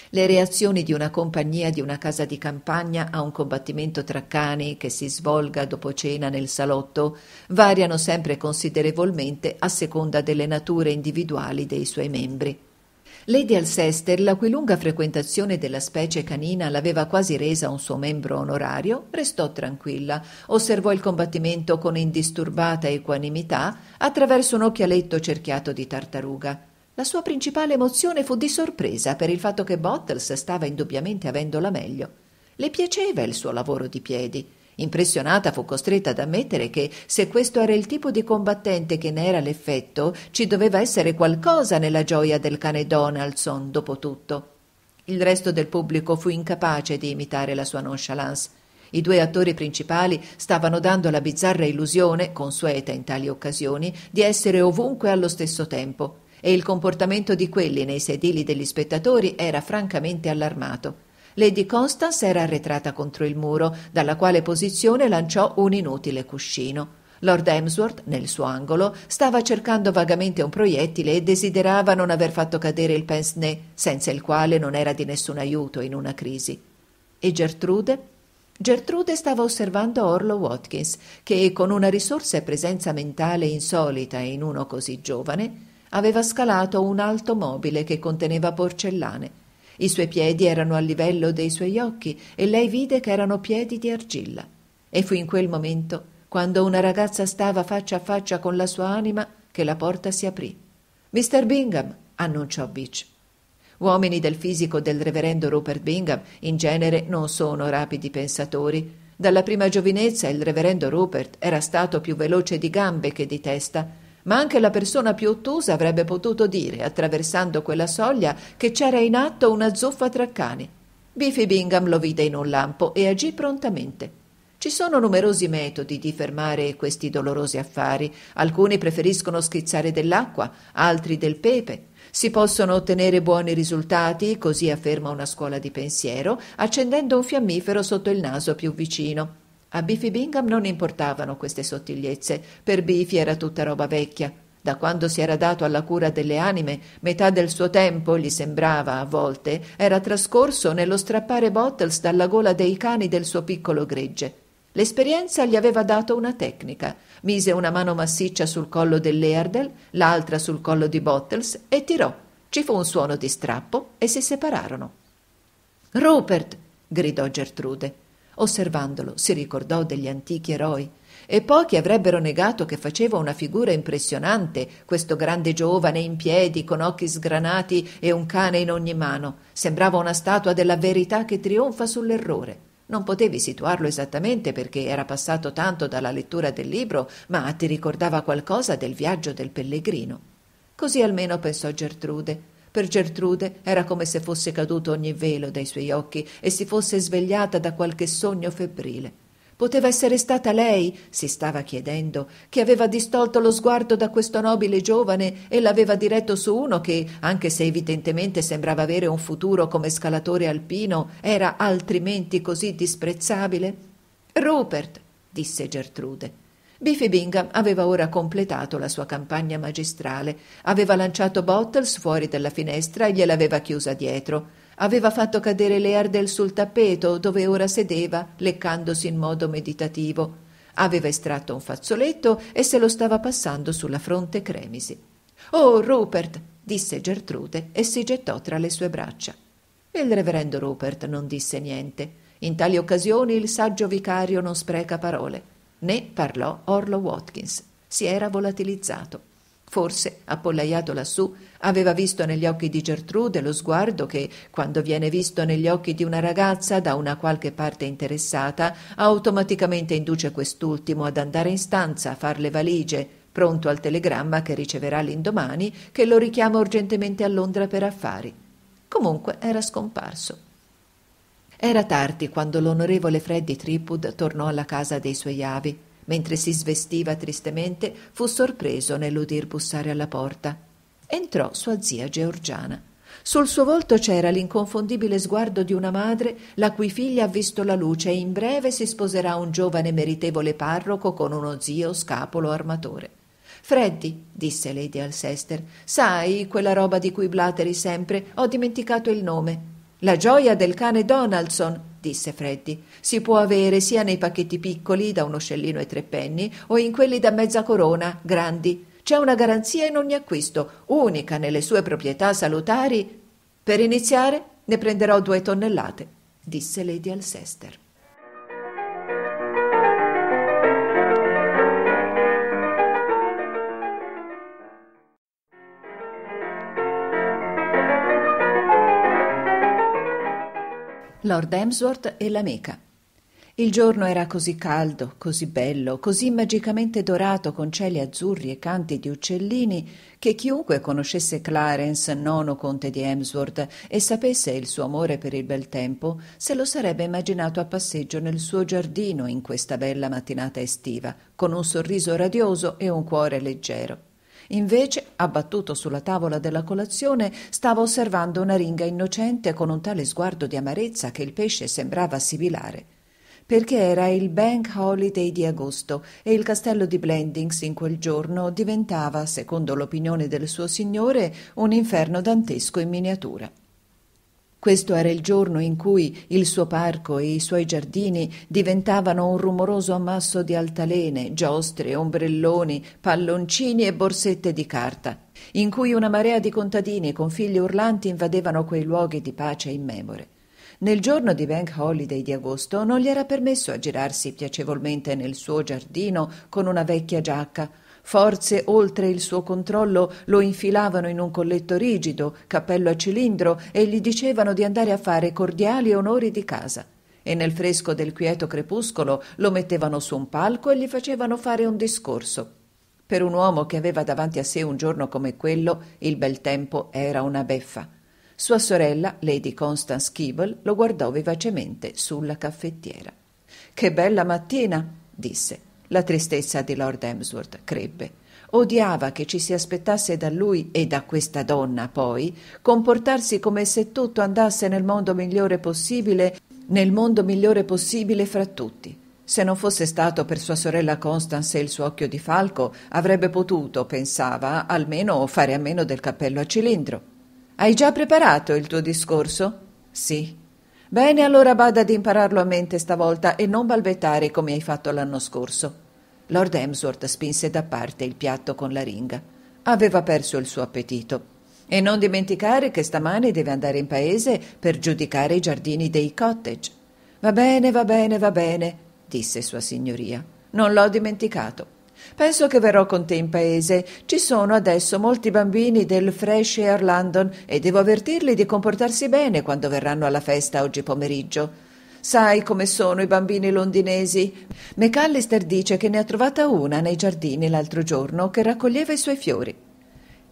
Le reazioni di una compagnia di una casa di campagna a un combattimento tra cani che si svolga dopo cena nel salotto variano sempre considerevolmente a seconda delle nature individuali dei suoi membri. Lady Alcester, la cui lunga frequentazione della specie canina l'aveva quasi resa un suo membro onorario, restò tranquilla, osservò il combattimento con indisturbata equanimità attraverso un occhialetto cerchiato di tartaruga. La sua principale emozione fu di sorpresa per il fatto che Bottles stava indubbiamente avendo la meglio. Le piaceva il suo lavoro di piedi. Impressionata fu costretta ad ammettere che se questo era il tipo di combattente che ne era l'effetto, ci doveva essere qualcosa nella gioia del cane Donaldson, dopo tutto. Il resto del pubblico fu incapace di imitare la sua nonchalance. I due attori principali stavano dando la bizzarra illusione, consueta in tali occasioni, di essere ovunque allo stesso tempo, e il comportamento di quelli nei sedili degli spettatori era francamente allarmato. Lady Constance era arretrata contro il muro, dalla quale posizione lanciò un inutile cuscino. Lord Emsworth, nel suo angolo, stava cercando vagamente un proiettile e desiderava non aver fatto cadere il pince-nez, senza il quale non era di nessun aiuto in una crisi. E Gertrude? Gertrude stava osservando Orlo Watkins, che con una risorsa e presenza mentale insolita in uno così giovane, aveva scalato un alto mobile che conteneva porcellane i suoi piedi erano al livello dei suoi occhi e lei vide che erano piedi di argilla. E fu in quel momento, quando una ragazza stava faccia a faccia con la sua anima, che la porta si aprì. Mr. Bingham, annunciò Beach. Uomini del fisico del reverendo Rupert Bingham in genere non sono rapidi pensatori. Dalla prima giovinezza il reverendo Rupert era stato più veloce di gambe che di testa ma anche la persona più ottusa avrebbe potuto dire, attraversando quella soglia, che c'era in atto una zuffa tra cani. Biffy Bingham lo vide in un lampo e agì prontamente. Ci sono numerosi metodi di fermare questi dolorosi affari. Alcuni preferiscono schizzare dell'acqua, altri del pepe. Si possono ottenere buoni risultati, così afferma una scuola di pensiero, accendendo un fiammifero sotto il naso più vicino. A Biffy Bingham non importavano queste sottigliezze, per Biffy era tutta roba vecchia. Da quando si era dato alla cura delle anime, metà del suo tempo, gli sembrava a volte, era trascorso nello strappare Bottles dalla gola dei cani del suo piccolo gregge. L'esperienza gli aveva dato una tecnica. Mise una mano massiccia sul collo dell'Eardel, l'altra sul collo di Bottles e tirò. Ci fu un suono di strappo e si separarono. Rupert! gridò Gertrude osservandolo si ricordò degli antichi eroi e pochi avrebbero negato che faceva una figura impressionante questo grande giovane in piedi con occhi sgranati e un cane in ogni mano sembrava una statua della verità che trionfa sull'errore non potevi situarlo esattamente perché era passato tanto dalla lettura del libro ma ti ricordava qualcosa del viaggio del pellegrino così almeno pensò gertrude per Gertrude era come se fosse caduto ogni velo dai suoi occhi e si fosse svegliata da qualche sogno febbrile. Poteva essere stata lei, si stava chiedendo, che aveva distolto lo sguardo da questo nobile giovane e l'aveva diretto su uno che, anche se evidentemente sembrava avere un futuro come scalatore alpino, era altrimenti così disprezzabile? Rupert, disse Gertrude. Biffy Bingham aveva ora completato la sua campagna magistrale, aveva lanciato Bottles fuori dalla finestra e gliel'aveva chiusa dietro aveva fatto cadere le Ardel sul tappeto dove ora sedeva, leccandosi in modo meditativo. Aveva estratto un fazzoletto e se lo stava passando sulla fronte cremisi. Oh, Rupert! disse Gertrude e si gettò tra le sue braccia. Il reverendo Rupert non disse niente. In tali occasioni il saggio vicario non spreca parole. Ne parlò Orlo Watkins. Si era volatilizzato. Forse, appollaiato lassù, aveva visto negli occhi di Gertrude lo sguardo che, quando viene visto negli occhi di una ragazza da una qualche parte interessata, automaticamente induce quest'ultimo ad andare in stanza a far le valigie, pronto al telegramma che riceverà l'indomani, che lo richiama urgentemente a Londra per affari. Comunque era scomparso. Era tardi quando l'onorevole Freddy Tripud tornò alla casa dei suoi avi. Mentre si svestiva tristemente, fu sorpreso nell'udir bussare alla porta. Entrò sua zia Georgiana. Sul suo volto c'era l'inconfondibile sguardo di una madre la cui figlia ha visto la luce e in breve si sposerà un giovane meritevole parroco con uno zio scapolo armatore. Freddy, disse Lady Alcester, sai quella roba di cui blateri sempre, ho dimenticato il nome. La gioia del cane Donaldson, disse Freddy, si può avere sia nei pacchetti piccoli, da un scellino e tre penny, o in quelli da mezza corona, grandi. C'è una garanzia in ogni acquisto, unica nelle sue proprietà salutari. Per iniziare ne prenderò due tonnellate, disse Lady Alcester. Lord Emsworth e la meca. Il giorno era così caldo, così bello, così magicamente dorato con cieli azzurri e canti di uccellini, che chiunque conoscesse Clarence, nono conte di Emsworth, e sapesse il suo amore per il bel tempo, se lo sarebbe immaginato a passeggio nel suo giardino in questa bella mattinata estiva, con un sorriso radioso e un cuore leggero. Invece, abbattuto sulla tavola della colazione, stava osservando una ringa innocente con un tale sguardo di amarezza che il pesce sembrava sibilare. Perché era il Bank Holiday di agosto e il castello di Blendings in quel giorno diventava, secondo l'opinione del suo signore, un inferno dantesco in miniatura. Questo era il giorno in cui il suo parco e i suoi giardini diventavano un rumoroso ammasso di altalene, giostre, ombrelloni, palloncini e borsette di carta, in cui una marea di contadini con figli urlanti invadevano quei luoghi di pace immemore. Nel giorno di Bank Holiday di agosto non gli era permesso aggirarsi piacevolmente nel suo giardino con una vecchia giacca, Forze oltre il suo controllo lo infilavano in un colletto rigido, cappello a cilindro, e gli dicevano di andare a fare cordiali onori di casa. E nel fresco del quieto crepuscolo lo mettevano su un palco e gli facevano fare un discorso. Per un uomo che aveva davanti a sé un giorno come quello, il bel tempo era una beffa. Sua sorella, Lady Constance Keeble, lo guardò vivacemente sulla caffettiera. Che bella mattina, disse la tristezza di Lord Emsworth crebbe. Odiava che ci si aspettasse da lui e da questa donna, poi, comportarsi come se tutto andasse nel mondo migliore possibile, nel mondo migliore possibile fra tutti. Se non fosse stato per sua sorella Constance e il suo occhio di falco, avrebbe potuto, pensava, almeno fare a meno del cappello a cilindro. Hai già preparato il tuo discorso? Sì, Bene, allora bada ad impararlo a mente stavolta e non balbettare come hai fatto l'anno scorso. Lord Emsworth spinse da parte il piatto con la ringa. Aveva perso il suo appetito. E non dimenticare che stamane deve andare in paese per giudicare i giardini dei cottage. Va bene, va bene, va bene, disse sua signoria. Non l'ho dimenticato. Penso che verrò con te in paese. Ci sono adesso molti bambini del Fresh Air London e devo avvertirli di comportarsi bene quando verranno alla festa oggi pomeriggio. Sai come sono i bambini londinesi? McAllister dice che ne ha trovata una nei giardini l'altro giorno che raccoglieva i suoi fiori.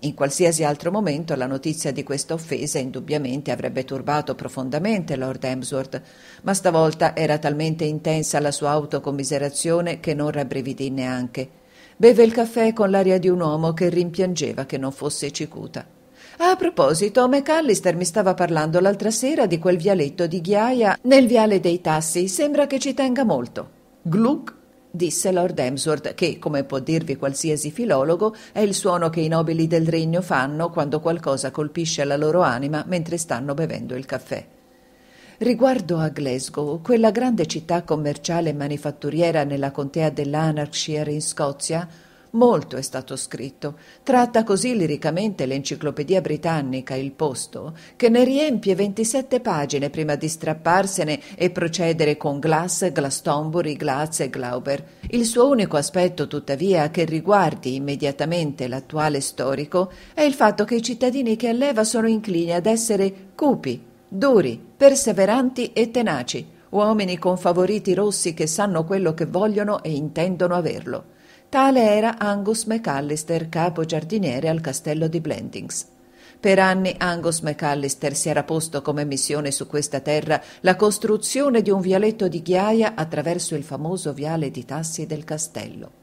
In qualsiasi altro momento la notizia di questa offesa indubbiamente avrebbe turbato profondamente Lord Emsworth, ma stavolta era talmente intensa la sua autocommiserazione che non rabbrividì neanche. Beve il caffè con l'aria di un uomo che rimpiangeva che non fosse cicuta. A proposito, McAllister mi stava parlando l'altra sera di quel vialetto di ghiaia nel viale dei Tassi. Sembra che ci tenga molto. Gluck disse Lord Emsworth, che, come può dirvi qualsiasi filologo, è il suono che i nobili del regno fanno quando qualcosa colpisce la loro anima mentre stanno bevendo il caffè. Riguardo a Glasgow, quella grande città commerciale e manifatturiera nella contea dell'Anarkshire in Scozia, Molto è stato scritto. Tratta così liricamente l'enciclopedia britannica Il Posto, che ne riempie 27 pagine prima di strapparsene e procedere con Glass, Glastonbury, Glatz e Glauber. Il suo unico aspetto, tuttavia, che riguardi immediatamente l'attuale storico, è il fatto che i cittadini che alleva sono inclini ad essere cupi duri, perseveranti e tenaci, uomini con favoriti rossi che sanno quello che vogliono e intendono averlo. Tale era Angus McAllister, capo giardiniere al castello di Blendings. Per anni Angus McAllister si era posto come missione su questa terra la costruzione di un vialetto di ghiaia attraverso il famoso viale di Tassi del castello.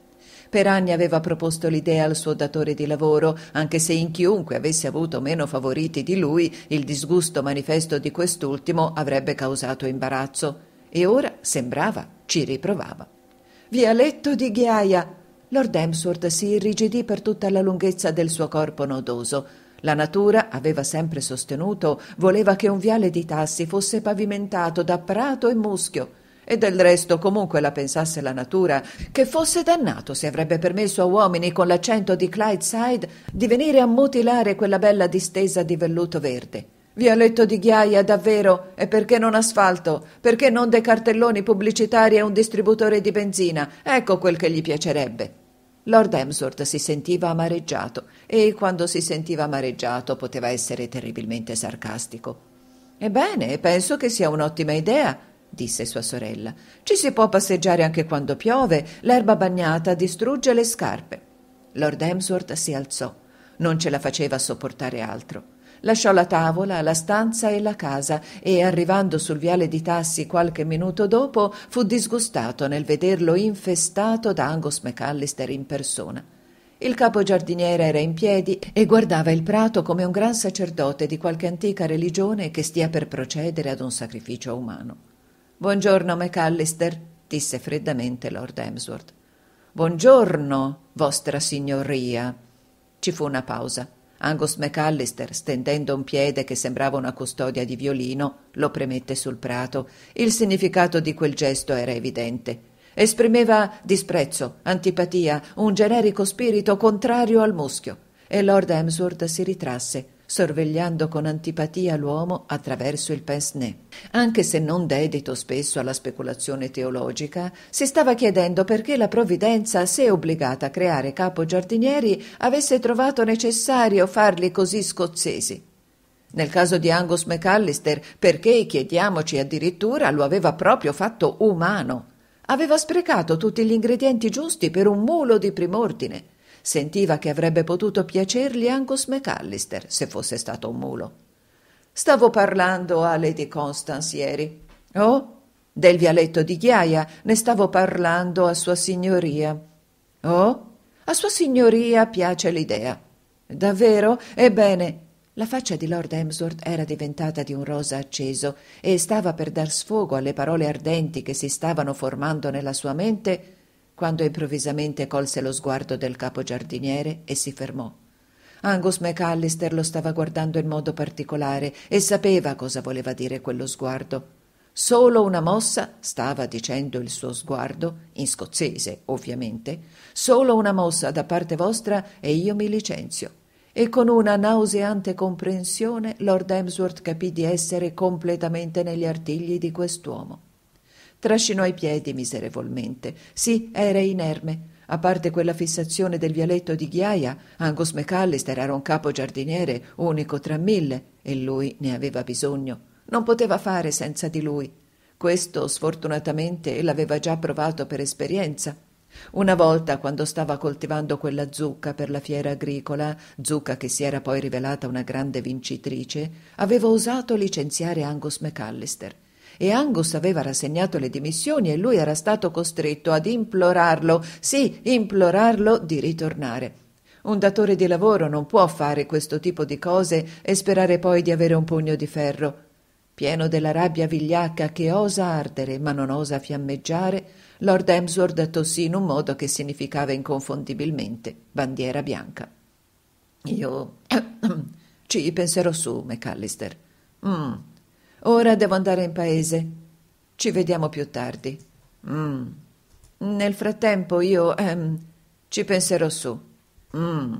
Per anni aveva proposto l'idea al suo datore di lavoro, anche se in chiunque avesse avuto meno favoriti di lui, il disgusto manifesto di quest'ultimo avrebbe causato imbarazzo. E ora sembrava ci riprovava. Vialetto di ghiaia! Lord Emsworth si irrigidì per tutta la lunghezza del suo corpo nodoso. La natura, aveva sempre sostenuto, voleva che un viale di tassi fosse pavimentato da prato e muschio. E del resto comunque la pensasse la natura, che fosse dannato se avrebbe permesso a uomini con l'accento di Clydeside di venire a mutilare quella bella distesa di velluto verde. Vialetto di ghiaia, davvero, e perché non asfalto? Perché non dei cartelloni pubblicitari e un distributore di benzina? Ecco quel che gli piacerebbe. Lord Emsworth si sentiva amareggiato e quando si sentiva amareggiato poteva essere terribilmente sarcastico. Ebbene, penso che sia un'ottima idea, disse sua sorella. Ci si può passeggiare anche quando piove, l'erba bagnata distrugge le scarpe. Lord Hemsworth si alzò. Non ce la faceva sopportare altro. Lasciò la tavola, la stanza e la casa e, arrivando sul viale di Tassi qualche minuto dopo, fu disgustato nel vederlo infestato da Angus McAllister in persona. Il capo giardiniere era in piedi e guardava il prato come un gran sacerdote di qualche antica religione che stia per procedere ad un sacrificio umano. Buongiorno, McAllister, disse freddamente Lord Emsworth. Buongiorno, vostra signoria. Ci fu una pausa. Angus McAllister, stendendo un piede che sembrava una custodia di violino, lo premette sul prato. Il significato di quel gesto era evidente. Esprimeva disprezzo, antipatia, un generico spirito contrario al muschio, e Lord Emsworth si ritrasse, sorvegliando con antipatia l'uomo attraverso il pince Anche se non dedito spesso alla speculazione teologica, si stava chiedendo perché la provvidenza, se obbligata a creare capogiardinieri, avesse trovato necessario farli così scozzesi. Nel caso di Angus McAllister, perché, chiediamoci addirittura, lo aveva proprio fatto umano. Aveva sprecato tutti gli ingredienti giusti per un mulo di prim'ordine. Sentiva che avrebbe potuto piacergli Angus McAllister se fosse stato un mulo. Stavo parlando a Lady Constance ieri. Oh, del vialetto di Ghiaia, ne stavo parlando a Sua Signoria. Oh, a Sua Signoria piace l'idea. Davvero? Ebbene, la faccia di Lord Emsworth era diventata di un rosa acceso e stava per dar sfogo alle parole ardenti che si stavano formando nella sua mente quando improvvisamente colse lo sguardo del capogiardiniere e si fermò. Angus McAllister lo stava guardando in modo particolare e sapeva cosa voleva dire quello sguardo. Solo una mossa, stava dicendo il suo sguardo, in scozzese ovviamente, solo una mossa da parte vostra e io mi licenzio. E con una nauseante comprensione Lord Emsworth capì di essere completamente negli artigli di quest'uomo. Trascinò i piedi miserevolmente. Sì, era inerme. A parte quella fissazione del vialetto di ghiaia, Angus McAllister era un capo giardiniere unico tra mille e lui ne aveva bisogno. Non poteva fare senza di lui. Questo, sfortunatamente, l'aveva già provato per esperienza. Una volta, quando stava coltivando quella zucca per la fiera agricola, zucca che si era poi rivelata una grande vincitrice, aveva osato licenziare Angus McAllister. E Angus aveva rassegnato le dimissioni e lui era stato costretto ad implorarlo, sì, implorarlo di ritornare. Un datore di lavoro non può fare questo tipo di cose e sperare poi di avere un pugno di ferro. Pieno della rabbia vigliacca che osa ardere ma non osa fiammeggiare, Lord Emsworth tossì in un modo che significava inconfondibilmente bandiera bianca. Io ci penserò su, McAllister. Mm, Ora devo andare in paese. Ci vediamo più tardi. Mm. Nel frattempo io ehm, ci penserò su. Mm.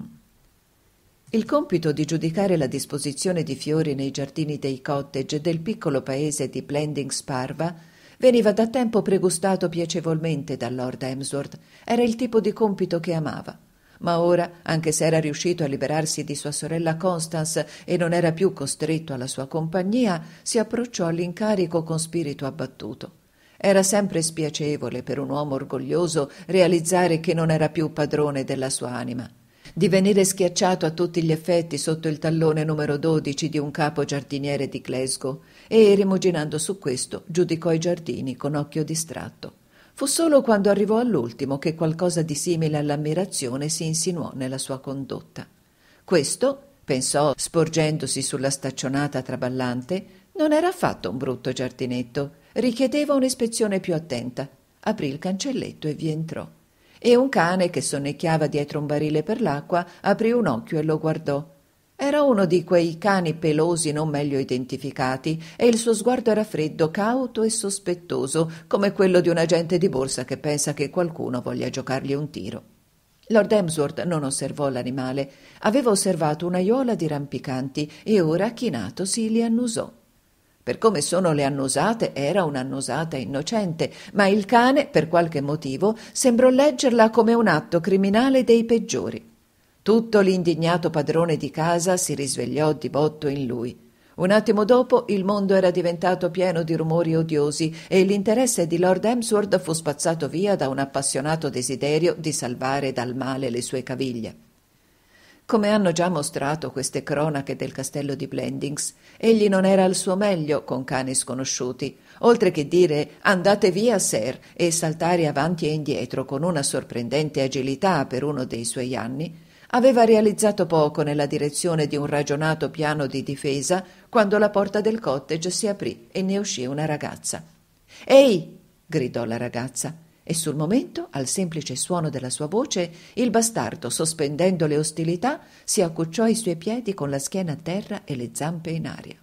Il compito di giudicare la disposizione di fiori nei giardini dei cottage del piccolo paese di Blending Sparva veniva da tempo pregustato piacevolmente da Lord Emsworth. Era il tipo di compito che amava. Ma ora, anche se era riuscito a liberarsi di sua sorella Constance e non era più costretto alla sua compagnia, si approcciò all'incarico con spirito abbattuto. Era sempre spiacevole per un uomo orgoglioso realizzare che non era più padrone della sua anima. Di venire schiacciato a tutti gli effetti sotto il tallone numero 12 di un capo giardiniere di Glasgow e, rimuginando su questo, giudicò i giardini con occhio distratto. Fu solo quando arrivò all'ultimo che qualcosa di simile all'ammirazione si insinuò nella sua condotta. Questo, pensò, sporgendosi sulla staccionata traballante, non era affatto un brutto giardinetto, richiedeva un'ispezione più attenta. Aprì il cancelletto e vi entrò. E un cane che sonnecchiava dietro un barile per l'acqua aprì un occhio e lo guardò. Era uno di quei cani pelosi non meglio identificati e il suo sguardo era freddo, cauto e sospettoso, come quello di un agente di borsa che pensa che qualcuno voglia giocargli un tiro. Lord Emsworth non osservò l'animale, aveva osservato un'aiola di rampicanti e ora chinatosi li annusò. Per come sono le annusate era un'annusata innocente, ma il cane, per qualche motivo, sembrò leggerla come un atto criminale dei peggiori. Tutto l'indignato padrone di casa si risvegliò di botto in lui. Un attimo dopo il mondo era diventato pieno di rumori odiosi e l'interesse di Lord Emsworth fu spazzato via da un appassionato desiderio di salvare dal male le sue caviglie. Come hanno già mostrato queste cronache del castello di Blendings, egli non era al suo meglio con cani sconosciuti, oltre che dire andate via, sir, e saltare avanti e indietro con una sorprendente agilità per uno dei suoi anni, aveva realizzato poco nella direzione di un ragionato piano di difesa quando la porta del cottage si aprì e ne uscì una ragazza. Ehi! gridò la ragazza e sul momento, al semplice suono della sua voce, il bastardo, sospendendo le ostilità, si accucciò ai suoi piedi con la schiena a terra e le zampe in aria.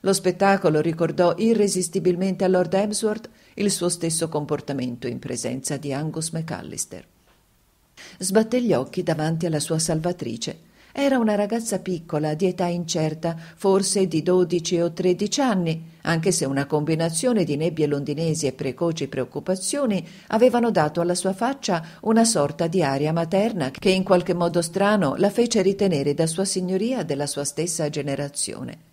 Lo spettacolo ricordò irresistibilmente a Lord Emsworth il suo stesso comportamento in presenza di Angus McAllister. Sbatté gli occhi davanti alla sua salvatrice. Era una ragazza piccola, di età incerta, forse di dodici o tredici anni, anche se una combinazione di nebbie londinesi e precoci preoccupazioni avevano dato alla sua faccia una sorta di aria materna che in qualche modo strano la fece ritenere da sua signoria della sua stessa generazione.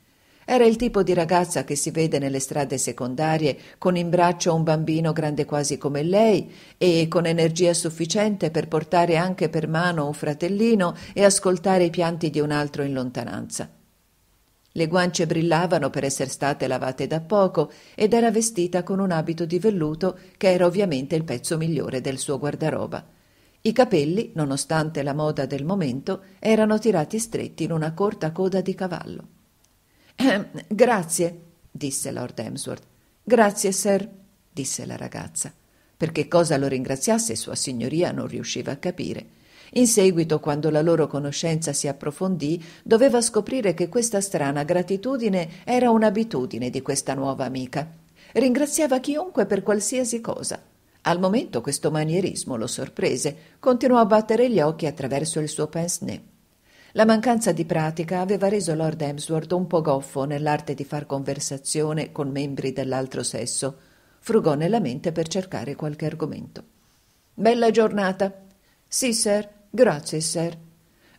Era il tipo di ragazza che si vede nelle strade secondarie con in braccio un bambino grande quasi come lei e con energia sufficiente per portare anche per mano un fratellino e ascoltare i pianti di un altro in lontananza. Le guance brillavano per essere state lavate da poco ed era vestita con un abito di velluto che era ovviamente il pezzo migliore del suo guardaroba. I capelli, nonostante la moda del momento, erano tirati stretti in una corta coda di cavallo. Ehm, grazie, disse Lord Emsworth. Grazie, sir, disse la ragazza. Perché cosa lo ringraziasse sua signoria non riusciva a capire. In seguito, quando la loro conoscenza si approfondì, doveva scoprire che questa strana gratitudine era un'abitudine di questa nuova amica. Ringraziava chiunque per qualsiasi cosa. Al momento questo manierismo lo sorprese, continuò a battere gli occhi attraverso il suo pince-nez. La mancanza di pratica aveva reso Lord Emsworth un po' goffo nell'arte di far conversazione con membri dell'altro sesso. Frugò nella mente per cercare qualche argomento. Bella giornata. Sì, sir. Grazie, sir.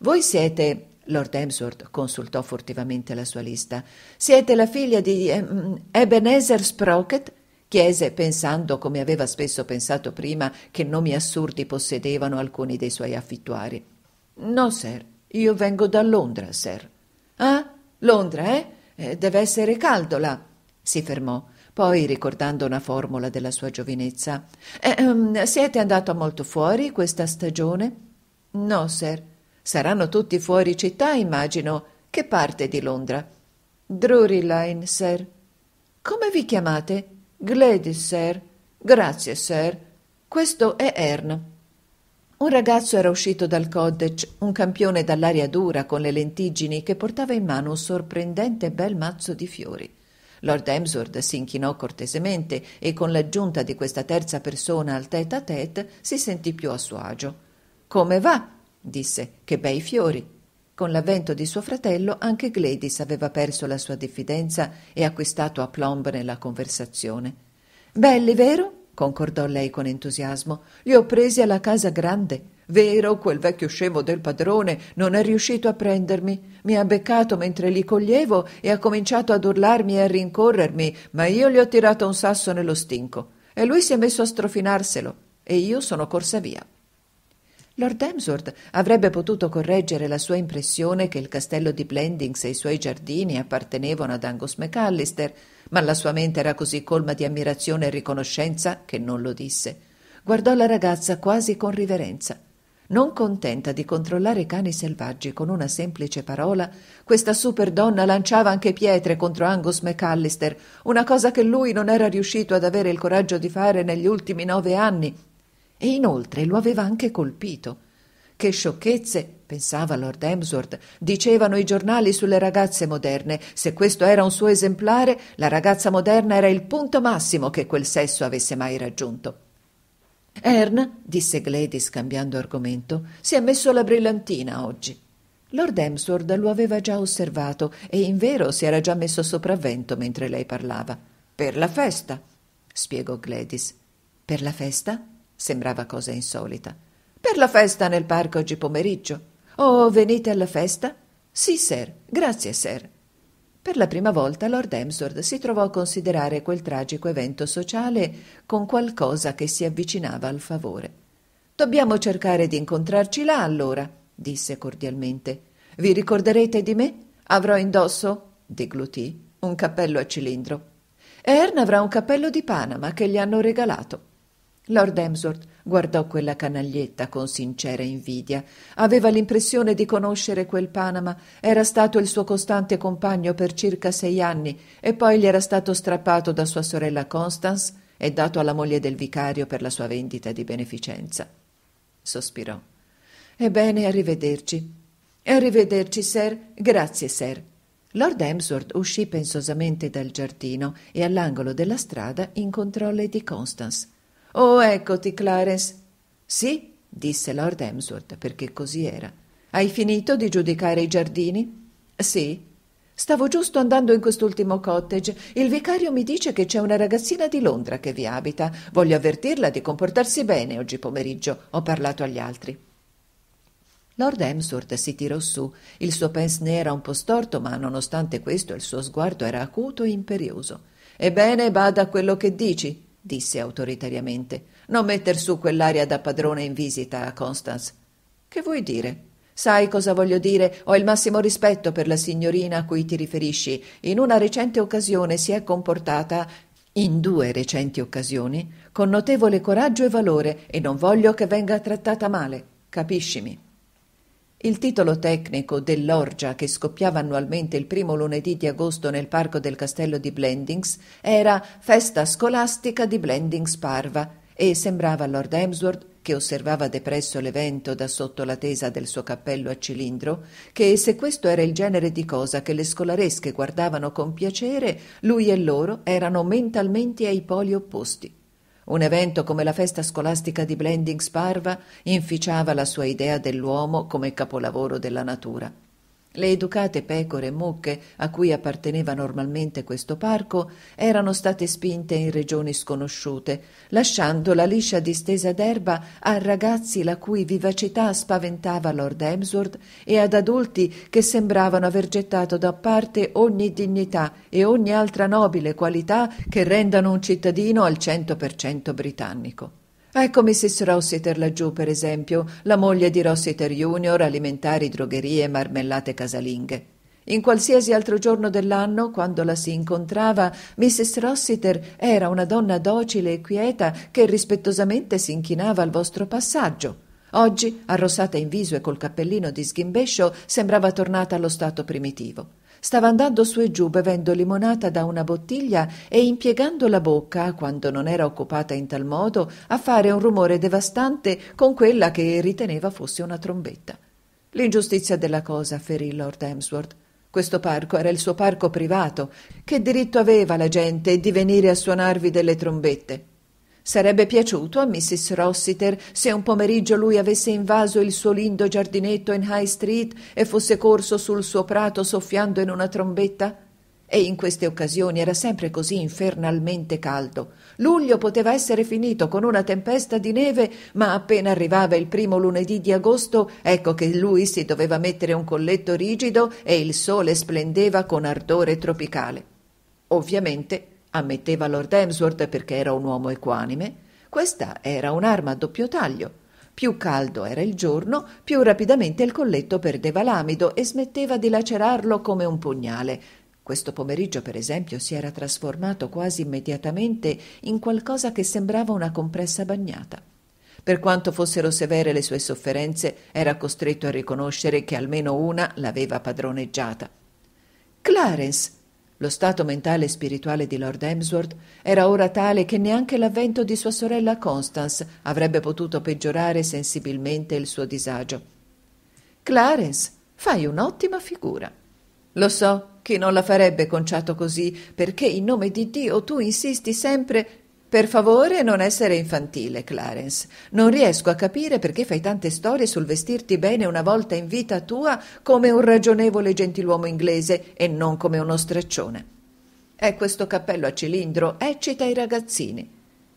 Voi siete. Lord Emsworth consultò furtivamente la sua lista. Siete la figlia di ehm, Ebenezer Sprocket? chiese, pensando, come aveva spesso pensato prima, che nomi assurdi possedevano alcuni dei suoi affittuari. No, sir. Io vengo da Londra, sir. Ah, Londra, eh? eh deve essere caldo là. Si fermò. Poi, ricordando una formula della sua giovinezza, eh, ehm, siete andato molto fuori questa stagione? No, sir. Saranno tutti fuori città, immagino. Che parte di Londra? Drury Line, sir. Come vi chiamate? Gladys, sir. Grazie, sir. Questo è Ern. Un ragazzo era uscito dal cottage, un campione dall'aria dura con le lentiggini che portava in mano un sorprendente bel mazzo di fiori. Lord Emsworth si inchinò cortesemente e con l'aggiunta di questa terza persona al tête à tête si sentì più a suo agio. Come va? disse. Che bei fiori. Con l'avvento di suo fratello anche Gladys aveva perso la sua diffidenza e acquistato aplomb nella conversazione. Belli, vero? concordò lei con entusiasmo. Li ho presi alla casa grande. Vero, quel vecchio scemo del padrone non è riuscito a prendermi. Mi ha beccato mentre li coglievo e ha cominciato ad urlarmi e a rincorrermi, ma io gli ho tirato un sasso nello stinco. E lui si è messo a strofinarselo e io sono corsa via. Lord Emsworth avrebbe potuto correggere la sua impressione che il castello di Blendings e i suoi giardini appartenevano ad Angus McAllister, ma la sua mente era così colma di ammirazione e riconoscenza che non lo disse. Guardò la ragazza quasi con riverenza. Non contenta di controllare i cani selvaggi con una semplice parola, questa superdonna lanciava anche pietre contro Angus McAllister, una cosa che lui non era riuscito ad avere il coraggio di fare negli ultimi nove anni. E inoltre lo aveva anche colpito. Che sciocchezze, pensava Lord Emsworth, dicevano i giornali sulle ragazze moderne. Se questo era un suo esemplare, la ragazza moderna era il punto massimo che quel sesso avesse mai raggiunto. Ern, disse Gladys cambiando argomento, si è messo la brillantina oggi. Lord Emsworth lo aveva già osservato e invero si era già messo sopravvento mentre lei parlava. Per la festa, spiegò Gladys. Per la festa? Sembrava cosa insolita. Per la festa nel parco oggi pomeriggio. Oh, venite alla festa? Sì, sir. Grazie, sir. Per la prima volta Lord Emsworth si trovò a considerare quel tragico evento sociale con qualcosa che si avvicinava al favore. Dobbiamo cercare di incontrarci là allora, disse cordialmente. Vi ricorderete di me? Avrò indosso, deglutì, un cappello a cilindro. Ern avrà un cappello di Panama che gli hanno regalato. Lord Emsworth guardò quella canaglietta con sincera invidia. Aveva l'impressione di conoscere quel Panama. Era stato il suo costante compagno per circa sei anni e poi gli era stato strappato da sua sorella Constance e dato alla moglie del vicario per la sua vendita di beneficenza. Sospirò. Ebbene, arrivederci. Arrivederci, sir. Grazie, sir. Lord Emsworth uscì pensosamente dal giardino e all'angolo della strada incontrò Lady Constance. Oh, eccoti, Clarence. Sì, disse Lord Emsworth, perché così era. Hai finito di giudicare i giardini? Sì. Stavo giusto andando in quest'ultimo cottage. Il vicario mi dice che c'è una ragazzina di Londra che vi abita. Voglio avvertirla di comportarsi bene oggi pomeriggio. Ho parlato agli altri. Lord Emsworth si tirò su. Il suo pensne era un po' storto, ma nonostante questo il suo sguardo era acuto e imperioso. Ebbene, bada a quello che dici, disse autoritariamente. Non metter su quell'aria da padrone in visita a Constance. Che vuoi dire? Sai cosa voglio dire? Ho il massimo rispetto per la signorina a cui ti riferisci. In una recente occasione si è comportata in due recenti occasioni con notevole coraggio e valore e non voglio che venga trattata male. Capiscimi. Il titolo tecnico dell'orgia che scoppiava annualmente il primo lunedì di agosto nel parco del castello di Blendings era Festa scolastica di Blendings Parva e sembrava a Lord Emsworth, che osservava depresso l'evento da sotto la tesa del suo cappello a cilindro, che se questo era il genere di cosa che le scolaresche guardavano con piacere, lui e loro erano mentalmente ai poli opposti. Un evento come la festa scolastica di Blending Sparva inficiava la sua idea dell'uomo come capolavoro della natura. Le educate pecore e mucche, a cui apparteneva normalmente questo parco erano state spinte in regioni sconosciute, lasciando la liscia distesa d'erba a ragazzi la cui vivacità spaventava Lord Emsworth e ad adulti che sembravano aver gettato da parte ogni dignità e ogni altra nobile qualità che rendano un cittadino al cento per cento britannico. È come Mrs. Rossiter laggiù, per esempio, la moglie di Rossiter Junior, alimentari, drogherie, marmellate casalinghe. In qualsiasi altro giorno dell'anno, quando la si incontrava, Mrs. Rossiter era una donna docile e quieta che rispettosamente si inchinava al vostro passaggio. Oggi, arrossata in viso e col cappellino di sghimbescio, sembrava tornata allo stato primitivo. Stava andando su e giù bevendo limonata da una bottiglia e impiegando la bocca, quando non era occupata in tal modo, a fare un rumore devastante con quella che riteneva fosse una trombetta. L'ingiustizia della cosa ferì Lord Hemsworth. Questo parco era il suo parco privato. Che diritto aveva la gente di venire a suonarvi delle trombette? Sarebbe piaciuto a Mrs. Rossiter se un pomeriggio lui avesse invaso il suo lindo giardinetto in High Street e fosse corso sul suo prato soffiando in una trombetta? E in queste occasioni era sempre così infernalmente caldo. Luglio poteva essere finito con una tempesta di neve, ma appena arrivava il primo lunedì di agosto, ecco che lui si doveva mettere un colletto rigido e il sole splendeva con ardore tropicale. Ovviamente ammetteva Lord Emsworth perché era un uomo equanime, questa era un'arma a doppio taglio. Più caldo era il giorno, più rapidamente il colletto perdeva l'amido e smetteva di lacerarlo come un pugnale. Questo pomeriggio, per esempio, si era trasformato quasi immediatamente in qualcosa che sembrava una compressa bagnata. Per quanto fossero severe le sue sofferenze, era costretto a riconoscere che almeno una l'aveva padroneggiata. Clarence, lo stato mentale e spirituale di Lord Emsworth era ora tale che neanche l'avvento di sua sorella Constance avrebbe potuto peggiorare sensibilmente il suo disagio. Clarence, fai un'ottima figura. Lo so chi non la farebbe conciato così, perché in nome di Dio tu insisti sempre per favore non essere infantile, Clarence. Non riesco a capire perché fai tante storie sul vestirti bene una volta in vita tua come un ragionevole gentiluomo inglese e non come uno straccione. E questo cappello a cilindro eccita i ragazzini.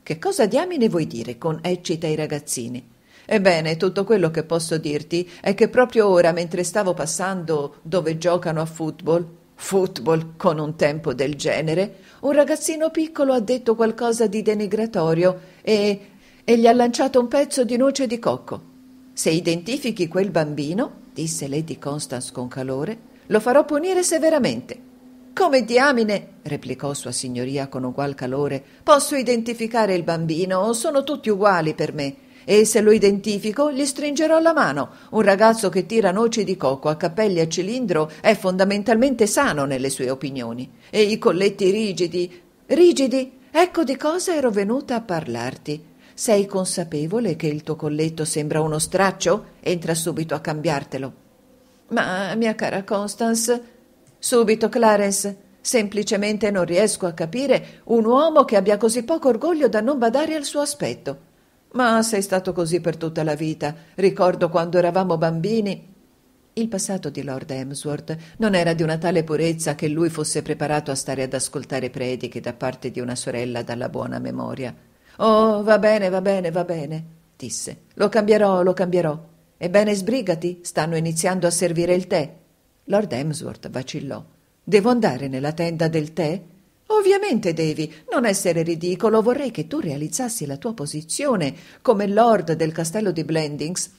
Che cosa diamine vuoi dire con eccita i ragazzini? Ebbene, tutto quello che posso dirti è che proprio ora, mentre stavo passando dove giocano a football, football con un tempo del genere, un ragazzino piccolo ha detto qualcosa di denigratorio e, e gli ha lanciato un pezzo di noce di cocco. Se identifichi quel bambino, disse Lady Constance con calore, lo farò punire severamente. Come diamine, replicò Sua Signoria con ugual calore, posso identificare il bambino, sono tutti uguali per me. E se lo identifico, gli stringerò la mano. Un ragazzo che tira noci di cocco a capelli a cilindro è fondamentalmente sano nelle sue opinioni. E i colletti rigidi. Rigidi? Ecco di cosa ero venuta a parlarti. Sei consapevole che il tuo colletto sembra uno straccio? Entra subito a cambiartelo. Ma, mia cara Constance. Subito, Clarence. Semplicemente non riesco a capire un uomo che abbia così poco orgoglio da non badare al suo aspetto. Ma sei stato così per tutta la vita. Ricordo quando eravamo bambini. Il passato di Lord Emsworth non era di una tale purezza che lui fosse preparato a stare ad ascoltare prediche da parte di una sorella dalla buona memoria. Oh, va bene, va bene, va bene, disse. Lo cambierò, lo cambierò. Ebbene, sbrigati, stanno iniziando a servire il tè. Lord Emsworth vacillò. Devo andare nella tenda del tè? Ovviamente, devi, non essere ridicolo, vorrei che tu realizzassi la tua posizione come lord del castello di Blendings.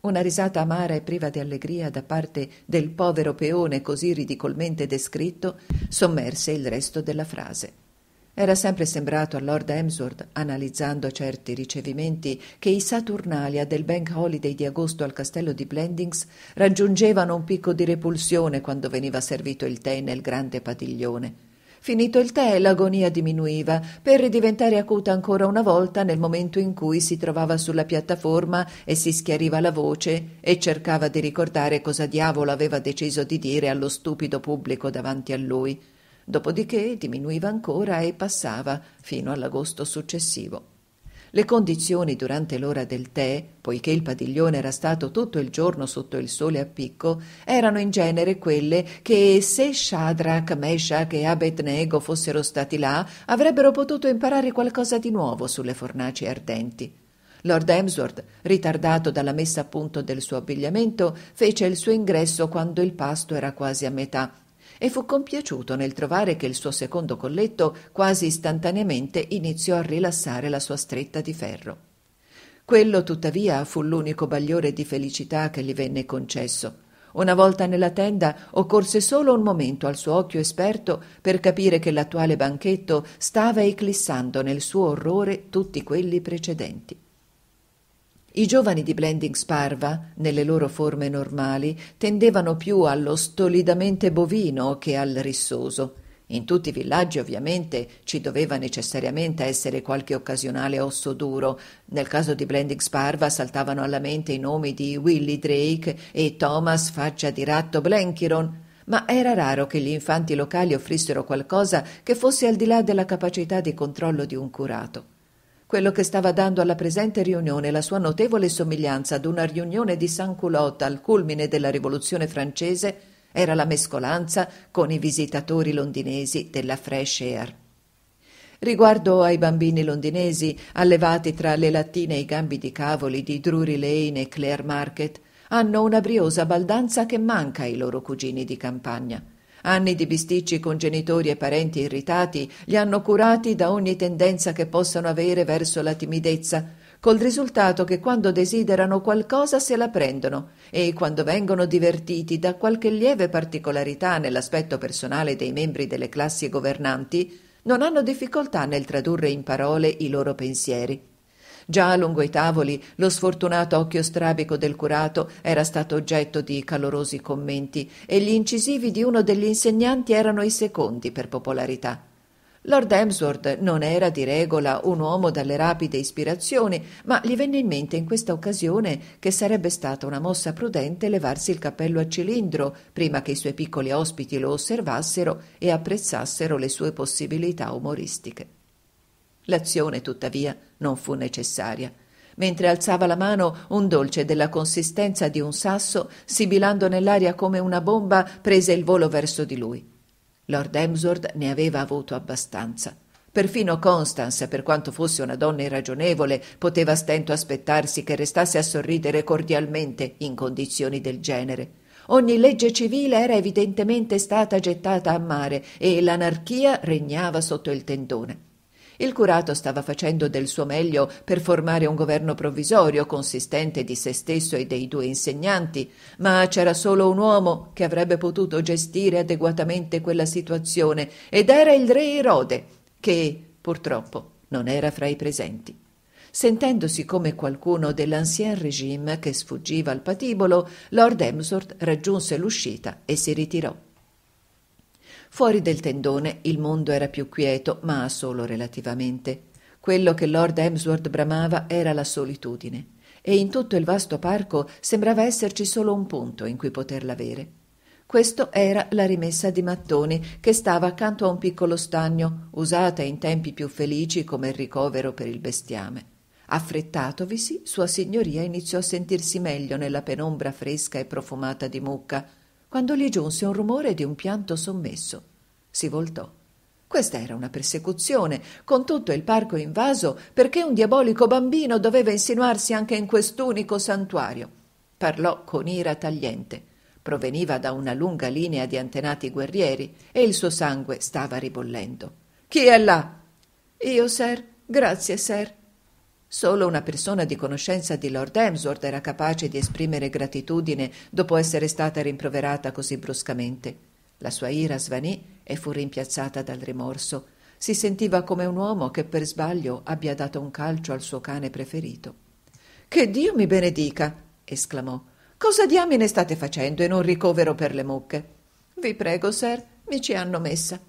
Una risata amara e priva di allegria da parte del povero peone così ridicolmente descritto sommerse il resto della frase. Era sempre sembrato a Lord Emsworth, analizzando certi ricevimenti, che i Saturnalia del Bank Holiday di agosto al castello di Blendings raggiungevano un picco di repulsione quando veniva servito il tè nel grande padiglione Finito il tè, l'agonia diminuiva, per ridiventare acuta ancora una volta nel momento in cui si trovava sulla piattaforma e si schiariva la voce e cercava di ricordare cosa diavolo aveva deciso di dire allo stupido pubblico davanti a lui. Dopodiché diminuiva ancora e passava fino all'agosto successivo. Le condizioni durante l'ora del tè, poiché il padiglione era stato tutto il giorno sotto il sole a picco, erano in genere quelle che se Shadrach, Meshach e Abednego fossero stati là, avrebbero potuto imparare qualcosa di nuovo sulle fornaci ardenti. Lord Emsworth, ritardato dalla messa a punto del suo abbigliamento, fece il suo ingresso quando il pasto era quasi a metà e fu compiaciuto nel trovare che il suo secondo colletto quasi istantaneamente iniziò a rilassare la sua stretta di ferro. Quello, tuttavia, fu l'unico bagliore di felicità che gli venne concesso. Una volta nella tenda occorse solo un momento al suo occhio esperto per capire che l'attuale banchetto stava eclissando nel suo orrore tutti quelli precedenti. I giovani di Blending Sparva, nelle loro forme normali, tendevano più allo stolidamente bovino che al rissoso. In tutti i villaggi ovviamente ci doveva necessariamente essere qualche occasionale osso duro. Nel caso di Blending Sparva saltavano alla mente i nomi di Willy Drake e Thomas Faccia di Ratto Blenkiron, ma era raro che gli infanti locali offrissero qualcosa che fosse al di là della capacità di controllo di un curato quello che stava dando alla presente riunione la sua notevole somiglianza ad una riunione di San Culotta al culmine della rivoluzione francese era la mescolanza con i visitatori londinesi della Fresh Air. Riguardo ai bambini londinesi, allevati tra le lattine e i gambi di cavoli di Drury Lane e Clare Market, hanno una briosa baldanza che manca ai loro cugini di campagna. Anni di bisticci con genitori e parenti irritati li hanno curati da ogni tendenza che possano avere verso la timidezza, col risultato che quando desiderano qualcosa se la prendono e quando vengono divertiti da qualche lieve particolarità nell'aspetto personale dei membri delle classi governanti, non hanno difficoltà nel tradurre in parole i loro pensieri. Già lungo i tavoli lo sfortunato occhio strabico del curato era stato oggetto di calorosi commenti e gli incisivi di uno degli insegnanti erano i secondi per popolarità. Lord Emsworth non era di regola un uomo dalle rapide ispirazioni, ma gli venne in mente in questa occasione che sarebbe stata una mossa prudente levarsi il cappello a cilindro prima che i suoi piccoli ospiti lo osservassero e apprezzassero le sue possibilità umoristiche. L'azione, tuttavia, non fu necessaria. Mentre alzava la mano, un dolce della consistenza di un sasso, sibilando nell'aria come una bomba, prese il volo verso di lui. Lord Emsworth ne aveva avuto abbastanza. Perfino Constance, per quanto fosse una donna irragionevole, poteva stento aspettarsi che restasse a sorridere cordialmente in condizioni del genere. Ogni legge civile era evidentemente stata gettata a mare e l'anarchia regnava sotto il tendone. Il curato stava facendo del suo meglio per formare un governo provvisorio consistente di se stesso e dei due insegnanti, ma c'era solo un uomo che avrebbe potuto gestire adeguatamente quella situazione ed era il re Erode, che purtroppo non era fra i presenti. Sentendosi come qualcuno dell'ancien regime che sfuggiva al patibolo, Lord Emsworth raggiunse l'uscita e si ritirò. Fuori del tendone il mondo era più quieto, ma solo relativamente. Quello che Lord Emsworth bramava era la solitudine, e in tutto il vasto parco sembrava esserci solo un punto in cui poterla avere. Questo era la rimessa di mattoni che stava accanto a un piccolo stagno, usata in tempi più felici come ricovero per il bestiame. Affrettatovisi, Sua Signoria iniziò a sentirsi meglio nella penombra fresca e profumata di mucca quando gli giunse un rumore di un pianto sommesso. Si voltò. Questa era una persecuzione, con tutto il parco invaso, perché un diabolico bambino doveva insinuarsi anche in quest'unico santuario. Parlò con ira tagliente. Proveniva da una lunga linea di antenati guerrieri e il suo sangue stava ribollendo. Chi è là? Io, sir. Grazie, sir. Solo una persona di conoscenza di Lord Emsworth era capace di esprimere gratitudine dopo essere stata rimproverata così bruscamente. La sua ira svanì e fu rimpiazzata dal rimorso. Si sentiva come un uomo che per sbaglio abbia dato un calcio al suo cane preferito. Che Dio mi benedica! esclamò. Cosa diamine state facendo in un ricovero per le mucche? Vi prego, sir, mi ci hanno messa.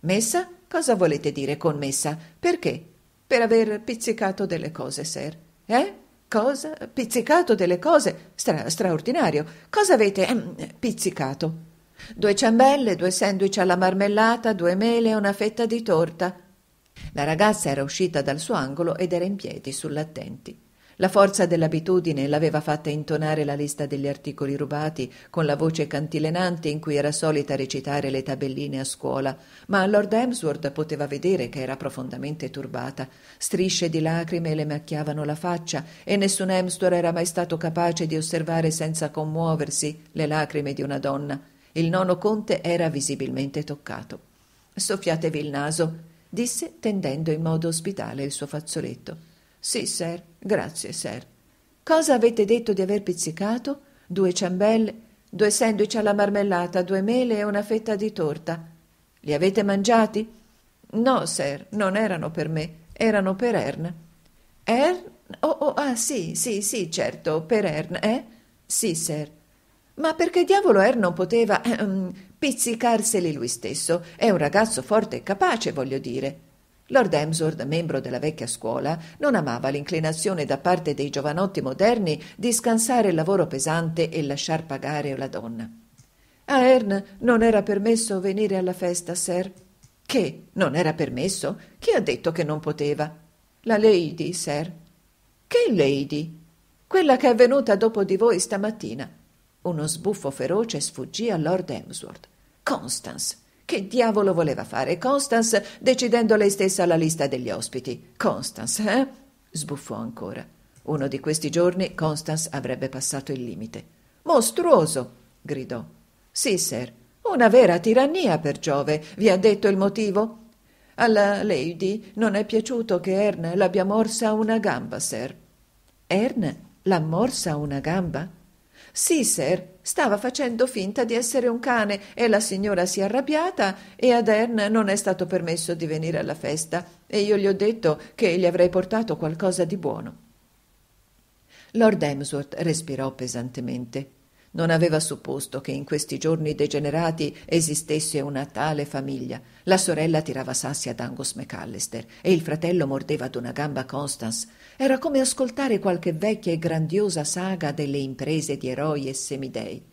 Messa? Cosa volete dire con messa? Perché? per aver pizzicato delle cose, sir. Eh? Cosa? Pizzicato delle cose? Stra- straordinario. Cosa avete ehm, pizzicato? Due ciambelle, due sandwich alla marmellata, due mele e una fetta di torta. La ragazza era uscita dal suo angolo ed era in piedi sull'attenti. La forza dell'abitudine l'aveva fatta intonare la lista degli articoli rubati con la voce cantilenante in cui era solita recitare le tabelline a scuola, ma Lord Hemsworth poteva vedere che era profondamente turbata. Strisce di lacrime le macchiavano la faccia e nessun Hemsworth era mai stato capace di osservare senza commuoversi le lacrime di una donna. Il nono conte era visibilmente toccato. Soffiatevi il naso, disse tendendo in modo ospitale il suo fazzoletto. Sì, sir. Grazie, sir. Cosa avete detto di aver pizzicato? Due ciambelle, due sandwich alla marmellata, due mele e una fetta di torta. Li avete mangiati? No, sir, non erano per me, erano per Ern. Ern? Oh, oh, ah, sì, sì, sì, certo, per Ern, eh? Sì, sir. Ma perché diavolo Ern non poteva ehm, pizzicarseli lui stesso? È un ragazzo forte e capace, voglio dire. Lord Emsworth, membro della vecchia scuola, non amava l'inclinazione da parte dei giovanotti moderni di scansare il lavoro pesante e lasciar pagare la donna. A Ern non era permesso venire alla festa, sir. Che non era permesso? Chi ha detto che non poteva? La lady, sir. Che lady? Quella che è venuta dopo di voi stamattina. Uno sbuffo feroce sfuggì a Lord Emsworth. Constance. Che diavolo voleva fare Constance decidendo lei stessa la lista degli ospiti? Constance, eh? sbuffò ancora. Uno di questi giorni Constance avrebbe passato il limite. Mostruoso! gridò. Sì, sir, una vera tirannia per Giove. Vi ha detto il motivo? Alla lady non è piaciuto che Ern l'abbia morsa una gamba, sir. Ern l'ha morsa una gamba? Sì, sir, Stava facendo finta di essere un cane e la signora si è arrabbiata e ad Ern non è stato permesso di venire alla festa e io gli ho detto che gli avrei portato qualcosa di buono. Lord Emsworth respirò pesantemente. Non aveva supposto che in questi giorni degenerati esistesse una tale famiglia. La sorella tirava sassi ad Angus McAllister e il fratello mordeva ad una gamba Constance. Era come ascoltare qualche vecchia e grandiosa saga delle imprese di eroi e semidei.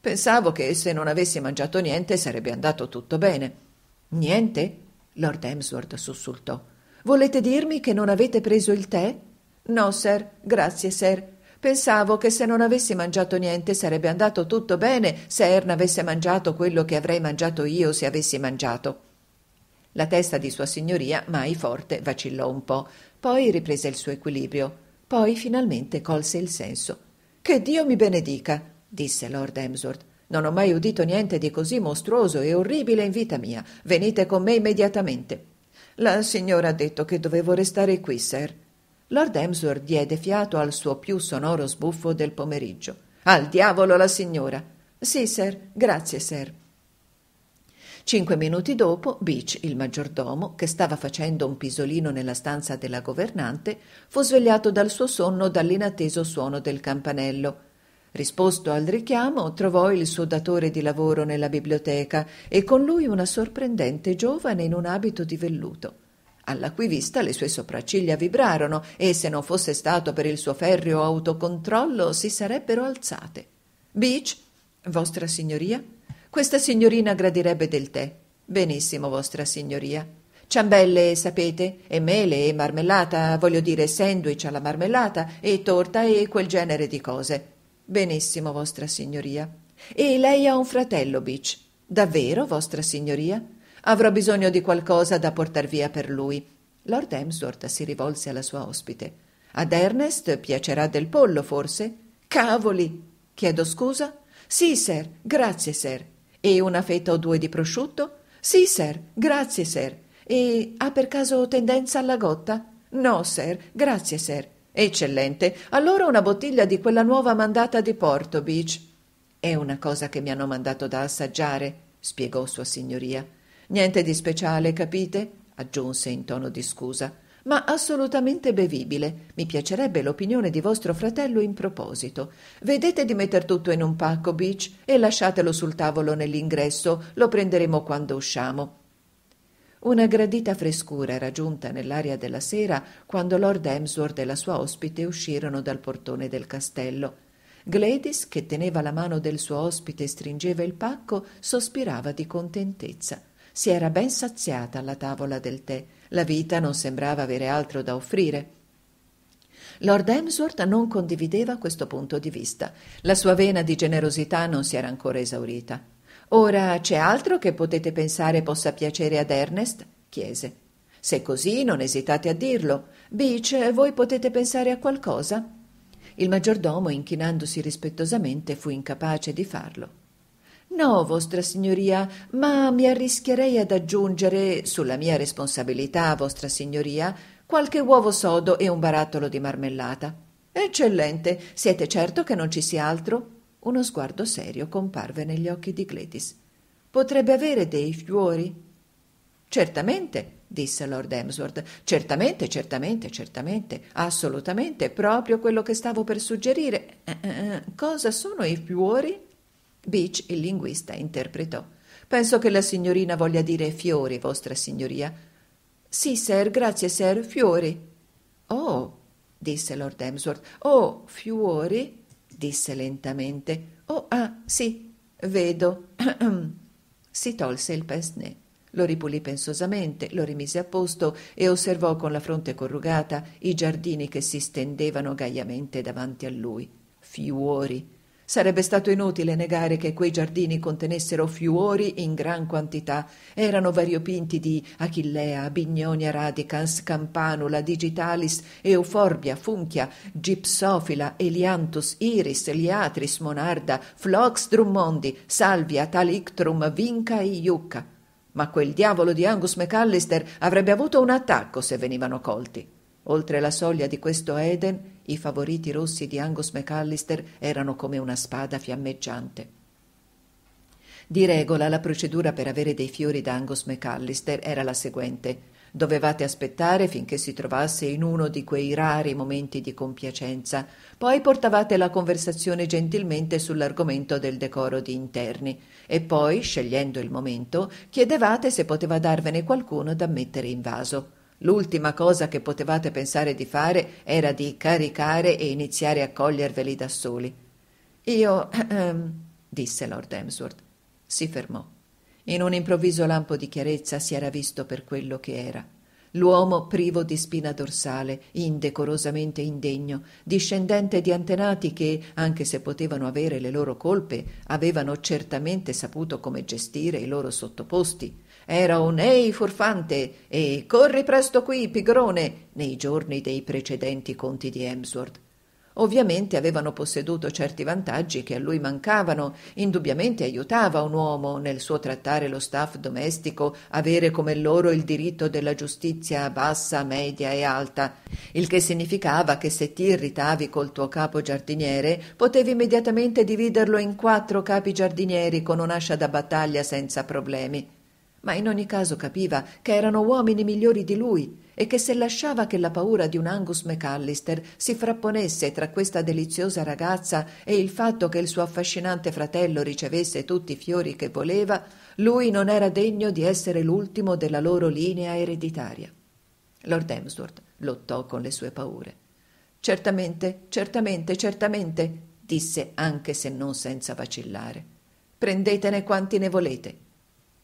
Pensavo che se non avessi mangiato niente sarebbe andato tutto bene. Niente? Lord Emsworth sussultò. Volete dirmi che non avete preso il tè? No, sir, grazie, sir. Pensavo che se non avessi mangiato niente sarebbe andato tutto bene se Ern avesse mangiato quello che avrei mangiato io se avessi mangiato. La testa di sua signoria, mai forte, vacillò un po', poi riprese il suo equilibrio, poi finalmente colse il senso. Che Dio mi benedica, disse Lord Emsworth. Non ho mai udito niente di così mostruoso e orribile in vita mia. Venite con me immediatamente. La signora ha detto che dovevo restare qui, sir. Lord Emsworth diede fiato al suo più sonoro sbuffo del pomeriggio. Al diavolo la signora. Sì, sir, grazie, sir. Cinque minuti dopo, Beach, il maggiordomo, che stava facendo un pisolino nella stanza della governante, fu svegliato dal suo sonno dall'inatteso suono del campanello. Risposto al richiamo, trovò il suo datore di lavoro nella biblioteca e con lui una sorprendente giovane in un abito di velluto. Alla cui vista le sue sopracciglia vibrarono e se non fosse stato per il suo ferreo autocontrollo si sarebbero alzate. Beach, vostra signoria? Questa signorina gradirebbe del tè. Benissimo, vostra signoria. Ciambelle, sapete, e mele e marmellata, voglio dire sandwich alla marmellata e torta e quel genere di cose. Benissimo, vostra signoria. E lei ha un fratello, Beach. Davvero, vostra signoria? Avrò bisogno di qualcosa da portar via per lui. Lord Emsworth si rivolse alla sua ospite. Ad Ernest piacerà del pollo, forse? Cavoli! Chiedo scusa? Sì, sir, grazie, sir. E una fetta o due di prosciutto? Sì, sir, grazie, sir. E ha per caso tendenza alla gotta? No, sir, grazie, sir. Eccellente. Allora una bottiglia di quella nuova mandata di Porto Beach. È una cosa che mi hanno mandato da assaggiare, spiegò Sua Signoria. Niente di speciale, capite? aggiunse in tono di scusa ma assolutamente bevibile. Mi piacerebbe l'opinione di vostro fratello in proposito. Vedete di metter tutto in un pacco, Beach, e lasciatelo sul tavolo nell'ingresso, lo prenderemo quando usciamo. Una gradita frescura era giunta nell'aria della sera quando Lord Emsworth e la sua ospite uscirono dal portone del castello. Gladys, che teneva la mano del suo ospite e stringeva il pacco, sospirava di contentezza. Si era ben saziata alla tavola del tè. La vita non sembrava avere altro da offrire. Lord Emsworth non condivideva questo punto di vista. La sua vena di generosità non si era ancora esaurita. Ora c'è altro che potete pensare possa piacere ad Ernest? chiese. Se così, non esitate a dirlo. Beach, voi potete pensare a qualcosa? Il maggiordomo, inchinandosi rispettosamente, fu incapace di farlo. No, Vostra Signoria, ma mi arrischierei ad aggiungere, sulla mia responsabilità, Vostra Signoria, qualche uovo sodo e un barattolo di marmellata. Eccellente, siete certo che non ci sia altro? Uno sguardo serio comparve negli occhi di Gletis. Potrebbe avere dei fiori? Certamente, disse Lord Emsworth. Certamente, certamente, certamente, assolutamente, proprio quello che stavo per suggerire. Eh, eh, eh cosa sono i fiori? Beach, il linguista, interpretò. Penso che la signorina voglia dire fiori, vostra signoria. Sì, sir, grazie, sir, fiori. Oh, disse Lord Emsworth. Oh, fiori? disse lentamente. Oh, ah, sì, vedo. si tolse il pince-nez, lo ripulì pensosamente, lo rimise a posto e osservò con la fronte corrugata i giardini che si stendevano gaiamente davanti a lui. Fiori! Sarebbe stato inutile negare che quei giardini contenessero fiori in gran quantità. Erano variopinti di Achillea, Bignonia radicans, Campanula, Digitalis, Euforbia, Funchia, Gipsofila, Elianthus, Iris, Liatris, Monarda, Flox drummondi, Salvia, Talictrum, Vinca e Iucca. Ma quel diavolo di Angus McAllister avrebbe avuto un attacco se venivano colti. Oltre la soglia di questo Eden, i favoriti rossi di Angus McAllister erano come una spada fiammeggiante. Di regola la procedura per avere dei fiori da Angus McAllister era la seguente. Dovevate aspettare finché si trovasse in uno di quei rari momenti di compiacenza, poi portavate la conversazione gentilmente sull'argomento del decoro di interni e poi, scegliendo il momento, chiedevate se poteva darvene qualcuno da mettere in vaso. L'ultima cosa che potevate pensare di fare era di caricare e iniziare a coglierveli da soli. Io. Ehm, disse Lord Emsworth. Si fermò. In un improvviso lampo di chiarezza si era visto per quello che era. L'uomo privo di spina dorsale, indecorosamente indegno, discendente di antenati che, anche se potevano avere le loro colpe, avevano certamente saputo come gestire i loro sottoposti era un ehi furfante e corri presto qui, pigrone, nei giorni dei precedenti conti di Emsworth. Ovviamente avevano posseduto certi vantaggi che a lui mancavano, indubbiamente aiutava un uomo nel suo trattare lo staff domestico, avere come loro il diritto della giustizia bassa, media e alta, il che significava che se ti irritavi col tuo capo giardiniere potevi immediatamente dividerlo in quattro capi giardinieri con un'ascia da battaglia senza problemi ma in ogni caso capiva che erano uomini migliori di lui e che se lasciava che la paura di un Angus McAllister si frapponesse tra questa deliziosa ragazza e il fatto che il suo affascinante fratello ricevesse tutti i fiori che voleva, lui non era degno di essere l'ultimo della loro linea ereditaria. Lord Emsworth lottò con le sue paure. Certamente, certamente, certamente, disse anche se non senza vacillare. Prendetene quanti ne volete.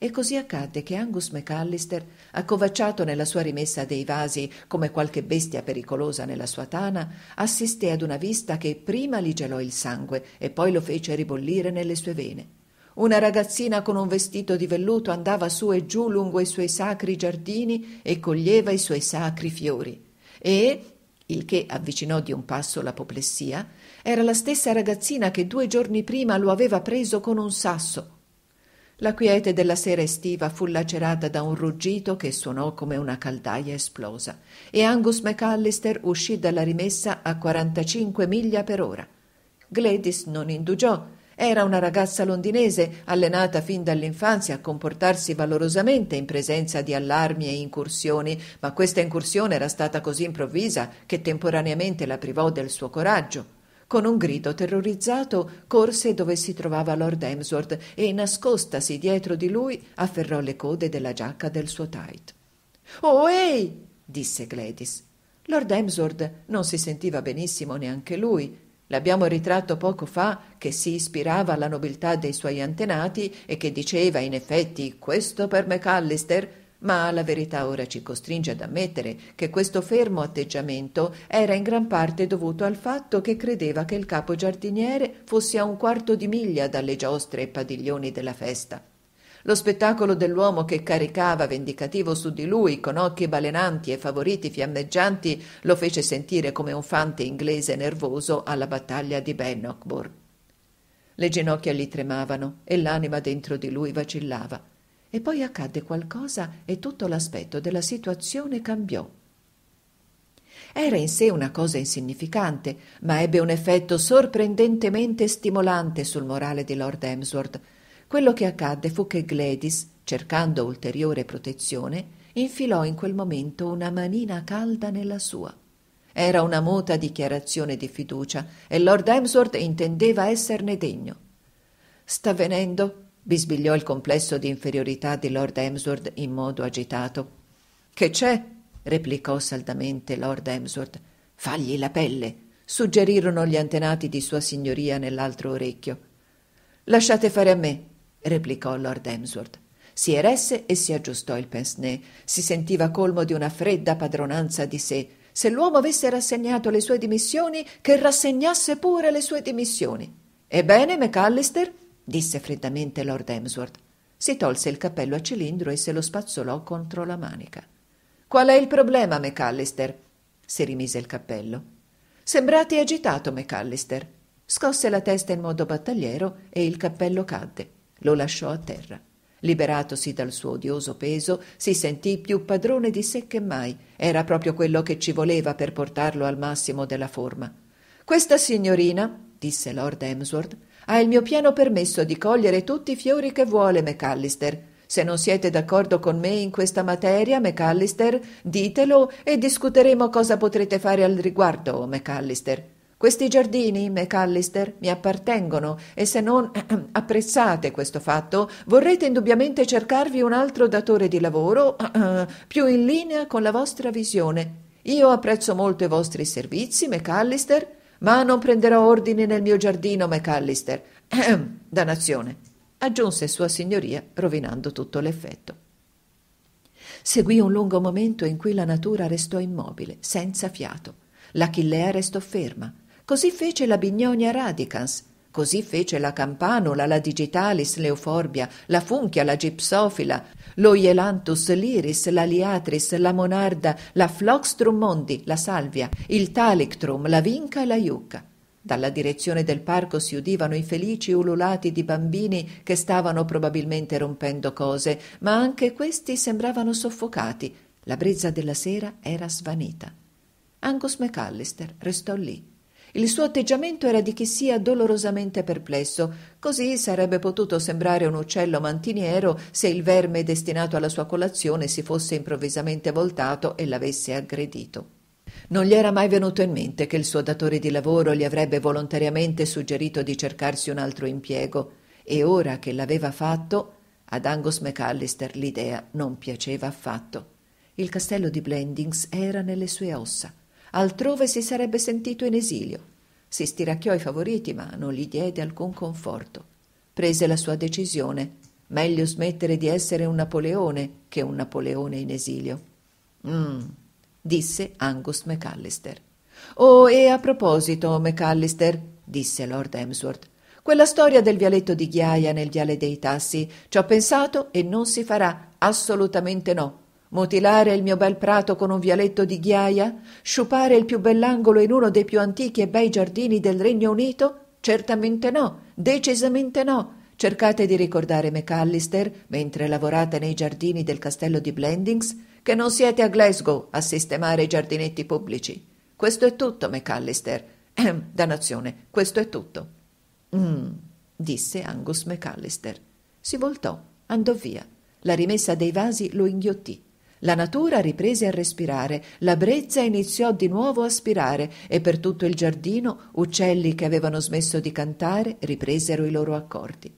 E così accadde che Angus McAllister, accovacciato nella sua rimessa dei vasi come qualche bestia pericolosa nella sua tana, assisté ad una vista che prima gli gelò il sangue e poi lo fece ribollire nelle sue vene. Una ragazzina con un vestito di velluto andava su e giù lungo i suoi sacri giardini e coglieva i suoi sacri fiori. E, il che avvicinò di un passo l'apoplessia, era la stessa ragazzina che due giorni prima lo aveva preso con un sasso la quiete della sera estiva fu lacerata da un ruggito che suonò come una caldaia esplosa e Angus McAllister uscì dalla rimessa a 45 miglia per ora. Gladys non indugiò. Era una ragazza londinese, allenata fin dall'infanzia a comportarsi valorosamente in presenza di allarmi e incursioni, ma questa incursione era stata così improvvisa che temporaneamente la privò del suo coraggio. Con un grido terrorizzato corse dove si trovava Lord Emsworth e, nascostasi dietro di lui, afferrò le code della giacca del suo tight. Oh, ehi! disse Gladys. Lord Emsworth non si sentiva benissimo neanche lui. L'abbiamo ritratto poco fa che si ispirava alla nobiltà dei suoi antenati e che diceva in effetti questo per McAllister ma la verità ora ci costringe ad ammettere che questo fermo atteggiamento era in gran parte dovuto al fatto che credeva che il capo giardiniere fosse a un quarto di miglia dalle giostre e padiglioni della festa. Lo spettacolo dell'uomo che caricava vendicativo su di lui con occhi balenanti e favoriti fiammeggianti lo fece sentire come un fante inglese nervoso alla battaglia di Bannockburn. Le ginocchia gli tremavano e l'anima dentro di lui vacillava e poi accadde qualcosa e tutto l'aspetto della situazione cambiò. Era in sé una cosa insignificante, ma ebbe un effetto sorprendentemente stimolante sul morale di Lord Emsworth. Quello che accadde fu che Gladys, cercando ulteriore protezione, infilò in quel momento una manina calda nella sua. Era una muta dichiarazione di fiducia e Lord Emsworth intendeva esserne degno. Sta venendo, bisbigliò il complesso di inferiorità di Lord Emsworth in modo agitato. Che c'è? replicò saldamente Lord Emsworth. Fagli la pelle, suggerirono gli antenati di Sua Signoria nell'altro orecchio. Lasciate fare a me, replicò Lord Emsworth. Si eresse e si aggiustò il pince-nez. Si sentiva colmo di una fredda padronanza di sé. Se l'uomo avesse rassegnato le sue dimissioni, che rassegnasse pure le sue dimissioni. Ebbene, McAllister? disse freddamente Lord Emsworth. Si tolse il cappello a cilindro e se lo spazzolò contro la manica. Qual è il problema, McAllister? si rimise il cappello. Sembrate agitato, McAllister. Scosse la testa in modo battagliero e il cappello cadde. Lo lasciò a terra. Liberatosi dal suo odioso peso, si sentì più padrone di sé che mai. Era proprio quello che ci voleva per portarlo al massimo della forma. Questa signorina, disse Lord Emsworth, ha il mio pieno permesso di cogliere tutti i fiori che vuole McAllister. Se non siete d'accordo con me in questa materia, McAllister, ditelo e discuteremo cosa potrete fare al riguardo, McAllister. Questi giardini, McAllister, mi appartengono e se non apprezzate questo fatto, vorrete indubbiamente cercarvi un altro datore di lavoro più in linea con la vostra visione. Io apprezzo molto i vostri servizi, McAllister, ma non prenderò ordine nel mio giardino, McAllister. Danazione, aggiunse Sua Signoria, rovinando tutto l'effetto. Seguì un lungo momento in cui la natura restò immobile, senza fiato. L'Achillea restò ferma. Così fece la Bignonia Radicans, Così fece la campanula, la digitalis leuforbia, la funchia, la gipsofila, lo ielantus liris, la liatris, la monarda, la floxtrum mondi, la salvia, il talictrum, la vinca e la iucca. Dalla direzione del parco si udivano i felici ululati di bambini che stavano probabilmente rompendo cose, ma anche questi sembravano soffocati. La brezza della sera era svanita. Angus McAllister restò lì il suo atteggiamento era di chi sia dolorosamente perplesso. Così sarebbe potuto sembrare un uccello mantiniero se il verme destinato alla sua colazione si fosse improvvisamente voltato e l'avesse aggredito. Non gli era mai venuto in mente che il suo datore di lavoro gli avrebbe volontariamente suggerito di cercarsi un altro impiego, e ora che l'aveva fatto, ad Angus McAllister l'idea non piaceva affatto. Il castello di Blendings era nelle sue ossa altrove si sarebbe sentito in esilio. Si stiracchiò i favoriti, ma non gli diede alcun conforto. Prese la sua decisione. Meglio smettere di essere un Napoleone che un Napoleone in esilio. Mm, disse Angus McAllister. Oh, e a proposito, McAllister, disse Lord Emsworth, quella storia del vialetto di ghiaia nel viale dei tassi, ci ho pensato e non si farà, assolutamente no mutilare il mio bel prato con un vialetto di ghiaia, sciupare il più bell'angolo in uno dei più antichi e bei giardini del Regno Unito? Certamente no, decisamente no. Cercate di ricordare McAllister, mentre lavorate nei giardini del castello di Blendings, che non siete a Glasgow a sistemare i giardinetti pubblici. Questo è tutto, McAllister. Ehm, dannazione, questo è tutto. Mmm, disse Angus McAllister. Si voltò, andò via. La rimessa dei vasi lo inghiottì. La natura riprese a respirare, la brezza iniziò di nuovo a spirare e per tutto il giardino uccelli che avevano smesso di cantare ripresero i loro accordi.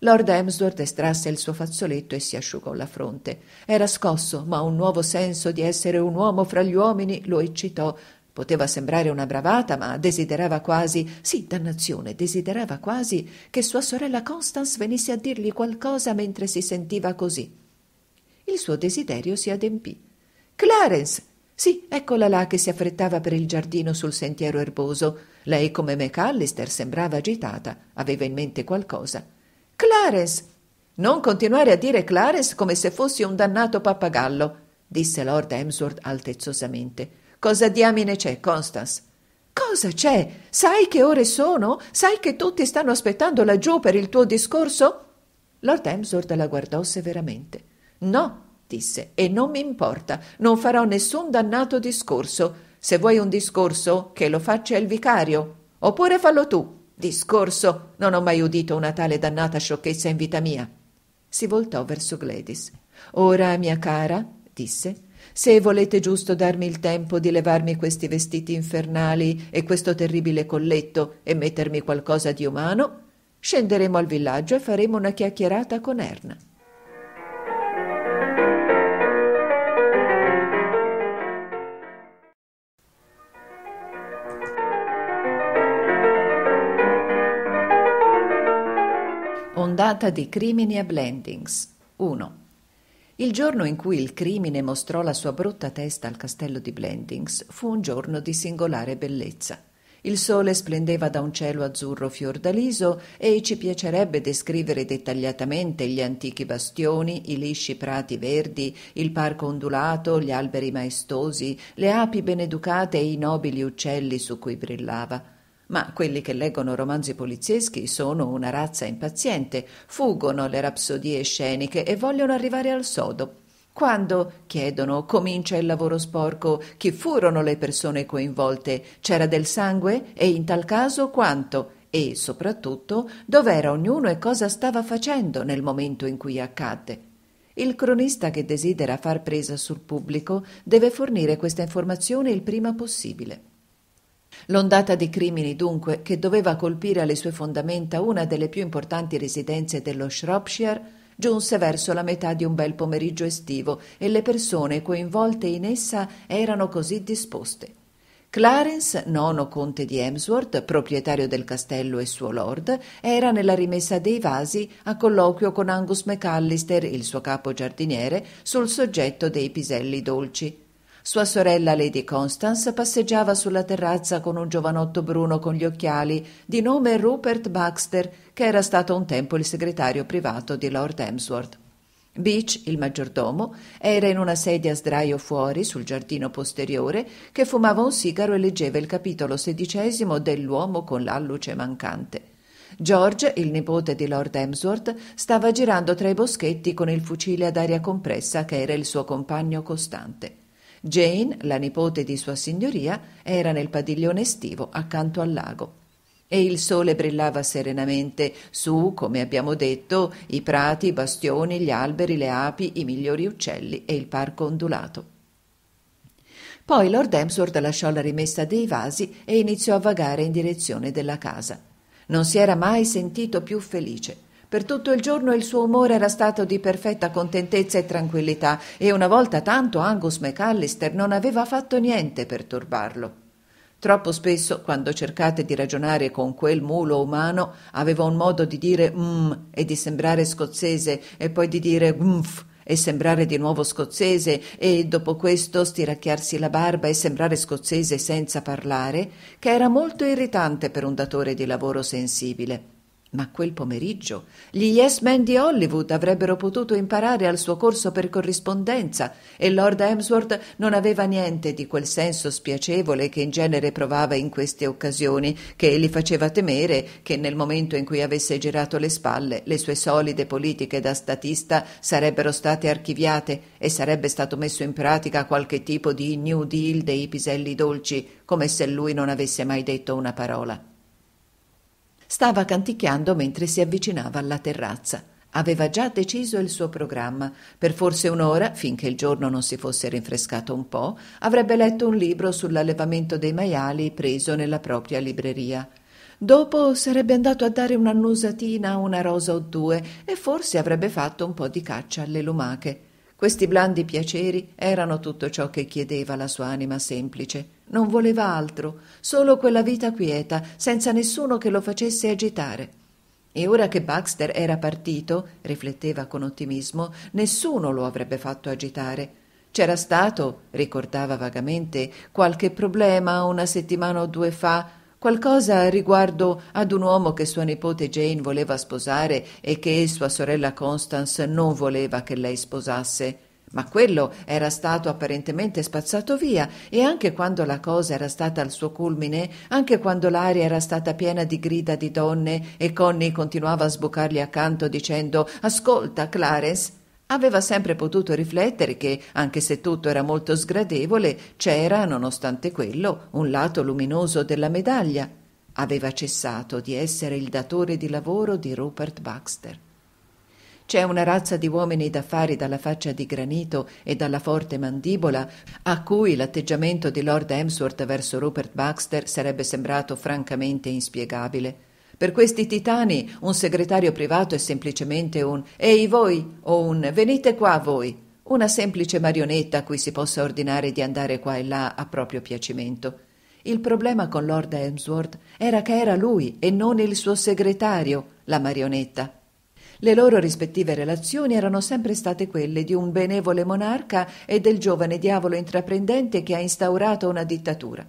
Lord Emsworth estrasse il suo fazzoletto e si asciugò la fronte. Era scosso, ma un nuovo senso di essere un uomo fra gli uomini lo eccitò. Poteva sembrare una bravata, ma desiderava quasi, sì, dannazione, desiderava quasi che sua sorella Constance venisse a dirgli qualcosa mentre si sentiva così il suo desiderio si adempì. Clarence! Sì, eccola là che si affrettava per il giardino sul sentiero erboso. Lei, come McAllister, sembrava agitata, aveva in mente qualcosa. Clarence! Non continuare a dire Clarence come se fossi un dannato pappagallo, disse Lord Emsworth altezzosamente. Cosa diamine c'è, Constance? Cosa c'è? Sai che ore sono? Sai che tutti stanno aspettando laggiù per il tuo discorso? Lord Emsworth la guardò severamente. No, disse, e non mi importa, non farò nessun dannato discorso. Se vuoi un discorso, che lo faccia il vicario. Oppure fallo tu. Discorso. Non ho mai udito una tale dannata sciocchezza in vita mia. Si voltò verso Gladys. Ora, mia cara, disse, se volete giusto darmi il tempo di levarmi questi vestiti infernali e questo terribile colletto e mettermi qualcosa di umano, scenderemo al villaggio e faremo una chiacchierata con Erna. ondata di crimini e blendings. 1. Il giorno in cui il crimine mostrò la sua brutta testa al castello di Blendings fu un giorno di singolare bellezza. Il sole splendeva da un cielo azzurro fiordaliso e ci piacerebbe descrivere dettagliatamente gli antichi bastioni, i lisci prati verdi, il parco ondulato, gli alberi maestosi, le api beneducate e i nobili uccelli su cui brillava. Ma quelli che leggono romanzi polizieschi sono una razza impaziente, fuggono alle rapsodie sceniche e vogliono arrivare al sodo. Quando, chiedono, comincia il lavoro sporco, chi furono le persone coinvolte, c'era del sangue e in tal caso quanto e soprattutto dov'era ognuno e cosa stava facendo nel momento in cui accadde. Il cronista che desidera far presa sul pubblico deve fornire questa informazione il prima possibile. L'ondata di crimini, dunque, che doveva colpire alle sue fondamenta una delle più importanti residenze dello Shropshire, giunse verso la metà di un bel pomeriggio estivo e le persone coinvolte in essa erano così disposte. Clarence, nono conte di Emsworth, proprietario del castello e suo lord, era nella rimessa dei vasi a colloquio con Angus McAllister, il suo capo giardiniere, sul soggetto dei piselli dolci. Sua sorella Lady Constance passeggiava sulla terrazza con un giovanotto bruno con gli occhiali, di nome Rupert Baxter, che era stato un tempo il segretario privato di Lord Emsworth. Beach, il maggiordomo, era in una sedia a sdraio fuori sul giardino posteriore che fumava un sigaro e leggeva il capitolo sedicesimo dell'uomo con l'alluce mancante. George, il nipote di Lord Emsworth, stava girando tra i boschetti con il fucile ad aria compressa che era il suo compagno costante. Jane, la nipote di Sua Signoria, era nel padiglione estivo accanto al lago. E il sole brillava serenamente su, come abbiamo detto, i prati, i bastioni, gli alberi, le api, i migliori uccelli e il parco ondulato. Poi Lord Emsworth lasciò la rimessa dei vasi e iniziò a vagare in direzione della casa. Non si era mai sentito più felice. Per tutto il giorno il suo umore era stato di perfetta contentezza e tranquillità e una volta tanto Angus McAllister non aveva fatto niente per turbarlo. Troppo spesso, quando cercate di ragionare con quel mulo umano, aveva un modo di dire mmm e di sembrare scozzese e poi di dire gumf e sembrare di nuovo scozzese e dopo questo stiracchiarsi la barba e sembrare scozzese senza parlare, che era molto irritante per un datore di lavoro sensibile. Ma quel pomeriggio gli Yes Men di Hollywood avrebbero potuto imparare al suo corso per corrispondenza e Lord Hemsworth non aveva niente di quel senso spiacevole che in genere provava in queste occasioni, che gli faceva temere che nel momento in cui avesse girato le spalle le sue solide politiche da statista sarebbero state archiviate e sarebbe stato messo in pratica qualche tipo di New Deal dei piselli dolci, come se lui non avesse mai detto una parola. Stava canticchiando mentre si avvicinava alla terrazza. Aveva già deciso il suo programma. Per forse un'ora, finché il giorno non si fosse rinfrescato un po', avrebbe letto un libro sull'allevamento dei maiali preso nella propria libreria. Dopo sarebbe andato a dare un'annusatina a una rosa o due e forse avrebbe fatto un po' di caccia alle lumache. Questi blandi piaceri erano tutto ciò che chiedeva la sua anima semplice. Non voleva altro, solo quella vita quieta, senza nessuno che lo facesse agitare. E ora che Baxter era partito, rifletteva con ottimismo, nessuno lo avrebbe fatto agitare. C'era stato, ricordava vagamente, qualche problema una settimana o due fa qualcosa riguardo ad un uomo che sua nipote Jane voleva sposare e che sua sorella Constance non voleva che lei sposasse. Ma quello era stato apparentemente spazzato via e anche quando la cosa era stata al suo culmine, anche quando l'aria era stata piena di grida di donne e Connie continuava a sbucargli accanto dicendo Ascolta, Clarence, Aveva sempre potuto riflettere che, anche se tutto era molto sgradevole, c'era, nonostante quello, un lato luminoso della medaglia. Aveva cessato di essere il datore di lavoro di Rupert Baxter. C'è una razza di uomini d'affari dalla faccia di granito e dalla forte mandibola, a cui l'atteggiamento di Lord Emsworth verso Rupert Baxter sarebbe sembrato francamente inspiegabile. Per questi titani un segretario privato è semplicemente un Ehi voi o un Venite qua voi, una semplice marionetta a cui si possa ordinare di andare qua e là a proprio piacimento. Il problema con Lord Hemsworth era che era lui e non il suo segretario, la marionetta. Le loro rispettive relazioni erano sempre state quelle di un benevole monarca e del giovane diavolo intraprendente che ha instaurato una dittatura.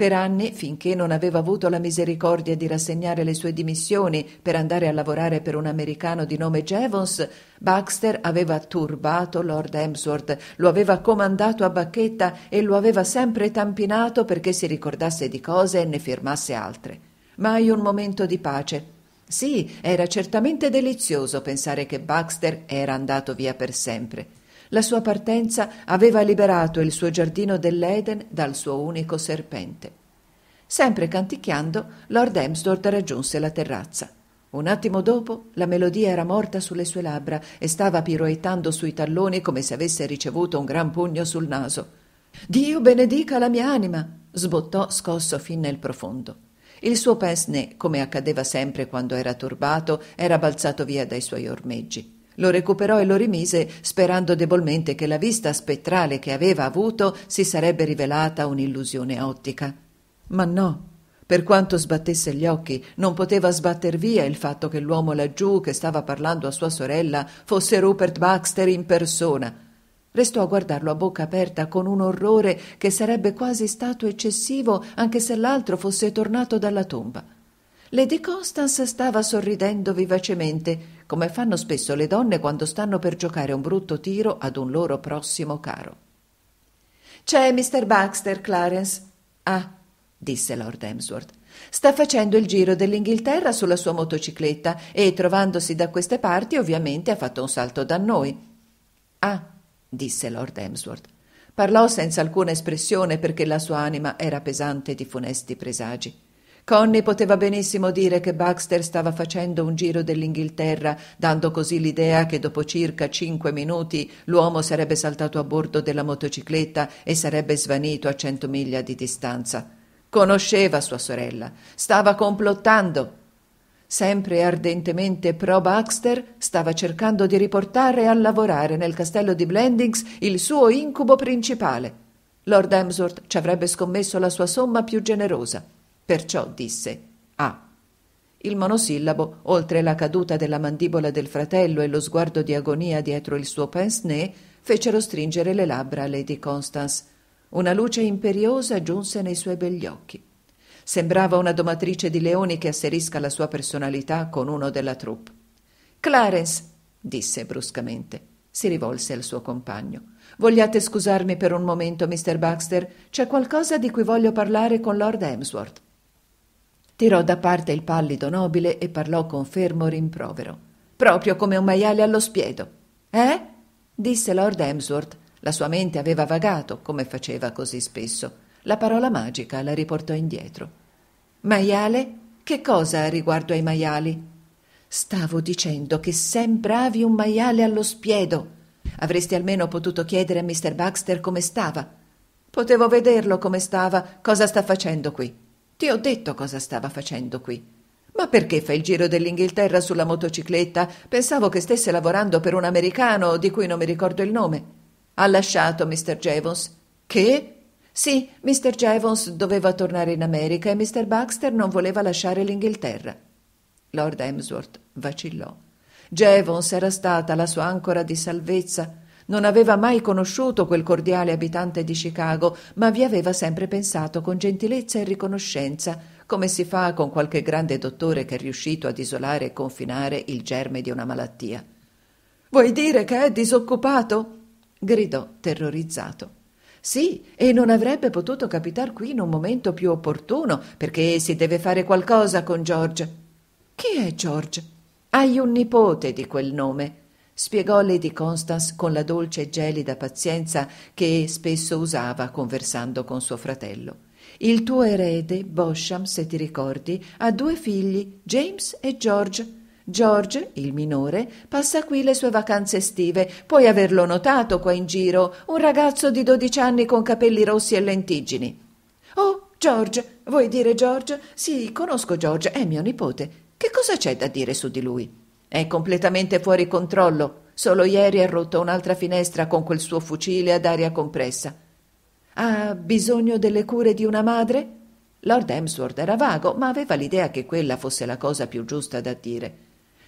Per anni, finché non aveva avuto la misericordia di rassegnare le sue dimissioni per andare a lavorare per un americano di nome Jevons, Baxter aveva turbato Lord Emsworth, lo aveva comandato a bacchetta e lo aveva sempre tampinato perché si ricordasse di cose e ne firmasse altre. Mai un momento di pace. Sì, era certamente delizioso pensare che Baxter era andato via per sempre. La sua partenza aveva liberato il suo giardino dell'Eden dal suo unico serpente. Sempre canticchiando, Lord Emsworth raggiunse la terrazza. Un attimo dopo la melodia era morta sulle sue labbra e stava piroettando sui talloni come se avesse ricevuto un gran pugno sul naso. Dio benedica la mia anima! sbottò scosso fin nel profondo. Il suo pensne, come accadeva sempre quando era turbato, era balzato via dai suoi ormeggi. Lo recuperò e lo rimise, sperando debolmente che la vista spettrale che aveva avuto si sarebbe rivelata un'illusione ottica. Ma no. Per quanto sbattesse gli occhi, non poteva sbatter via il fatto che l'uomo laggiù che stava parlando a sua sorella fosse Rupert Baxter in persona. Restò a guardarlo a bocca aperta con un orrore che sarebbe quasi stato eccessivo anche se l'altro fosse tornato dalla tomba. Lady Constance stava sorridendo vivacemente, come fanno spesso le donne quando stanno per giocare un brutto tiro ad un loro prossimo caro. C'è Mr. Baxter, Clarence. Ah, disse Lord Emsworth. Sta facendo il giro dell'Inghilterra sulla sua motocicletta e, trovandosi da queste parti, ovviamente ha fatto un salto da noi. Ah, disse Lord Emsworth. Parlò senza alcuna espressione perché la sua anima era pesante di funesti presagi. Connie poteva benissimo dire che Baxter stava facendo un giro dell'Inghilterra, dando così l'idea che dopo circa cinque minuti l'uomo sarebbe saltato a bordo della motocicletta e sarebbe svanito a cento miglia di distanza. Conosceva sua sorella, stava complottando. Sempre ardentemente pro Baxter, stava cercando di riportare a lavorare nel castello di Blendings il suo incubo principale. Lord Emsworth ci avrebbe scommesso la sua somma più generosa. Perciò disse Ah. Il monosillabo, oltre la caduta della mandibola del fratello e lo sguardo di agonia dietro il suo pince-nez, fecero stringere le labbra a Lady Constance. Una luce imperiosa giunse nei suoi begli occhi. Sembrava una domatrice di leoni che asserisca la sua personalità con uno della troupe. Clarence, disse bruscamente. Si rivolse al suo compagno. Vogliate scusarmi per un momento, mister Baxter? C'è qualcosa di cui voglio parlare con Lord emsworth Tirò da parte il pallido nobile e parlò con fermo rimprovero. Proprio come un maiale allo spiedo. Eh? disse Lord Emsworth. La sua mente aveva vagato, come faceva così spesso. La parola magica la riportò indietro. Maiale? Che cosa riguardo ai maiali? Stavo dicendo che sembravi un maiale allo spiedo. Avresti almeno potuto chiedere a Mr. Baxter come stava. Potevo vederlo come stava, cosa sta facendo qui. Ti ho detto cosa stava facendo qui. Ma perché fa il giro dell'Inghilterra sulla motocicletta? Pensavo che stesse lavorando per un americano di cui non mi ricordo il nome. Ha lasciato Mr. Jevons. Che? Sì, Mr. Jevons doveva tornare in America e Mr. Baxter non voleva lasciare l'Inghilterra. Lord Emsworth vacillò. Jevons era stata la sua ancora di salvezza non aveva mai conosciuto quel cordiale abitante di Chicago, ma vi aveva sempre pensato con gentilezza e riconoscenza, come si fa con qualche grande dottore che è riuscito ad isolare e confinare il germe di una malattia. Vuoi dire che è disoccupato? gridò terrorizzato. Sì, e non avrebbe potuto capitar qui in un momento più opportuno, perché si deve fare qualcosa con George. Chi è George? Hai un nipote di quel nome spiegò Lady Constance con la dolce e gelida pazienza che spesso usava conversando con suo fratello. Il tuo erede, Bosham, se ti ricordi, ha due figli, James e George. George, il minore, passa qui le sue vacanze estive. Puoi averlo notato qua in giro, un ragazzo di dodici anni con capelli rossi e lentiggini. Oh, George, vuoi dire George? Sì, conosco George, è mio nipote. Che cosa c'è da dire su di lui? È completamente fuori controllo. Solo ieri ha rotto un'altra finestra con quel suo fucile ad aria compressa. Ha bisogno delle cure di una madre? Lord Hemsworth era vago, ma aveva l'idea che quella fosse la cosa più giusta da dire.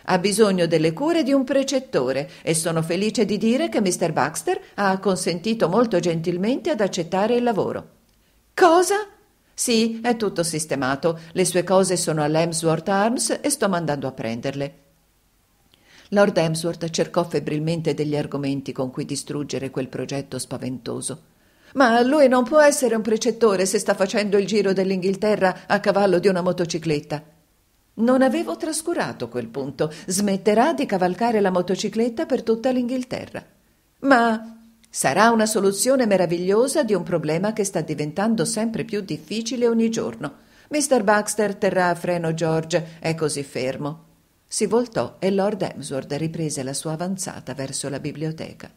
Ha bisogno delle cure di un precettore e sono felice di dire che Mr. Baxter ha consentito molto gentilmente ad accettare il lavoro. Cosa? Sì, è tutto sistemato. Le sue cose sono all'Emsworth Arms e sto mandando a prenderle. Lord Emsworth cercò febbrilmente degli argomenti con cui distruggere quel progetto spaventoso. Ma lui non può essere un precettore se sta facendo il giro dell'Inghilterra a cavallo di una motocicletta. Non avevo trascurato quel punto. Smetterà di cavalcare la motocicletta per tutta l'Inghilterra. Ma sarà una soluzione meravigliosa di un problema che sta diventando sempre più difficile ogni giorno. Mr. Baxter terrà a freno George, è così fermo. Si voltò e Lord Emsworth riprese la sua avanzata verso la biblioteca.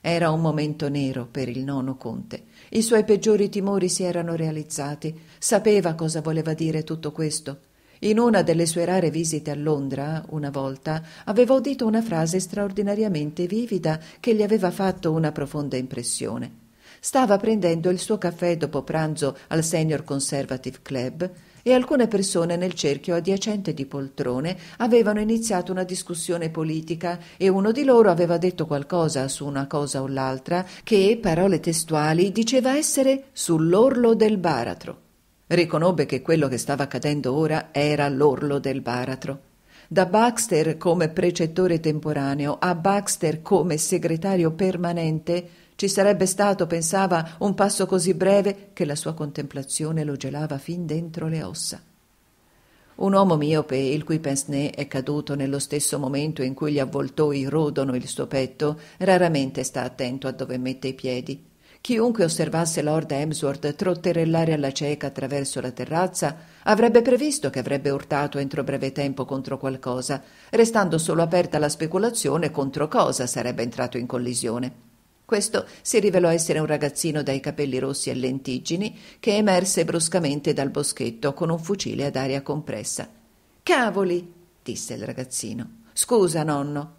Era un momento nero per il nono conte. I suoi peggiori timori si erano realizzati. Sapeva cosa voleva dire tutto questo. In una delle sue rare visite a Londra, una volta, aveva udito una frase straordinariamente vivida che gli aveva fatto una profonda impressione. Stava prendendo il suo caffè dopo pranzo al Senior Conservative Club e alcune persone nel cerchio adiacente di poltrone avevano iniziato una discussione politica e uno di loro aveva detto qualcosa su una cosa o l'altra che, parole testuali, diceva essere sull'orlo del baratro. Riconobbe che quello che stava accadendo ora era l'orlo del baratro. Da Baxter come precettore temporaneo a Baxter come segretario permanente ci sarebbe stato, pensava, un passo così breve che la sua contemplazione lo gelava fin dentro le ossa. Un uomo miope, il cui pince è caduto nello stesso momento in cui gli avvoltoi rodono il suo petto, raramente sta attento a dove mette i piedi. Chiunque osservasse Lord Emsworth trotterellare alla cieca attraverso la terrazza avrebbe previsto che avrebbe urtato entro breve tempo contro qualcosa, restando solo aperta la speculazione contro cosa sarebbe entrato in collisione. Questo si rivelò essere un ragazzino dai capelli rossi e lentiggini che emerse bruscamente dal boschetto con un fucile ad aria compressa. Cavoli! disse il ragazzino. Scusa, nonno.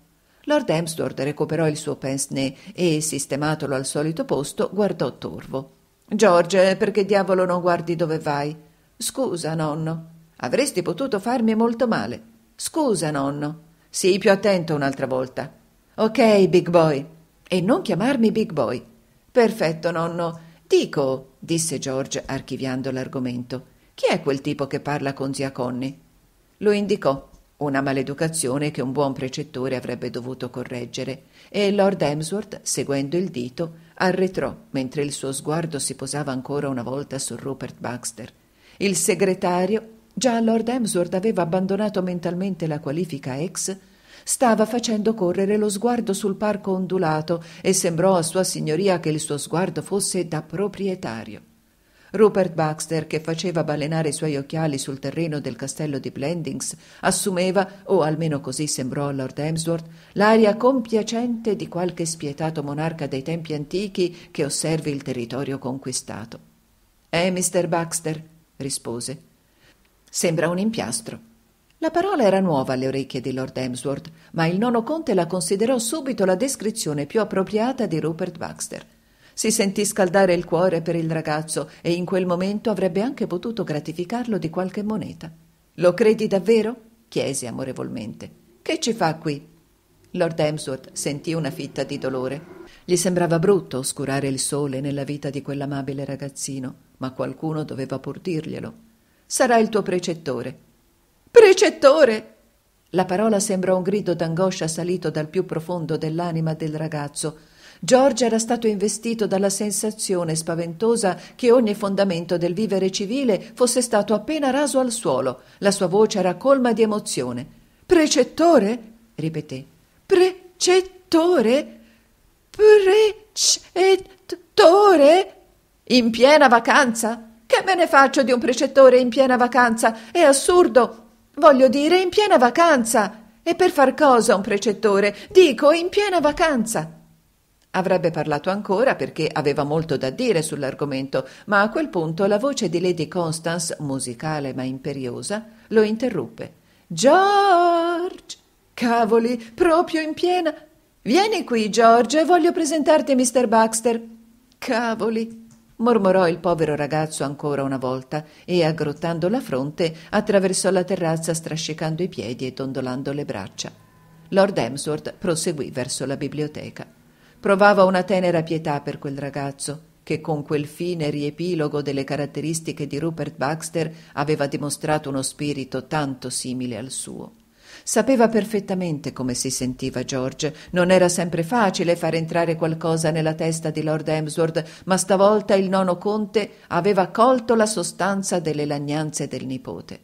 Lord Hemsworth recuperò il suo pince-nez e, sistematolo al solito posto, guardò Torvo. George, perché diavolo non guardi dove vai? Scusa, nonno. Avresti potuto farmi molto male. Scusa, nonno. Sii più attento un'altra volta. Ok, big boy e non chiamarmi Big Boy. Perfetto, nonno. Dico, disse George archiviando l'argomento, chi è quel tipo che parla con zia Conny? Lo indicò, una maleducazione che un buon precettore avrebbe dovuto correggere, e Lord Emsworth, seguendo il dito, arretrò mentre il suo sguardo si posava ancora una volta su Rupert Baxter. Il segretario, già Lord Emsworth aveva abbandonato mentalmente la qualifica ex, Stava facendo correre lo sguardo sul parco ondulato e sembrò a sua signoria che il suo sguardo fosse da proprietario. Rupert Baxter, che faceva balenare i suoi occhiali sul terreno del castello di Blendings, assumeva, o almeno così sembrò a Lord Emsworth, l'aria compiacente di qualche spietato monarca dei tempi antichi che osservi il territorio conquistato. Eh, Mr. Baxter, rispose. Sembra un impiastro. La parola era nuova alle orecchie di Lord Emsworth, ma il nono conte la considerò subito la descrizione più appropriata di Rupert Baxter. Si sentì scaldare il cuore per il ragazzo e in quel momento avrebbe anche potuto gratificarlo di qualche moneta. Lo credi davvero? chiese amorevolmente. Che ci fa qui? Lord Emsworth sentì una fitta di dolore. Gli sembrava brutto oscurare il sole nella vita di quell'amabile ragazzino, ma qualcuno doveva pur dirglielo. Sarà il tuo precettore, precettore la parola sembrò un grido d'angoscia salito dal più profondo dell'anima del ragazzo. Giorgio era stato investito dalla sensazione spaventosa che ogni fondamento del vivere civile fosse stato appena raso al suolo. La sua voce era colma di emozione. Precettore? ripeté. Precettore? Precettore? In piena vacanza? Che me ne faccio di un precettore in piena vacanza? È assurdo! Voglio dire in piena vacanza. E per far cosa un precettore? Dico in piena vacanza. Avrebbe parlato ancora perché aveva molto da dire sull'argomento, ma a quel punto la voce di Lady Constance, musicale ma imperiosa, lo interruppe. George! Cavoli, proprio in piena. Vieni qui, George, voglio presentarti a Mr. Baxter. Cavoli mormorò il povero ragazzo ancora una volta e, aggrottando la fronte, attraversò la terrazza strascicando i piedi e dondolando le braccia. Lord Emsworth proseguì verso la biblioteca. Provava una tenera pietà per quel ragazzo, che con quel fine riepilogo delle caratteristiche di Rupert Baxter aveva dimostrato uno spirito tanto simile al suo. Sapeva perfettamente come si sentiva George. Non era sempre facile far entrare qualcosa nella testa di Lord Emsworth, ma stavolta il nono conte aveva colto la sostanza delle lagnanze del nipote.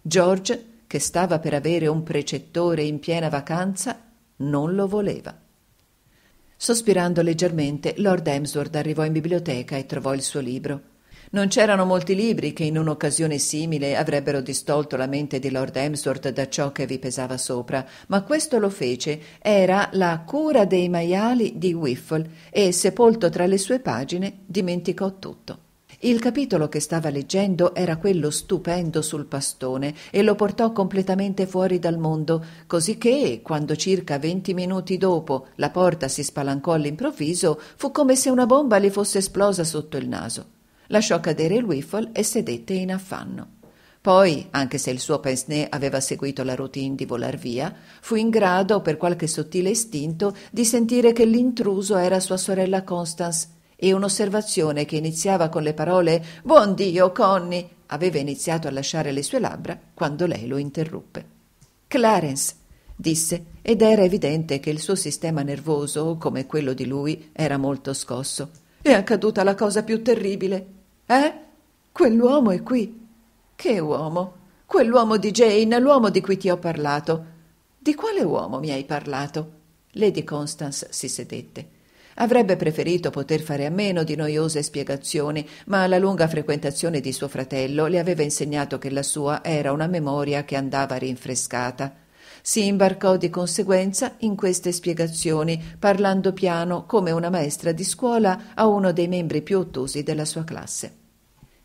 George, che stava per avere un precettore in piena vacanza, non lo voleva. Sospirando leggermente, Lord Emsworth arrivò in biblioteca e trovò il suo libro. Non c'erano molti libri che in un'occasione simile avrebbero distolto la mente di Lord Emsworth da ciò che vi pesava sopra, ma questo lo fece. Era La cura dei maiali di Whiffle e, sepolto tra le sue pagine, dimenticò tutto. Il capitolo che stava leggendo era quello stupendo sul pastone e lo portò completamente fuori dal mondo, cosicché, quando circa venti minuti dopo la porta si spalancò all'improvviso, fu come se una bomba gli fosse esplosa sotto il naso lasciò cadere il wiffle e sedette in affanno. Poi, anche se il suo pince-nez aveva seguito la routine di volar via, fu in grado, per qualche sottile istinto, di sentire che l'intruso era sua sorella Constance e un'osservazione che iniziava con le parole Buon Dio, Conny! aveva iniziato a lasciare le sue labbra quando lei lo interruppe. Clarence, disse, ed era evidente che il suo sistema nervoso, come quello di lui, era molto scosso. È accaduta la cosa più terribile. Eh? Quell'uomo è qui. Che uomo? Quell'uomo di Jane, l'uomo di cui ti ho parlato. Di quale uomo mi hai parlato? Lady Constance si sedette. Avrebbe preferito poter fare a meno di noiose spiegazioni, ma la lunga frequentazione di suo fratello le aveva insegnato che la sua era una memoria che andava rinfrescata. Si imbarcò di conseguenza in queste spiegazioni, parlando piano come una maestra di scuola a uno dei membri più ottusi della sua classe.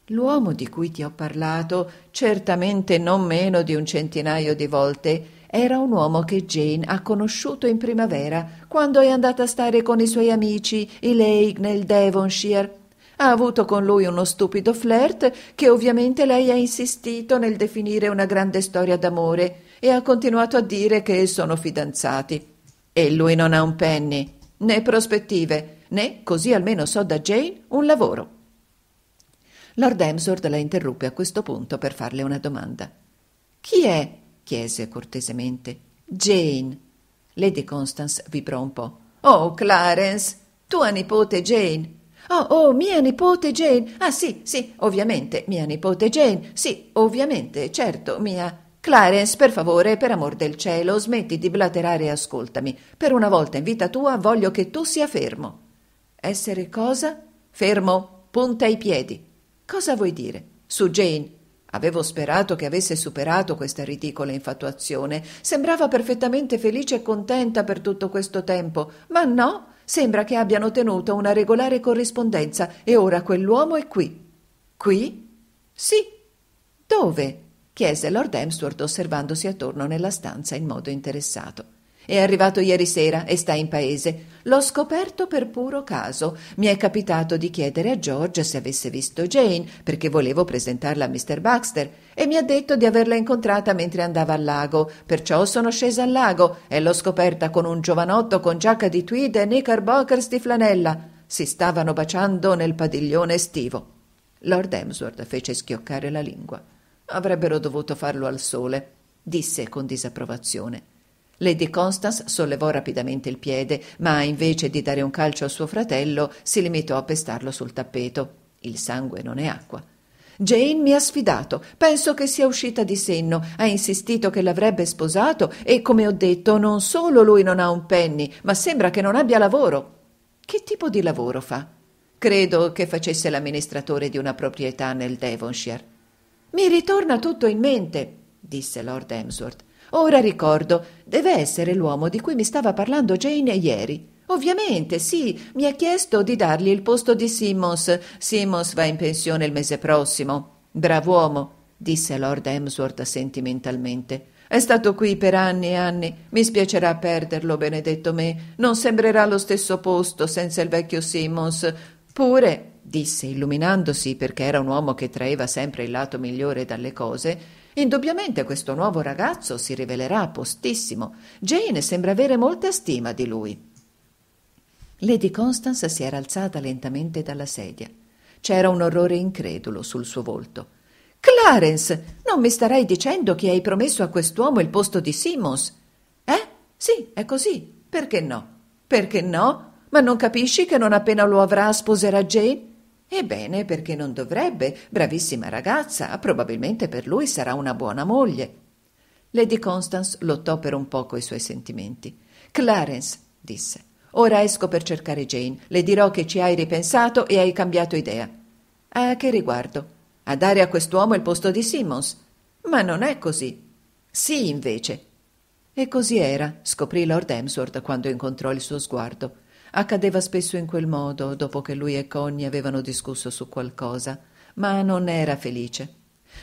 L'uomo di cui ti ho parlato, certamente non meno di un centinaio di volte, era un uomo che Jane ha conosciuto in primavera, quando è andata a stare con i suoi amici, i Lake nel Devonshire. Ha avuto con lui uno stupido flirt che ovviamente lei ha insistito nel definire una grande storia d'amore e ha continuato a dire che sono fidanzati. E lui non ha un penny, né prospettive, né, così almeno so da Jane, un lavoro. Lord Emsworth la interruppe a questo punto per farle una domanda. Chi è? chiese cortesemente. Jane. Lady Constance vibrò un po'. Oh, Clarence, tua nipote Jane. Oh, oh, mia nipote Jane. Ah, sì, sì, ovviamente, mia nipote Jane. Sì, ovviamente, certo, mia. Clarence, per favore, per amor del cielo, smetti di blaterare e ascoltami. Per una volta in vita tua voglio che tu sia fermo. Essere cosa? Fermo, punta i piedi. Cosa vuoi dire? Su Jane. Avevo sperato che avesse superato questa ridicola infatuazione. Sembrava perfettamente felice e contenta per tutto questo tempo. Ma no, sembra che abbiano tenuto una regolare corrispondenza e ora quell'uomo è qui. Qui? Sì. Dove? chiese Lord Emsworth osservandosi attorno nella stanza in modo interessato. È arrivato ieri sera e sta in paese. L'ho scoperto per puro caso. Mi è capitato di chiedere a George se avesse visto Jane, perché volevo presentarla a Mr. Baxter, e mi ha detto di averla incontrata mentre andava al lago. Perciò sono scesa al lago e l'ho scoperta con un giovanotto con giacca di tweed e knickerbockers di flanella. Si stavano baciando nel padiglione estivo. Lord Emsworth fece schioccare la lingua. Avrebbero dovuto farlo al sole, disse con disapprovazione. Lady Constance sollevò rapidamente il piede, ma invece di dare un calcio a suo fratello, si limitò a pestarlo sul tappeto. Il sangue non è acqua. Jane mi ha sfidato, penso che sia uscita di senno, ha insistito che l'avrebbe sposato e, come ho detto, non solo lui non ha un penny, ma sembra che non abbia lavoro. Che tipo di lavoro fa? Credo che facesse l'amministratore di una proprietà nel Devonshire. Mi ritorna tutto in mente, disse Lord Emsworth. Ora ricordo, deve essere l'uomo di cui mi stava parlando Jane ieri. Ovviamente, sì, mi ha chiesto di dargli il posto di Simmons. Simmons va in pensione il mese prossimo. Brav'uomo, disse Lord Emsworth sentimentalmente. È stato qui per anni e anni. Mi spiacerà perderlo, benedetto me. Non sembrerà lo stesso posto senza il vecchio Simmons. Pure, disse illuminandosi perché era un uomo che traeva sempre il lato migliore dalle cose, Indubbiamente questo nuovo ragazzo si rivelerà postissimo. Jane sembra avere molta stima di lui. Lady Constance si era alzata lentamente dalla sedia. C'era un orrore incredulo sul suo volto. Clarence, non mi starei dicendo che hai promesso a quest'uomo il posto di Simmons? Eh? Sì, è così. Perché no? Perché no? Ma non capisci che non appena lo avrà sposerà Jane? Ebbene, perché non dovrebbe? Bravissima ragazza, probabilmente per lui sarà una buona moglie. Lady Constance lottò per un poco i suoi sentimenti. Clarence, disse, ora esco per cercare Jane. Le dirò che ci hai ripensato e hai cambiato idea. A che riguardo? A dare a quest'uomo il posto di Simmons. Ma non è così. Sì, invece. E così era, scoprì Lord Emsworth quando incontrò il suo sguardo. Accadeva spesso in quel modo, dopo che lui e Connie avevano discusso su qualcosa, ma non era felice.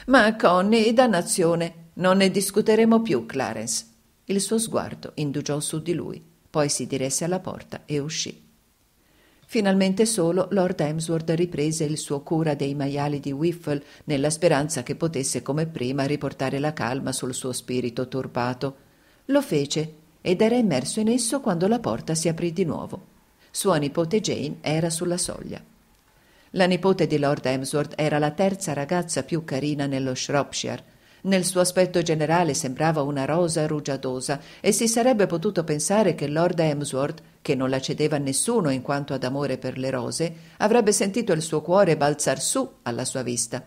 Ma Connie, dannazione, non ne discuteremo più, Clarence. Il suo sguardo indugiò su di lui, poi si diresse alla porta e uscì. Finalmente solo, Lord Hemsworth riprese il suo cura dei maiali di Whiffle nella speranza che potesse come prima riportare la calma sul suo spirito turbato. Lo fece ed era immerso in esso quando la porta si aprì di nuovo. Sua nipote Jane era sulla soglia. La nipote di Lord Emsworth era la terza ragazza più carina nello Shropshire. Nel suo aspetto generale sembrava una rosa rugiadosa e si sarebbe potuto pensare che Lord Emsworth, che non la cedeva a nessuno in quanto ad amore per le rose, avrebbe sentito il suo cuore balzar su alla sua vista.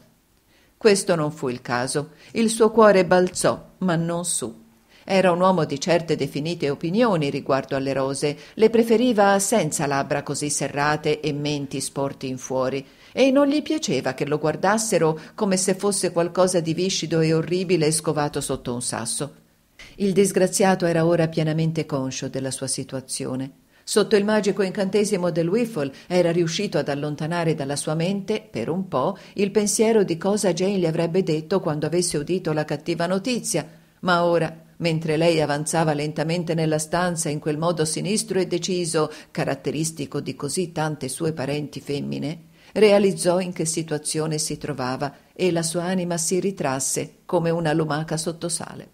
Questo non fu il caso. Il suo cuore balzò, ma non su. Era un uomo di certe definite opinioni riguardo alle rose, le preferiva senza labbra così serrate e menti sporti in fuori, e non gli piaceva che lo guardassero come se fosse qualcosa di viscido e orribile scovato sotto un sasso. Il disgraziato era ora pienamente conscio della sua situazione. Sotto il magico incantesimo del Whiffle era riuscito ad allontanare dalla sua mente, per un po', il pensiero di cosa Jane gli avrebbe detto quando avesse udito la cattiva notizia, ma ora mentre lei avanzava lentamente nella stanza in quel modo sinistro e deciso, caratteristico di così tante sue parenti femmine, realizzò in che situazione si trovava e la sua anima si ritrasse come una lumaca sottosale.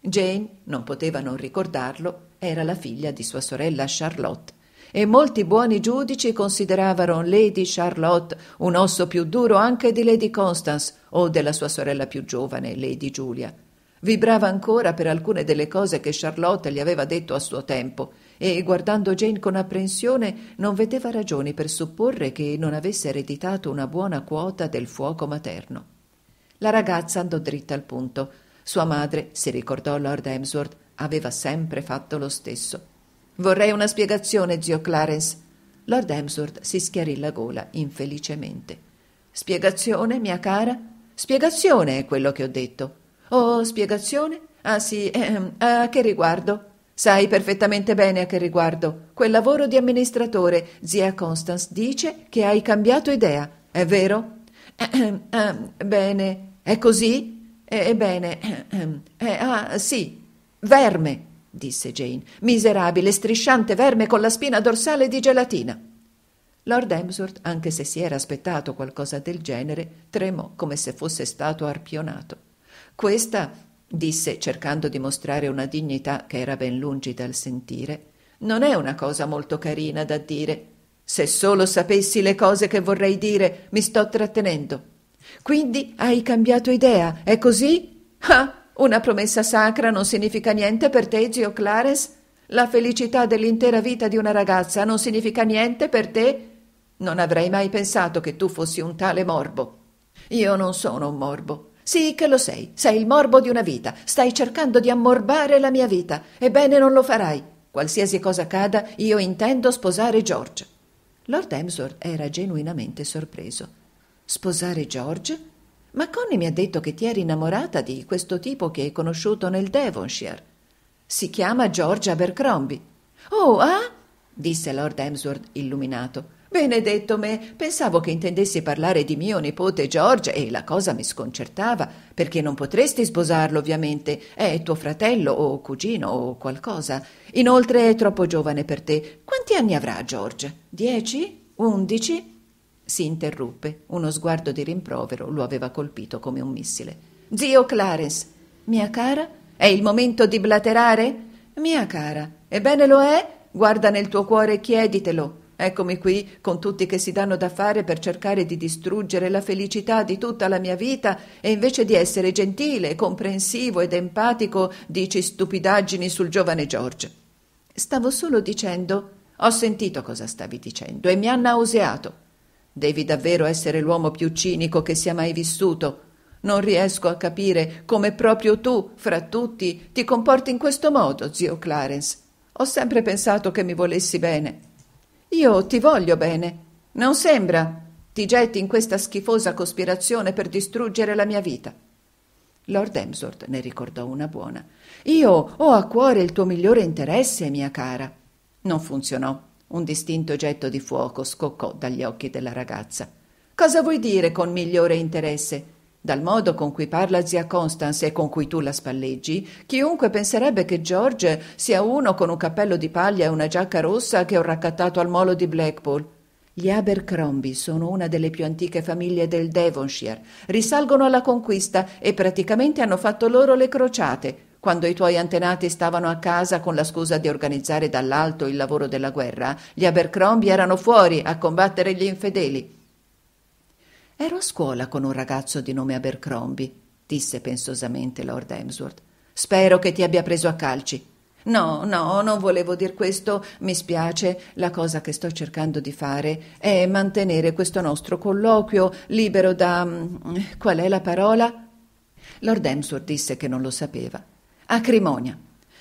Jane, non poteva non ricordarlo, era la figlia di sua sorella Charlotte e molti buoni giudici consideravano Lady Charlotte un osso più duro anche di Lady Constance o della sua sorella più giovane, Lady Julia. Vibrava ancora per alcune delle cose che Charlotte gli aveva detto a suo tempo e, guardando Jane con apprensione, non vedeva ragioni per supporre che non avesse ereditato una buona quota del fuoco materno. La ragazza andò dritta al punto. Sua madre, si ricordò Lord Emsworth, aveva sempre fatto lo stesso. Vorrei una spiegazione, zio Clarence. Lord Emsworth si schiarì la gola infelicemente. Spiegazione, mia cara? Spiegazione è quello che ho detto. Oh, spiegazione? Ah sì, ehm, a che riguardo? Sai perfettamente bene a che riguardo. Quel lavoro di amministratore, zia Constance dice che hai cambiato idea, è vero? Ehm, ehm, bene, è così? Ebbene, eh, eh, ehm, eh, ah sì, verme, disse Jane, miserabile, strisciante verme con la spina dorsale di gelatina. Lord Emsworth, anche se si era aspettato qualcosa del genere, tremò come se fosse stato arpionato. Questa, disse, cercando di mostrare una dignità che era ben lungi dal sentire, non è una cosa molto carina da dire. Se solo sapessi le cose che vorrei dire, mi sto trattenendo. Quindi hai cambiato idea, è così? Ah, una promessa sacra non significa niente per te, zio Clares? La felicità dell'intera vita di una ragazza non significa niente per te? Non avrei mai pensato che tu fossi un tale morbo. Io non sono un morbo. Sì che lo sei, sei il morbo di una vita, stai cercando di ammorbare la mia vita. Ebbene, non lo farai. Qualsiasi cosa accada, io intendo sposare George. Lord Emsworth era genuinamente sorpreso. Sposare George? Ma Connie mi ha detto che ti eri innamorata di questo tipo che hai conosciuto nel Devonshire. Si chiama George Abercrombie. Oh, ah? disse Lord Emsworth illuminato. Benedetto me, pensavo che intendessi parlare di mio nipote George e la cosa mi sconcertava, perché non potresti sposarlo ovviamente, è tuo fratello o cugino o qualcosa. Inoltre è troppo giovane per te. Quanti anni avrà George? Dieci? Undici? Si interruppe, uno sguardo di rimprovero lo aveva colpito come un missile. Zio Clarence, mia cara, è il momento di blaterare? Mia cara, ebbene lo è? Guarda nel tuo cuore e chieditelo. Eccomi qui con tutti che si danno da fare per cercare di distruggere la felicità di tutta la mia vita e invece di essere gentile, comprensivo ed empatico dici stupidaggini sul giovane George. Stavo solo dicendo ho sentito cosa stavi dicendo e mi ha nauseato. Devi davvero essere l'uomo più cinico che sia mai vissuto. Non riesco a capire come proprio tu, fra tutti, ti comporti in questo modo, zio Clarence. Ho sempre pensato che mi volessi bene. Io ti voglio bene. Non sembra. Ti getti in questa schifosa cospirazione per distruggere la mia vita. Lord Emsworth ne ricordò una buona. Io ho a cuore il tuo migliore interesse, mia cara. Non funzionò. Un distinto getto di fuoco scoccò dagli occhi della ragazza. Cosa vuoi dire con migliore interesse? Dal modo con cui parla zia Constance e con cui tu la spalleggi, chiunque penserebbe che George sia uno con un cappello di paglia e una giacca rossa che ho raccattato al molo di Blackpool. Gli Abercrombie sono una delle più antiche famiglie del Devonshire. Risalgono alla conquista e praticamente hanno fatto loro le crociate, quando i tuoi antenati stavano a casa con la scusa di organizzare dall'alto il lavoro della guerra, gli Abercrombie erano fuori a combattere gli infedeli. Ero a scuola con un ragazzo di nome Abercrombie, disse pensosamente Lord Emsworth. Spero che ti abbia preso a calci. No, no, non volevo dir questo, mi spiace. La cosa che sto cercando di fare è mantenere questo nostro colloquio libero da. Mm, qual è la parola? Lord Emsworth disse che non lo sapeva. Acrimonia.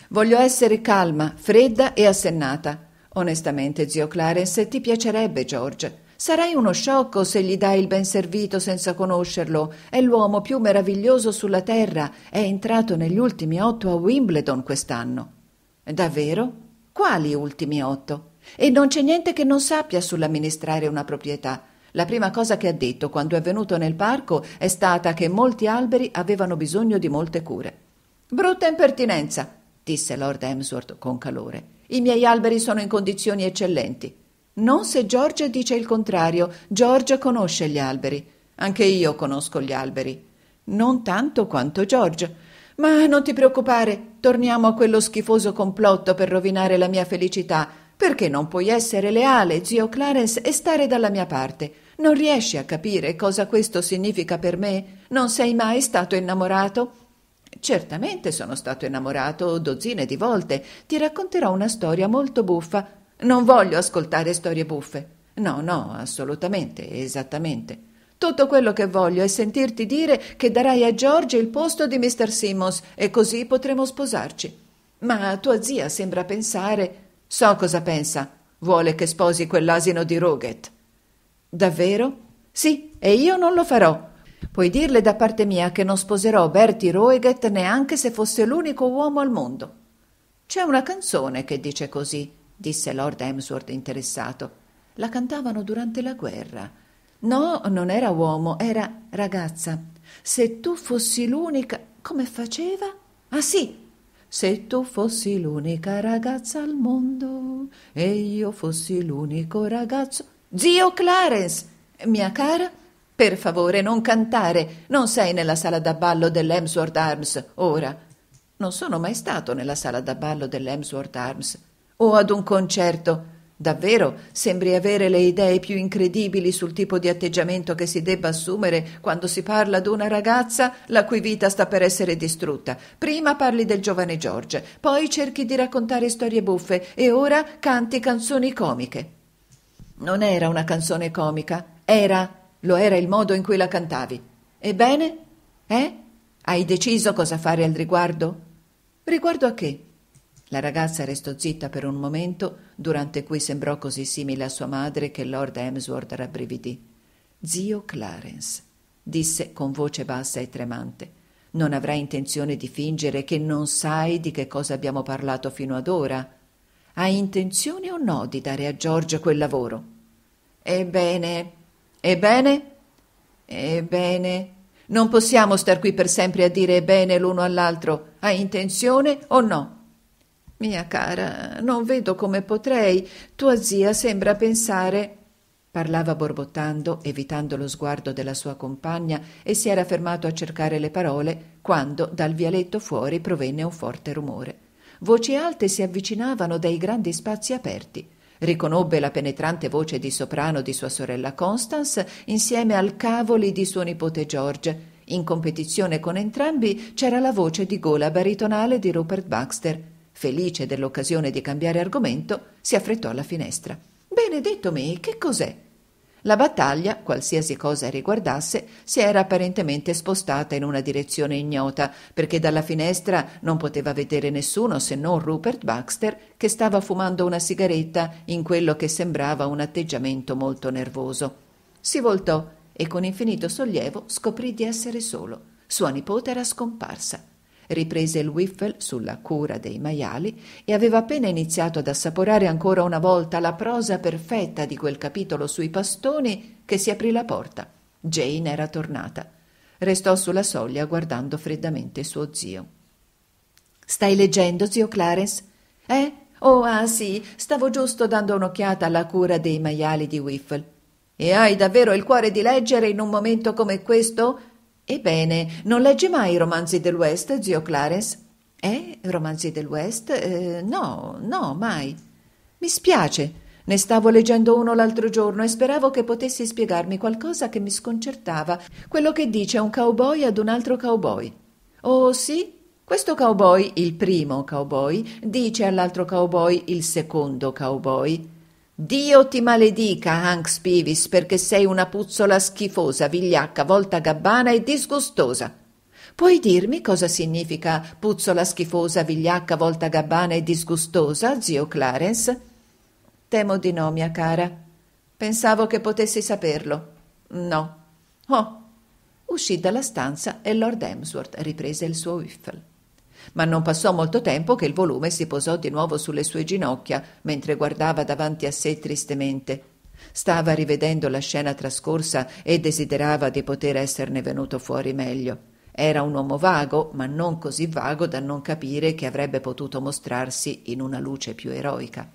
Voglio essere calma, fredda e assennata. Onestamente, zio Clarence, ti piacerebbe, George. Sarai uno sciocco se gli dai il ben servito senza conoscerlo. È l'uomo più meraviglioso sulla terra. È entrato negli ultimi otto a Wimbledon quest'anno. Davvero? Quali ultimi otto? E non c'è niente che non sappia sull'amministrare una proprietà. La prima cosa che ha detto quando è venuto nel parco è stata che molti alberi avevano bisogno di molte cure. Brutta impertinenza, disse Lord Emsworth con calore. I miei alberi sono in condizioni eccellenti. Non se Giorgio dice il contrario. Giorgio conosce gli alberi. Anche io conosco gli alberi. Non tanto quanto Giorgio. Ma non ti preoccupare, torniamo a quello schifoso complotto per rovinare la mia felicità. Perché non puoi essere leale, zio Clarence, e stare dalla mia parte? Non riesci a capire cosa questo significa per me? Non sei mai stato innamorato? Certamente sono stato innamorato dozzine di volte. Ti racconterò una storia molto buffa, non voglio ascoltare storie buffe. No, no, assolutamente, esattamente. Tutto quello che voglio è sentirti dire che darai a George il posto di Mr. Simmons e così potremo sposarci. Ma tua zia sembra pensare. So cosa pensa. Vuole che sposi quell'asino di Roget. Davvero? Sì, e io non lo farò. Puoi dirle da parte mia che non sposerò Bertie Roeget neanche se fosse l'unico uomo al mondo. C'è una canzone che dice così disse Lord Emsworth interessato. La cantavano durante la guerra. No, non era uomo, era ragazza. Se tu fossi l'unica. come faceva? Ah sì, se tu fossi l'unica ragazza al mondo e io fossi l'unico ragazzo. Zio Clarence, mia cara, per favore non cantare, non sei nella sala da ballo dell'Emsworth Arms ora. Non sono mai stato nella sala da ballo dell'Emsworth Arms o ad un concerto. Davvero sembri avere le idee più incredibili sul tipo di atteggiamento che si debba assumere quando si parla d'una ragazza la cui vita sta per essere distrutta. Prima parli del giovane George, poi cerchi di raccontare storie buffe e ora canti canzoni comiche. Non era una canzone comica, era, lo era il modo in cui la cantavi. Ebbene? Eh? Hai deciso cosa fare al riguardo? Riguardo a che? La ragazza restò zitta per un momento, durante cui sembrò così simile a sua madre che Lord Emsworth rabbrividì. Zio Clarence, disse con voce bassa e tremante, non avrai intenzione di fingere che non sai di che cosa abbiamo parlato fino ad ora? Hai intenzione o no di dare a George quel lavoro? Ebbene, ebbene, ebbene. Non possiamo star qui per sempre a dire bene l'uno all'altro. Hai intenzione o no? Mia cara, non vedo come potrei. Tua zia sembra pensare. Parlava borbottando, evitando lo sguardo della sua compagna, e si era fermato a cercare le parole quando dal vialetto fuori provenne un forte rumore. Voci alte si avvicinavano dai grandi spazi aperti. Riconobbe la penetrante voce di soprano di sua sorella Constance insieme al cavoli di suo nipote George. In competizione con entrambi c'era la voce di gola baritonale di Rupert Baxter felice dell'occasione di cambiare argomento, si affrettò alla finestra. Benedetto me, che cos'è? La battaglia, qualsiasi cosa riguardasse, si era apparentemente spostata in una direzione ignota, perché dalla finestra non poteva vedere nessuno se non Rupert Baxter, che stava fumando una sigaretta in quello che sembrava un atteggiamento molto nervoso. Si voltò e con infinito sollievo scoprì di essere solo. Sua nipote era scomparsa riprese il Wiffel sulla cura dei maiali e aveva appena iniziato ad assaporare ancora una volta la prosa perfetta di quel capitolo sui pastoni che si aprì la porta. Jane era tornata. Restò sulla soglia guardando freddamente suo zio. Stai leggendo, zio Clarence? Eh? Oh, ah sì, stavo giusto dando un'occhiata alla cura dei maiali di Wiffle. E hai davvero il cuore di leggere in un momento come questo? Ebbene, non leggi mai i romanzi del West, zio Clarence? Eh, romanzi del West? Eh, no, no, mai. Mi spiace. Ne stavo leggendo uno l'altro giorno e speravo che potessi spiegarmi qualcosa che mi sconcertava, quello che dice un cowboy ad un altro cowboy. Oh sì? Questo cowboy, il primo cowboy, dice all'altro cowboy, il secondo cowboy. Dio ti maledica, Hank Pivis, perché sei una puzzola schifosa, vigliacca, volta gabbana e disgustosa. Puoi dirmi cosa significa puzzola schifosa, vigliacca, volta gabbana e disgustosa, zio Clarence? Temo di no, mia cara. Pensavo che potessi saperlo. No. Oh. Uscì dalla stanza e Lord Emsworth riprese il suo whiffle ma non passò molto tempo che il volume si posò di nuovo sulle sue ginocchia mentre guardava davanti a sé tristemente. Stava rivedendo la scena trascorsa e desiderava di poter esserne venuto fuori meglio. Era un uomo vago, ma non così vago da non capire che avrebbe potuto mostrarsi in una luce più eroica.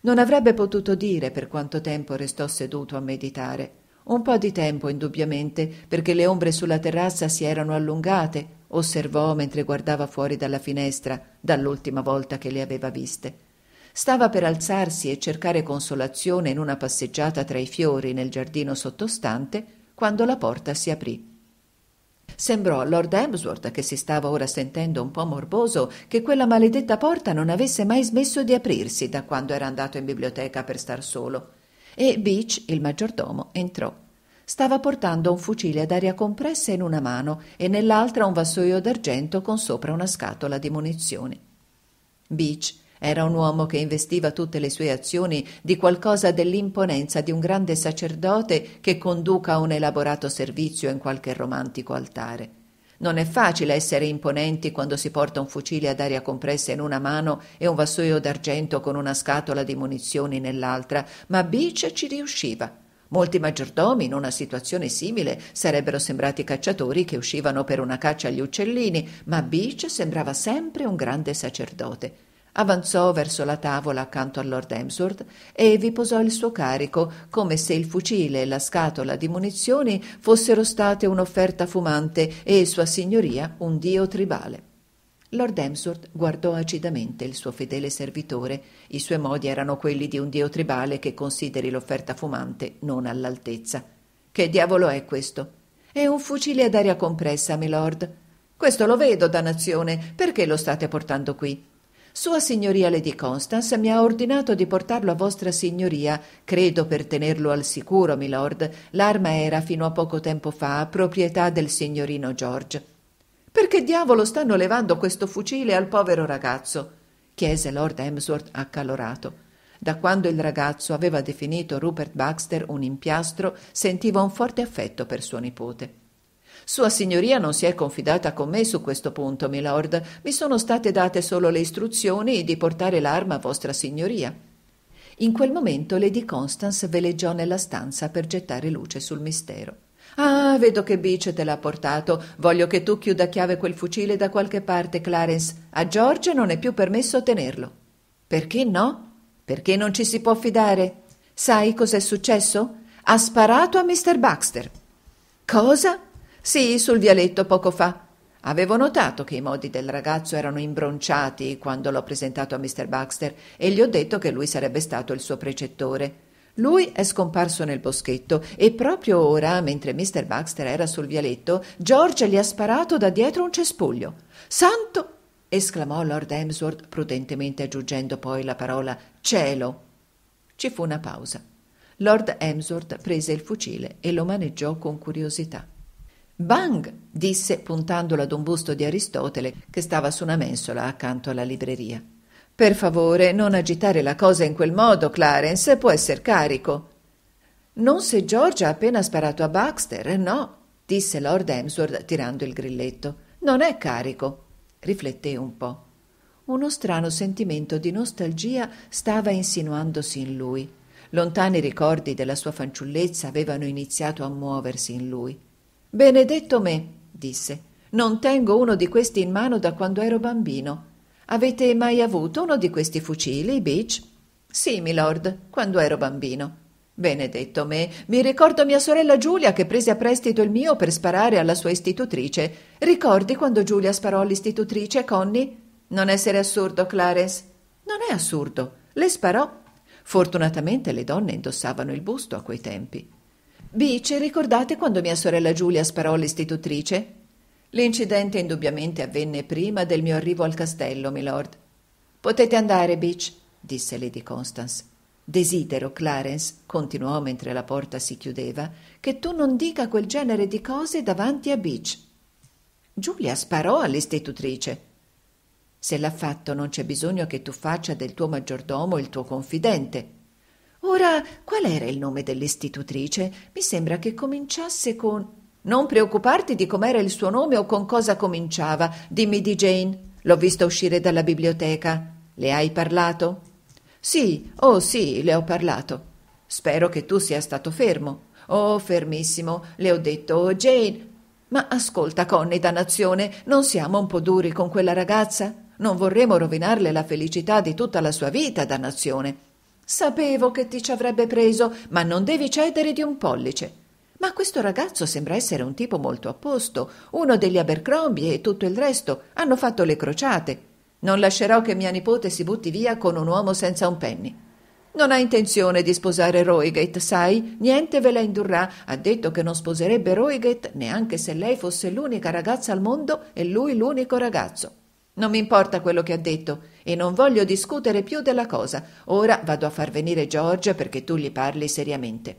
Non avrebbe potuto dire per quanto tempo restò seduto a meditare. Un po' di tempo, indubbiamente, perché le ombre sulla terrazza si erano allungate, osservò mentre guardava fuori dalla finestra dall'ultima volta che le aveva viste. Stava per alzarsi e cercare consolazione in una passeggiata tra i fiori nel giardino sottostante quando la porta si aprì. Sembrò a Lord Hemsworth, che si stava ora sentendo un po' morboso, che quella maledetta porta non avesse mai smesso di aprirsi da quando era andato in biblioteca per star solo. E Beach, il maggiordomo, entrò. Stava portando un fucile ad aria compressa in una mano e nell'altra un vassoio d'argento con sopra una scatola di munizioni. Beach era un uomo che investiva tutte le sue azioni di qualcosa dell'imponenza di un grande sacerdote che conduca un elaborato servizio in qualche romantico altare. Non è facile essere imponenti quando si porta un fucile ad aria compressa in una mano e un vassoio d'argento con una scatola di munizioni nell'altra, ma Beach ci riusciva. Molti maggiordomi in una situazione simile sarebbero sembrati cacciatori che uscivano per una caccia agli uccellini, ma Beach sembrava sempre un grande sacerdote. Avanzò verso la tavola accanto a Lord Emsworth e vi posò il suo carico, come se il fucile e la scatola di munizioni fossero state un'offerta fumante e Sua Signoria un dio tribale. Lord Emsworth guardò acidamente il suo fedele servitore. I suoi modi erano quelli di un dio tribale che consideri l'offerta fumante non all'altezza. Che diavolo è questo? È un fucile ad aria compressa, milord. Questo lo vedo, dannazione. Perché lo state portando qui? Sua Signoria Lady Constance mi ha ordinato di portarlo a vostra Signoria, credo per tenerlo al sicuro, milord. L'arma era fino a poco tempo fa proprietà del signorino George. Perché diavolo stanno levando questo fucile al povero ragazzo? chiese Lord Emsworth accalorato. Da quando il ragazzo aveva definito Rupert Baxter un impiastro, sentiva un forte affetto per suo nipote. Sua signoria non si è confidata con me su questo punto, milord. Mi sono state date solo le istruzioni di portare l'arma a vostra signoria. In quel momento Lady Constance veleggiò nella stanza per gettare luce sul mistero. Ah, vedo che Bice te l'ha portato. Voglio che tu chiuda a chiave quel fucile da qualche parte, Clarence. A George non è più permesso tenerlo. Perché no? Perché non ci si può fidare. Sai cos'è successo? Ha sparato a Mr. Baxter. Cosa? Sì, sul vialetto poco fa. Avevo notato che i modi del ragazzo erano imbronciati quando l'ho presentato a Mr. Baxter e gli ho detto che lui sarebbe stato il suo precettore. Lui è scomparso nel boschetto e proprio ora, mentre Mr. Baxter era sul vialetto, George gli ha sparato da dietro un cespuglio. Santo! esclamò Lord Emsworth prudentemente aggiungendo poi la parola cielo. Ci fu una pausa. Lord Emsworth prese il fucile e lo maneggiò con curiosità. Bang! disse puntandolo ad un busto di Aristotele che stava su una mensola accanto alla libreria. Per favore, non agitare la cosa in quel modo, Clarence, può essere carico. Non se George ha appena sparato a Baxter, no, disse Lord Emsworth tirando il grilletto. Non è carico. Rifletté un po'. Uno strano sentimento di nostalgia stava insinuandosi in lui. Lontani ricordi della sua fanciullezza avevano iniziato a muoversi in lui. Benedetto me, disse, non tengo uno di questi in mano da quando ero bambino. Avete mai avuto uno di questi fucili, Beach? Sì, milord, quando ero bambino. Benedetto me, mi ricordo mia sorella Giulia che prese a prestito il mio per sparare alla sua istitutrice. Ricordi quando Giulia sparò all'istitutrice, Connie? Non essere assurdo, Clarence. Non è assurdo. Le sparò. Fortunatamente le donne indossavano il busto a quei tempi. Bice, ricordate quando mia sorella Giulia sparò all'istitutrice? L'incidente indubbiamente avvenne prima del mio arrivo al castello, milord. Potete andare, Beach, disse Lady Constance. Desidero, Clarence, continuò mentre la porta si chiudeva, che tu non dica quel genere di cose davanti a Beach. Giulia sparò all'istitutrice. Se l'ha fatto, non c'è bisogno che tu faccia del tuo maggiordomo il tuo confidente. Ora, qual era il nome dell'istitutrice? Mi sembra che cominciasse con non preoccuparti di com'era il suo nome o con cosa cominciava. Dimmi di Jane. L'ho vista uscire dalla biblioteca. Le hai parlato? Sì, oh sì, le ho parlato. Spero che tu sia stato fermo. Oh, fermissimo, le ho detto, oh, Jane. Ma ascolta, Connie, dannazione, non siamo un po' duri con quella ragazza? Non vorremmo rovinarle la felicità di tutta la sua vita, dannazione. Sapevo che ti ci avrebbe preso, ma non devi cedere di un pollice. Ma questo ragazzo sembra essere un tipo molto a posto. Uno degli Abercrombie e tutto il resto hanno fatto le crociate. Non lascerò che mia nipote si butti via con un uomo senza un penny. Non ha intenzione di sposare Roigate, sai? Niente ve la indurrà. Ha detto che non sposerebbe Roigate neanche se lei fosse l'unica ragazza al mondo e lui l'unico ragazzo. Non mi importa quello che ha detto e non voglio discutere più della cosa. Ora vado a far venire George perché tu gli parli seriamente.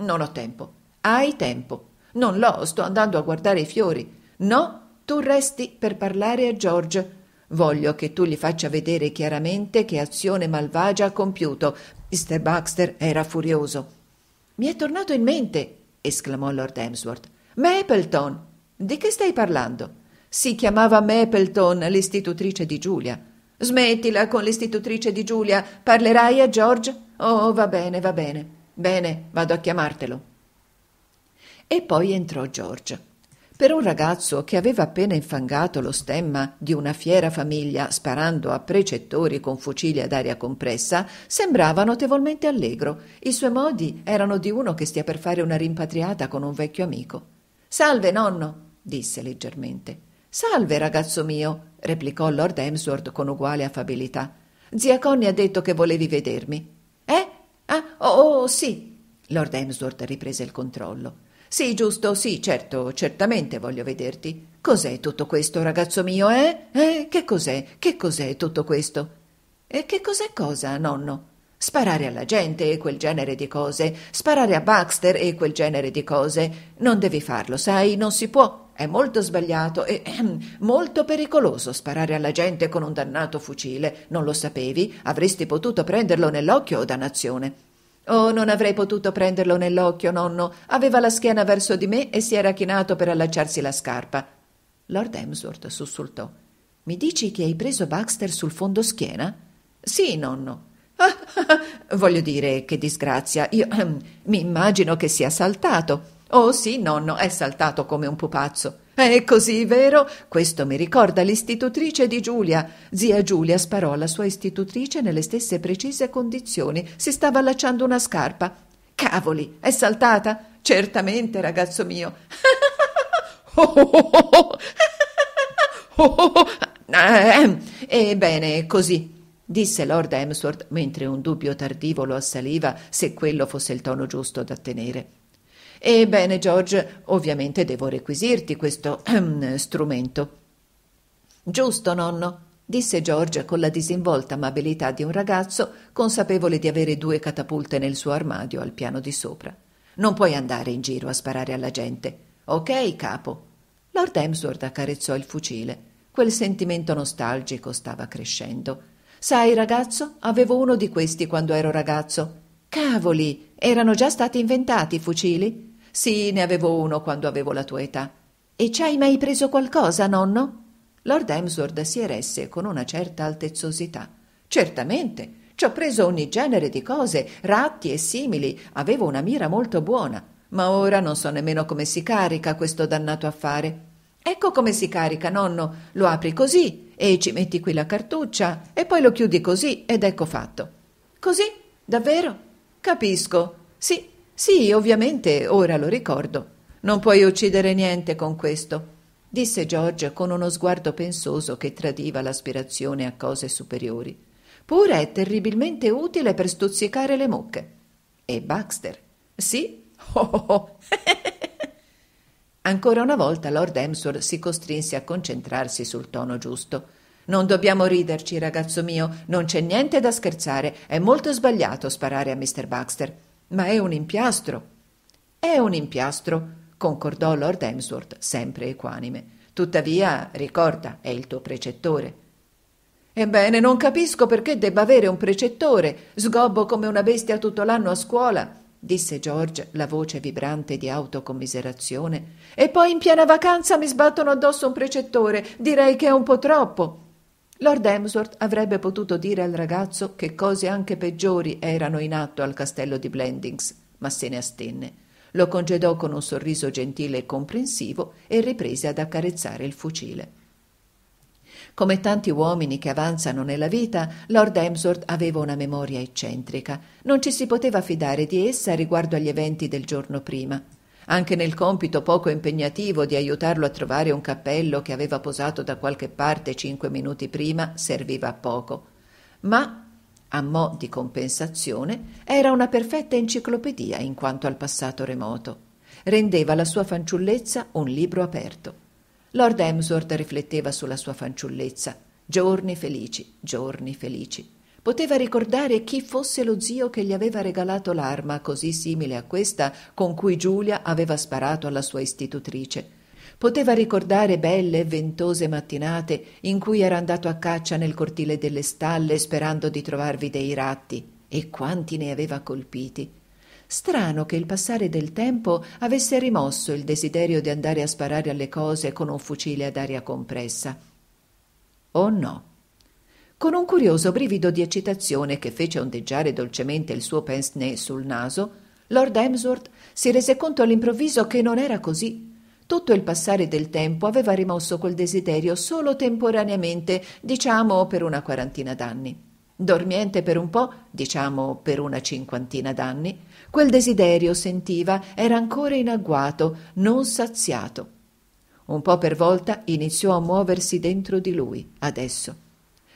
Non ho tempo. Hai tempo. Non l'ho, sto andando a guardare i fiori. No, tu resti per parlare a George. Voglio che tu gli faccia vedere chiaramente che azione malvagia ha compiuto. Mr. Baxter era furioso. Mi è tornato in mente, esclamò Lord Hemsworth. Mapleton! Di che stai parlando? Si chiamava Mapleton, l'istitutrice di Giulia. Smettila con l'istitutrice di Giulia. Parlerai a George? Oh, va bene, va bene. Bene, vado a chiamartelo. E poi entrò George. Per un ragazzo che aveva appena infangato lo stemma di una fiera famiglia sparando a precettori con fucili ad aria compressa, sembrava notevolmente allegro. I suoi modi erano di uno che stia per fare una rimpatriata con un vecchio amico. Salve, nonno, disse leggermente. Salve, ragazzo mio, replicò Lord Emsworth con uguale affabilità. Zia Connie ha detto che volevi vedermi. Eh? Ah, oh, oh sì. Lord Emsworth riprese il controllo. Sì, giusto, sì, certo, certamente voglio vederti. Cos'è tutto questo, ragazzo mio, eh? Eh, che cos'è? Che cos'è tutto questo? E che cos'è cosa, nonno? Sparare alla gente e quel genere di cose, sparare a Baxter e quel genere di cose. Non devi farlo, sai, non si può. È molto sbagliato e ehm, molto pericoloso sparare alla gente con un dannato fucile. Non lo sapevi? Avresti potuto prenderlo nell'occhio o dannazione. Oh, non avrei potuto prenderlo nell'occhio, nonno. Aveva la schiena verso di me e si era chinato per allacciarsi la scarpa. Lord Emsworth sussultò. Mi dici che hai preso Baxter sul fondo schiena? Sì, nonno. Ah, ah, voglio dire, che disgrazia. Io ehm, mi immagino che sia saltato. Oh, sì, nonno, è saltato come un pupazzo. È così, vero? Questo mi ricorda l'istitutrice di Giulia. Zia Giulia sparò alla sua istitutrice nelle stesse precise condizioni. Si stava allacciando una scarpa. Cavoli, è saltata? Certamente, ragazzo mio. Ebbene, così disse Lord Emsworth mentre un dubbio tardivo lo assaliva se quello fosse il tono giusto da tenere. Ebbene, George, ovviamente devo requisirti questo ehm, strumento. Giusto, nonno, disse George con la disinvolta amabilità di un ragazzo consapevole di avere due catapulte nel suo armadio al piano di sopra. Non puoi andare in giro a sparare alla gente. Ok, capo. Lord Emsworth accarezzò il fucile. Quel sentimento nostalgico stava crescendo. Sai, ragazzo, avevo uno di questi quando ero ragazzo. Cavoli, erano già stati inventati i fucili? Sì, ne avevo uno quando avevo la tua età. E ci hai mai preso qualcosa, nonno? Lord Emsworth si eresse con una certa altezzosità. Certamente. Ci ho preso ogni genere di cose, ratti e simili. Avevo una mira molto buona. Ma ora non so nemmeno come si carica questo dannato affare. Ecco come si carica, nonno. Lo apri così e ci metti qui la cartuccia e poi lo chiudi così ed ecco fatto. Così? Davvero? Capisco. Sì, sì, ovviamente, ora lo ricordo. Non puoi uccidere niente con questo, disse George con uno sguardo pensoso che tradiva l'aspirazione a cose superiori. Pure è terribilmente utile per stuzzicare le mucche. E Baxter? Sì? Oh, oh, oh. Ancora una volta Lord Emsworth si costrinse a concentrarsi sul tono giusto. Non dobbiamo riderci, ragazzo mio, non c'è niente da scherzare. È molto sbagliato sparare a Mr. Baxter. Ma è un impiastro. È un impiastro, concordò Lord Emsworth, sempre equanime. Tuttavia, ricorda, è il tuo precettore. Ebbene, non capisco perché debba avere un precettore, sgobbo come una bestia tutto l'anno a scuola, disse George, la voce vibrante di autocommiserazione. E poi in piena vacanza mi sbattono addosso un precettore, direi che è un po' troppo. Lord Emsworth avrebbe potuto dire al ragazzo che cose anche peggiori erano in atto al castello di Blendings, ma se ne astenne. Lo congedò con un sorriso gentile e comprensivo e riprese ad accarezzare il fucile. Come tanti uomini che avanzano nella vita, Lord Emsworth aveva una memoria eccentrica. Non ci si poteva fidare di essa riguardo agli eventi del giorno prima anche nel compito poco impegnativo di aiutarlo a trovare un cappello che aveva posato da qualche parte cinque minuti prima serviva a poco. Ma, a mo' di compensazione, era una perfetta enciclopedia in quanto al passato remoto. Rendeva la sua fanciullezza un libro aperto. Lord Emsworth rifletteva sulla sua fanciullezza. Giorni felici, giorni felici. Poteva ricordare chi fosse lo zio che gli aveva regalato l'arma così simile a questa con cui Giulia aveva sparato alla sua istitutrice. Poteva ricordare belle e ventose mattinate in cui era andato a caccia nel cortile delle stalle sperando di trovarvi dei ratti e quanti ne aveva colpiti. Strano che il passare del tempo avesse rimosso il desiderio di andare a sparare alle cose con un fucile ad aria compressa. O oh no. Con un curioso brivido di eccitazione che fece ondeggiare dolcemente il suo pince-nez sul naso, Lord Emsworth si rese conto all'improvviso che non era così. Tutto il passare del tempo aveva rimosso quel desiderio solo temporaneamente, diciamo per una quarantina d'anni. Dormiente per un po', diciamo per una cinquantina d'anni, quel desiderio sentiva era ancora in agguato, non saziato. Un po' per volta iniziò a muoversi dentro di lui, adesso.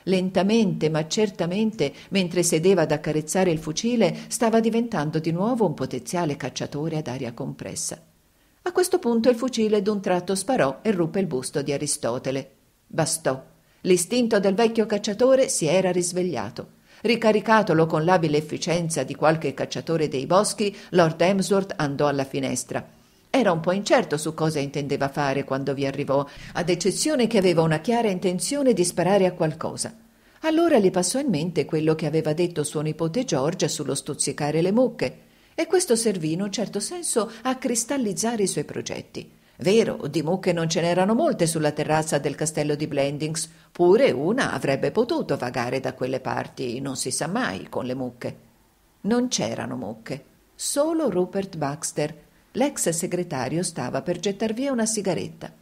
Lentamente ma certamente, mentre sedeva ad accarezzare il fucile, stava diventando di nuovo un potenziale cacciatore ad aria compressa. A questo punto il fucile d'un tratto sparò e ruppe il busto di Aristotele. Bastò. L'istinto del vecchio cacciatore si era risvegliato. Ricaricatolo con l'abile efficienza di qualche cacciatore dei boschi, Lord Emsworth andò alla finestra. Era un po' incerto su cosa intendeva fare quando vi arrivò, ad eccezione che aveva una chiara intenzione di sparare a qualcosa. Allora gli passò in mente quello che aveva detto suo nipote Giorgia sullo stuzzicare le mucche, e questo servì in un certo senso a cristallizzare i suoi progetti. Vero, di mucche non ce n'erano molte sulla terrazza del castello di Blendings, pure una avrebbe potuto vagare da quelle parti, non si sa mai, con le mucche. Non c'erano mucche, solo Rupert Baxter, L'ex segretario stava per gettar via una sigaretta.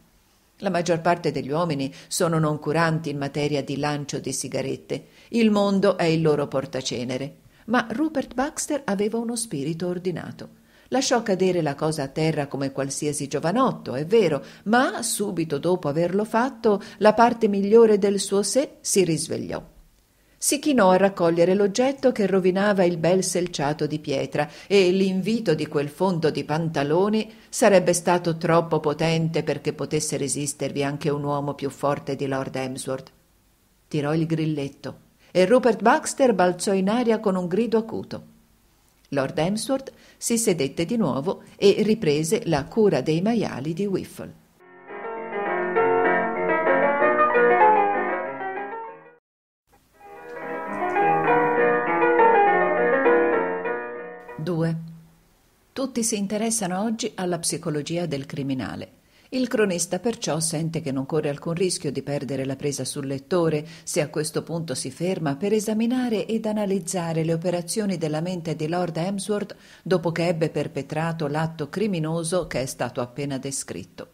La maggior parte degli uomini sono non curanti in materia di lancio di sigarette. Il mondo è il loro portacenere. Ma Rupert Baxter aveva uno spirito ordinato. Lasciò cadere la cosa a terra come qualsiasi giovanotto, è vero, ma subito dopo averlo fatto la parte migliore del suo sé si risvegliò si chinò a raccogliere l'oggetto che rovinava il bel selciato di pietra e l'invito di quel fondo di pantaloni sarebbe stato troppo potente perché potesse resistervi anche un uomo più forte di Lord Emsworth. Tirò il grilletto e Rupert Baxter balzò in aria con un grido acuto. Lord Emsworth si sedette di nuovo e riprese la cura dei maiali di Whiffle. Tutti si interessano oggi alla psicologia del criminale. Il cronista perciò sente che non corre alcun rischio di perdere la presa sul lettore se a questo punto si ferma per esaminare ed analizzare le operazioni della mente di Lord Hemsworth dopo che ebbe perpetrato l'atto criminoso che è stato appena descritto.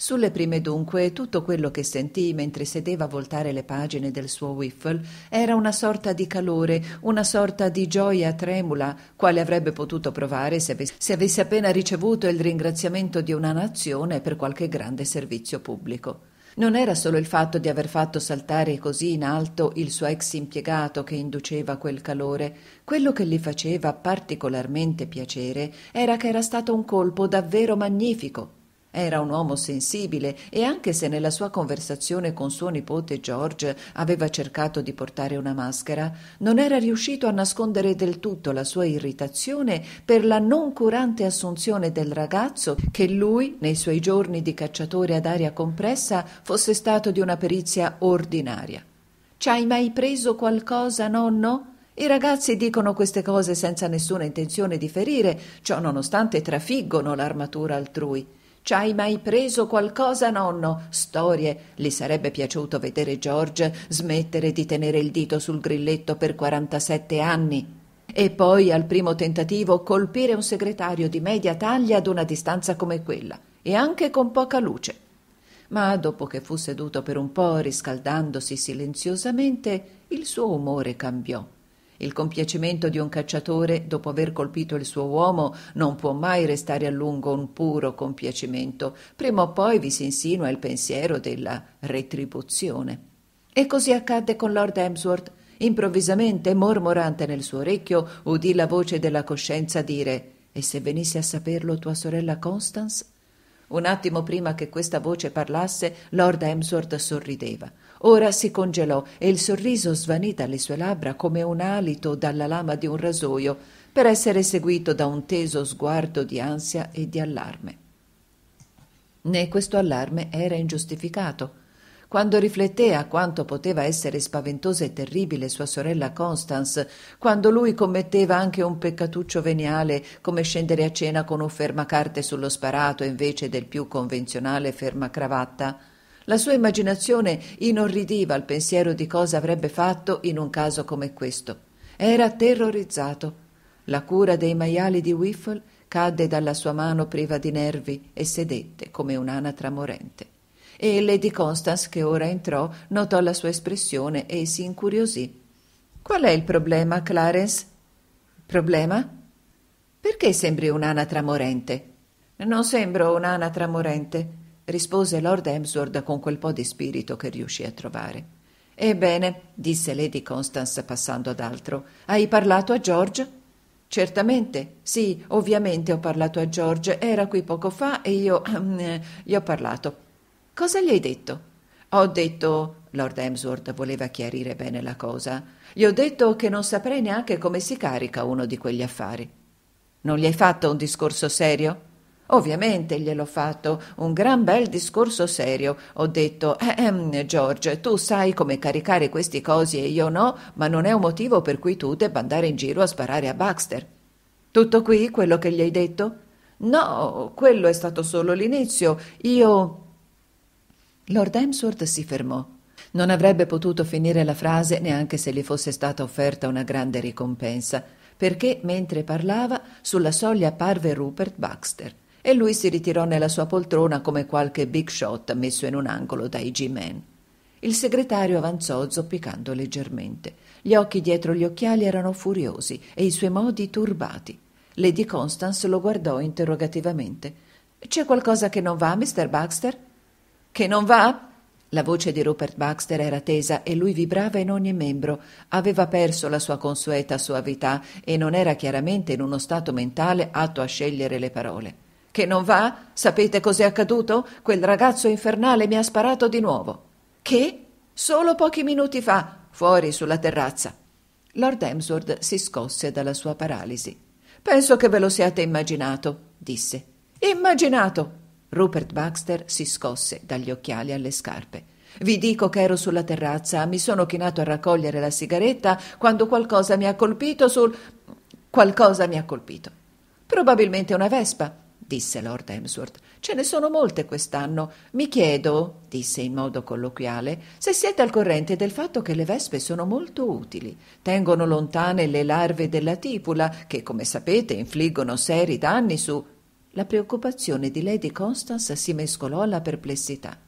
Sulle prime dunque tutto quello che sentì mentre sedeva a voltare le pagine del suo wiffle era una sorta di calore, una sorta di gioia tremula, quale avrebbe potuto provare se avesse, se avesse appena ricevuto il ringraziamento di una nazione per qualche grande servizio pubblico. Non era solo il fatto di aver fatto saltare così in alto il suo ex impiegato che induceva quel calore, quello che gli faceva particolarmente piacere era che era stato un colpo davvero magnifico, era un uomo sensibile e anche se nella sua conversazione con suo nipote George aveva cercato di portare una maschera, non era riuscito a nascondere del tutto la sua irritazione per la noncurante assunzione del ragazzo che lui, nei suoi giorni di cacciatore ad aria compressa, fosse stato di una perizia ordinaria. Ci hai mai preso qualcosa, nonno? I ragazzi dicono queste cose senza nessuna intenzione di ferire, ciò nonostante trafiggono l'armatura altrui. Ci hai mai preso qualcosa, nonno? Storie. Gli sarebbe piaciuto vedere George smettere di tenere il dito sul grilletto per 47 anni. E poi, al primo tentativo, colpire un segretario di media taglia ad una distanza come quella, e anche con poca luce. Ma dopo che fu seduto per un po', riscaldandosi silenziosamente, il suo umore cambiò il compiacimento di un cacciatore dopo aver colpito il suo uomo non può mai restare a lungo un puro compiacimento. Prima o poi vi si insinua il pensiero della retribuzione. E così accadde con Lord Emsworth. Improvvisamente, mormorante nel suo orecchio, udì la voce della coscienza dire E se venisse a saperlo tua sorella Constance? Un attimo prima che questa voce parlasse, Lord Emsworth sorrideva. Ora si congelò e il sorriso svanì dalle sue labbra come un alito dalla lama di un rasoio, per essere seguito da un teso sguardo di ansia e di allarme. Né questo allarme era ingiustificato. Quando rifletté a quanto poteva essere spaventosa e terribile sua sorella Constance, quando lui commetteva anche un peccatuccio veniale come scendere a cena con un fermacarte sullo sparato invece del più convenzionale fermacravatta, la sua immaginazione inorridiva al pensiero di cosa avrebbe fatto in un caso come questo. Era terrorizzato. La cura dei maiali di Whiffle cadde dalla sua mano priva di nervi e sedette come un'anatra morente. E Lady Constance, che ora entrò, notò la sua espressione e si incuriosì. Qual è il problema, Clarence? Problema? Perché sembri un'anatra morente? Non sembro un'anatra morente rispose Lord Emsworth con quel po' di spirito che riuscì a trovare. Ebbene, disse Lady Constance passando ad altro, hai parlato a George? Certamente, sì, ovviamente ho parlato a George, era qui poco fa e io gli ho parlato. Cosa gli hai detto? Ho detto. Lord Emsworth voleva chiarire bene la cosa. Gli ho detto che non saprei neanche come si carica uno di quegli affari. Non gli hai fatto un discorso serio? Ovviamente gliel'ho fatto un gran bel discorso serio. Ho detto, eh, ehm, George, tu sai come caricare questi cosi e io no, ma non è un motivo per cui tu debba andare in giro a sparare a Baxter. Tutto qui quello che gli hai detto? No, quello è stato solo l'inizio. Io. Lord Hemsworth si fermò. Non avrebbe potuto finire la frase neanche se gli fosse stata offerta una grande ricompensa, perché mentre parlava sulla soglia apparve Rupert Baxter e lui si ritirò nella sua poltrona come qualche big shot messo in un angolo dai G-Men. Il segretario avanzò zoppicando leggermente. Gli occhi dietro gli occhiali erano furiosi e i suoi modi turbati. Lady Constance lo guardò interrogativamente. C'è qualcosa che non va, Mr. Baxter? Che non va? La voce di Rupert Baxter era tesa e lui vibrava in ogni membro. Aveva perso la sua consueta suavità e non era chiaramente in uno stato mentale atto a scegliere le parole. Che non va? Sapete cos'è accaduto? Quel ragazzo infernale mi ha sparato di nuovo. Che? Solo pochi minuti fa, fuori sulla terrazza. Lord Emsworth si scosse dalla sua paralisi. Penso che ve lo siate immaginato, disse. Immaginato! Rupert Baxter si scosse dagli occhiali alle scarpe. Vi dico che ero sulla terrazza, mi sono chinato a raccogliere la sigaretta quando qualcosa mi ha colpito sul. qualcosa mi ha colpito. Probabilmente una vespa disse Lord Emsworth. Ce ne sono molte quest'anno. Mi chiedo, disse in modo colloquiale, se siete al corrente del fatto che le vespe sono molto utili. Tengono lontane le larve della tipula, che, come sapete, infliggono seri danni su. La preoccupazione di Lady Constance si mescolò alla perplessità.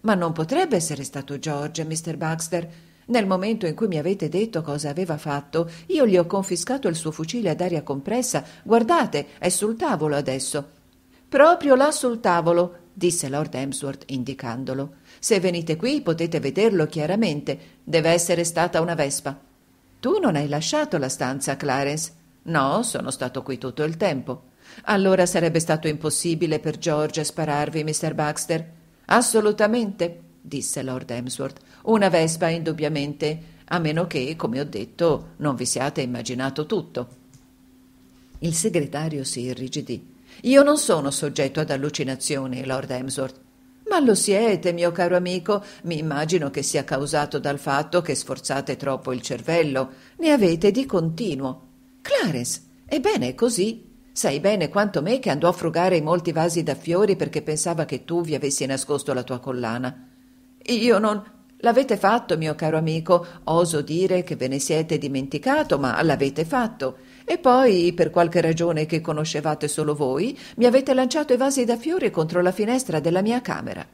Ma non potrebbe essere stato George, Mr. Baxter. Nel momento in cui mi avete detto cosa aveva fatto, io gli ho confiscato il suo fucile ad aria compressa. Guardate, è sul tavolo adesso. Proprio là sul tavolo, disse Lord Emsworth indicandolo. Se venite qui potete vederlo chiaramente. Deve essere stata una vespa. Tu non hai lasciato la stanza, Clarence. No, sono stato qui tutto il tempo. Allora sarebbe stato impossibile per George spararvi, Mr. Baxter? Assolutamente, disse Lord Emsworth. Una Vespa indubbiamente, a meno che, come ho detto, non vi siate immaginato tutto. Il segretario si irrigidì. Io non sono soggetto ad allucinazioni, Lord Emsworth. Ma lo siete, mio caro amico. Mi immagino che sia causato dal fatto che sforzate troppo il cervello. Ne avete di continuo. Clarence, ebbene è così. Sai bene quanto me che andò a frugare in molti vasi da fiori perché pensava che tu vi avessi nascosto la tua collana. Io non. L'avete fatto, mio caro amico, oso dire che ve ne siete dimenticato, ma l'avete fatto. E poi, per qualche ragione che conoscevate solo voi, mi avete lanciato i vasi da fiori contro la finestra della mia camera.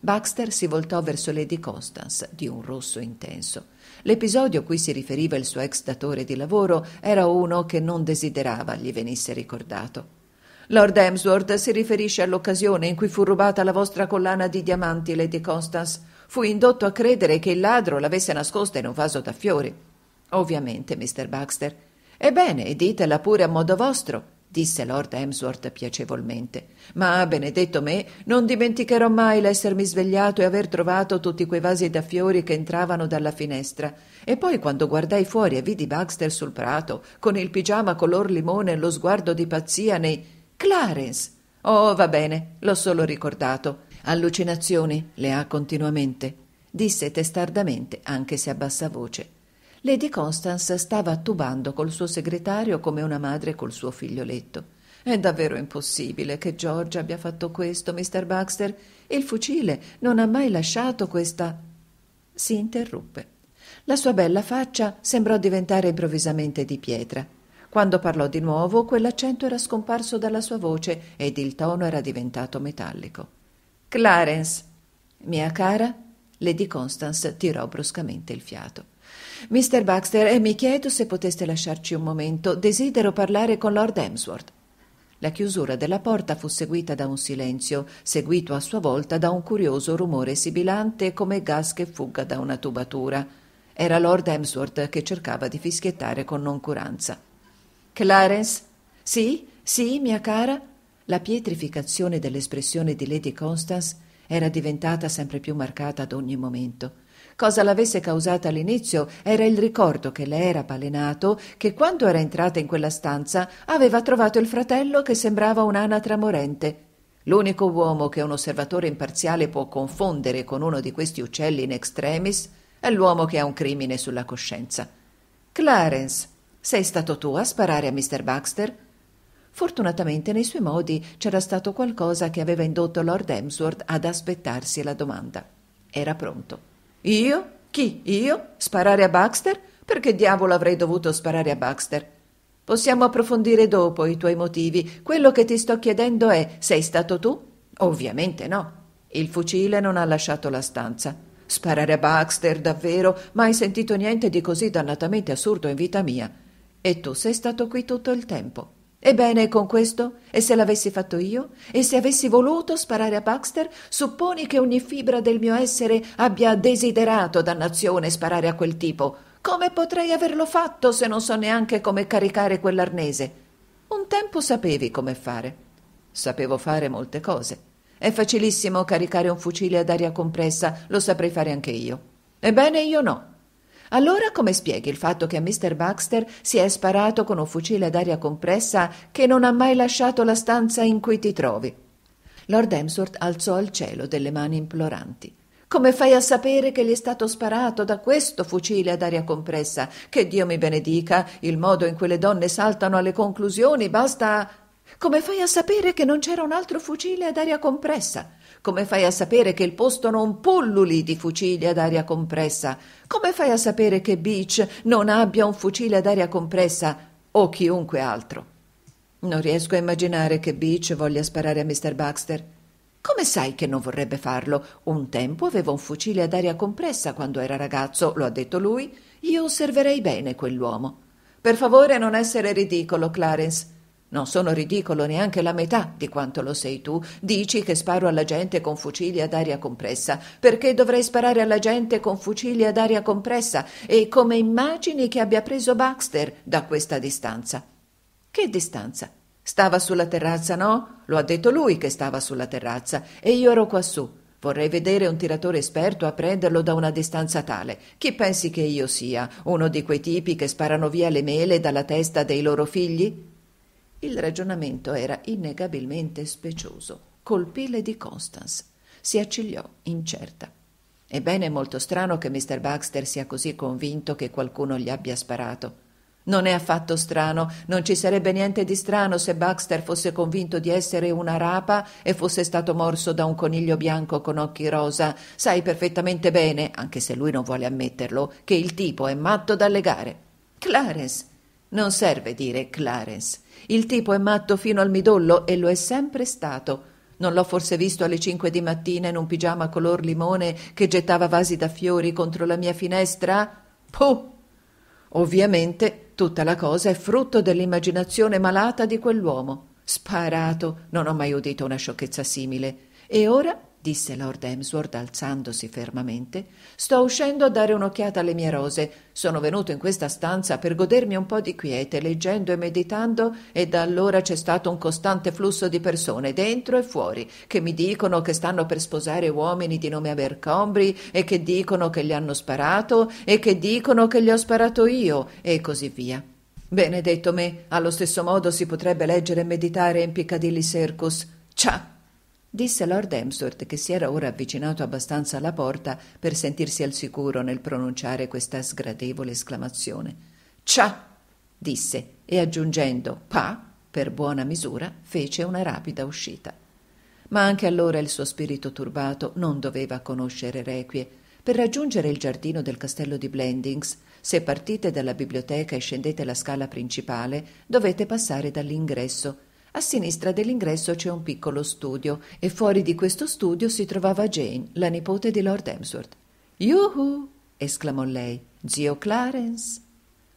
Baxter si voltò verso Lady Constance, di un rosso intenso. L'episodio a cui si riferiva il suo ex datore di lavoro era uno che non desiderava gli venisse ricordato. Lord Emsworth si riferisce all'occasione in cui fu rubata la vostra collana di diamanti, Lady Constance fu indotto a credere che il ladro l'avesse nascosta in un vaso da fiori. Ovviamente, Mr. Baxter. Ebbene, ditela pure a modo vostro, disse Lord Emsworth piacevolmente. Ma, benedetto me, non dimenticherò mai l'essermi svegliato e aver trovato tutti quei vasi da fiori che entravano dalla finestra. E poi quando guardai fuori e vidi Baxter sul prato, con il pigiama color limone e lo sguardo di pazzia nei. Clarence! Oh, va bene, l'ho solo ricordato. Allucinazioni le ha continuamente, disse testardamente, anche se a bassa voce. Lady Constance stava attubando col suo segretario come una madre col suo figlioletto. È davvero impossibile che George abbia fatto questo, Mr. Baxter. Il fucile non ha mai lasciato questa. Si interruppe. La sua bella faccia sembrò diventare improvvisamente di pietra. Quando parlò di nuovo, quell'accento era scomparso dalla sua voce ed il tono era diventato metallico. Clarence. Mia cara, Lady Constance tirò bruscamente il fiato. Mr. Baxter, eh, mi chiedo se poteste lasciarci un momento. Desidero parlare con Lord Emsworth. La chiusura della porta fu seguita da un silenzio, seguito a sua volta da un curioso rumore sibilante come gas che fuga da una tubatura. Era Lord Emsworth che cercava di fischiettare con noncuranza. Clarence? Sì, sì, mia cara? la pietrificazione dell'espressione di Lady Constance era diventata sempre più marcata ad ogni momento. Cosa l'avesse causata all'inizio era il ricordo che le era palenato che quando era entrata in quella stanza aveva trovato il fratello che sembrava un'anatra morente. L'unico uomo che un osservatore imparziale può confondere con uno di questi uccelli in extremis è l'uomo che ha un crimine sulla coscienza. Clarence, sei stato tu a sparare a Mr. Baxter? Fortunatamente nei suoi modi c'era stato qualcosa che aveva indotto Lord Emsworth ad aspettarsi la domanda. Era pronto. Io? Chi? Io? Sparare a Baxter? Perché diavolo avrei dovuto sparare a Baxter? Possiamo approfondire dopo i tuoi motivi. Quello che ti sto chiedendo è: sei stato tu? Ovviamente no. Il fucile non ha lasciato la stanza. Sparare a Baxter, davvero? Mai sentito niente di così dannatamente assurdo in vita mia. E tu sei stato qui tutto il tempo. Ebbene, con questo, e se l'avessi fatto io, e se avessi voluto sparare a Baxter, supponi che ogni fibra del mio essere abbia desiderato dannazione sparare a quel tipo. Come potrei averlo fatto se non so neanche come caricare quell'arnese? Un tempo sapevi come fare. Sapevo fare molte cose. È facilissimo caricare un fucile ad aria compressa, lo saprei fare anche io. Ebbene, io no. Allora come spieghi il fatto che a Mr. Baxter si è sparato con un fucile ad aria compressa che non ha mai lasciato la stanza in cui ti trovi? Lord Emsworth alzò al cielo delle mani imploranti. Come fai a sapere che gli è stato sparato da questo fucile ad aria compressa? Che Dio mi benedica, il modo in cui le donne saltano alle conclusioni basta. Come fai a sapere che non c'era un altro fucile ad aria compressa? Come fai a sapere che il posto non pulluli di fucili ad aria compressa? Come fai a sapere che Beach non abbia un fucile ad aria compressa o chiunque altro? Non riesco a immaginare che Beach voglia sparare a Mr. Baxter. Come sai che non vorrebbe farlo? Un tempo aveva un fucile ad aria compressa quando era ragazzo, lo ha detto lui. Io osserverei bene quell'uomo. Per favore non essere ridicolo, Clarence. Non sono ridicolo neanche la metà di quanto lo sei tu. Dici che sparo alla gente con fucili ad aria compressa. Perché dovrei sparare alla gente con fucili ad aria compressa? E come immagini che abbia preso Baxter da questa distanza? Che distanza? Stava sulla terrazza, no? Lo ha detto lui che stava sulla terrazza e io ero quassù. Vorrei vedere un tiratore esperto a prenderlo da una distanza tale. Chi pensi che io sia? Uno di quei tipi che sparano via le mele dalla testa dei loro figli? Il ragionamento era innegabilmente specioso. Colpì Lady Constance. Si accigliò, incerta. Ebbene, è molto strano che Mr. Baxter sia così convinto che qualcuno gli abbia sparato. Non è affatto strano, non ci sarebbe niente di strano se Baxter fosse convinto di essere una rapa e fosse stato morso da un coniglio bianco con occhi rosa. Sai perfettamente bene, anche se lui non vuole ammetterlo, che il tipo è matto da legare. Clarence. Non serve dire Clarence. Il tipo è matto fino al midollo e lo è sempre stato. Non l'ho forse visto alle cinque di mattina in un pigiama color limone che gettava vasi da fiori contro la mia finestra? Puh! Ovviamente tutta la cosa è frutto dell'immaginazione malata di quell'uomo. Sparato, non ho mai udito una sciocchezza simile. E ora disse Lord Emsworth alzandosi fermamente, sto uscendo a dare un'occhiata alle mie rose. Sono venuto in questa stanza per godermi un po' di quiete, leggendo e meditando, e da allora c'è stato un costante flusso di persone, dentro e fuori, che mi dicono che stanno per sposare uomini di nome Abercombri, e che dicono che gli hanno sparato, e che dicono che gli ho sparato io, e così via. Benedetto me, allo stesso modo si potrebbe leggere e meditare in Piccadilly Circus. Ciao! disse Lord Emsworth, che si era ora avvicinato abbastanza alla porta per sentirsi al sicuro nel pronunciare questa sgradevole esclamazione. Cià! disse, e aggiungendo pa, per buona misura, fece una rapida uscita. Ma anche allora il suo spirito turbato non doveva conoscere requie. Per raggiungere il giardino del castello di Blendings, se partite dalla biblioteca e scendete la scala principale, dovete passare dall'ingresso a sinistra dell'ingresso c'è un piccolo studio e fuori di questo studio si trovava Jane, la nipote di Lord Emsworth. Yuhu! esclamò lei. Zio Clarence!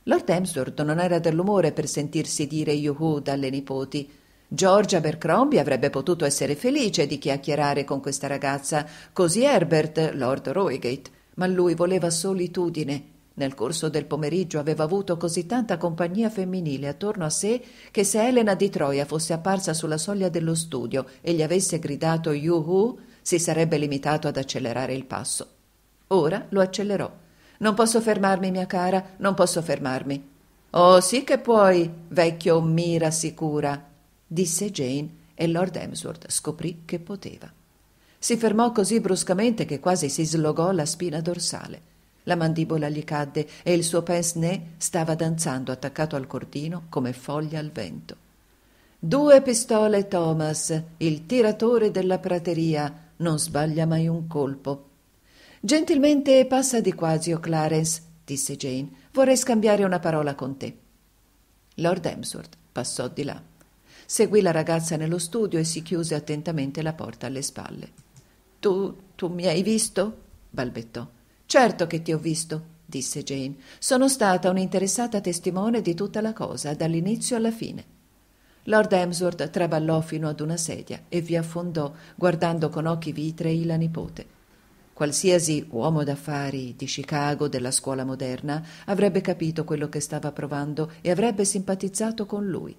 Lord Emsworth non era dell'umore per sentirsi dire yuhu dalle nipoti. George Abercrombie avrebbe potuto essere felice di chiacchierare con questa ragazza, così Herbert, Lord Roygate, ma lui voleva solitudine nel corso del pomeriggio aveva avuto così tanta compagnia femminile attorno a sé che se Elena di Troia fosse apparsa sulla soglia dello studio e gli avesse gridato Yuhu, si sarebbe limitato ad accelerare il passo. Ora lo accelerò. Non posso fermarmi, mia cara, non posso fermarmi. Oh, sì che puoi, vecchio mira sicura, disse Jane e Lord Emsworth scoprì che poteva. Si fermò così bruscamente che quasi si slogò la spina dorsale la mandibola gli cadde e il suo pince-nez stava danzando attaccato al cordino come foglia al vento. Due pistole Thomas, il tiratore della prateria, non sbaglia mai un colpo. Gentilmente passa di qua, zio Clarence, disse Jane. Vorrei scambiare una parola con te. Lord Emsworth passò di là. Seguì la ragazza nello studio e si chiuse attentamente la porta alle spalle. Tu, tu mi hai visto? balbettò. Certo che ti ho visto, disse Jane. Sono stata un'interessata testimone di tutta la cosa, dall'inizio alla fine. Lord Emsworth traballò fino ad una sedia e vi affondò, guardando con occhi vitrei la nipote. Qualsiasi uomo d'affari di Chicago, della scuola moderna, avrebbe capito quello che stava provando e avrebbe simpatizzato con lui.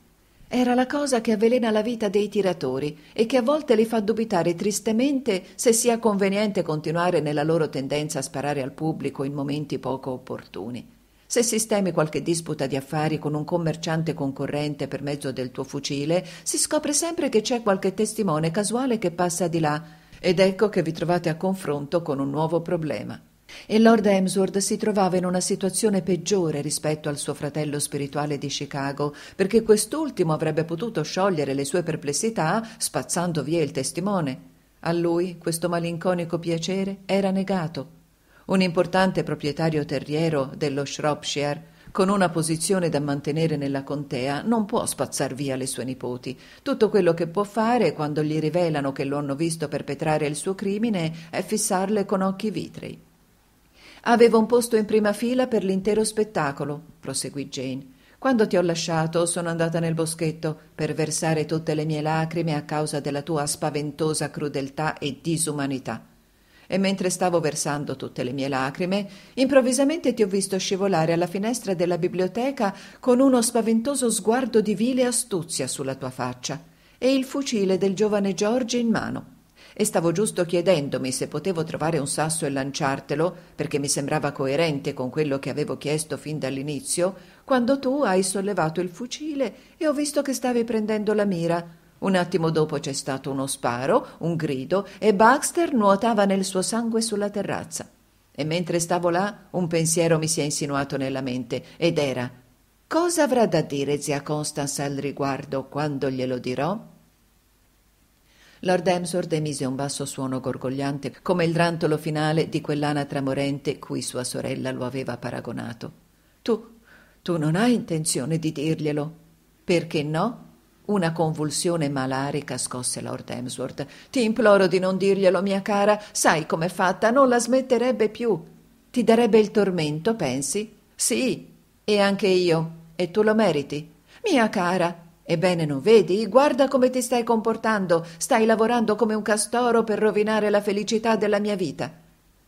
Era la cosa che avvelena la vita dei tiratori e che a volte li fa dubitare tristemente se sia conveniente continuare nella loro tendenza a sparare al pubblico in momenti poco opportuni. Se sistemi qualche disputa di affari con un commerciante concorrente per mezzo del tuo fucile, si scopre sempre che c'è qualche testimone casuale che passa di là ed ecco che vi trovate a confronto con un nuovo problema. E Lord Emsworth si trovava in una situazione peggiore rispetto al suo fratello spirituale di Chicago, perché quest'ultimo avrebbe potuto sciogliere le sue perplessità spazzando via il testimone. A lui questo malinconico piacere era negato. Un importante proprietario terriero dello Shropshire con una posizione da mantenere nella contea, non può spazzar via le sue nipoti. Tutto quello che può fare, quando gli rivelano che lo hanno visto perpetrare il suo crimine, è fissarle con occhi vitrei. Avevo un posto in prima fila per l'intero spettacolo, proseguì Jane. Quando ti ho lasciato sono andata nel boschetto per versare tutte le mie lacrime a causa della tua spaventosa crudeltà e disumanità. E mentre stavo versando tutte le mie lacrime, improvvisamente ti ho visto scivolare alla finestra della biblioteca con uno spaventoso sguardo di vile astuzia sulla tua faccia e il fucile del giovane George in mano e stavo giusto chiedendomi se potevo trovare un sasso e lanciartelo, perché mi sembrava coerente con quello che avevo chiesto fin dall'inizio, quando tu hai sollevato il fucile e ho visto che stavi prendendo la mira. Un attimo dopo c'è stato uno sparo, un grido, e Baxter nuotava nel suo sangue sulla terrazza. E mentre stavo là, un pensiero mi si è insinuato nella mente, ed era Cosa avrà da dire zia Constance al riguardo quando glielo dirò? Lord Emsworth emise un basso suono gorgogliante, come il rantolo finale di quell'anatra morente cui sua sorella lo aveva paragonato. Tu, tu non hai intenzione di dirglielo. Perché no? Una convulsione malarica scosse Lord Emsworth. Ti imploro di non dirglielo, mia cara. Sai com'è fatta, non la smetterebbe più. Ti darebbe il tormento, pensi? Sì, e anche io. E tu lo meriti. Mia cara, Ebbene, non vedi? Guarda come ti stai comportando. Stai lavorando come un castoro per rovinare la felicità della mia vita.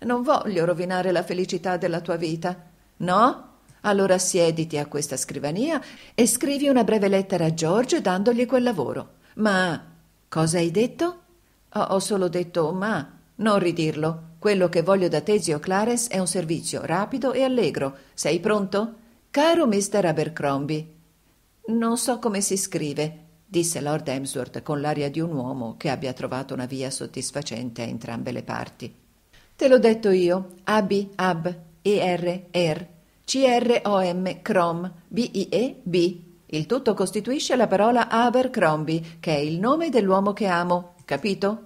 Non voglio rovinare la felicità della tua vita. No? Allora siediti a questa scrivania e scrivi una breve lettera a George dandogli quel lavoro. Ma cosa hai detto? Ho solo detto ma. Non ridirlo. Quello che voglio da te, zio Clares, è un servizio rapido e allegro. Sei pronto? Caro mister Abercrombie, non so come si scrive, disse Lord Emsworth con l'aria di un uomo che abbia trovato una via soddisfacente a entrambe le parti. Te l'ho detto io. Abi, ab, er, er, crom, crom, bie, b. Il tutto costituisce la parola Abercrombie, che è il nome dell'uomo che amo. Capito?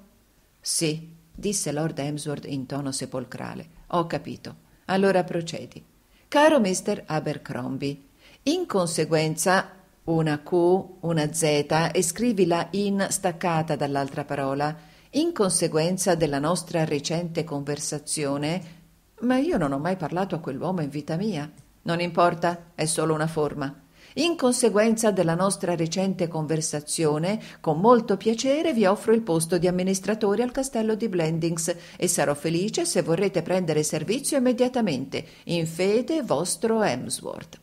Sì, disse Lord Emsworth in tono sepolcrale. Ho capito. Allora procedi. Caro mister Abercrombie, in conseguenza una Q, una Z e scrivila in staccata dall'altra parola, in conseguenza della nostra recente conversazione. Ma io non ho mai parlato a quell'uomo in vita mia. Non importa, è solo una forma. In conseguenza della nostra recente conversazione, con molto piacere vi offro il posto di amministratore al castello di Blendings e sarò felice se vorrete prendere servizio immediatamente. In fede vostro Emsworth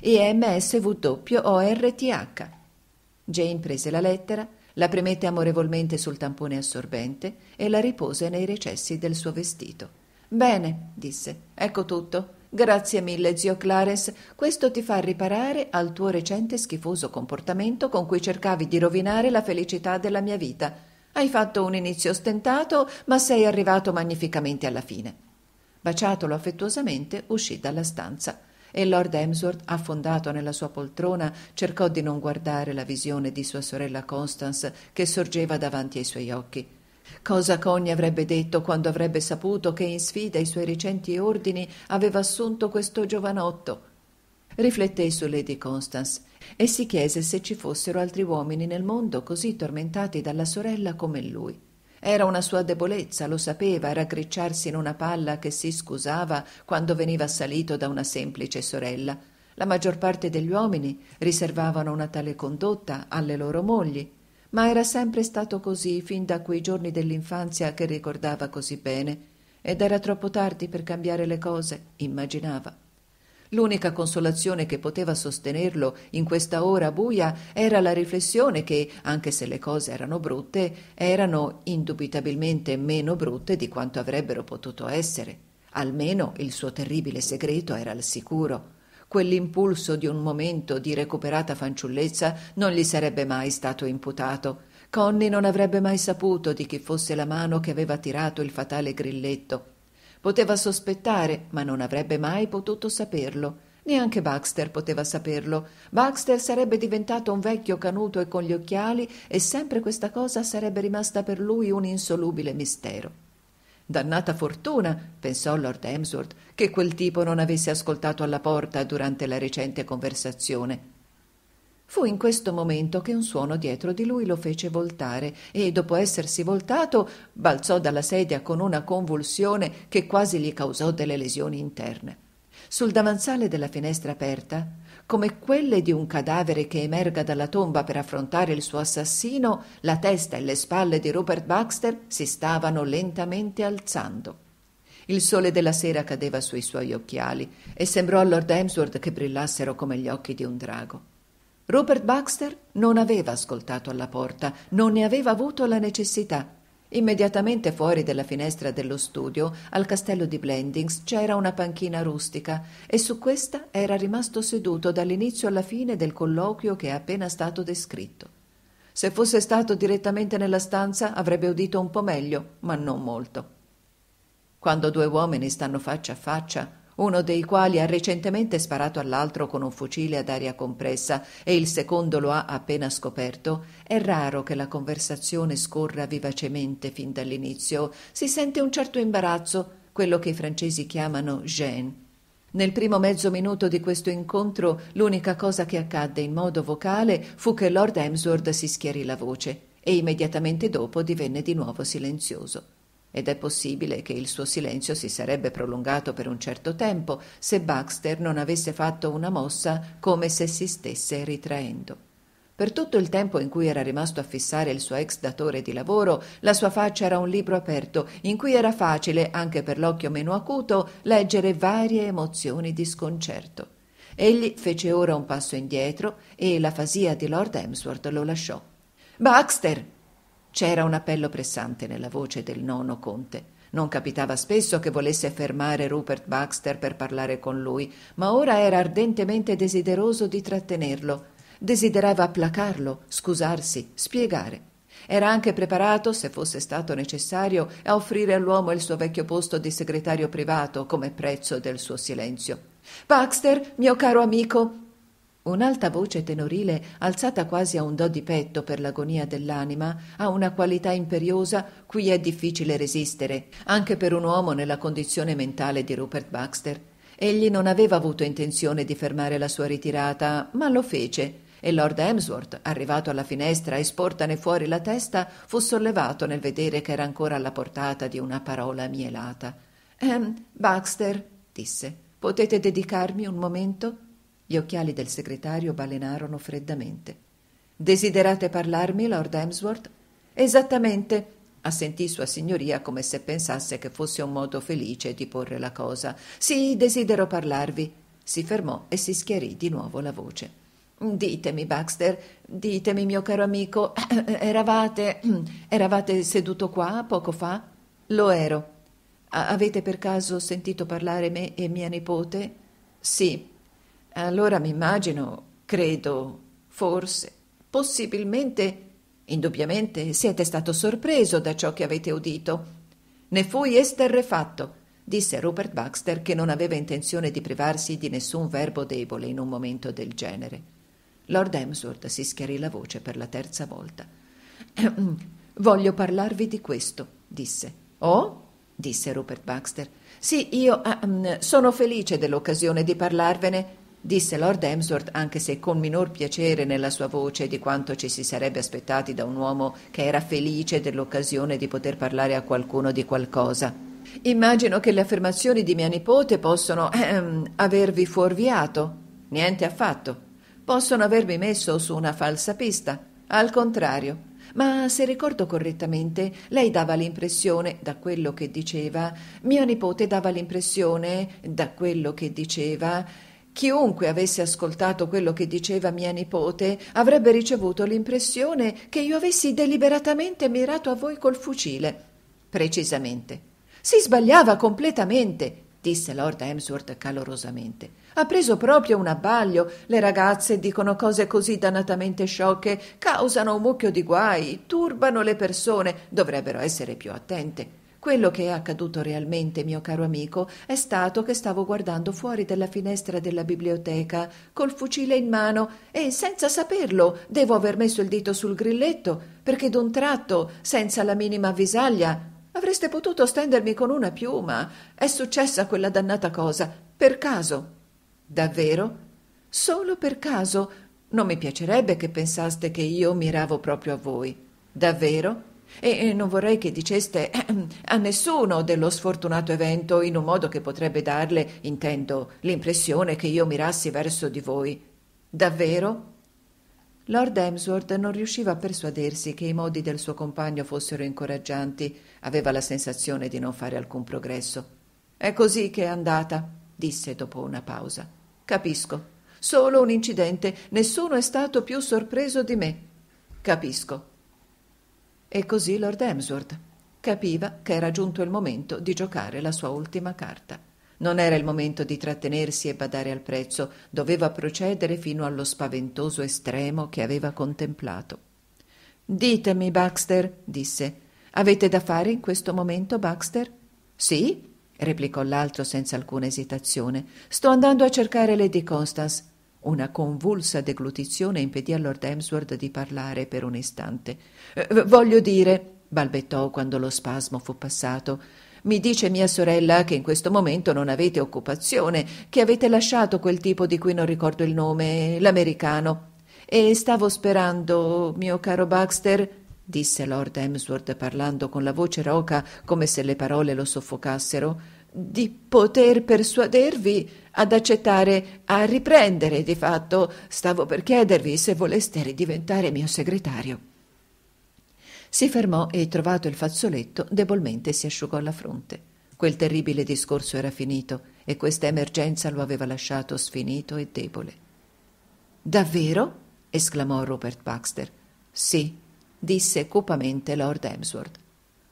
e MSW-ORTH. Jane prese la lettera, la premette amorevolmente sul tampone assorbente e la ripose nei recessi del suo vestito. Bene, disse, ecco tutto. Grazie mille, zio Clarence. Questo ti fa riparare al tuo recente schifoso comportamento con cui cercavi di rovinare la felicità della mia vita. Hai fatto un inizio stentato, ma sei arrivato magnificamente alla fine. Baciatolo affettuosamente, uscì dalla stanza e Lord Emsworth, affondato nella sua poltrona, cercò di non guardare la visione di sua sorella Constance che sorgeva davanti ai suoi occhi. Cosa Cogni avrebbe detto quando avrebbe saputo che in sfida ai suoi recenti ordini aveva assunto questo giovanotto? Rifletté su Lady Constance e si chiese se ci fossero altri uomini nel mondo così tormentati dalla sorella come lui. Era una sua debolezza, lo sapeva, raggricciarsi in una palla che si scusava quando veniva assalito da una semplice sorella. La maggior parte degli uomini riservavano una tale condotta alle loro mogli, ma era sempre stato così fin da quei giorni dell'infanzia che ricordava così bene, ed era troppo tardi per cambiare le cose, immaginava. L'unica consolazione che poteva sostenerlo in questa ora buia era la riflessione che, anche se le cose erano brutte, erano indubitabilmente meno brutte di quanto avrebbero potuto essere. Almeno il suo terribile segreto era al sicuro. Quell'impulso di un momento di recuperata fanciullezza non gli sarebbe mai stato imputato. Conny non avrebbe mai saputo di chi fosse la mano che aveva tirato il fatale grilletto Poteva sospettare, ma non avrebbe mai potuto saperlo. Neanche Baxter poteva saperlo. Baxter sarebbe diventato un vecchio canuto e con gli occhiali e sempre questa cosa sarebbe rimasta per lui un insolubile mistero. Dannata fortuna, pensò Lord Emsworth, che quel tipo non avesse ascoltato alla porta durante la recente conversazione. Fu in questo momento che un suono dietro di lui lo fece voltare e, dopo essersi voltato, balzò dalla sedia con una convulsione che quasi gli causò delle lesioni interne. Sul davanzale della finestra aperta, come quelle di un cadavere che emerga dalla tomba per affrontare il suo assassino, la testa e le spalle di Rupert Baxter si stavano lentamente alzando. Il sole della sera cadeva sui suoi occhiali e sembrò a Lord Emsworth che brillassero come gli occhi di un drago. Rupert Baxter non aveva ascoltato alla porta, non ne aveva avuto la necessità. Immediatamente fuori della finestra dello studio, al castello di Blendings, c'era una panchina rustica e su questa era rimasto seduto dall'inizio alla fine del colloquio che è appena stato descritto. Se fosse stato direttamente nella stanza avrebbe udito un po' meglio, ma non molto. Quando due uomini stanno faccia a faccia, uno dei quali ha recentemente sparato all'altro con un fucile ad aria compressa e il secondo lo ha appena scoperto, è raro che la conversazione scorra vivacemente fin dall'inizio, si sente un certo imbarazzo, quello che i francesi chiamano gêne. Nel primo mezzo minuto di questo incontro l'unica cosa che accadde in modo vocale fu che Lord Emsworth si schierì la voce e immediatamente dopo divenne di nuovo silenzioso ed è possibile che il suo silenzio si sarebbe prolungato per un certo tempo se Baxter non avesse fatto una mossa come se si stesse ritraendo. Per tutto il tempo in cui era rimasto a fissare il suo ex datore di lavoro, la sua faccia era un libro aperto, in cui era facile, anche per l'occhio meno acuto, leggere varie emozioni di sconcerto. Egli fece ora un passo indietro e l'afasia di Lord Emsworth lo lasciò. Baxter! C'era un appello pressante nella voce del nono conte. Non capitava spesso che volesse fermare Rupert Baxter per parlare con lui, ma ora era ardentemente desideroso di trattenerlo. Desiderava placarlo, scusarsi, spiegare. Era anche preparato, se fosse stato necessario, a offrire all'uomo il suo vecchio posto di segretario privato come prezzo del suo silenzio. Baxter, mio caro amico, Un'alta voce tenorile, alzata quasi a un do di petto per l'agonia dell'anima, ha una qualità imperiosa cui è difficile resistere, anche per un uomo nella condizione mentale di Rupert Baxter. Egli non aveva avuto intenzione di fermare la sua ritirata, ma lo fece, e Lord Emsworth, arrivato alla finestra e sportane fuori la testa, fu sollevato nel vedere che era ancora alla portata di una parola mielata. Ehm, Baxter, disse, potete dedicarmi un momento? Gli occhiali del segretario balenarono freddamente. Desiderate parlarmi, Lord Emsworth? Esattamente, assentì sua signoria come se pensasse che fosse un modo felice di porre la cosa. Sì, desidero parlarvi. Si fermò e si schiarì di nuovo la voce. Ditemi, Baxter, ditemi, mio caro amico, eravate, eravate seduto qua poco fa? Lo ero. A- avete per caso sentito parlare me e mia nipote? Sì, allora mi immagino, credo, forse, possibilmente, indubbiamente siete stato sorpreso da ciò che avete udito. Ne fui esterrefatto, disse Rupert Baxter, che non aveva intenzione di privarsi di nessun verbo debole in un momento del genere. Lord Emsworth si schiarì la voce per la terza volta. Voglio parlarvi di questo, disse. Oh? disse Rupert Baxter. Sì, io ah, mm, sono felice dell'occasione di parlarvene disse Lord Emsworth, anche se con minor piacere nella sua voce di quanto ci si sarebbe aspettati da un uomo che era felice dell'occasione di poter parlare a qualcuno di qualcosa. Immagino che le affermazioni di mia nipote possono ehm, avervi fuorviato. Niente affatto. Possono avermi messo su una falsa pista. Al contrario. Ma se ricordo correttamente, lei dava l'impressione, da quello che diceva, mio nipote dava l'impressione, da quello che diceva, Chiunque avesse ascoltato quello che diceva mia nipote avrebbe ricevuto l'impressione che io avessi deliberatamente mirato a voi col fucile. Precisamente. Si sbagliava completamente, disse Lord Emsworth calorosamente. Ha preso proprio un abbaglio. Le ragazze dicono cose così dannatamente sciocche, causano un mucchio di guai, turbano le persone, dovrebbero essere più attente. Quello che è accaduto realmente, mio caro amico, è stato che stavo guardando fuori dalla finestra della biblioteca, col fucile in mano, e senza saperlo devo aver messo il dito sul grilletto, perché d'un tratto, senza la minima avvisaglia, avreste potuto stendermi con una piuma. È successa quella dannata cosa, per caso. Davvero? Solo per caso. Non mi piacerebbe che pensaste che io miravo proprio a voi. Davvero? e non vorrei che diceste a nessuno dello sfortunato evento in un modo che potrebbe darle, intendo, l'impressione che io mirassi verso di voi. Davvero? Lord Emsworth non riusciva a persuadersi che i modi del suo compagno fossero incoraggianti, aveva la sensazione di non fare alcun progresso. È così che è andata, disse dopo una pausa. Capisco. Solo un incidente, nessuno è stato più sorpreso di me. Capisco. E così Lord Emsworth capiva che era giunto il momento di giocare la sua ultima carta. Non era il momento di trattenersi e badare al prezzo, doveva procedere fino allo spaventoso estremo che aveva contemplato. Ditemi, Baxter, disse. Avete da fare in questo momento, Baxter? Sì, replicò l'altro senza alcuna esitazione. Sto andando a cercare Lady Constance. Una convulsa deglutizione impedì a Lord Emsworth di parlare per un istante. Eh, voglio dire, balbettò quando lo spasmo fu passato. Mi dice mia sorella che in questo momento non avete occupazione, che avete lasciato quel tipo di cui non ricordo il nome, l'americano. E stavo sperando, mio caro Baxter, disse Lord Emsworth parlando con la voce roca come se le parole lo soffocassero di poter persuadervi ad accettare, a riprendere di fatto, stavo per chiedervi se voleste ridiventare mio segretario. Si fermò e, trovato il fazzoletto, debolmente si asciugò la fronte. Quel terribile discorso era finito e questa emergenza lo aveva lasciato sfinito e debole. Davvero? esclamò Rupert Baxter. Sì, disse cupamente Lord Emsworth.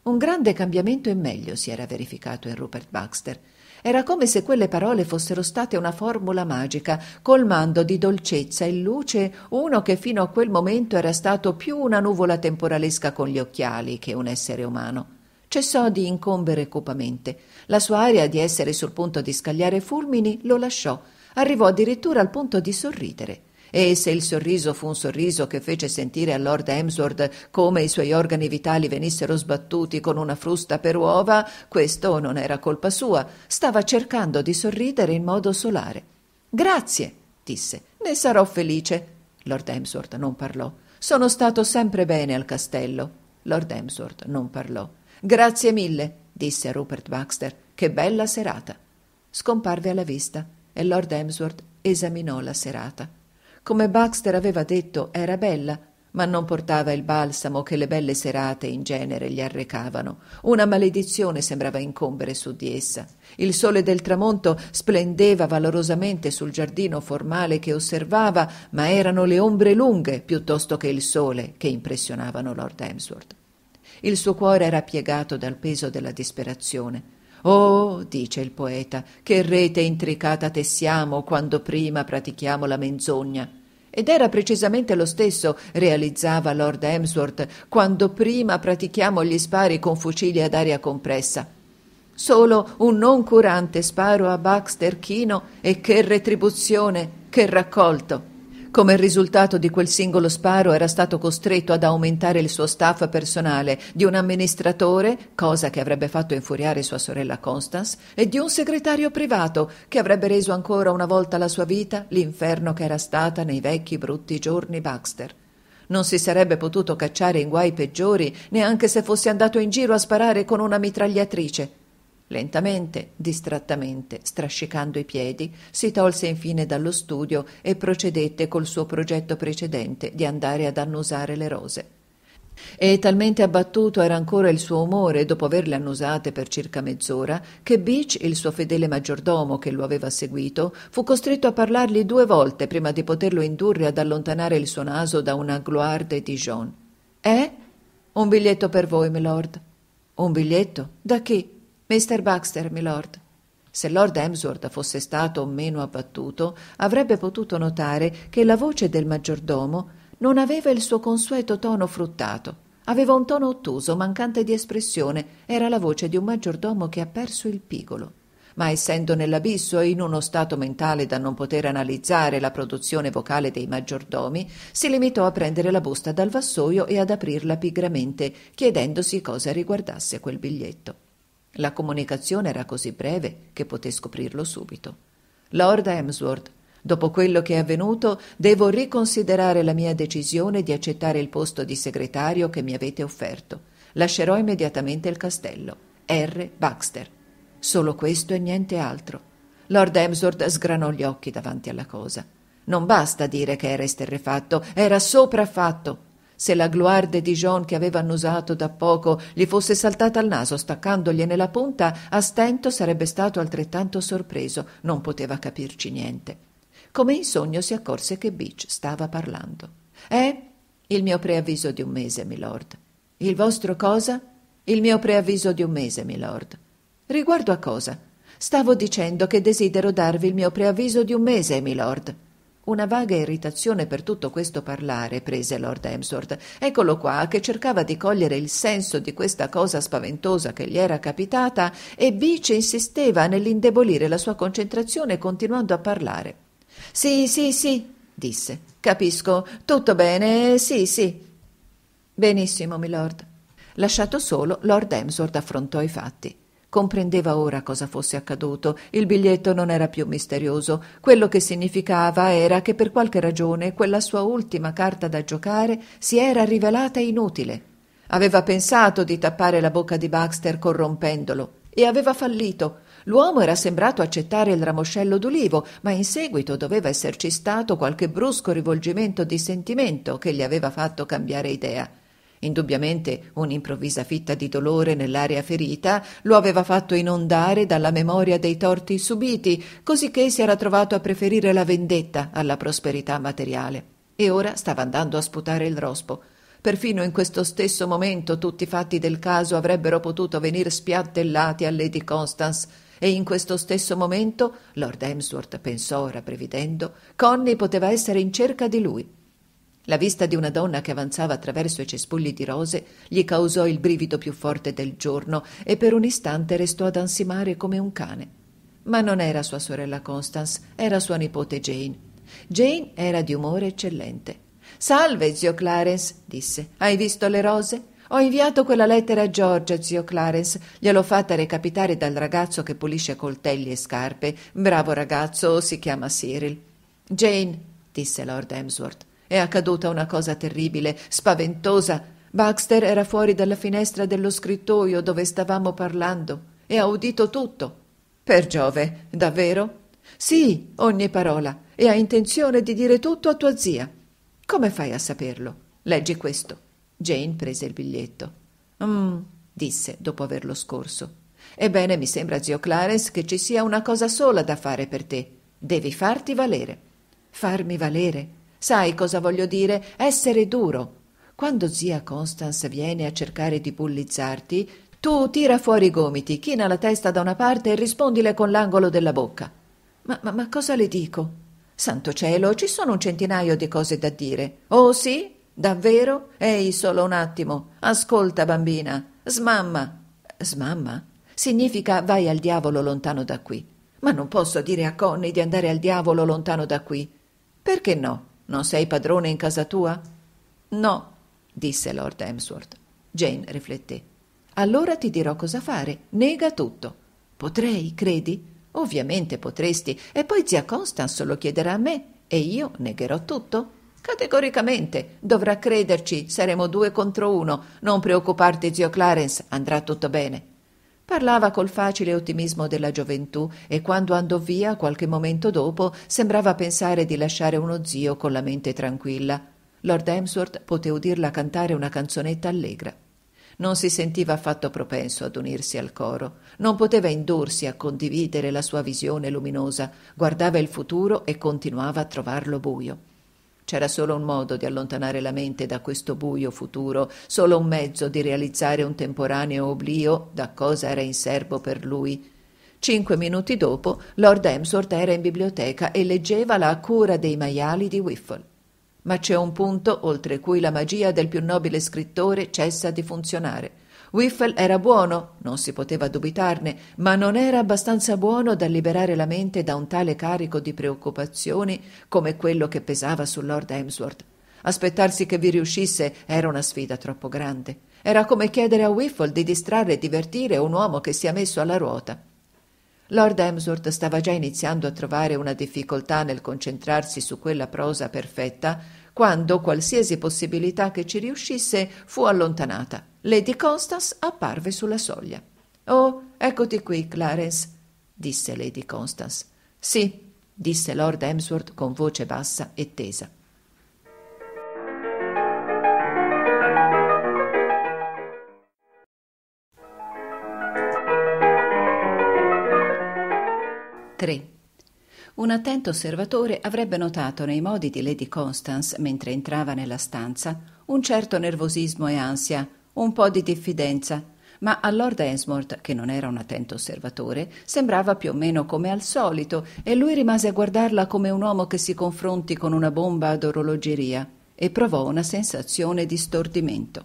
Un grande cambiamento in meglio si era verificato in Rupert Baxter. Era come se quelle parole fossero state una formula magica, colmando di dolcezza e luce uno che fino a quel momento era stato più una nuvola temporalesca con gli occhiali che un essere umano. Cessò di incombere cupamente. La sua aria di essere sul punto di scagliare fulmini lo lasciò. Arrivò addirittura al punto di sorridere e se il sorriso fu un sorriso che fece sentire a Lord Emsworth come i suoi organi vitali venissero sbattuti con una frusta per uova, questo non era colpa sua, stava cercando di sorridere in modo solare. Grazie, disse, ne sarò felice. Lord Emsworth non parlò. Sono stato sempre bene al castello. Lord Emsworth non parlò. Grazie mille, disse a Rupert Baxter. Che bella serata. Scomparve alla vista e Lord Emsworth esaminò la serata. Come Baxter aveva detto, era bella, ma non portava il balsamo che le belle serate in genere gli arrecavano. Una maledizione sembrava incombere su di essa. Il sole del tramonto splendeva valorosamente sul giardino formale che osservava, ma erano le ombre lunghe piuttosto che il sole che impressionavano Lord Hemsworth. Il suo cuore era piegato dal peso della disperazione. Oh, dice il poeta, che rete intricata tessiamo quando prima pratichiamo la menzogna. Ed era precisamente lo stesso, realizzava Lord Hemsworth, quando prima pratichiamo gli spari con fucili ad aria compressa. Solo un non curante sparo a Baxter Chino e che retribuzione, che raccolto! Come risultato di quel singolo sparo era stato costretto ad aumentare il suo staff personale di un amministratore, cosa che avrebbe fatto infuriare sua sorella Constance, e di un segretario privato, che avrebbe reso ancora una volta la sua vita l'inferno che era stata nei vecchi brutti giorni Baxter. Non si sarebbe potuto cacciare in guai peggiori neanche se fosse andato in giro a sparare con una mitragliatrice. Lentamente, distrattamente, strascicando i piedi, si tolse infine dallo studio e procedette col suo progetto precedente di andare ad annusare le rose. E talmente abbattuto era ancora il suo umore dopo averle annusate per circa mezz'ora, che Beach, il suo fedele maggiordomo che lo aveva seguito, fu costretto a parlargli due volte prima di poterlo indurre ad allontanare il suo naso da una Gloire de Dijon. Eh? Un biglietto per voi, milord. Un biglietto? Da chi? Mr. Baxter, milord. Se Lord Emsworth fosse stato meno abbattuto, avrebbe potuto notare che la voce del maggiordomo non aveva il suo consueto tono fruttato. Aveva un tono ottuso, mancante di espressione, era la voce di un maggiordomo che ha perso il pigolo. Ma essendo nell'abisso e in uno stato mentale da non poter analizzare la produzione vocale dei maggiordomi, si limitò a prendere la busta dal vassoio e ad aprirla pigramente, chiedendosi cosa riguardasse quel biglietto. La comunicazione era così breve che poté scoprirlo subito. Lord Hemsworth, dopo quello che è avvenuto, devo riconsiderare la mia decisione di accettare il posto di segretario che mi avete offerto. Lascerò immediatamente il castello. R. Baxter. Solo questo e niente altro. Lord Hemsworth sgranò gli occhi davanti alla cosa. Non basta dire che era esterrefatto, era sopraffatto se la gloire de Dijon che aveva annusato da poco gli fosse saltata al naso staccandogliene la punta, a stento sarebbe stato altrettanto sorpreso, non poteva capirci niente. Come in sogno si accorse che Beach stava parlando. Eh? il mio preavviso di un mese, milord. Il vostro cosa? Il mio preavviso di un mese, milord. Riguardo a cosa? Stavo dicendo che desidero darvi il mio preavviso di un mese, milord. Una vaga irritazione per tutto questo parlare prese Lord Emsworth. Eccolo qua che cercava di cogliere il senso di questa cosa spaventosa che gli era capitata e Bice insisteva nell'indebolire la sua concentrazione continuando a parlare. Sì, sì, sì, disse. Capisco. Tutto bene, sì, sì. Benissimo, milord. Lasciato solo, Lord Emsworth affrontò i fatti. Comprendeva ora cosa fosse accaduto. Il biglietto non era più misterioso. Quello che significava era che per qualche ragione quella sua ultima carta da giocare si era rivelata inutile. Aveva pensato di tappare la bocca di Baxter corrompendolo e aveva fallito. L'uomo era sembrato accettare il ramoscello d'ulivo, ma in seguito doveva esserci stato qualche brusco rivolgimento di sentimento che gli aveva fatto cambiare idea. Indubbiamente un'improvvisa fitta di dolore nell'area ferita lo aveva fatto inondare dalla memoria dei torti subiti, cosicché si era trovato a preferire la vendetta alla prosperità materiale. E ora stava andando a sputare il rospo. Perfino in questo stesso momento tutti i fatti del caso avrebbero potuto venir spiattellati a Lady Constance e in questo stesso momento, Lord Emsworth pensò ora Connie poteva essere in cerca di lui. La vista di una donna che avanzava attraverso i cespugli di rose gli causò il brivido più forte del giorno e per un istante restò ad ansimare come un cane. Ma non era sua sorella Constance, era sua nipote Jane. Jane era di umore eccellente. Salve, zio Clarence, disse. Hai visto le rose? Ho inviato quella lettera a Giorgia, zio Clarence. Gliel'ho fatta recapitare dal ragazzo che pulisce coltelli e scarpe. Bravo ragazzo, si chiama Cyril. Jane, disse Lord Emsworth. È accaduta una cosa terribile, spaventosa. Baxter era fuori dalla finestra dello scrittoio dove stavamo parlando e ha udito tutto. Per Giove, davvero? Sì, ogni parola, e ha intenzione di dire tutto a tua zia. Come fai a saperlo? Leggi questo. Jane prese il biglietto. Mm, disse dopo averlo scorso. Ebbene, mi sembra, zio Clarence, che ci sia una cosa sola da fare per te. Devi farti valere. Farmi valere? Sai cosa voglio dire? Essere duro. Quando zia Constance viene a cercare di bullizzarti, tu tira fuori i gomiti, china la testa da una parte e rispondile con l'angolo della bocca. Ma, ma, ma cosa le dico? Santo cielo, ci sono un centinaio di cose da dire. Oh sì? Davvero? Ehi, solo un attimo. Ascolta, bambina. Smamma. Smamma? Significa vai al diavolo lontano da qui. Ma non posso dire a Connie di andare al diavolo lontano da qui. Perché no? Non sei padrone in casa tua? No, disse Lord Emsworth. Jane rifletté. Allora ti dirò cosa fare. Nega tutto. Potrei, credi? Ovviamente potresti, e poi zia Constance lo chiederà a me e io negherò tutto. Categoricamente, dovrà crederci, saremo due contro uno. Non preoccuparti, zio Clarence, andrà tutto bene. Parlava col facile ottimismo della gioventù e quando andò via, qualche momento dopo, sembrava pensare di lasciare uno zio con la mente tranquilla. Lord Hemsworth poté udirla cantare una canzonetta allegra. Non si sentiva affatto propenso ad unirsi al coro, non poteva indursi a condividere la sua visione luminosa, guardava il futuro e continuava a trovarlo buio. C'era solo un modo di allontanare la mente da questo buio futuro, solo un mezzo di realizzare un temporaneo oblio da cosa era in serbo per lui. Cinque minuti dopo, Lord Emsworth era in biblioteca e leggeva La cura dei maiali di Whiffle. Ma c'è un punto oltre cui la magia del più nobile scrittore cessa di funzionare. Wiffel era buono, non si poteva dubitarne, ma non era abbastanza buono da liberare la mente da un tale carico di preoccupazioni come quello che pesava su Lord Emsworth. Aspettarsi che vi riuscisse era una sfida troppo grande. Era come chiedere a Wiffle di distrarre e divertire un uomo che si è messo alla ruota. Lord Emsworth stava già iniziando a trovare una difficoltà nel concentrarsi su quella prosa perfetta, quando qualsiasi possibilità che ci riuscisse fu allontanata. Lady Constance apparve sulla soglia. Oh, eccoti qui, Clarence, disse Lady Constance. Sì, disse Lord Emsworth con voce bassa e tesa. Tre. Un attento osservatore avrebbe notato nei modi di Lady Constance, mentre entrava nella stanza, un certo nervosismo e ansia, un po' di diffidenza. Ma a Lord Ensmort, che non era un attento osservatore, sembrava più o meno come al solito, e lui rimase a guardarla come un uomo che si confronti con una bomba ad orologeria, e provò una sensazione di stordimento.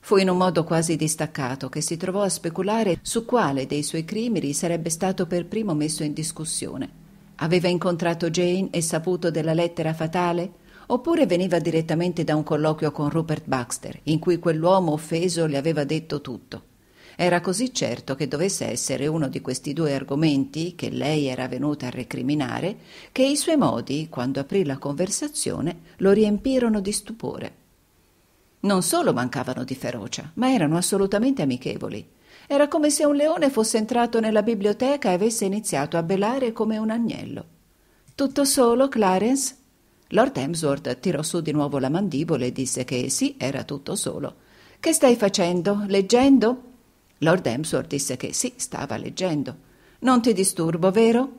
Fu in un modo quasi distaccato che si trovò a speculare su quale dei suoi crimini sarebbe stato per primo messo in discussione. Aveva incontrato Jane e saputo della lettera fatale? oppure veniva direttamente da un colloquio con Rupert Baxter, in cui quell'uomo offeso le aveva detto tutto. Era così certo che dovesse essere uno di questi due argomenti che lei era venuta a recriminare, che i suoi modi, quando aprì la conversazione, lo riempirono di stupore. Non solo mancavano di ferocia, ma erano assolutamente amichevoli. Era come se un leone fosse entrato nella biblioteca e avesse iniziato a belare come un agnello. Tutto solo, Clarence? Lord Hemsworth tirò su di nuovo la mandibola e disse che sì, era tutto solo. Che stai facendo? Leggendo? Lord Hemsworth disse che sì, stava leggendo. Non ti disturbo, vero?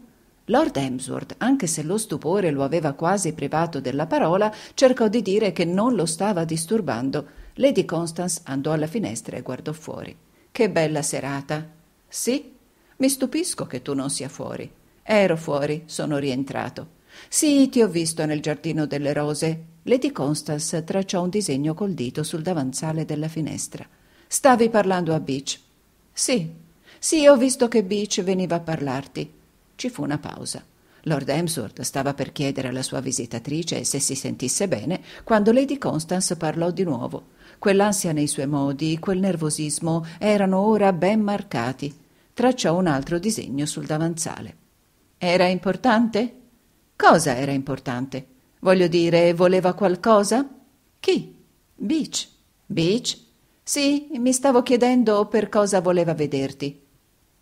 Lord Hemsworth, anche se lo stupore lo aveva quasi privato della parola, cercò di dire che non lo stava disturbando. Lady Constance andò alla finestra e guardò fuori. Che bella serata. Sì? Mi stupisco che tu non sia fuori. Ero fuori, sono rientrato. Sì, ti ho visto nel giardino delle rose. Lady Constance tracciò un disegno col dito sul davanzale della finestra. Stavi parlando a Beach. Sì, sì, ho visto che Beach veniva a parlarti. Ci fu una pausa. Lord Emsworth stava per chiedere alla sua visitatrice se si sentisse bene quando Lady Constance parlò di nuovo. Quell'ansia nei suoi modi, quel nervosismo erano ora ben marcati. Tracciò un altro disegno sul davanzale. Era importante? Cosa era importante? Voglio dire, voleva qualcosa? Chi? Beach. Beach? Sì, mi stavo chiedendo per cosa voleva vederti.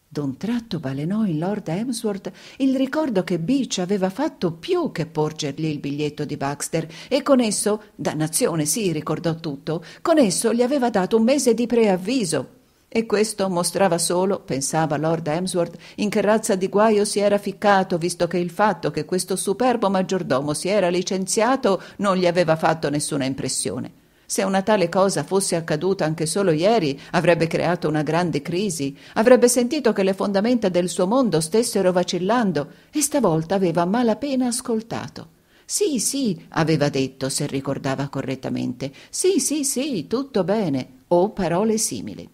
D'un tratto balenò in Lord Emsworth il ricordo che Beach aveva fatto più che porgergli il biglietto di Baxter e con esso, dannazione sì, ricordò tutto, con esso gli aveva dato un mese di preavviso. E questo mostrava solo, pensava Lord Emsworth, in che razza di guaio si era ficcato, visto che il fatto che questo superbo maggiordomo si era licenziato non gli aveva fatto nessuna impressione. Se una tale cosa fosse accaduta anche solo ieri, avrebbe creato una grande crisi, avrebbe sentito che le fondamenta del suo mondo stessero vacillando, e stavolta aveva malapena ascoltato. Sì, sì, aveva detto, se ricordava correttamente. Sì, sì, sì, tutto bene, o parole simili.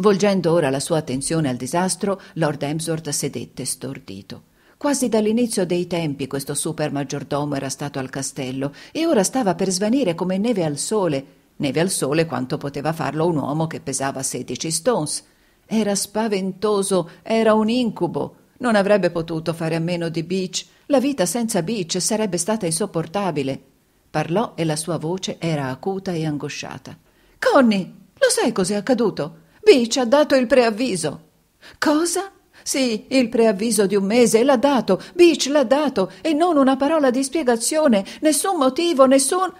Volgendo ora la sua attenzione al disastro, Lord Emsworth sedette stordito. Quasi dall'inizio dei tempi questo super maggiordomo era stato al castello e ora stava per svanire come neve al sole, neve al sole quanto poteva farlo un uomo che pesava sedici stones. Era spaventoso, era un incubo. Non avrebbe potuto fare a meno di Beach. La vita senza Beach sarebbe stata insopportabile. Parlò e la sua voce era acuta e angosciata. Conny, lo sai cos'è accaduto? P ci ha dato il preavviso. Cosa? Sì, il preavviso di un mese l'ha dato, Beach l'ha dato, e non una parola di spiegazione, nessun motivo, nessun.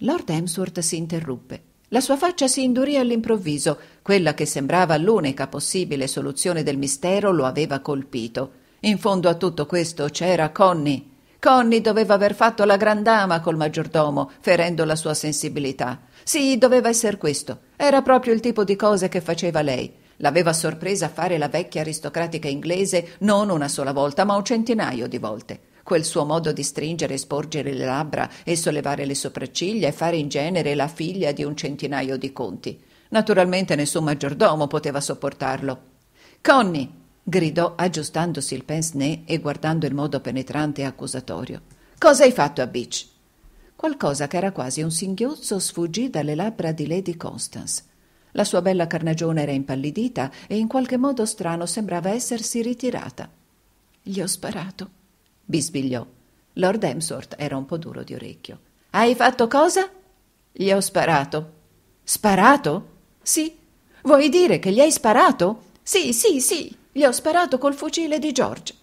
Lord Hemsworth si interruppe. La sua faccia si indurì all'improvviso. Quella che sembrava l'unica possibile soluzione del mistero lo aveva colpito. In fondo a tutto questo c'era Conny. Conny doveva aver fatto la grandama col maggiordomo, ferendo la sua sensibilità. Sì, doveva esser questo. Era proprio il tipo di cose che faceva lei. L'aveva sorpresa a fare la vecchia aristocratica inglese non una sola volta, ma un centinaio di volte. Quel suo modo di stringere e sporgere le labbra e sollevare le sopracciglia e fare in genere la figlia di un centinaio di conti. Naturalmente nessun maggiordomo poteva sopportarlo. Conny! gridò aggiustandosi il pince-nez e guardando in modo penetrante e accusatorio. Cosa hai fatto a Beach? Qualcosa che era quasi un singhiozzo sfuggì dalle labbra di Lady Constance. La sua bella carnagione era impallidita e in qualche modo strano sembrava essersi ritirata. Gli ho sparato, bisbigliò. Lord Emsworth era un po' duro di orecchio. Hai fatto cosa? Gli ho sparato. Sparato? Sì. Vuoi dire che gli hai sparato? Sì, sì, sì. Gli ho sparato col fucile di George.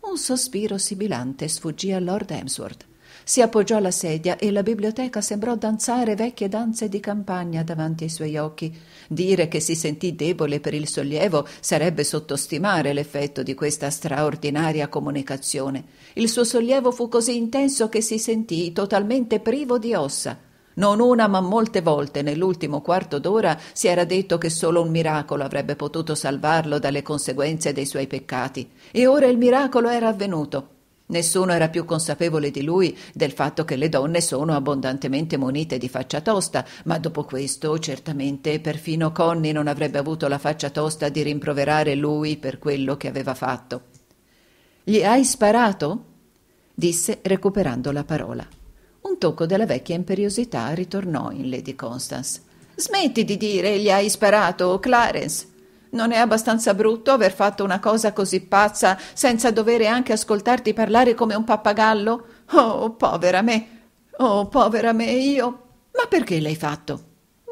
Un sospiro sibilante sfuggì a Lord Emsworth. Si appoggiò alla sedia e la biblioteca sembrò danzare vecchie danze di campagna davanti ai suoi occhi. Dire che si sentì debole per il sollievo sarebbe sottostimare l'effetto di questa straordinaria comunicazione. Il suo sollievo fu così intenso che si sentì totalmente privo di ossa. Non una, ma molte volte nell'ultimo quarto d'ora si era detto che solo un miracolo avrebbe potuto salvarlo dalle conseguenze dei suoi peccati. E ora il miracolo era avvenuto. Nessuno era più consapevole di lui del fatto che le donne sono abbondantemente munite di faccia tosta, ma dopo questo certamente perfino Conny non avrebbe avuto la faccia tosta di rimproverare lui per quello che aveva fatto. Gli hai sparato? disse recuperando la parola. Un tocco della vecchia imperiosità ritornò in Lady Constance. Smetti di dire gli hai sparato, Clarence. Non è abbastanza brutto aver fatto una cosa così pazza senza dovere anche ascoltarti parlare come un pappagallo? Oh, povera me! Oh, povera me, io! Ma perché l'hai fatto?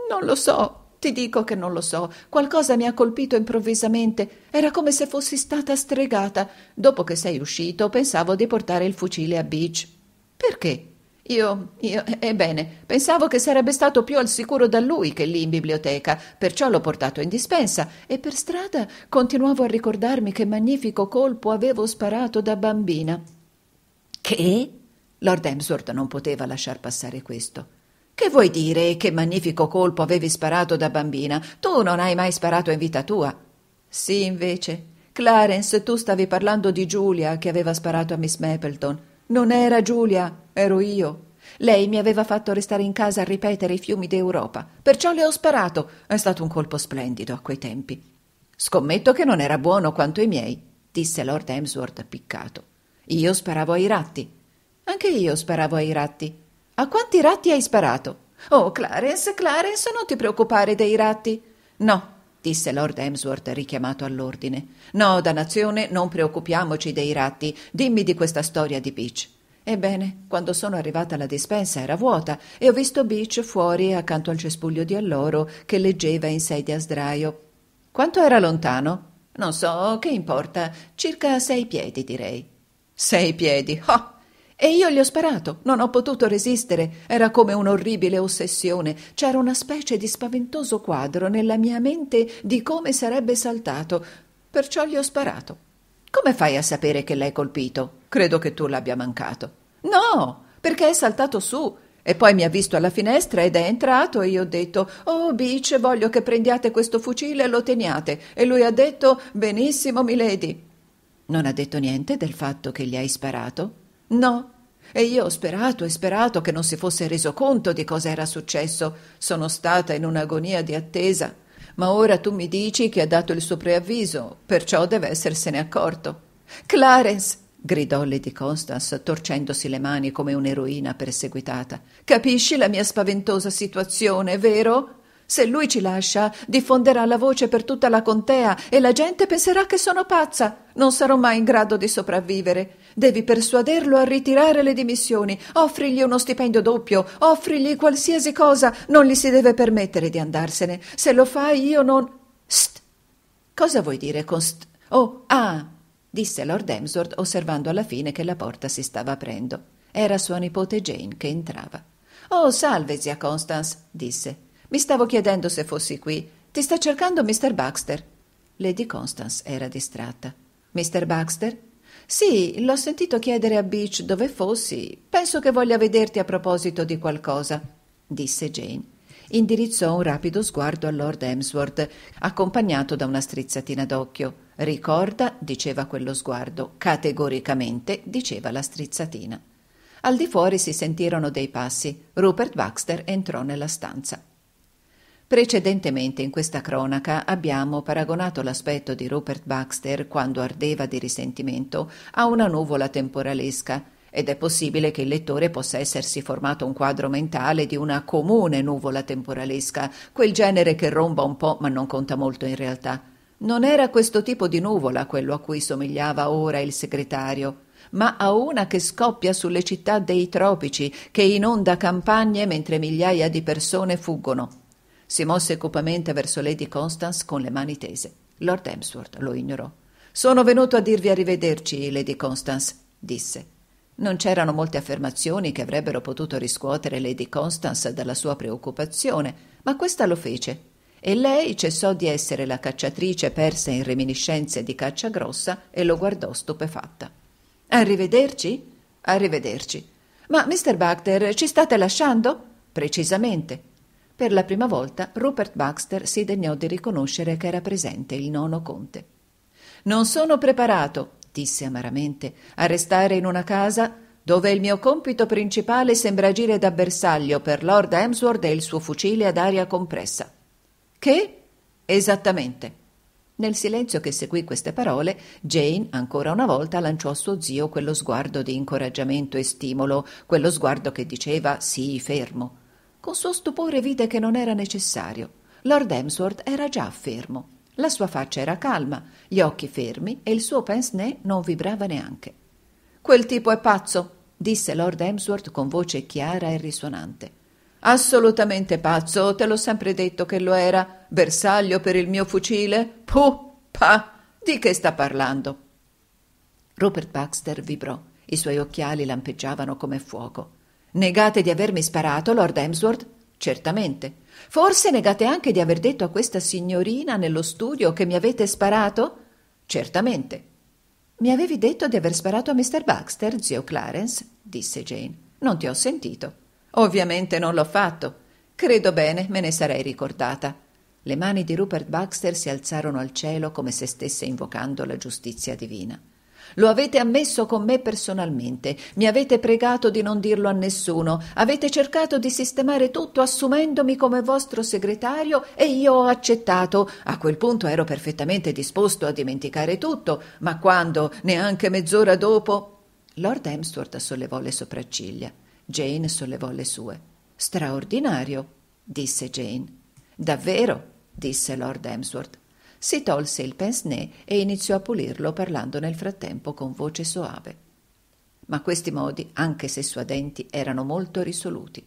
Non lo so. Ti dico che non lo so. Qualcosa mi ha colpito improvvisamente. Era come se fossi stata stregata. Dopo che sei uscito, pensavo di portare il fucile a Beach. Perché? Io, io, eh, ebbene, pensavo che sarebbe stato più al sicuro da lui che lì in biblioteca, perciò l'ho portato in dispensa e per strada continuavo a ricordarmi che magnifico colpo avevo sparato da bambina. Che? Lord Emsworth non poteva lasciar passare questo. Che vuoi dire che magnifico colpo avevi sparato da bambina? Tu non hai mai sparato in vita tua. Sì, invece. Clarence, tu stavi parlando di Giulia che aveva sparato a Miss Mapleton. Non era Giulia, ero io. Lei mi aveva fatto restare in casa a ripetere i fiumi d'Europa, perciò le ho sparato. È stato un colpo splendido a quei tempi. Scommetto che non era buono quanto i miei, disse Lord Emsworth piccato. Io sparavo ai ratti. Anche io sparavo ai ratti. A quanti ratti hai sparato? Oh, Clarence, Clarence, non ti preoccupare dei ratti. No, disse Lord Emsworth richiamato all'ordine. No, dannazione, non preoccupiamoci dei ratti. Dimmi di questa storia di Beach. Ebbene, quando sono arrivata alla dispensa era vuota e ho visto Beach fuori accanto al cespuglio di alloro che leggeva in sedia a sdraio. Quanto era lontano? Non so, che importa? Circa sei piedi, direi. Sei piedi? Oh! E io gli ho sparato, non ho potuto resistere, era come un'orribile ossessione, c'era una specie di spaventoso quadro nella mia mente di come sarebbe saltato, perciò gli ho sparato. Come fai a sapere che l'hai colpito? Credo che tu l'abbia mancato. No, perché è saltato su. E poi mi ha visto alla finestra ed è entrato e io ho detto Oh bice, voglio che prendiate questo fucile e lo teniate. E lui ha detto Benissimo, milady. Non ha detto niente del fatto che gli hai sparato? No. E io ho sperato e sperato che non si fosse reso conto di cosa era successo. Sono stata in un'agonia di attesa. Ma ora tu mi dici che ha dato il suo preavviso, perciò deve essersene accorto. Clarence! gridò Lady Constance, torcendosi le mani come un'eroina perseguitata. Capisci la mia spaventosa situazione, vero? Se lui ci lascia, diffonderà la voce per tutta la contea e la gente penserà che sono pazza. Non sarò mai in grado di sopravvivere. Devi persuaderlo a ritirare le dimissioni, offrigli uno stipendio doppio, offrigli qualsiasi cosa, non gli si deve permettere di andarsene. Se lo fai io non. St. Cosa vuoi dire con st? Oh, ah! disse Lord Emsworth osservando alla fine che la porta si stava aprendo. Era sua nipote Jane che entrava. Oh, salve, zia Constance, disse. Mi stavo chiedendo se fossi qui. Ti sta cercando Mr. Baxter. Lady Constance era distratta. Mr. Baxter? Sì, l'ho sentito chiedere a Beach dove fossi. Penso che voglia vederti a proposito di qualcosa, disse Jane. Indirizzò un rapido sguardo a Lord Emsworth, accompagnato da una strizzatina d'occhio. Ricorda, diceva quello sguardo, categoricamente diceva la strizzatina. Al di fuori si sentirono dei passi. Rupert Baxter entrò nella stanza. Precedentemente in questa cronaca abbiamo paragonato l'aspetto di Rupert Baxter quando ardeva di risentimento a una nuvola temporalesca ed è possibile che il lettore possa essersi formato un quadro mentale di una comune nuvola temporalesca, quel genere che romba un po' ma non conta molto in realtà. Non era questo tipo di nuvola quello a cui somigliava ora il segretario, ma a una che scoppia sulle città dei tropici, che inonda campagne mentre migliaia di persone fuggono. Si mosse cupamente verso Lady Constance con le mani tese. Lord Emsworth lo ignorò. Sono venuto a dirvi arrivederci, Lady Constance, disse. Non c'erano molte affermazioni che avrebbero potuto riscuotere Lady Constance dalla sua preoccupazione, ma questa lo fece. E lei cessò di essere la cacciatrice persa in reminiscenze di caccia grossa e lo guardò stupefatta. Arrivederci? Arrivederci. Ma, Mr. Bacter, ci state lasciando? Precisamente. Per la prima volta Rupert Baxter si degnò di riconoscere che era presente il nono conte. Non sono preparato, disse amaramente, a restare in una casa dove il mio compito principale sembra agire da bersaglio per Lord Hemsworth e il suo fucile ad aria compressa. Che? Esattamente. Nel silenzio che seguì queste parole, Jane ancora una volta lanciò a suo zio quello sguardo di incoraggiamento e stimolo, quello sguardo che diceva sii fermo. Con suo stupore vide che non era necessario. Lord Emsworth era già fermo. La sua faccia era calma, gli occhi fermi e il suo pince-nez non vibrava neanche. Quel tipo è pazzo, disse Lord Emsworth con voce chiara e risonante. Assolutamente pazzo, te l'ho sempre detto che lo era. Bersaglio per il mio fucile? Puh, pa, di che sta parlando? Rupert Baxter vibrò. I suoi occhiali lampeggiavano come fuoco. Negate di avermi sparato, Lord Emsworth? Certamente. Forse negate anche di aver detto a questa signorina nello studio che mi avete sparato? Certamente. Mi avevi detto di aver sparato a Mr. Baxter, zio Clarence, disse Jane. Non ti ho sentito. Ovviamente non l'ho fatto. Credo bene, me ne sarei ricordata. Le mani di Rupert Baxter si alzarono al cielo come se stesse invocando la giustizia divina. Lo avete ammesso con me personalmente, mi avete pregato di non dirlo a nessuno, avete cercato di sistemare tutto assumendomi come vostro segretario e io ho accettato. A quel punto ero perfettamente disposto a dimenticare tutto, ma quando, neanche mezz'ora dopo. Lord Emsworth sollevò le sopracciglia. Jane sollevò le sue. Straordinario, disse Jane. Davvero, disse Lord Emsworth si tolse il pince-nez e iniziò a pulirlo parlando nel frattempo con voce soave. Ma questi modi, anche se suadenti, erano molto risoluti.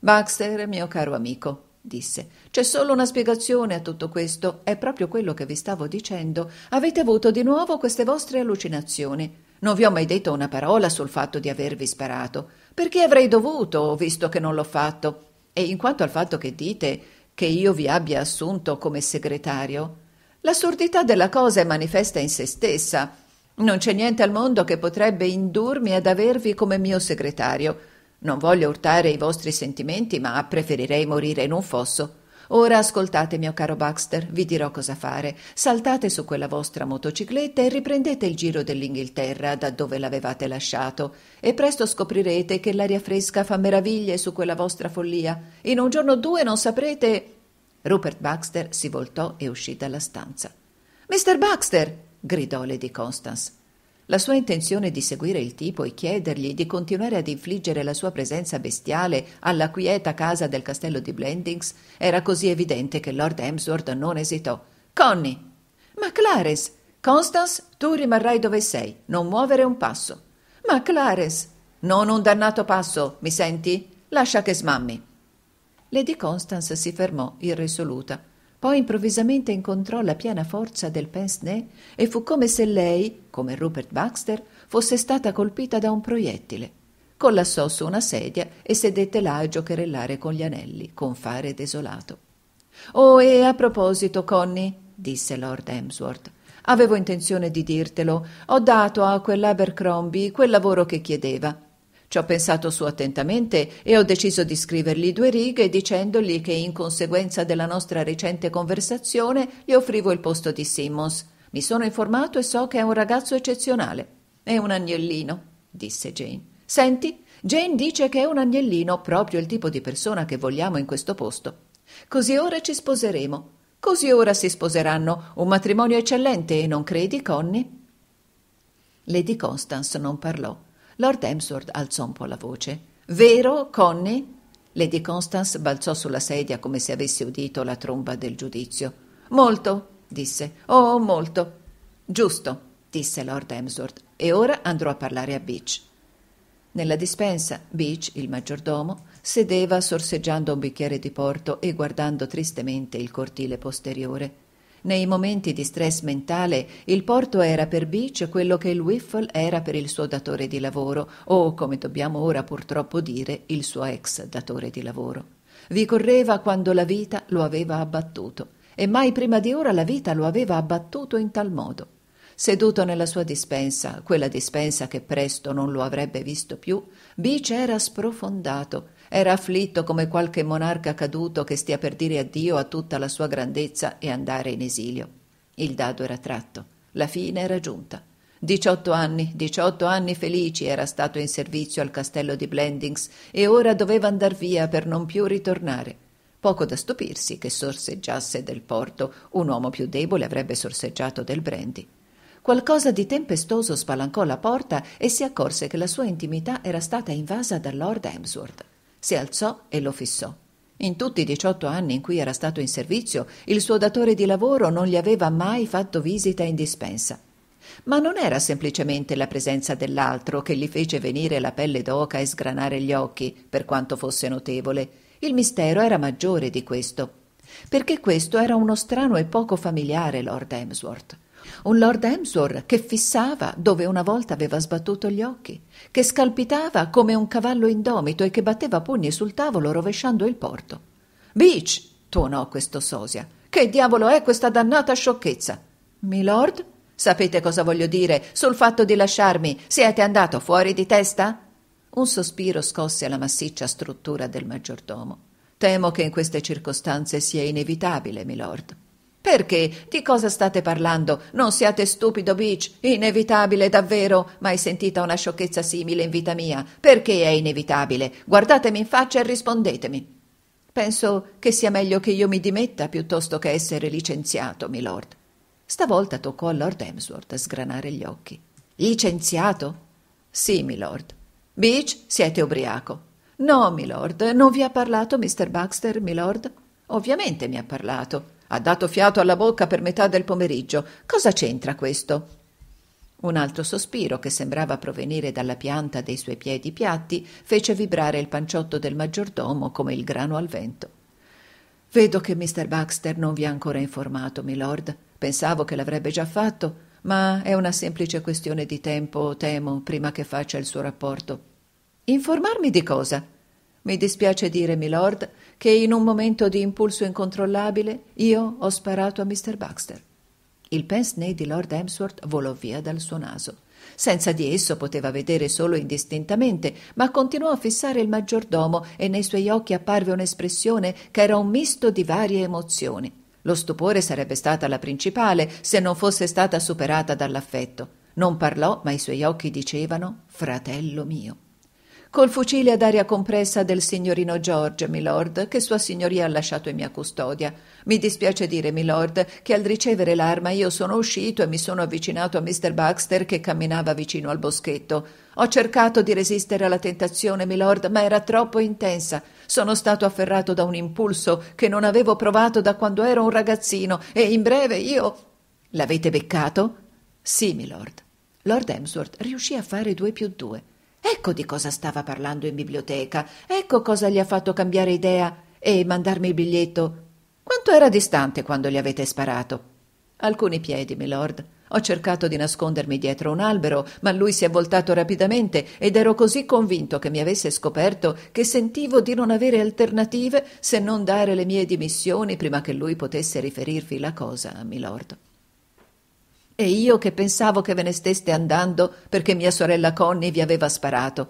Baxter, mio caro amico, disse, c'è solo una spiegazione a tutto questo, è proprio quello che vi stavo dicendo. Avete avuto di nuovo queste vostre allucinazioni. Non vi ho mai detto una parola sul fatto di avervi sparato, perché avrei dovuto, visto che non l'ho fatto. E in quanto al fatto che dite che io vi abbia assunto come segretario, L'assurdità della cosa è manifesta in se stessa. Non c'è niente al mondo che potrebbe indurmi ad avervi come mio segretario. Non voglio urtare i vostri sentimenti, ma preferirei morire in un fosso. Ora ascoltate, mio caro Baxter, vi dirò cosa fare. Saltate su quella vostra motocicletta e riprendete il giro dell'Inghilterra da dove l'avevate lasciato, e presto scoprirete che l'aria fresca fa meraviglie su quella vostra follia. In un giorno o due non saprete Rupert Baxter si voltò e uscì dalla stanza. Mr. Baxter! gridò Lady Constance. La sua intenzione di seguire il tipo e chiedergli di continuare ad infliggere la sua presenza bestiale alla quieta casa del castello di Blendings era così evidente che Lord Hemsworth non esitò. Connie! Ma Clarence! Constance, tu rimarrai dove sei, non muovere un passo. Ma Clarence! Non un dannato passo, mi senti? Lascia che smammi. Lady Constance si fermò irresoluta. Poi improvvisamente incontrò la piena forza del pince-nez e fu come se lei, come Rupert Baxter, fosse stata colpita da un proiettile. Collassò su una sedia e sedette là a giocherellare con gli anelli, con fare desolato. Oh, e a proposito, Conny, disse Lord Emsworth, avevo intenzione di dirtelo. Ho dato a quell'Abercrombie quel lavoro che chiedeva. Ci ho pensato su attentamente e ho deciso di scrivergli due righe dicendogli che in conseguenza della nostra recente conversazione gli offrivo il posto di Simmons. Mi sono informato e so che è un ragazzo eccezionale. È un agnellino, disse Jane. Senti, Jane dice che è un agnellino, proprio il tipo di persona che vogliamo in questo posto. Così ora ci sposeremo. Così ora si sposeranno. Un matrimonio eccellente, non credi, Conny? Lady Constance non parlò Lord Emsworth alzò un po' la voce. Vero, Connie? Lady Constance balzò sulla sedia come se avesse udito la tromba del giudizio. Molto, disse. Oh, molto. Giusto, disse Lord Emsworth. E ora andrò a parlare a Beach. Nella dispensa, Beach, il maggiordomo, sedeva sorseggiando un bicchiere di porto e guardando tristemente il cortile posteriore. Nei momenti di stress mentale il porto era per Beach quello che il Whiffle era per il suo datore di lavoro o, come dobbiamo ora purtroppo dire, il suo ex datore di lavoro. Vi correva quando la vita lo aveva abbattuto e mai prima di ora la vita lo aveva abbattuto in tal modo. Seduto nella sua dispensa, quella dispensa che presto non lo avrebbe visto più, Beach era sprofondato era afflitto come qualche monarca caduto che stia per dire addio a tutta la sua grandezza e andare in esilio. Il dado era tratto, la fine era giunta. Diciotto anni, diciotto anni felici era stato in servizio al castello di Blendings e ora doveva andar via per non più ritornare. Poco da stupirsi che sorseggiasse del porto, un uomo più debole avrebbe sorseggiato del brandy. Qualcosa di tempestoso spalancò la porta e si accorse che la sua intimità era stata invasa da Lord Emsworth. Si alzò e lo fissò. In tutti i 18 anni in cui era stato in servizio, il suo datore di lavoro non gli aveva mai fatto visita in dispensa. Ma non era semplicemente la presenza dell'altro che gli fece venire la pelle d'oca e sgranare gli occhi, per quanto fosse notevole. Il mistero era maggiore di questo, perché questo era uno strano e poco familiare Lord Emsworth un Lord Emsworth che fissava dove una volta aveva sbattuto gli occhi, che scalpitava come un cavallo indomito e che batteva pugni sul tavolo rovesciando il porto. Beach! tuonò questo sosia. Che diavolo è questa dannata sciocchezza? Milord? Sapete cosa voglio dire sul fatto di lasciarmi? Siete andato fuori di testa? Un sospiro scosse la massiccia struttura del maggiordomo. Temo che in queste circostanze sia inevitabile, milord. Perché? Di cosa state parlando? Non siate stupido, Beach. Inevitabile, davvero. Mai sentita una sciocchezza simile in vita mia. Perché è inevitabile? Guardatemi in faccia e rispondetemi. Penso che sia meglio che io mi dimetta piuttosto che essere licenziato, milord. Stavolta toccò a Lord Emsworth a sgranare gli occhi. Licenziato? Sì, milord. Beach, siete ubriaco. No, milord, non vi ha parlato Mr. Baxter, milord? Ovviamente mi ha parlato. Ha dato fiato alla bocca per metà del pomeriggio. Cosa c'entra questo? Un altro sospiro, che sembrava provenire dalla pianta dei suoi piedi piatti, fece vibrare il panciotto del maggiordomo come il grano al vento. Vedo che Mr. Baxter non vi ha ancora informato, milord. Pensavo che l'avrebbe già fatto, ma è una semplice questione di tempo, temo, prima che faccia il suo rapporto. Informarmi di cosa? Mi dispiace dire, milord, che in un momento di impulso incontrollabile io ho sparato a Mr. Baxter. Il pince-nez di Lord Emsworth volò via dal suo naso. Senza di esso poteva vedere solo indistintamente, ma continuò a fissare il maggiordomo e nei suoi occhi apparve un'espressione che era un misto di varie emozioni. Lo stupore sarebbe stata la principale se non fosse stata superata dall'affetto. Non parlò, ma i suoi occhi dicevano fratello mio col fucile ad aria compressa del signorino George, milord, che sua signoria ha lasciato in mia custodia. Mi dispiace dire, milord, che al ricevere l'arma io sono uscito e mi sono avvicinato a Mr. Baxter che camminava vicino al boschetto. Ho cercato di resistere alla tentazione, milord, ma era troppo intensa. Sono stato afferrato da un impulso che non avevo provato da quando ero un ragazzino e in breve io. L'avete beccato? Sì, milord. Lord Emsworth riuscì a fare due più due. Ecco di cosa stava parlando in biblioteca, ecco cosa gli ha fatto cambiare idea e mandarmi il biglietto. Quanto era distante quando gli avete sparato? Alcuni piedi, milord. Ho cercato di nascondermi dietro un albero, ma lui si è voltato rapidamente ed ero così convinto che mi avesse scoperto che sentivo di non avere alternative se non dare le mie dimissioni prima che lui potesse riferirvi la cosa, milord. E io che pensavo che ve ne steste andando perché mia sorella Connie vi aveva sparato.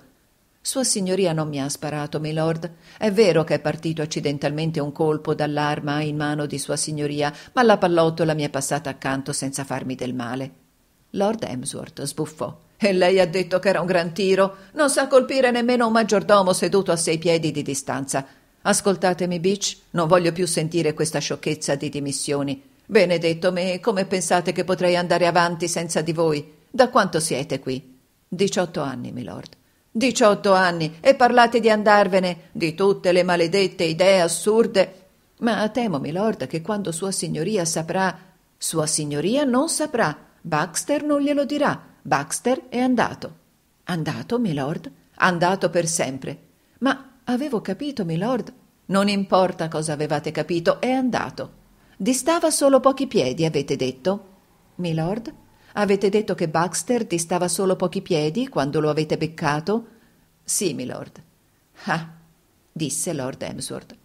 Sua signoria non mi ha sparato, milord. È vero che è partito accidentalmente un colpo dall'arma in mano di sua signoria, ma la pallottola mi è passata accanto senza farmi del male. Lord Emsworth sbuffò. E lei ha detto che era un gran tiro. Non sa colpire nemmeno un maggiordomo seduto a sei piedi di distanza. Ascoltatemi, Beach, non voglio più sentire questa sciocchezza di dimissioni. Benedetto me, come pensate che potrei andare avanti senza di voi? Da quanto siete qui? Diciotto anni, milord. Diciotto anni e parlate di andarvene, di tutte le maledette idee assurde. Ma temo, milord, che quando Sua Signoria saprà. Sua Signoria non saprà. Baxter non glielo dirà. Baxter è andato. Andato, milord? Andato per sempre. Ma avevo capito, milord. Non importa cosa avevate capito, è andato. Distava solo pochi piedi, avete detto? Milord? Avete detto che Baxter distava solo pochi piedi quando lo avete beccato? Sì, milord. Ah, disse Lord Emsworth.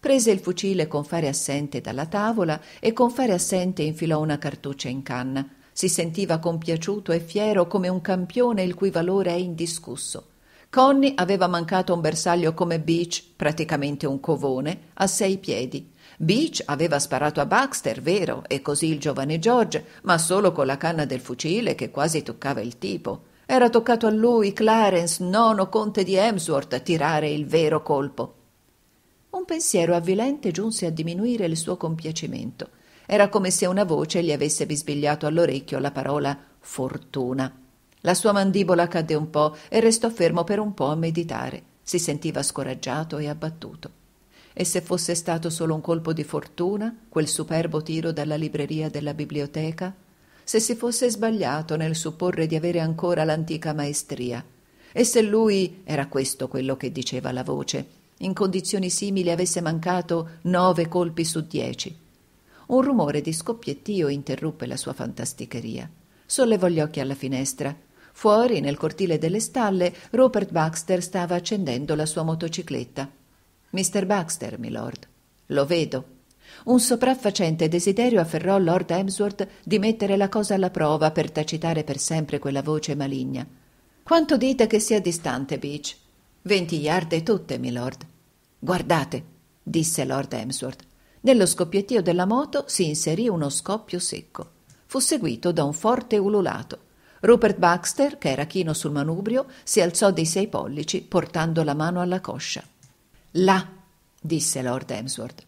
Prese il fucile con fare assente dalla tavola e con fare assente infilò una cartuccia in canna. Si sentiva compiaciuto e fiero come un campione il cui valore è indiscusso. Conny aveva mancato un bersaglio come Beach, praticamente un covone, a sei piedi. Beach aveva sparato a Baxter, vero, e così il giovane George, ma solo con la canna del fucile che quasi toccava il tipo. Era toccato a lui, Clarence, nono conte di Emsworth, tirare il vero colpo. Un pensiero avvilente giunse a diminuire il suo compiacimento. Era come se una voce gli avesse bisbigliato all'orecchio la parola fortuna. La sua mandibola cadde un po' e restò fermo per un po' a meditare. Si sentiva scoraggiato e abbattuto e se fosse stato solo un colpo di fortuna, quel superbo tiro dalla libreria della biblioteca, se si fosse sbagliato nel supporre di avere ancora l'antica maestria, e se lui era questo quello che diceva la voce, in condizioni simili avesse mancato nove colpi su dieci. Un rumore di scoppiettio interruppe la sua fantasticheria. Sollevò gli occhi alla finestra. Fuori, nel cortile delle stalle, Rupert Baxter stava accendendo la sua motocicletta. Mr. Baxter, milord. Lo vedo. Un sopraffacente desiderio afferrò Lord Emsworth di mettere la cosa alla prova per tacitare per sempre quella voce maligna. Quanto dite che sia distante Beach? Venti yard tutte, milord. Guardate, disse Lord Emsworth. Nello scoppiettio della moto si inserì uno scoppio secco. Fu seguito da un forte ululato. Rupert Baxter, che era chino sul manubrio, si alzò dei sei pollici, portando la mano alla coscia. Là, disse Lord Emsworth.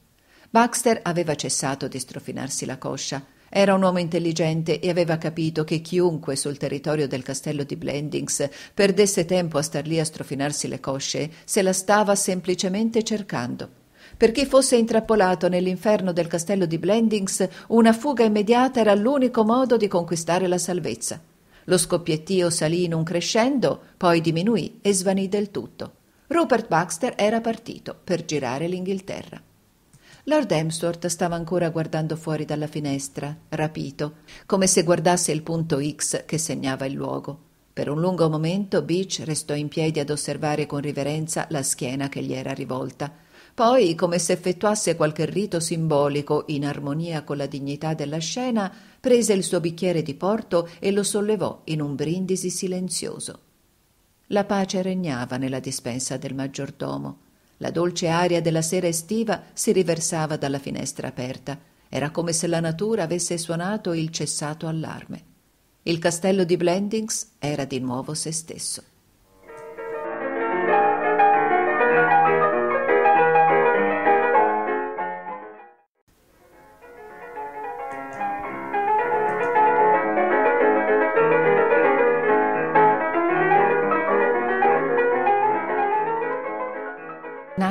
Baxter aveva cessato di strofinarsi la coscia. Era un uomo intelligente e aveva capito che chiunque sul territorio del castello di Blendings perdesse tempo a star lì a strofinarsi le cosce, se la stava semplicemente cercando. Per chi fosse intrappolato nell'inferno del castello di Blendings, una fuga immediata era l'unico modo di conquistare la salvezza. Lo scoppiettio salì in un crescendo, poi diminuì e svanì del tutto. Rupert Baxter era partito per girare l'Inghilterra. Lord Emsworth stava ancora guardando fuori dalla finestra, rapito, come se guardasse il punto X che segnava il luogo. Per un lungo momento Beach restò in piedi ad osservare con riverenza la schiena che gli era rivolta. Poi, come se effettuasse qualche rito simbolico in armonia con la dignità della scena, prese il suo bicchiere di porto e lo sollevò in un brindisi silenzioso. La pace regnava nella dispensa del maggiordomo. La dolce aria della sera estiva si riversava dalla finestra aperta. Era come se la natura avesse suonato il cessato allarme. Il castello di Blendings era di nuovo se stesso.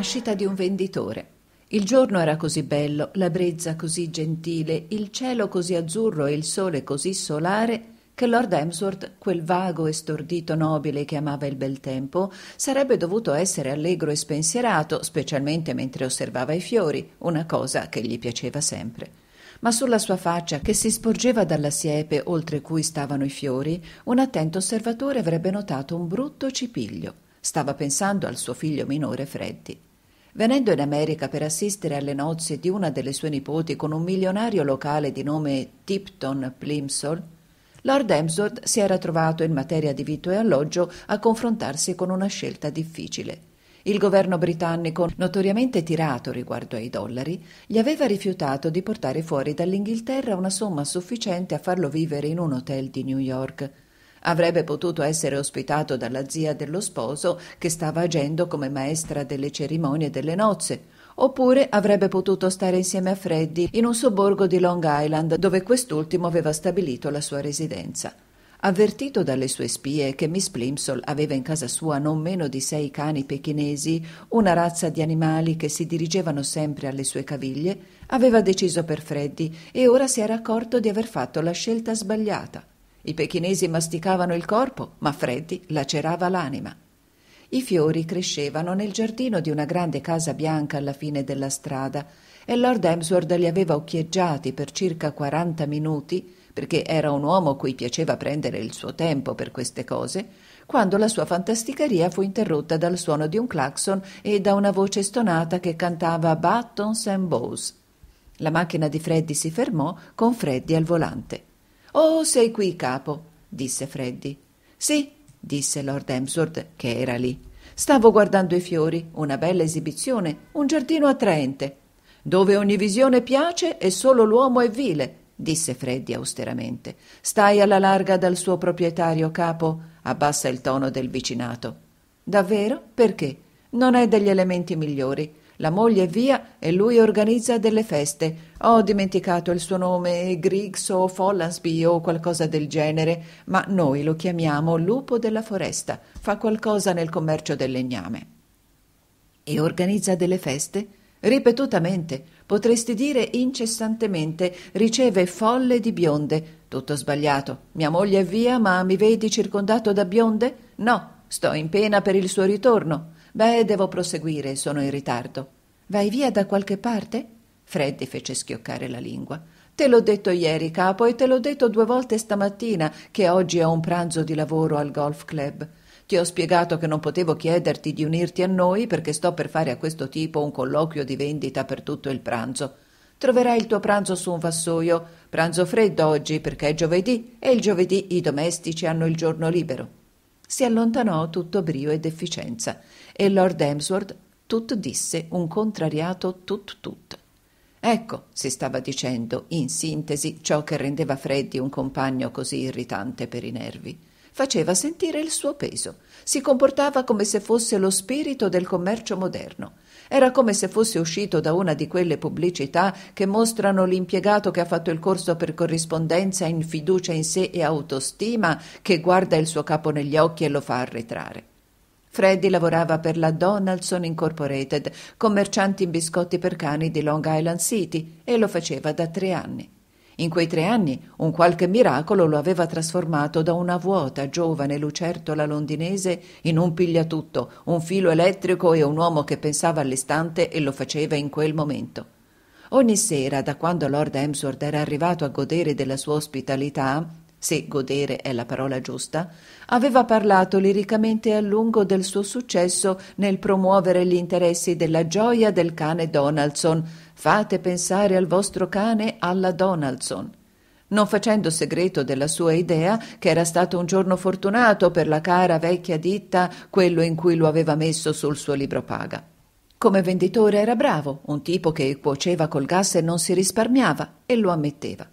nascita di un venditore. Il giorno era così bello, la brezza così gentile, il cielo così azzurro e il sole così solare che Lord Emsworth, quel vago e stordito nobile che amava il bel tempo, sarebbe dovuto essere allegro e spensierato, specialmente mentre osservava i fiori, una cosa che gli piaceva sempre. Ma sulla sua faccia, che si sporgeva dalla siepe oltre cui stavano i fiori, un attento osservatore avrebbe notato un brutto cipiglio. Stava pensando al suo figlio minore Freddy. Venendo in America per assistere alle nozze di una delle sue nipoti con un milionario locale di nome Tipton Plimsoll, Lord Hemsworth si era trovato in materia di vitto e alloggio a confrontarsi con una scelta difficile. Il governo britannico, notoriamente tirato riguardo ai dollari, gli aveva rifiutato di portare fuori dall'Inghilterra una somma sufficiente a farlo vivere in un hotel di New York. Avrebbe potuto essere ospitato dalla zia dello sposo che stava agendo come maestra delle cerimonie delle nozze. Oppure avrebbe potuto stare insieme a Freddy in un sobborgo di Long Island dove quest'ultimo aveva stabilito la sua residenza. Avvertito dalle sue spie che Miss Plimsoll aveva in casa sua non meno di sei cani pechinesi, una razza di animali che si dirigevano sempre alle sue caviglie, aveva deciso per Freddy e ora si era accorto di aver fatto la scelta sbagliata. I pechinesi masticavano il corpo, ma Freddi lacerava l'anima. I fiori crescevano nel giardino di una grande casa bianca alla fine della strada e Lord Emsworth li aveva occhieggiati per circa 40 minuti, perché era un uomo cui piaceva prendere il suo tempo per queste cose, quando la sua fantasticheria fu interrotta dal suono di un clacson e da una voce stonata che cantava Buttons and Bows. La macchina di Freddy si fermò con Freddy al volante. Oh, sei qui, capo, disse Freddy. Sì, disse Lord Emsworth, che era lì. Stavo guardando i fiori, una bella esibizione, un giardino attraente. Dove ogni visione piace e solo l'uomo è vile, disse Freddy austeramente. Stai alla larga dal suo proprietario, capo. Abbassa il tono del vicinato. Davvero? Perché? Non è degli elementi migliori. La moglie è via e lui organizza delle feste. Ho dimenticato il suo nome, Griggs o Follansby o qualcosa del genere, ma noi lo chiamiamo lupo della foresta, fa qualcosa nel commercio del legname. E organizza delle feste? Ripetutamente, potresti dire incessantemente, riceve folle di bionde. Tutto sbagliato. Mia moglie è via, ma mi vedi circondato da bionde? No, sto in pena per il suo ritorno. Beh, devo proseguire, sono in ritardo. Vai via da qualche parte? Freddi fece schioccare la lingua. Te l'ho detto ieri, capo, e te l'ho detto due volte stamattina che oggi ho un pranzo di lavoro al golf club. Ti ho spiegato che non potevo chiederti di unirti a noi perché sto per fare a questo tipo un colloquio di vendita per tutto il pranzo. Troverai il tuo pranzo su un vassoio. Pranzo freddo oggi perché è giovedì e il giovedì i domestici hanno il giorno libero. Si allontanò tutto brio ed efficienza e Lord Emsworth tut disse un contrariato tut tut. Ecco, si stava dicendo, in sintesi, ciò che rendeva Freddi un compagno così irritante per i nervi. Faceva sentire il suo peso, si comportava come se fosse lo spirito del commercio moderno. Era come se fosse uscito da una di quelle pubblicità che mostrano l'impiegato che ha fatto il corso per corrispondenza in fiducia in sé e autostima, che guarda il suo capo negli occhi e lo fa arretrare. Freddy lavorava per la Donaldson Incorporated, commerciante in biscotti per cani di Long Island City, e lo faceva da tre anni. In quei tre anni un qualche miracolo lo aveva trasformato da una vuota giovane lucertola londinese in un pigliatutto, un filo elettrico e un uomo che pensava all'istante e lo faceva in quel momento. Ogni sera, da quando Lord Emsworth era arrivato a godere della sua ospitalità, se godere è la parola giusta, aveva parlato liricamente a lungo del suo successo nel promuovere gli interessi della gioia del cane Donaldson. Fate pensare al vostro cane alla Donaldson. Non facendo segreto della sua idea che era stato un giorno fortunato per la cara vecchia ditta quello in cui lo aveva messo sul suo libro paga. Come venditore era bravo, un tipo che cuoceva col gas e non si risparmiava, e lo ammetteva.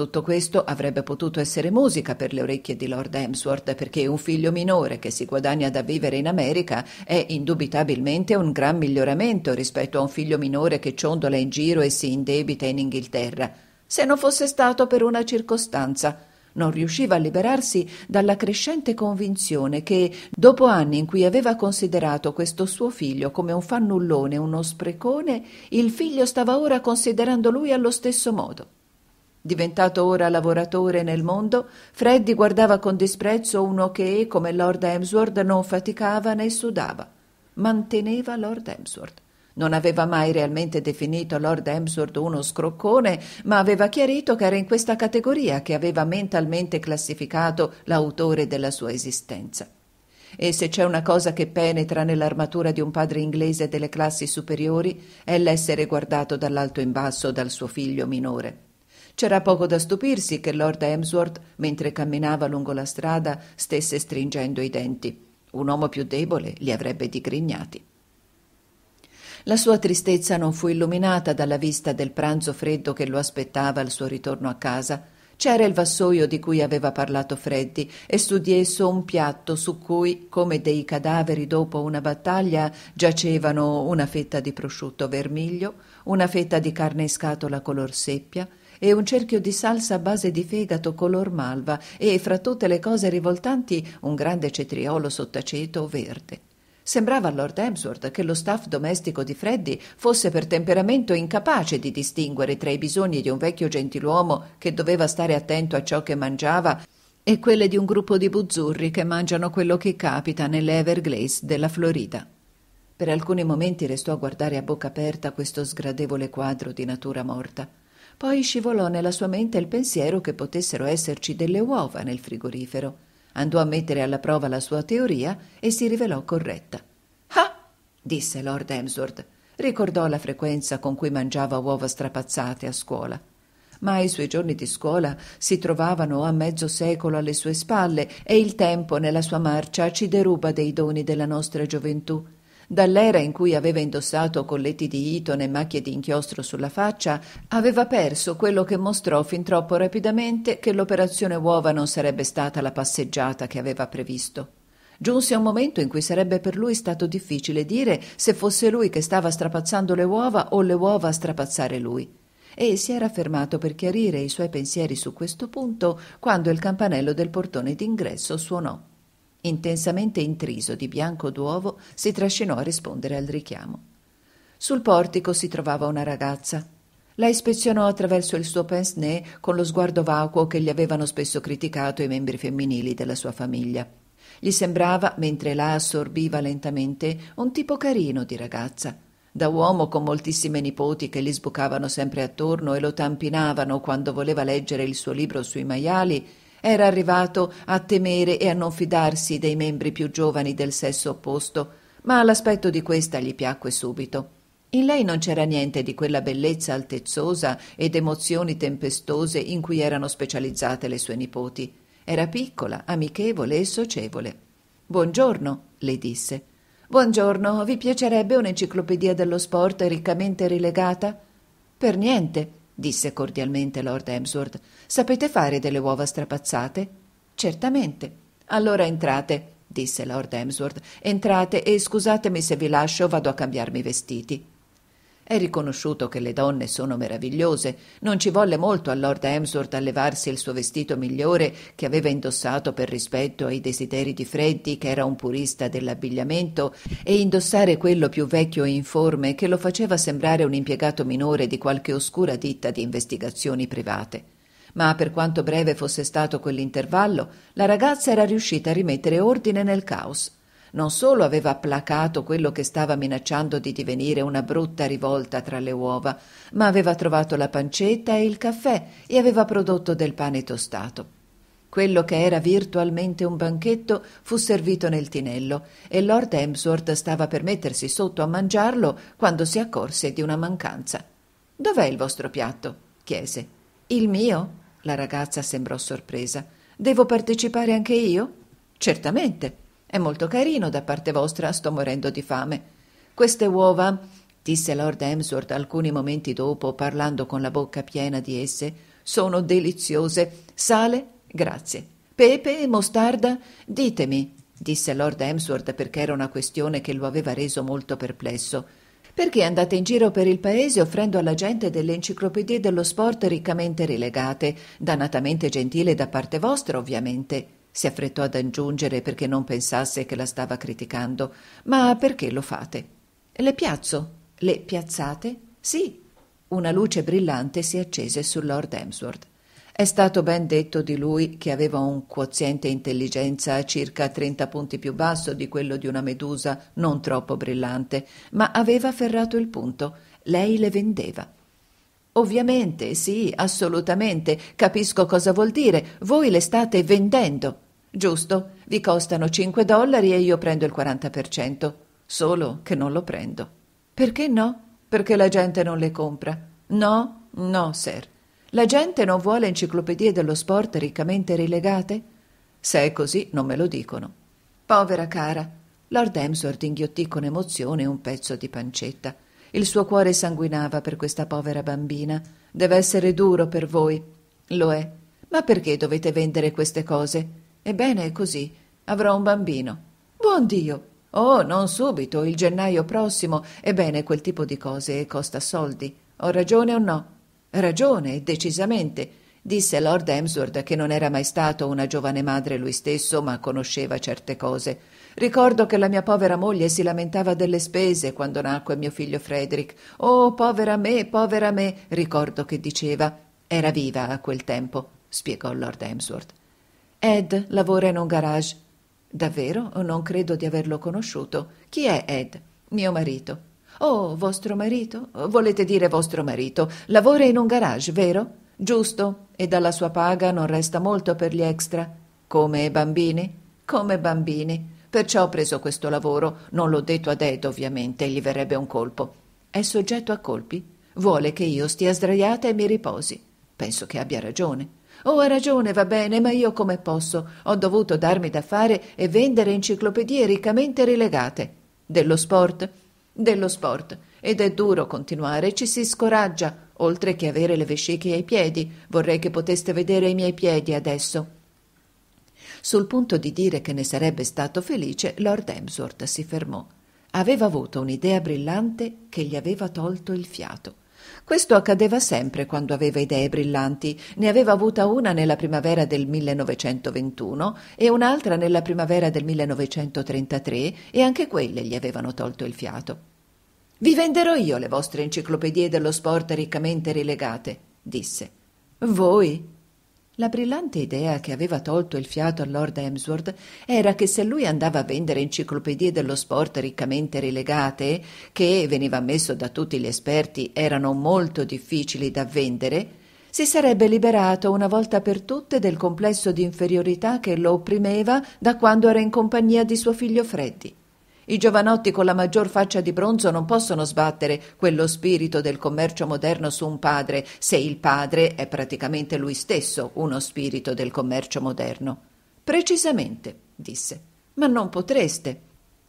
Tutto questo avrebbe potuto essere musica per le orecchie di Lord Hemsworth, perché un figlio minore che si guadagna da vivere in America è indubitabilmente un gran miglioramento rispetto a un figlio minore che ciondola in giro e si indebita in Inghilterra. Se non fosse stato per una circostanza, non riusciva a liberarsi dalla crescente convinzione che, dopo anni in cui aveva considerato questo suo figlio come un fannullone, uno sprecone, il figlio stava ora considerando lui allo stesso modo. Diventato ora lavoratore nel mondo, Freddy guardava con disprezzo uno che, come Lord Emsworth, non faticava né sudava. Manteneva Lord Emsworth. Non aveva mai realmente definito Lord Emsworth uno scroccone, ma aveva chiarito che era in questa categoria che aveva mentalmente classificato l'autore della sua esistenza. E se c'è una cosa che penetra nell'armatura di un padre inglese delle classi superiori è l'essere guardato dall'alto in basso dal suo figlio minore. C'era poco da stupirsi che Lord Hemsworth, mentre camminava lungo la strada, stesse stringendo i denti. Un uomo più debole li avrebbe digrignati. La sua tristezza non fu illuminata dalla vista del pranzo freddo che lo aspettava al suo ritorno a casa. C'era il vassoio di cui aveva parlato Freddi e su di esso un piatto su cui, come dei cadaveri dopo una battaglia, giacevano una fetta di prosciutto vermiglio, una fetta di carne in scatola color seppia, e un cerchio di salsa a base di fegato color malva e, fra tutte le cose rivoltanti, un grande cetriolo sottaceto verde. Sembrava a Lord Emsworth che lo staff domestico di Freddy fosse per temperamento incapace di distinguere tra i bisogni di un vecchio gentiluomo che doveva stare attento a ciò che mangiava e quelle di un gruppo di buzzurri che mangiano quello che capita nelle Everglades della Florida. Per alcuni momenti restò a guardare a bocca aperta questo sgradevole quadro di natura morta. Poi scivolò nella sua mente il pensiero che potessero esserci delle uova nel frigorifero. Andò a mettere alla prova la sua teoria e si rivelò corretta. Ah! disse Lord Emsworth. Ricordò la frequenza con cui mangiava uova strapazzate a scuola ma i suoi giorni di scuola si trovavano a mezzo secolo alle sue spalle e il tempo nella sua marcia ci deruba dei doni della nostra gioventù. Dall'era in cui aveva indossato colletti di iton e macchie di inchiostro sulla faccia, aveva perso quello che mostrò fin troppo rapidamente che l'operazione uova non sarebbe stata la passeggiata che aveva previsto. Giunse un momento in cui sarebbe per lui stato difficile dire se fosse lui che stava strapazzando le uova o le uova a strapazzare lui. E si era fermato per chiarire i suoi pensieri su questo punto quando il campanello del portone d'ingresso suonò. Intensamente intriso di bianco d'uovo, si trascinò a rispondere al richiamo. Sul portico si trovava una ragazza. La ispezionò attraverso il suo pince-nez con lo sguardo vacuo che gli avevano spesso criticato i membri femminili della sua famiglia. Gli sembrava, mentre la assorbiva lentamente, un tipo carino di ragazza. Da uomo con moltissime nipoti che gli sbucavano sempre attorno e lo tampinavano quando voleva leggere il suo libro sui maiali, era arrivato a temere e a non fidarsi dei membri più giovani del sesso opposto, ma l'aspetto di questa gli piacque subito. In lei non c'era niente di quella bellezza altezzosa ed emozioni tempestose in cui erano specializzate le sue nipoti. Era piccola, amichevole e socievole. Buongiorno, le disse. Buongiorno, vi piacerebbe un'enciclopedia dello sport riccamente rilegata? Per niente, disse cordialmente Lord Emsworth. Sapete fare delle uova strapazzate? Certamente. Allora entrate, disse Lord Emsworth. Entrate e scusatemi se vi lascio, vado a cambiarmi i vestiti. È riconosciuto che le donne sono meravigliose. Non ci volle molto a Lord Hemsworth a levarsi il suo vestito migliore che aveva indossato per rispetto ai desideri di Freddy, che era un purista dell'abbigliamento, e indossare quello più vecchio e informe che lo faceva sembrare un impiegato minore di qualche oscura ditta di investigazioni private. Ma per quanto breve fosse stato quell'intervallo, la ragazza era riuscita a rimettere ordine nel caos non solo aveva placato quello che stava minacciando di divenire una brutta rivolta tra le uova, ma aveva trovato la pancetta e il caffè e aveva prodotto del pane tostato. Quello che era virtualmente un banchetto fu servito nel tinello e Lord Emsworth stava per mettersi sotto a mangiarlo quando si accorse di una mancanza. Dov'è il vostro piatto? chiese. Il mio? La ragazza sembrò sorpresa. Devo partecipare anche io? Certamente. È molto carino da parte vostra, sto morendo di fame. Queste uova, disse Lord Emsworth alcuni momenti dopo, parlando con la bocca piena di esse, sono deliziose. Sale? Grazie. Pepe? Mostarda? Ditemi, disse Lord Emsworth perché era una questione che lo aveva reso molto perplesso. Perché andate in giro per il paese offrendo alla gente delle enciclopedie dello sport riccamente rilegate, dannatamente gentile da parte vostra, ovviamente si affrettò ad aggiungere perché non pensasse che la stava criticando. Ma perché lo fate? Le piazzo. Le piazzate? Sì. Una luce brillante si accese su Lord Emsworth. È stato ben detto di lui che aveva un quoziente intelligenza circa 30 punti più basso di quello di una medusa non troppo brillante, ma aveva afferrato il punto. Lei le vendeva. Ovviamente, sì, assolutamente, capisco cosa vuol dire. Voi le state vendendo. Giusto, vi costano 5 dollari e io prendo il 40%. Solo che non lo prendo. Perché no? Perché la gente non le compra. No, no, sir. La gente non vuole enciclopedie dello sport riccamente rilegate? Se è così, non me lo dicono. Povera cara. Lord Emsworth inghiottì con emozione un pezzo di pancetta. Il suo cuore sanguinava per questa povera bambina. Deve essere duro per voi. Lo è. Ma perché dovete vendere queste cose? Ebbene, è così. Avrò un bambino. Buon Dio! Oh, non subito, il gennaio prossimo. Ebbene, quel tipo di cose costa soldi. Ho ragione o no? Ragione, decisamente disse Lord Emsworth, che non era mai stato una giovane madre lui stesso, ma conosceva certe cose. Ricordo che la mia povera moglie si lamentava delle spese quando nacque mio figlio Frederick. Oh, povera me, povera me, ricordo che diceva. Era viva a quel tempo, spiegò Lord Emsworth. Ed lavora in un garage. Davvero? Non credo di averlo conosciuto. Chi è Ed? Mio marito. Oh, vostro marito? Volete dire vostro marito? Lavora in un garage, vero? Giusto, e dalla sua paga non resta molto per gli extra. Come bambini? Come bambini. Perciò ho preso questo lavoro. Non l'ho detto ad Ed, ovviamente, gli verrebbe un colpo. È soggetto a colpi? Vuole che io stia sdraiata e mi riposi. Penso che abbia ragione. Oh, ha ragione, va bene, ma io come posso? Ho dovuto darmi da fare e vendere enciclopedie riccamente rilegate. Dello sport? Dello sport. Ed è duro continuare, ci si scoraggia, oltre che avere le vesciche ai piedi. Vorrei che poteste vedere i miei piedi adesso. Sul punto di dire che ne sarebbe stato felice, Lord Emsworth si fermò. Aveva avuto un'idea brillante che gli aveva tolto il fiato. Questo accadeva sempre quando aveva idee brillanti. Ne aveva avuta una nella primavera del 1921 e un'altra nella primavera del 1933 e anche quelle gli avevano tolto il fiato. Vi venderò io le vostre enciclopedie dello sport riccamente rilegate, disse. Voi? La brillante idea che aveva tolto il fiato a Lord Emsworth era che se lui andava a vendere enciclopedie dello sport riccamente rilegate, che veniva ammesso da tutti gli esperti erano molto difficili da vendere, si sarebbe liberato una volta per tutte del complesso di inferiorità che lo opprimeva da quando era in compagnia di suo figlio Freddy. I giovanotti con la maggior faccia di bronzo non possono sbattere quello spirito del commercio moderno su un padre, se il padre è praticamente lui stesso uno spirito del commercio moderno. Precisamente, disse. Ma non potreste.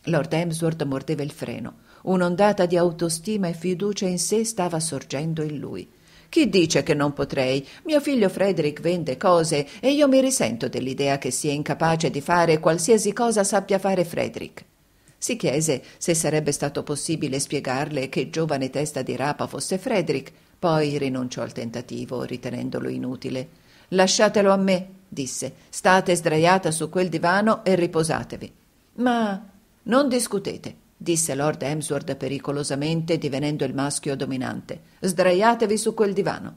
Lord Emsworth mordeva il freno. Un'ondata di autostima e fiducia in sé stava sorgendo in lui. Chi dice che non potrei? Mio figlio Frederick vende cose e io mi risento dell'idea che sia incapace di fare qualsiasi cosa sappia fare Frederick. Si chiese se sarebbe stato possibile spiegarle che giovane testa di rapa fosse Frederick, poi rinunciò al tentativo, ritenendolo inutile. Lasciatelo a me, disse. State sdraiata su quel divano e riposatevi. Ma non discutete, disse Lord Emsworth pericolosamente, divenendo il maschio dominante. Sdraiatevi su quel divano.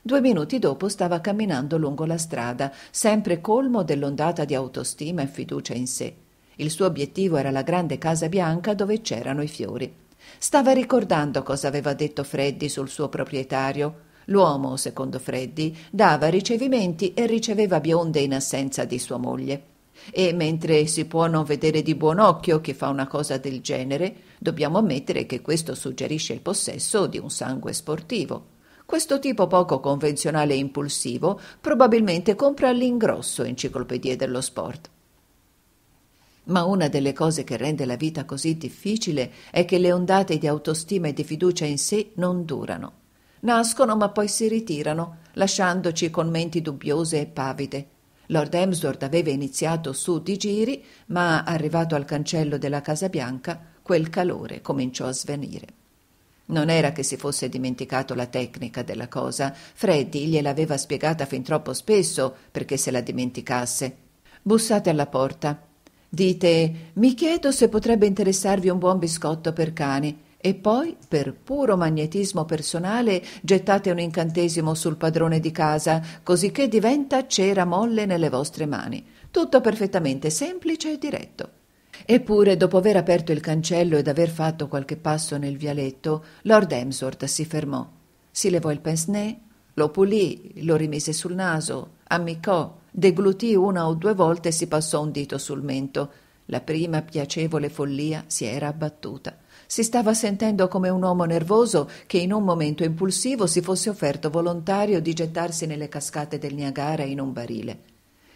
Due minuti dopo stava camminando lungo la strada, sempre colmo dell'ondata di autostima e fiducia in sé. Il suo obiettivo era la grande casa bianca dove c'erano i fiori. Stava ricordando cosa aveva detto Freddy sul suo proprietario. L'uomo, secondo Freddy, dava ricevimenti e riceveva bionde in assenza di sua moglie. E mentre si può non vedere di buon occhio chi fa una cosa del genere, dobbiamo ammettere che questo suggerisce il possesso di un sangue sportivo. Questo tipo poco convenzionale e impulsivo probabilmente compra all'ingrosso enciclopedie dello sport. Ma una delle cose che rende la vita così difficile è che le ondate di autostima e di fiducia in sé non durano. Nascono ma poi si ritirano, lasciandoci con menti dubbiose e pavide. Lord Emsworth aveva iniziato su di giri, ma arrivato al cancello della Casa Bianca, quel calore cominciò a svenire. Non era che si fosse dimenticato la tecnica della cosa, Freddy gliel'aveva spiegata fin troppo spesso perché se la dimenticasse. Bussate alla porta Dite, mi chiedo se potrebbe interessarvi un buon biscotto per cani. E poi, per puro magnetismo personale, gettate un incantesimo sul padrone di casa, cosicché diventa cera molle nelle vostre mani. Tutto perfettamente semplice e diretto. Eppure, dopo aver aperto il cancello ed aver fatto qualche passo nel vialetto, Lord Emsworth si fermò. Si levò il pince-nez, lo pulì, lo rimise sul naso, ammiccò, deglutì una o due volte e si passò un dito sul mento. La prima piacevole follia si era abbattuta. Si stava sentendo come un uomo nervoso che in un momento impulsivo si fosse offerto volontario di gettarsi nelle cascate del Niagara in un barile.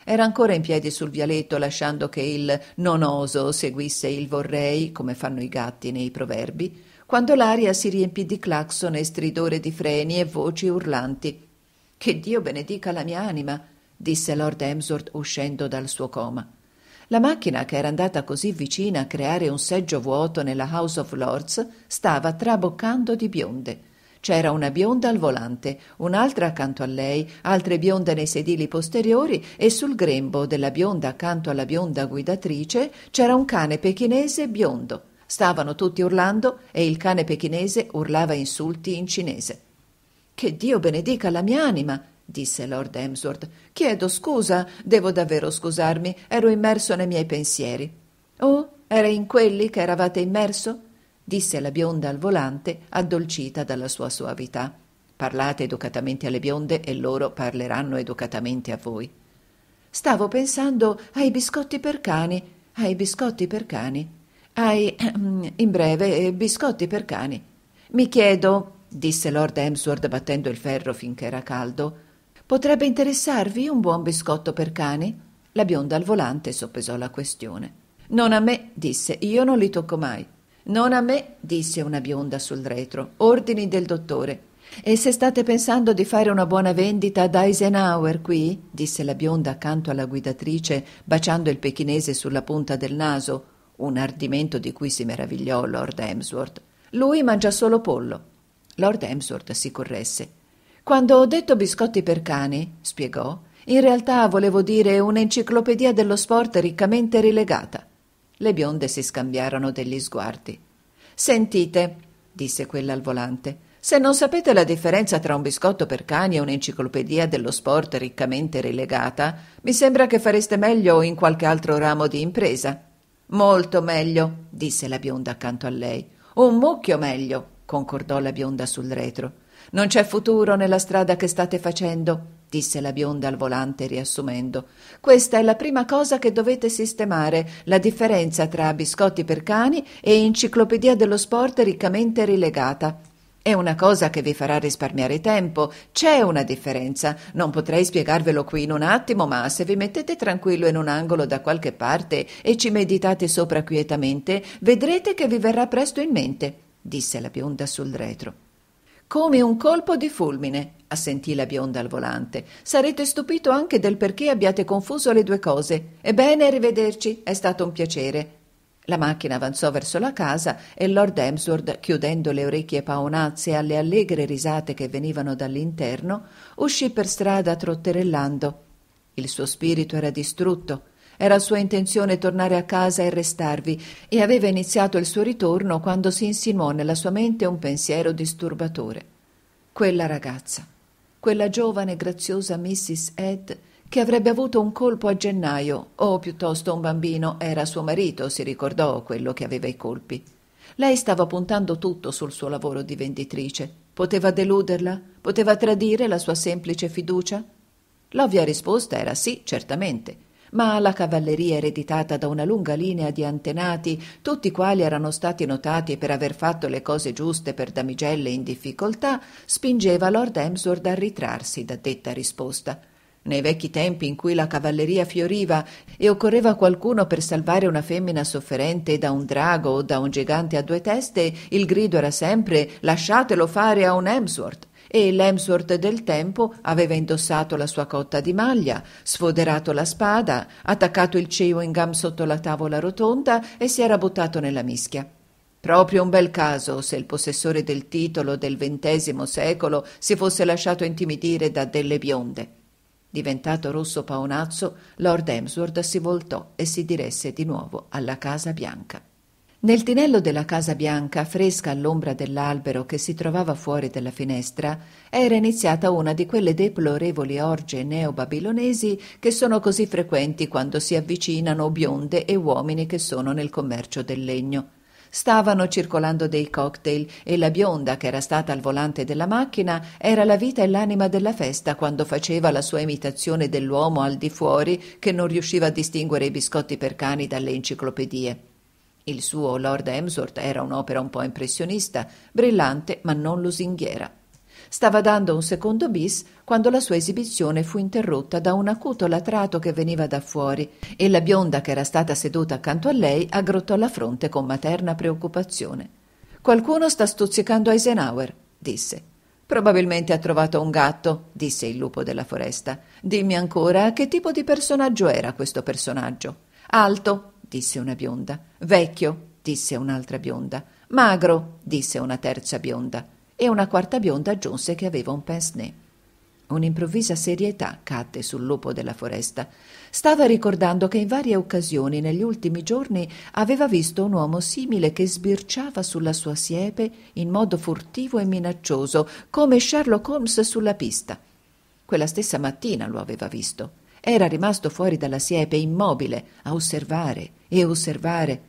Era ancora in piedi sul vialetto lasciando che il non oso seguisse il vorrei, come fanno i gatti nei proverbi, quando l'aria si riempì di clacson e stridore di freni e voci urlanti. Che Dio benedica la mia anima! disse Lord Emsworth uscendo dal suo coma. La macchina che era andata così vicina a creare un seggio vuoto nella House of Lords stava traboccando di bionde. C'era una bionda al volante, un'altra accanto a lei, altre bionde nei sedili posteriori e sul grembo della bionda accanto alla bionda guidatrice c'era un cane pechinese biondo. Stavano tutti urlando e il cane pechinese urlava insulti in cinese. Che Dio benedica la mia anima! disse Lord Emsworth. Chiedo scusa, devo davvero scusarmi, ero immerso nei miei pensieri. Oh, era in quelli che eravate immerso? disse la bionda al volante, addolcita dalla sua suavità. Parlate educatamente alle bionde e loro parleranno educatamente a voi. Stavo pensando ai biscotti per cani, ai biscotti per cani, ai, in breve, biscotti per cani. Mi chiedo, disse Lord Emsworth battendo il ferro finché era caldo, Potrebbe interessarvi un buon biscotto per cani? La bionda al volante soppesò la questione. Non a me, disse, io non li tocco mai. Non a me, disse una bionda sul retro. Ordini del dottore. E se state pensando di fare una buona vendita ad Eisenhower qui? disse la bionda accanto alla guidatrice, baciando il pechinese sulla punta del naso, un ardimento di cui si meravigliò Lord Emsworth. Lui mangia solo pollo. Lord Emsworth si corresse. Quando ho detto biscotti per cani, spiegò, in realtà volevo dire un'enciclopedia dello sport riccamente rilegata. Le bionde si scambiarono degli sguardi. Sentite, disse quella al volante, se non sapete la differenza tra un biscotto per cani e un'enciclopedia dello sport riccamente rilegata, mi sembra che fareste meglio in qualche altro ramo di impresa. Molto meglio, disse la bionda accanto a lei. Un mucchio meglio, concordò la bionda sul retro. Non c'è futuro nella strada che state facendo, disse la bionda al volante riassumendo. Questa è la prima cosa che dovete sistemare, la differenza tra biscotti per cani e enciclopedia dello sport riccamente rilegata. È una cosa che vi farà risparmiare tempo. C'è una differenza. Non potrei spiegarvelo qui in un attimo, ma se vi mettete tranquillo in un angolo da qualche parte e ci meditate sopra quietamente, vedrete che vi verrà presto in mente, disse la bionda sul retro. Come un colpo di fulmine, assentì la bionda al volante. Sarete stupito anche del perché abbiate confuso le due cose. Ebbene, arrivederci, è stato un piacere. La macchina avanzò verso la casa e Lord Emsworth, chiudendo le orecchie paonazze alle allegre risate che venivano dall'interno, uscì per strada trotterellando. Il suo spirito era distrutto era sua intenzione tornare a casa e restarvi, e aveva iniziato il suo ritorno quando si insinuò nella sua mente un pensiero disturbatore. Quella ragazza, quella giovane e graziosa Mrs. Ed, che avrebbe avuto un colpo a gennaio, o piuttosto un bambino, era suo marito, si ricordò quello che aveva i colpi. Lei stava puntando tutto sul suo lavoro di venditrice. Poteva deluderla? Poteva tradire la sua semplice fiducia? L'ovvia risposta era sì, certamente ma la cavalleria ereditata da una lunga linea di antenati, tutti quali erano stati notati per aver fatto le cose giuste per damigelle in difficoltà, spingeva Lord Emsworth a ritrarsi da detta risposta. Nei vecchi tempi in cui la cavalleria fioriva e occorreva qualcuno per salvare una femmina sofferente da un drago o da un gigante a due teste, il grido era sempre lasciatelo fare a un Emsworth e l'Emsworth del tempo aveva indossato la sua cotta di maglia, sfoderato la spada, attaccato il chewing gum sotto la tavola rotonda e si era buttato nella mischia. Proprio un bel caso se il possessore del titolo del XX secolo si fosse lasciato intimidire da delle bionde. Diventato rosso paonazzo, Lord Emsworth si voltò e si diresse di nuovo alla Casa Bianca. Nel tinello della casa bianca, fresca all'ombra dell'albero che si trovava fuori dalla finestra, era iniziata una di quelle deplorevoli orge neobabilonesi che sono così frequenti quando si avvicinano bionde e uomini che sono nel commercio del legno. Stavano circolando dei cocktail e la bionda che era stata al volante della macchina era la vita e l'anima della festa quando faceva la sua imitazione dell'uomo al di fuori che non riusciva a distinguere i biscotti per cani dalle enciclopedie. Il suo Lord Emsworth era un'opera un po' impressionista, brillante ma non lusinghiera. Stava dando un secondo bis quando la sua esibizione fu interrotta da un acuto latrato che veniva da fuori e la bionda che era stata seduta accanto a lei aggrottò la fronte con materna preoccupazione. Qualcuno sta stuzzicando Eisenhower, disse. Probabilmente ha trovato un gatto, disse il lupo della foresta. Dimmi ancora che tipo di personaggio era questo personaggio. Alto, disse una bionda. Vecchio, disse un'altra bionda. Magro, disse una terza bionda. E una quarta bionda aggiunse che aveva un pince-nez. Un'improvvisa serietà cadde sul lupo della foresta. Stava ricordando che in varie occasioni negli ultimi giorni aveva visto un uomo simile che sbirciava sulla sua siepe in modo furtivo e minaccioso, come Sherlock Holmes sulla pista. Quella stessa mattina lo aveva visto. Era rimasto fuori dalla siepe, immobile, a osservare e osservare.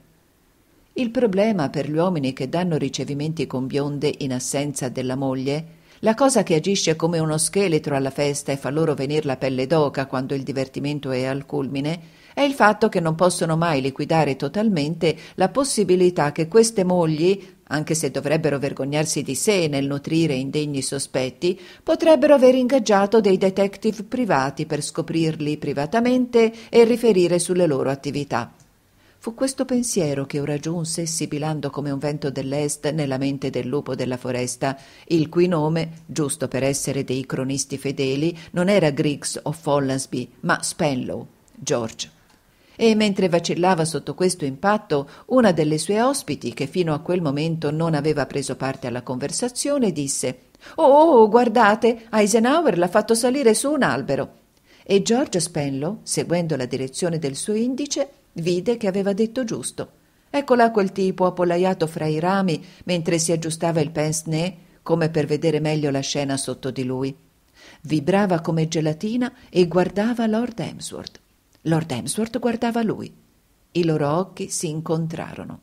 Il problema per gli uomini che danno ricevimenti con bionde in assenza della moglie la cosa che agisce come uno scheletro alla festa e fa loro venir la pelle d'oca quando il divertimento è al culmine, è il fatto che non possono mai liquidare totalmente la possibilità che queste mogli anche se dovrebbero vergognarsi di sé nel nutrire indegni sospetti, potrebbero aver ingaggiato dei detective privati per scoprirli privatamente e riferire sulle loro attività. Fu questo pensiero che ora giunse, sibilando come un vento dell'est, nella mente del lupo della foresta, il cui nome, giusto per essere dei cronisti fedeli, non era Griggs o Follansby, ma Spenlow, George e mentre vacillava sotto questo impatto, una delle sue ospiti, che fino a quel momento non aveva preso parte alla conversazione, disse Oh, oh, oh guardate, Eisenhower l'ha fatto salire su un albero. E George Spenlow, seguendo la direzione del suo indice, vide che aveva detto giusto. Eccola quel tipo appollaiato fra i rami mentre si aggiustava il pince-nez come per vedere meglio la scena sotto di lui. Vibrava come gelatina e guardava Lord Hemsworth. Lord Emsworth guardava lui. I loro occhi si incontrarono.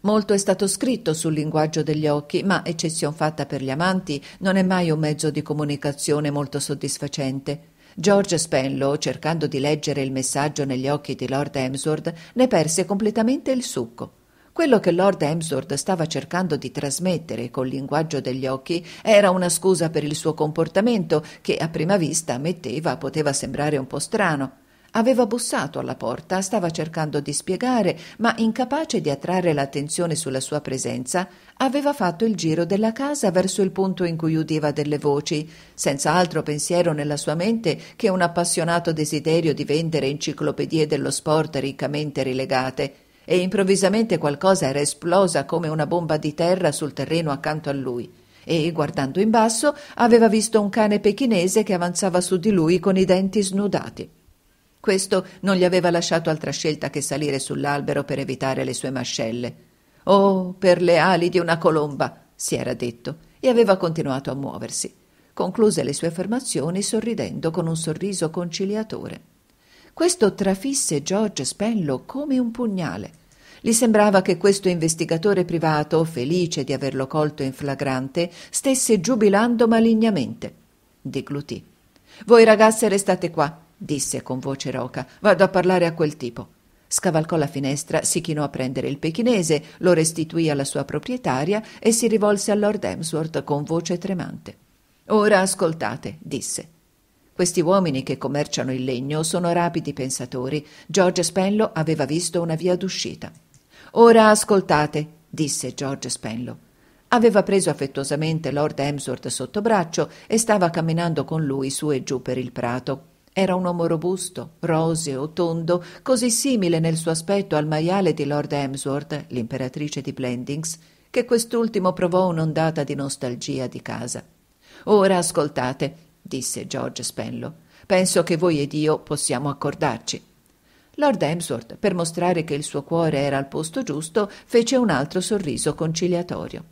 Molto è stato scritto sul linguaggio degli occhi, ma, eccezion fatta per gli amanti, non è mai un mezzo di comunicazione molto soddisfacente. George Spenlow, cercando di leggere il messaggio negli occhi di Lord Emsworth, ne perse completamente il succo. Quello che Lord Emsworth stava cercando di trasmettere col linguaggio degli occhi era una scusa per il suo comportamento che a prima vista, ammetteva, poteva sembrare un po' strano. Aveva bussato alla porta, stava cercando di spiegare, ma incapace di attrarre l'attenzione sulla sua presenza, aveva fatto il giro della casa verso il punto in cui udiva delle voci, senza altro pensiero nella sua mente che un appassionato desiderio di vendere enciclopedie dello sport riccamente rilegate e improvvisamente qualcosa era esplosa come una bomba di terra sul terreno accanto a lui e, guardando in basso, aveva visto un cane pechinese che avanzava su di lui con i denti snudati. Questo non gli aveva lasciato altra scelta che salire sull'albero per evitare le sue mascelle. Oh, per le ali di una colomba! si era detto, e aveva continuato a muoversi. Concluse le sue affermazioni sorridendo con un sorriso conciliatore. Questo trafisse George Spello come un pugnale. Gli sembrava che questo investigatore privato, felice di averlo colto in flagrante, stesse giubilando malignamente. Deglutì. Voi ragazze restate qua, disse con voce roca. Vado a parlare a quel tipo. Scavalcò la finestra, si chinò a prendere il pechinese, lo restituì alla sua proprietaria e si rivolse a Lord Emsworth con voce tremante. Ora ascoltate, disse. Questi uomini che commerciano il legno sono rapidi pensatori. George Spenlow aveva visto una via d'uscita. Ora ascoltate, disse George Spenlow. Aveva preso affettuosamente Lord Emsworth sotto braccio e stava camminando con lui su e giù per il prato. Era un uomo robusto, roseo, tondo, così simile nel suo aspetto al maiale di Lord Emsworth, l'imperatrice di Blendings, che quest'ultimo provò un'ondata di nostalgia di casa. Ora ascoltate, disse George Spenlow. Penso che voi ed io possiamo accordarci. Lord Emsworth, per mostrare che il suo cuore era al posto giusto, fece un altro sorriso conciliatorio.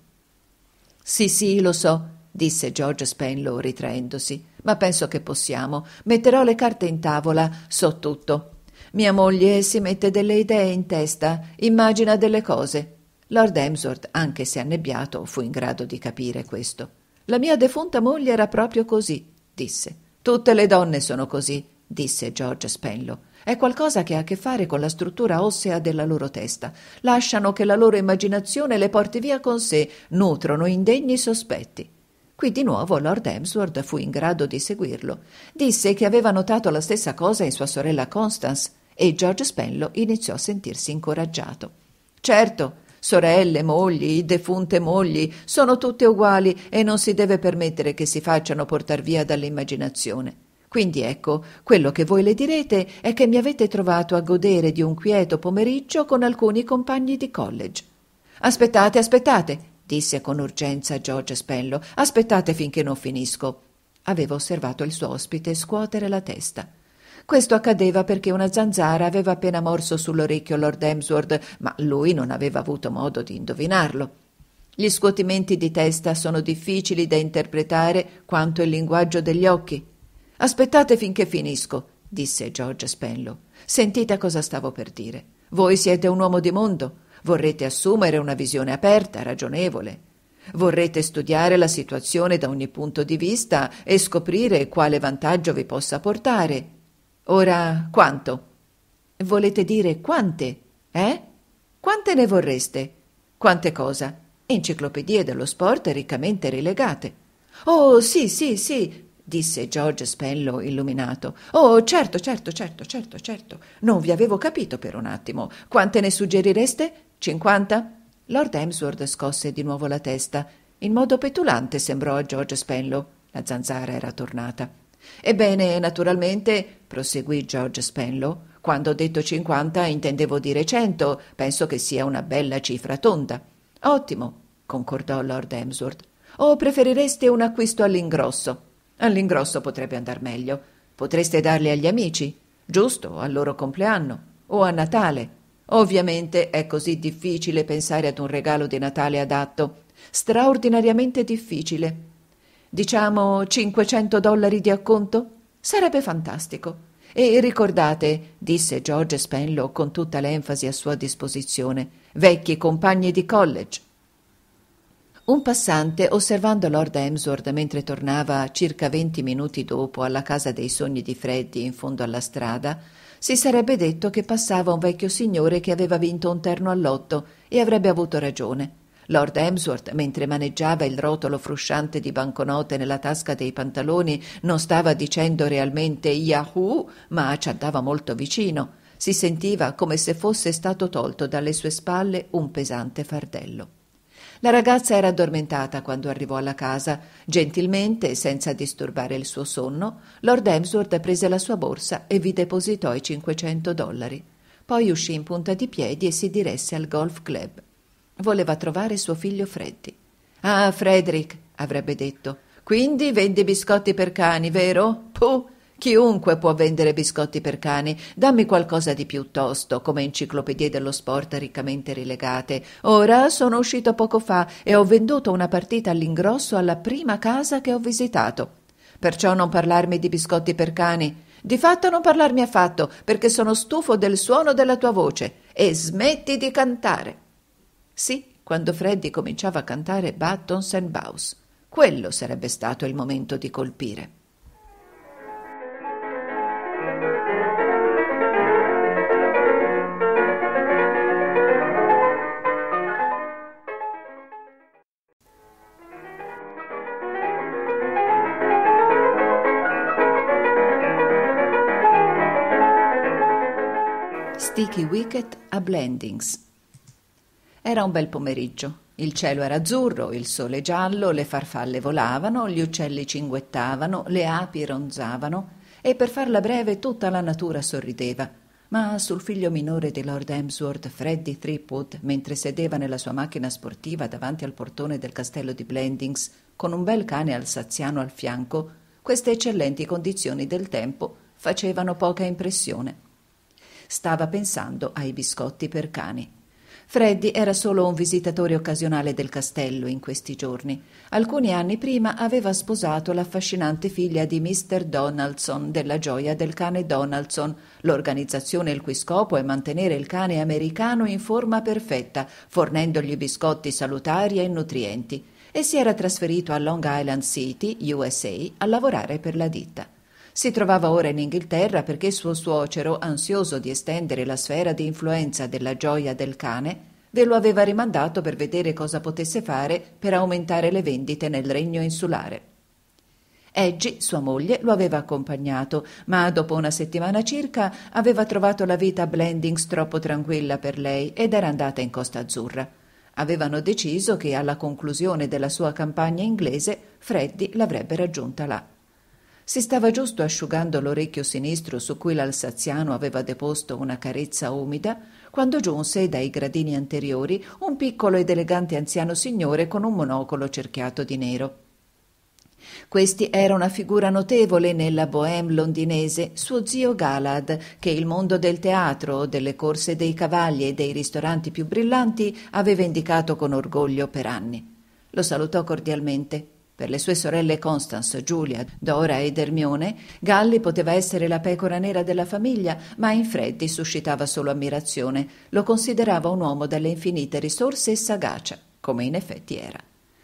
Sì, sì, lo so, disse George Spenlow ritraendosi, ma penso che possiamo. Metterò le carte in tavola, so tutto. Mia moglie si mette delle idee in testa, immagina delle cose. Lord Emsworth, anche se annebbiato, fu in grado di capire questo. La mia defunta moglie era proprio così disse. Tutte le donne sono così, disse George Spenlow. È qualcosa che ha a che fare con la struttura ossea della loro testa. Lasciano che la loro immaginazione le porti via con sé, nutrono indegni sospetti. Qui di nuovo Lord Emsworth fu in grado di seguirlo. Disse che aveva notato la stessa cosa in sua sorella Constance e George Spenlow iniziò a sentirsi incoraggiato. Certo, sorelle, mogli, defunte mogli, sono tutte uguali e non si deve permettere che si facciano portar via dall'immaginazione. Quindi ecco, quello che voi le direte è che mi avete trovato a godere di un quieto pomeriggio con alcuni compagni di college. Aspettate, aspettate, disse con urgenza George Spenlow, aspettate finché non finisco. Aveva osservato il suo ospite scuotere la testa. Questo accadeva perché una zanzara aveva appena morso sull'orecchio Lord Emsworth, ma lui non aveva avuto modo di indovinarlo. Gli scuotimenti di testa sono difficili da interpretare quanto il linguaggio degli occhi. Aspettate finché finisco, disse George Spenlow. Sentite cosa stavo per dire. Voi siete un uomo di mondo, vorrete assumere una visione aperta, ragionevole. Vorrete studiare la situazione da ogni punto di vista e scoprire quale vantaggio vi possa portare. Ora quanto? Volete dire quante? Eh? Quante ne vorreste? Quante cosa? Enciclopedie dello sport riccamente rilegate. Oh, sì, sì, sì, disse George Spello illuminato. Oh, certo, certo, certo, certo, certo. Non vi avevo capito per un attimo. Quante ne suggerireste? Cinquanta? Lord Emsworth scosse di nuovo la testa. In modo petulante sembrò a George Spello. La zanzara era tornata. Ebbene, naturalmente, proseguì George Spenlow, quando ho detto cinquanta intendevo dire cento, penso che sia una bella cifra tonda. Ottimo, concordò Lord Emsworth. O preferireste un acquisto all'ingrosso? All'ingrosso potrebbe andar meglio. Potreste darli agli amici, giusto, al loro compleanno o a Natale. Ovviamente è così difficile pensare ad un regalo di Natale adatto, straordinariamente difficile diciamo 500 dollari di acconto? Sarebbe fantastico. E ricordate, disse George Spenlow con tutta l'enfasi a sua disposizione, vecchi compagni di college. Un passante, osservando Lord Emsworth mentre tornava circa venti minuti dopo alla casa dei sogni di Freddy in fondo alla strada, si sarebbe detto che passava un vecchio signore che aveva vinto un terno all'otto e avrebbe avuto ragione. Lord Emsworth, mentre maneggiava il rotolo frusciante di banconote nella tasca dei pantaloni, non stava dicendo realmente Yahoo, ma ci andava molto vicino. Si sentiva come se fosse stato tolto dalle sue spalle un pesante fardello. La ragazza era addormentata quando arrivò alla casa. Gentilmente, senza disturbare il suo sonno, Lord Emsworth prese la sua borsa e vi depositò i 500 dollari. Poi uscì in punta di piedi e si diresse al golf club. Voleva trovare suo figlio Freddy. Ah, Frederick, avrebbe detto. Quindi vendi biscotti per cani, vero? Puh, chiunque può vendere biscotti per cani. Dammi qualcosa di piuttosto, come enciclopedie dello sport riccamente rilegate. Ora sono uscito poco fa e ho venduto una partita all'ingrosso alla prima casa che ho visitato. Perciò non parlarmi di biscotti per cani. Di fatto non parlarmi affatto, perché sono stufo del suono della tua voce. E smetti di cantare. Sì, quando Freddy cominciava a cantare Buttons and Bows. Quello sarebbe stato il momento di colpire. Sticky Wicket a Blendings era un bel pomeriggio. Il cielo era azzurro, il sole giallo, le farfalle volavano, gli uccelli cinguettavano, le api ronzavano e per farla breve tutta la natura sorrideva. Ma sul figlio minore di Lord Emsworth, Freddy Threepwood, mentre sedeva nella sua macchina sportiva davanti al portone del castello di Blendings, con un bel cane alsaziano al fianco, queste eccellenti condizioni del tempo facevano poca impressione. Stava pensando ai biscotti per cani. Freddi era solo un visitatore occasionale del castello in questi giorni. Alcuni anni prima aveva sposato l'affascinante figlia di Mr. Donaldson della gioia del cane Donaldson, l'organizzazione il cui scopo è mantenere il cane americano in forma perfetta, fornendogli biscotti salutari e nutrienti, e si era trasferito a Long Island City, USA, a lavorare per la ditta. Si trovava ora in Inghilterra perché suo suocero, ansioso di estendere la sfera di influenza della gioia del cane, ve lo aveva rimandato per vedere cosa potesse fare per aumentare le vendite nel regno insulare. Eggi, sua moglie, lo aveva accompagnato, ma dopo una settimana circa aveva trovato la vita a Blendings troppo tranquilla per lei ed era andata in Costa Azzurra. Avevano deciso che alla conclusione della sua campagna inglese Freddy l'avrebbe raggiunta là. Si stava giusto asciugando l'orecchio sinistro su cui l'alsaziano aveva deposto una carezza umida, quando giunse dai gradini anteriori un piccolo ed elegante anziano signore con un monocolo cerchiato di nero. Questi era una figura notevole nella bohème londinese, suo zio Galad, che il mondo del teatro, delle corse dei cavalli e dei ristoranti più brillanti aveva indicato con orgoglio per anni. Lo salutò cordialmente. Per le sue sorelle Constance, Giulia, Dora ed Ermione, Galli poteva essere la pecora nera della famiglia, ma in Freddi suscitava solo ammirazione. Lo considerava un uomo dalle infinite risorse e sagacia, come in effetti era.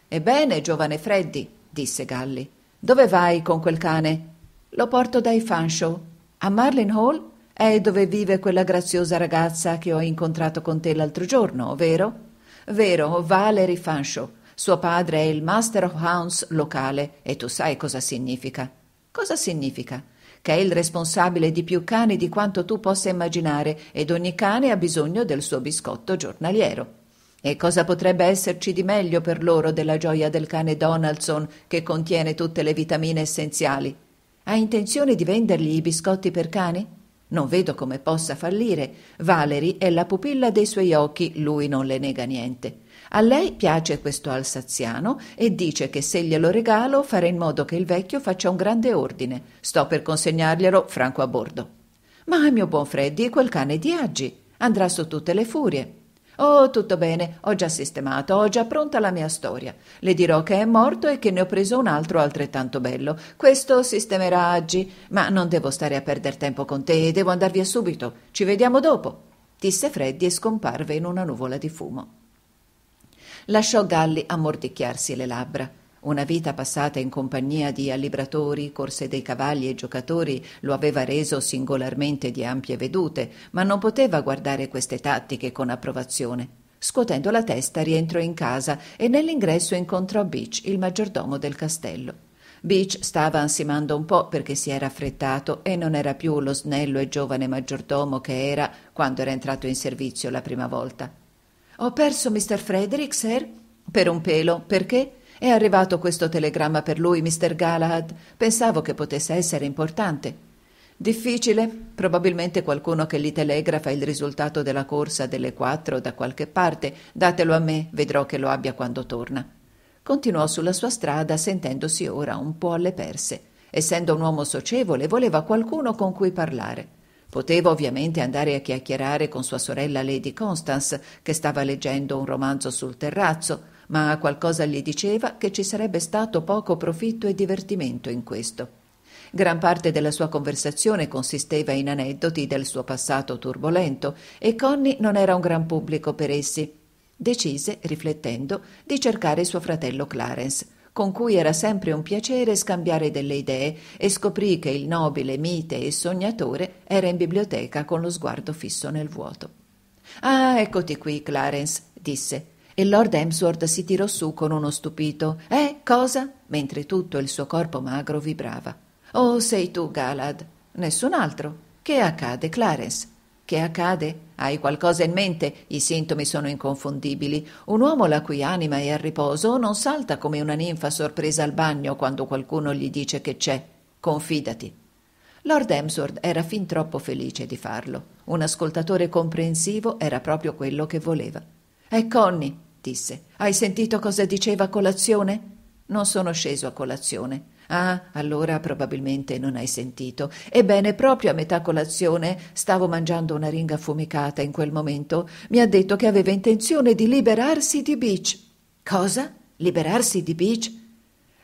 Ebbene, giovane Freddi, disse Galli, dove vai con quel cane? Lo porto dai fanshaw. A Marlin Hall? È dove vive quella graziosa ragazza che ho incontrato con te l'altro giorno, vero? Vero, Valerie Fanshaw suo padre è il Master of Hounds locale e tu sai cosa significa. Cosa significa? Che è il responsabile di più cani di quanto tu possa immaginare ed ogni cane ha bisogno del suo biscotto giornaliero. E cosa potrebbe esserci di meglio per loro della gioia del cane Donaldson che contiene tutte le vitamine essenziali? Ha intenzione di vendergli i biscotti per cani? Non vedo come possa fallire. Valerie è la pupilla dei suoi occhi, lui non le nega niente. A lei piace questo alsaziano e dice che se glielo regalo farà in modo che il vecchio faccia un grande ordine. Sto per consegnarglielo franco a bordo. Ma mio buon Freddy, quel cane di Aggi andrà su tutte le furie. Oh, tutto bene, ho già sistemato, ho già pronta la mia storia. Le dirò che è morto e che ne ho preso un altro altrettanto bello. Questo sistemerà Aggi, ma non devo stare a perdere tempo con te, devo andar via subito. Ci vediamo dopo. Disse Freddy e scomparve in una nuvola di fumo lasciò Galli a mordicchiarsi le labbra. Una vita passata in compagnia di allibratori, corse dei cavalli e giocatori lo aveva reso singolarmente di ampie vedute, ma non poteva guardare queste tattiche con approvazione. Scuotendo la testa rientrò in casa e nell'ingresso incontrò Beach, il maggiordomo del castello. Beach stava ansimando un po' perché si era affrettato e non era più lo snello e giovane maggiordomo che era quando era entrato in servizio la prima volta. Ho perso Mr. Frederick, sir? Per un pelo, perché? È arrivato questo telegramma per lui, Mr. Galahad. Pensavo che potesse essere importante. Difficile, probabilmente qualcuno che gli telegrafa il risultato della corsa delle quattro da qualche parte. Datelo a me, vedrò che lo abbia quando torna. Continuò sulla sua strada, sentendosi ora un po' alle perse. Essendo un uomo socievole, voleva qualcuno con cui parlare. Poteva ovviamente andare a chiacchierare con sua sorella Lady Constance, che stava leggendo un romanzo sul terrazzo, ma qualcosa gli diceva che ci sarebbe stato poco profitto e divertimento in questo. Gran parte della sua conversazione consisteva in aneddoti del suo passato turbolento e Connie non era un gran pubblico per essi. Decise, riflettendo, di cercare suo fratello Clarence con cui era sempre un piacere scambiare delle idee e scoprì che il nobile, mite e sognatore era in biblioteca con lo sguardo fisso nel vuoto. Ah, eccoti qui, Clarence, disse, e Lord Hemsworth si tirò su con uno stupito Eh, cosa? mentre tutto il suo corpo magro vibrava. Oh, sei tu, Galad. Nessun altro. Che accade, Clarence? Che accade? Hai qualcosa in mente? I sintomi sono inconfondibili. Un uomo la cui anima è a riposo non salta come una ninfa sorpresa al bagno quando qualcuno gli dice che c'è. Confidati. Lord Emsworth era fin troppo felice di farlo. Un ascoltatore comprensivo era proprio quello che voleva. E Conny, disse, hai sentito cosa diceva a colazione? Non sono sceso a colazione. Ah, allora probabilmente non hai sentito. Ebbene, proprio a metà colazione stavo mangiando una ringa affumicata in quel momento. Mi ha detto che aveva intenzione di liberarsi di Beach. Cosa? Liberarsi di Beach?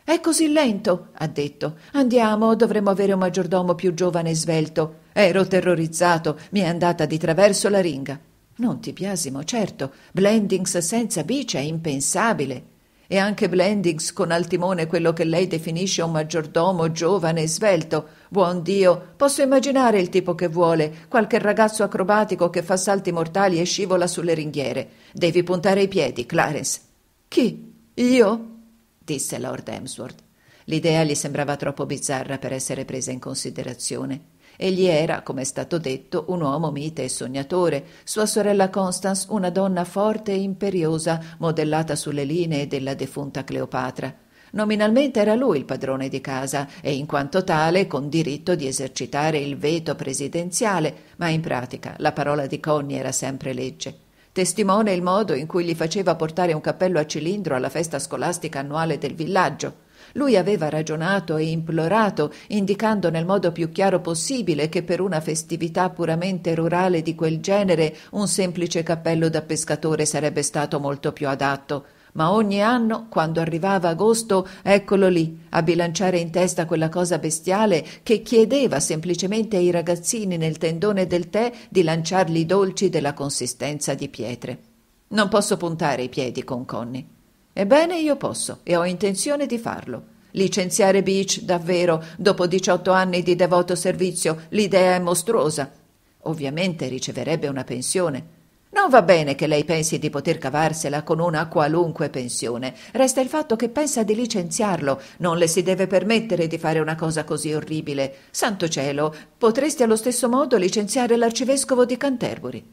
È così lento, ha detto. Andiamo, dovremmo avere un maggiordomo più giovane e svelto. Ero terrorizzato, mi è andata di traverso la ringa. Non ti biasimo, certo. Blendings senza bici è impensabile e anche Blendings con al timone quello che lei definisce un maggiordomo giovane e svelto. Buon Dio, posso immaginare il tipo che vuole, qualche ragazzo acrobatico che fa salti mortali e scivola sulle ringhiere. Devi puntare i piedi, Clarence. Chi? Io? disse Lord Emsworth. L'idea gli sembrava troppo bizzarra per essere presa in considerazione. Egli era, come è stato detto, un uomo mite e sognatore, sua sorella Constance una donna forte e imperiosa, modellata sulle linee della defunta Cleopatra. Nominalmente era lui il padrone di casa e in quanto tale con diritto di esercitare il veto presidenziale, ma in pratica la parola di Conny era sempre legge. Testimone il modo in cui gli faceva portare un cappello a cilindro alla festa scolastica annuale del villaggio. Lui aveva ragionato e implorato, indicando nel modo più chiaro possibile che per una festività puramente rurale di quel genere un semplice cappello da pescatore sarebbe stato molto più adatto ma ogni anno, quando arrivava agosto, eccolo lì, a bilanciare in testa quella cosa bestiale che chiedeva semplicemente ai ragazzini nel tendone del tè di lanciargli dolci della consistenza di pietre. Non posso puntare i piedi con Conny. Ebbene, io posso e ho intenzione di farlo. Licenziare Beach, davvero, dopo 18 anni di devoto servizio, l'idea è mostruosa. Ovviamente riceverebbe una pensione. Non va bene che lei pensi di poter cavarsela con una qualunque pensione. Resta il fatto che pensa di licenziarlo. Non le si deve permettere di fare una cosa così orribile. Santo cielo, potresti allo stesso modo licenziare l'arcivescovo di Canterbury.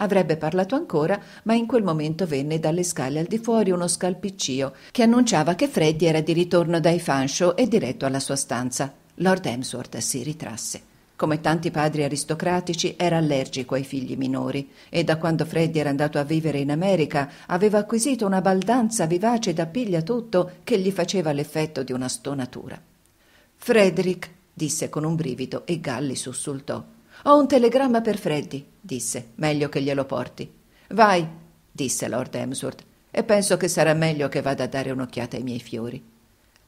Avrebbe parlato ancora, ma in quel momento venne dalle scale al di fuori uno scalpiccio che annunciava che Freddy era di ritorno dai fanshow e diretto alla sua stanza. Lord Hemsworth si ritrasse. Come tanti padri aristocratici era allergico ai figli minori e da quando Freddy era andato a vivere in America aveva acquisito una baldanza vivace da piglia tutto che gli faceva l'effetto di una stonatura. Frederick disse con un brivido e Galli sussultò. Ho un telegramma per Freddy, disse. Meglio che glielo porti. Vai, disse Lord Emsworth, e penso che sarà meglio che vada a dare un'occhiata ai miei fiori.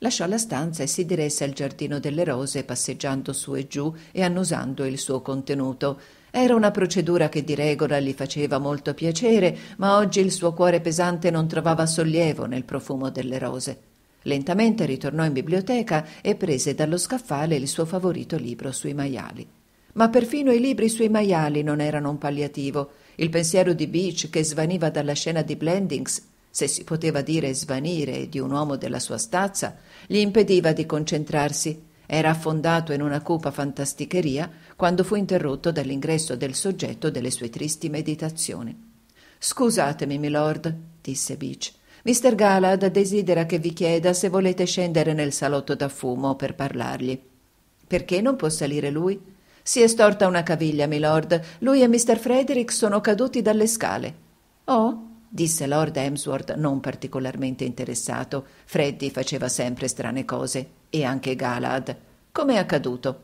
Lasciò la stanza e si diresse al giardino delle rose, passeggiando su e giù e annusando il suo contenuto. Era una procedura che di regola gli faceva molto piacere, ma oggi il suo cuore pesante non trovava sollievo nel profumo delle rose. Lentamente ritornò in biblioteca e prese dallo scaffale il suo favorito libro sui maiali. Ma perfino i libri sui maiali non erano un palliativo. Il pensiero di Beach che svaniva dalla scena di Blendings, se si poteva dire svanire di un uomo della sua stazza, gli impediva di concentrarsi. Era affondato in una cupa fantasticheria quando fu interrotto dall'ingresso del soggetto delle sue tristi meditazioni. Scusatemi, milord, disse Beach. Mister Galad desidera che vi chieda se volete scendere nel salotto da fumo per parlargli. Perché non può salire lui? Si è storta una caviglia, milord. Lui e Mr. Frederick sono caduti dalle scale. Oh? disse Lord Emsworth, non particolarmente interessato. Freddy faceva sempre strane cose, e anche Galad. Com'è accaduto?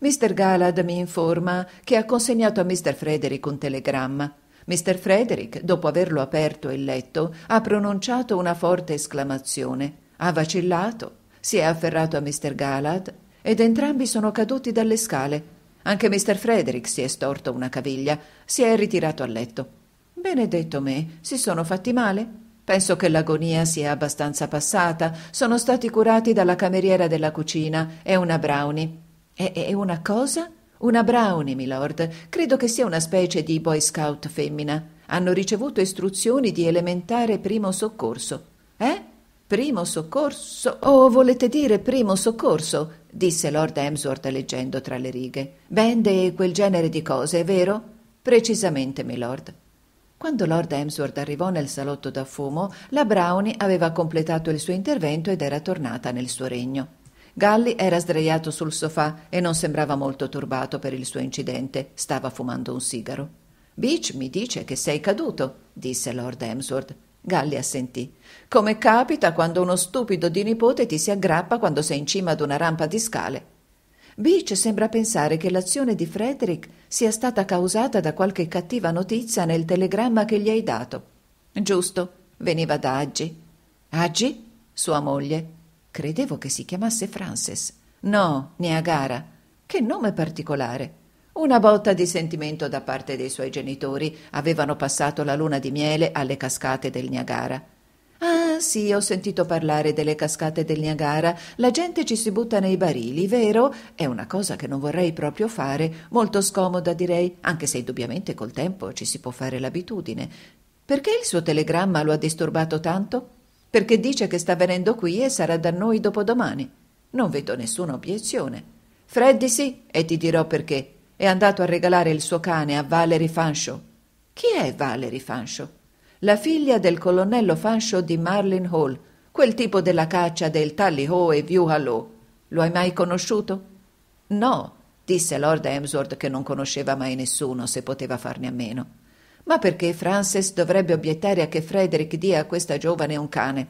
Mr. Galad mi informa che ha consegnato a Mr. Frederick un telegramma. Mr. Frederick, dopo averlo aperto e letto, ha pronunciato una forte esclamazione. Ha vacillato, si è afferrato a Mr. Galad ed entrambi sono caduti dalle scale. Anche Mr. Frederick si è storto una caviglia, si è ritirato a letto. Benedetto me, si sono fatti male? Penso che l'agonia sia abbastanza passata. Sono stati curati dalla cameriera della cucina e una brownie. E, e una cosa? Una brownie, milord. Credo che sia una specie di boy scout femmina. Hanno ricevuto istruzioni di elementare primo soccorso. Eh? Primo soccorso? O oh, volete dire primo soccorso? disse Lord Emsworth leggendo tra le righe. Band e quel genere di cose, è vero? Precisamente, milord. Quando Lord Emsworth arrivò nel salotto da fumo, la Brownie aveva completato il suo intervento ed era tornata nel suo regno. Galli era sdraiato sul sofà e non sembrava molto turbato per il suo incidente, stava fumando un sigaro. Beach mi dice che sei caduto, disse Lord Emsworth. Galli assentì. Come capita quando uno stupido di nipote ti si aggrappa quando sei in cima ad una rampa di scale. Beach sembra pensare che l'azione di Frederick sia stata causata da qualche cattiva notizia nel telegramma che gli hai dato. Giusto, veniva da Aggi. Aggi? Sua moglie. Credevo che si chiamasse Frances. No, Niagara. Che nome particolare. Una botta di sentimento da parte dei suoi genitori. Avevano passato la luna di miele alle cascate del Niagara. Ah, sì, ho sentito parlare delle cascate del Niagara. La gente ci si butta nei barili, vero? È una cosa che non vorrei proprio fare, molto scomoda direi, anche se indubbiamente col tempo ci si può fare l'abitudine. Perché il suo telegramma lo ha disturbato tanto? Perché dice che sta venendo qui e sarà da noi dopodomani. Non vedo nessuna obiezione. Freddi sì, e ti dirò perché. È andato a regalare il suo cane a Valerie Fanshaw. Chi è Valerie Fanshaw? La figlia del colonnello Fanshaw di Marlin Hall, quel tipo della caccia del Tally Ho e View Hallow. Lo hai mai conosciuto? No, disse Lord Emsworth che non conosceva mai nessuno, se poteva farne a meno. Ma perché Frances dovrebbe obiettare a che Frederick dia a questa giovane un cane?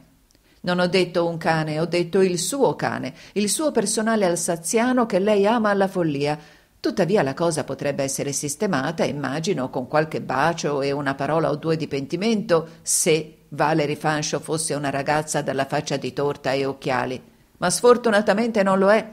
Non ho detto un cane, ho detto il suo cane, il suo personale alsaziano che lei ama alla follia, Tuttavia la cosa potrebbe essere sistemata, immagino, con qualche bacio e una parola o due di pentimento, se Valerie Fanshawe fosse una ragazza dalla faccia di torta e occhiali. Ma sfortunatamente non lo è.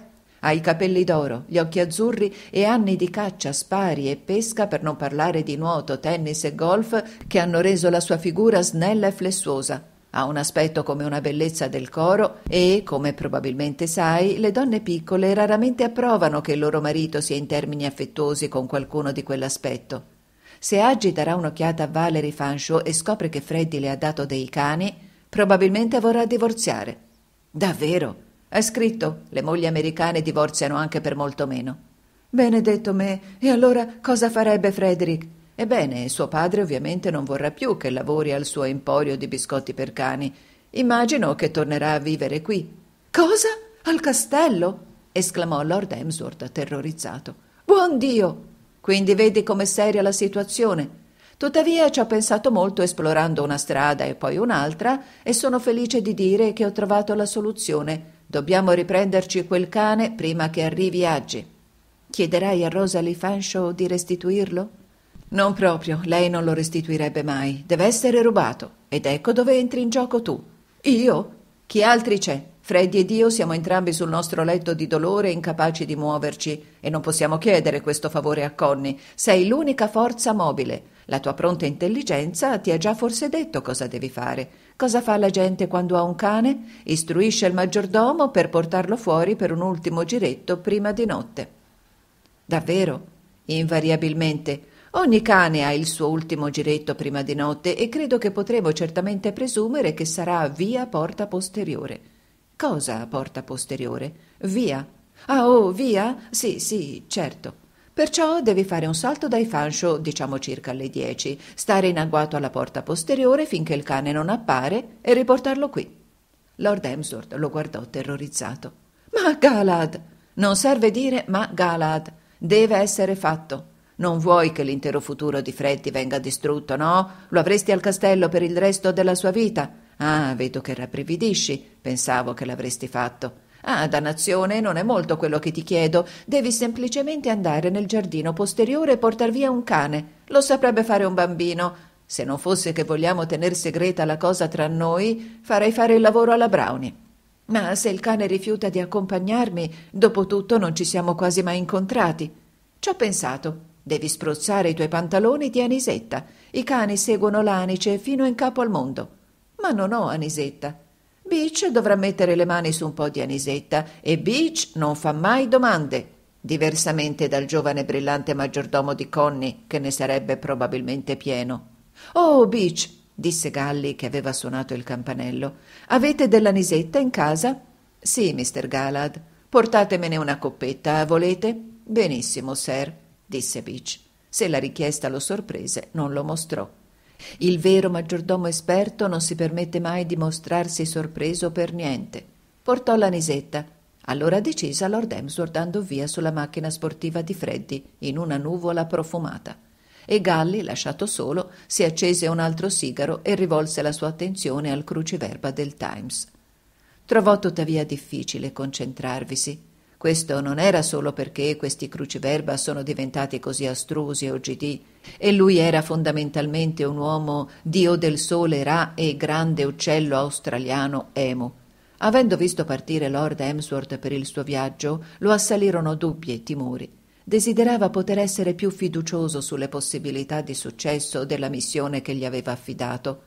Ha i capelli d'oro, gli occhi azzurri e anni di caccia, spari e pesca, per non parlare di nuoto, tennis e golf, che hanno reso la sua figura snella e flessuosa. Ha un aspetto come una bellezza del coro e, come probabilmente sai, le donne piccole raramente approvano che il loro marito sia in termini affettuosi con qualcuno di quell'aspetto. Se Aggi darà un'occhiata a Valerie Fanshaw e scopre che Freddy le ha dato dei cani, probabilmente vorrà divorziare. Davvero? È scritto, le mogli americane divorziano anche per molto meno. Benedetto me, e allora cosa farebbe Frederick? Ebbene, suo padre ovviamente non vorrà più che lavori al suo emporio di biscotti per cani. Immagino che tornerà a vivere qui. Cosa? Al castello? esclamò Lord Emsworth terrorizzato. Buon Dio! Quindi vedi com'è seria la situazione. Tuttavia ci ho pensato molto esplorando una strada e poi un'altra e sono felice di dire che ho trovato la soluzione. Dobbiamo riprenderci quel cane prima che arrivi Aggi. Chiederai a Rosalie Fanshaw di restituirlo? Non proprio, lei non lo restituirebbe mai. Deve essere rubato. Ed ecco dove entri in gioco tu. Io? Chi altri c'è? Freddy ed io siamo entrambi sul nostro letto di dolore, incapaci di muoverci, e non possiamo chiedere questo favore a Conny. Sei l'unica forza mobile. La tua pronta intelligenza ti ha già forse detto cosa devi fare. Cosa fa la gente quando ha un cane? Istruisce il maggiordomo per portarlo fuori per un ultimo giretto prima di notte. Davvero? Invariabilmente. Ogni cane ha il suo ultimo giretto prima di notte e credo che potremo certamente presumere che sarà via porta posteriore. Cosa porta posteriore? Via. Ah, oh, via? Sì, sì, certo. Perciò devi fare un salto dai fancio, diciamo circa alle dieci, stare in agguato alla porta posteriore finché il cane non appare e riportarlo qui. Lord Emsworth lo guardò terrorizzato. Ma Galad! Non serve dire ma Galad. Deve essere fatto. Non vuoi che l'intero futuro di Freddi venga distrutto, no? Lo avresti al castello per il resto della sua vita. Ah, vedo che rabbrividisci. Pensavo che l'avresti fatto. Ah, dannazione, non è molto quello che ti chiedo. Devi semplicemente andare nel giardino posteriore e portar via un cane. Lo saprebbe fare un bambino. Se non fosse che vogliamo tener segreta la cosa tra noi, farei fare il lavoro alla Brownie. Ma se il cane rifiuta di accompagnarmi, dopo tutto non ci siamo quasi mai incontrati. Ci ho pensato Devi spruzzare i tuoi pantaloni di anisetta. I cani seguono l'anice fino in capo al mondo. Ma non ho anisetta. Beach dovrà mettere le mani su un po' di anisetta e Beach non fa mai domande, diversamente dal giovane e brillante maggiordomo di Conny che ne sarebbe probabilmente pieno. Oh, Beach, disse Galli che aveva suonato il campanello, avete dell'anisetta in casa? Sì, mister Galad. Portatemene una coppetta, volete? Benissimo, sir disse Beach. Se la richiesta lo sorprese, non lo mostrò. Il vero maggiordomo esperto non si permette mai di mostrarsi sorpreso per niente. Portò la nisetta. Allora decisa, Lord Emsworth andò via sulla macchina sportiva di Freddy, in una nuvola profumata. E Galli, lasciato solo, si accese un altro sigaro e rivolse la sua attenzione al cruciverba del Times. Trovò tuttavia difficile concentrarvisi. Questo non era solo perché questi cruciverba sono diventati così astrusi oggidì, e lui era fondamentalmente un uomo dio del sole Ra e grande uccello australiano Emu. Avendo visto partire Lord Hemsworth per il suo viaggio, lo assalirono dubbi e timori. Desiderava poter essere più fiducioso sulle possibilità di successo della missione che gli aveva affidato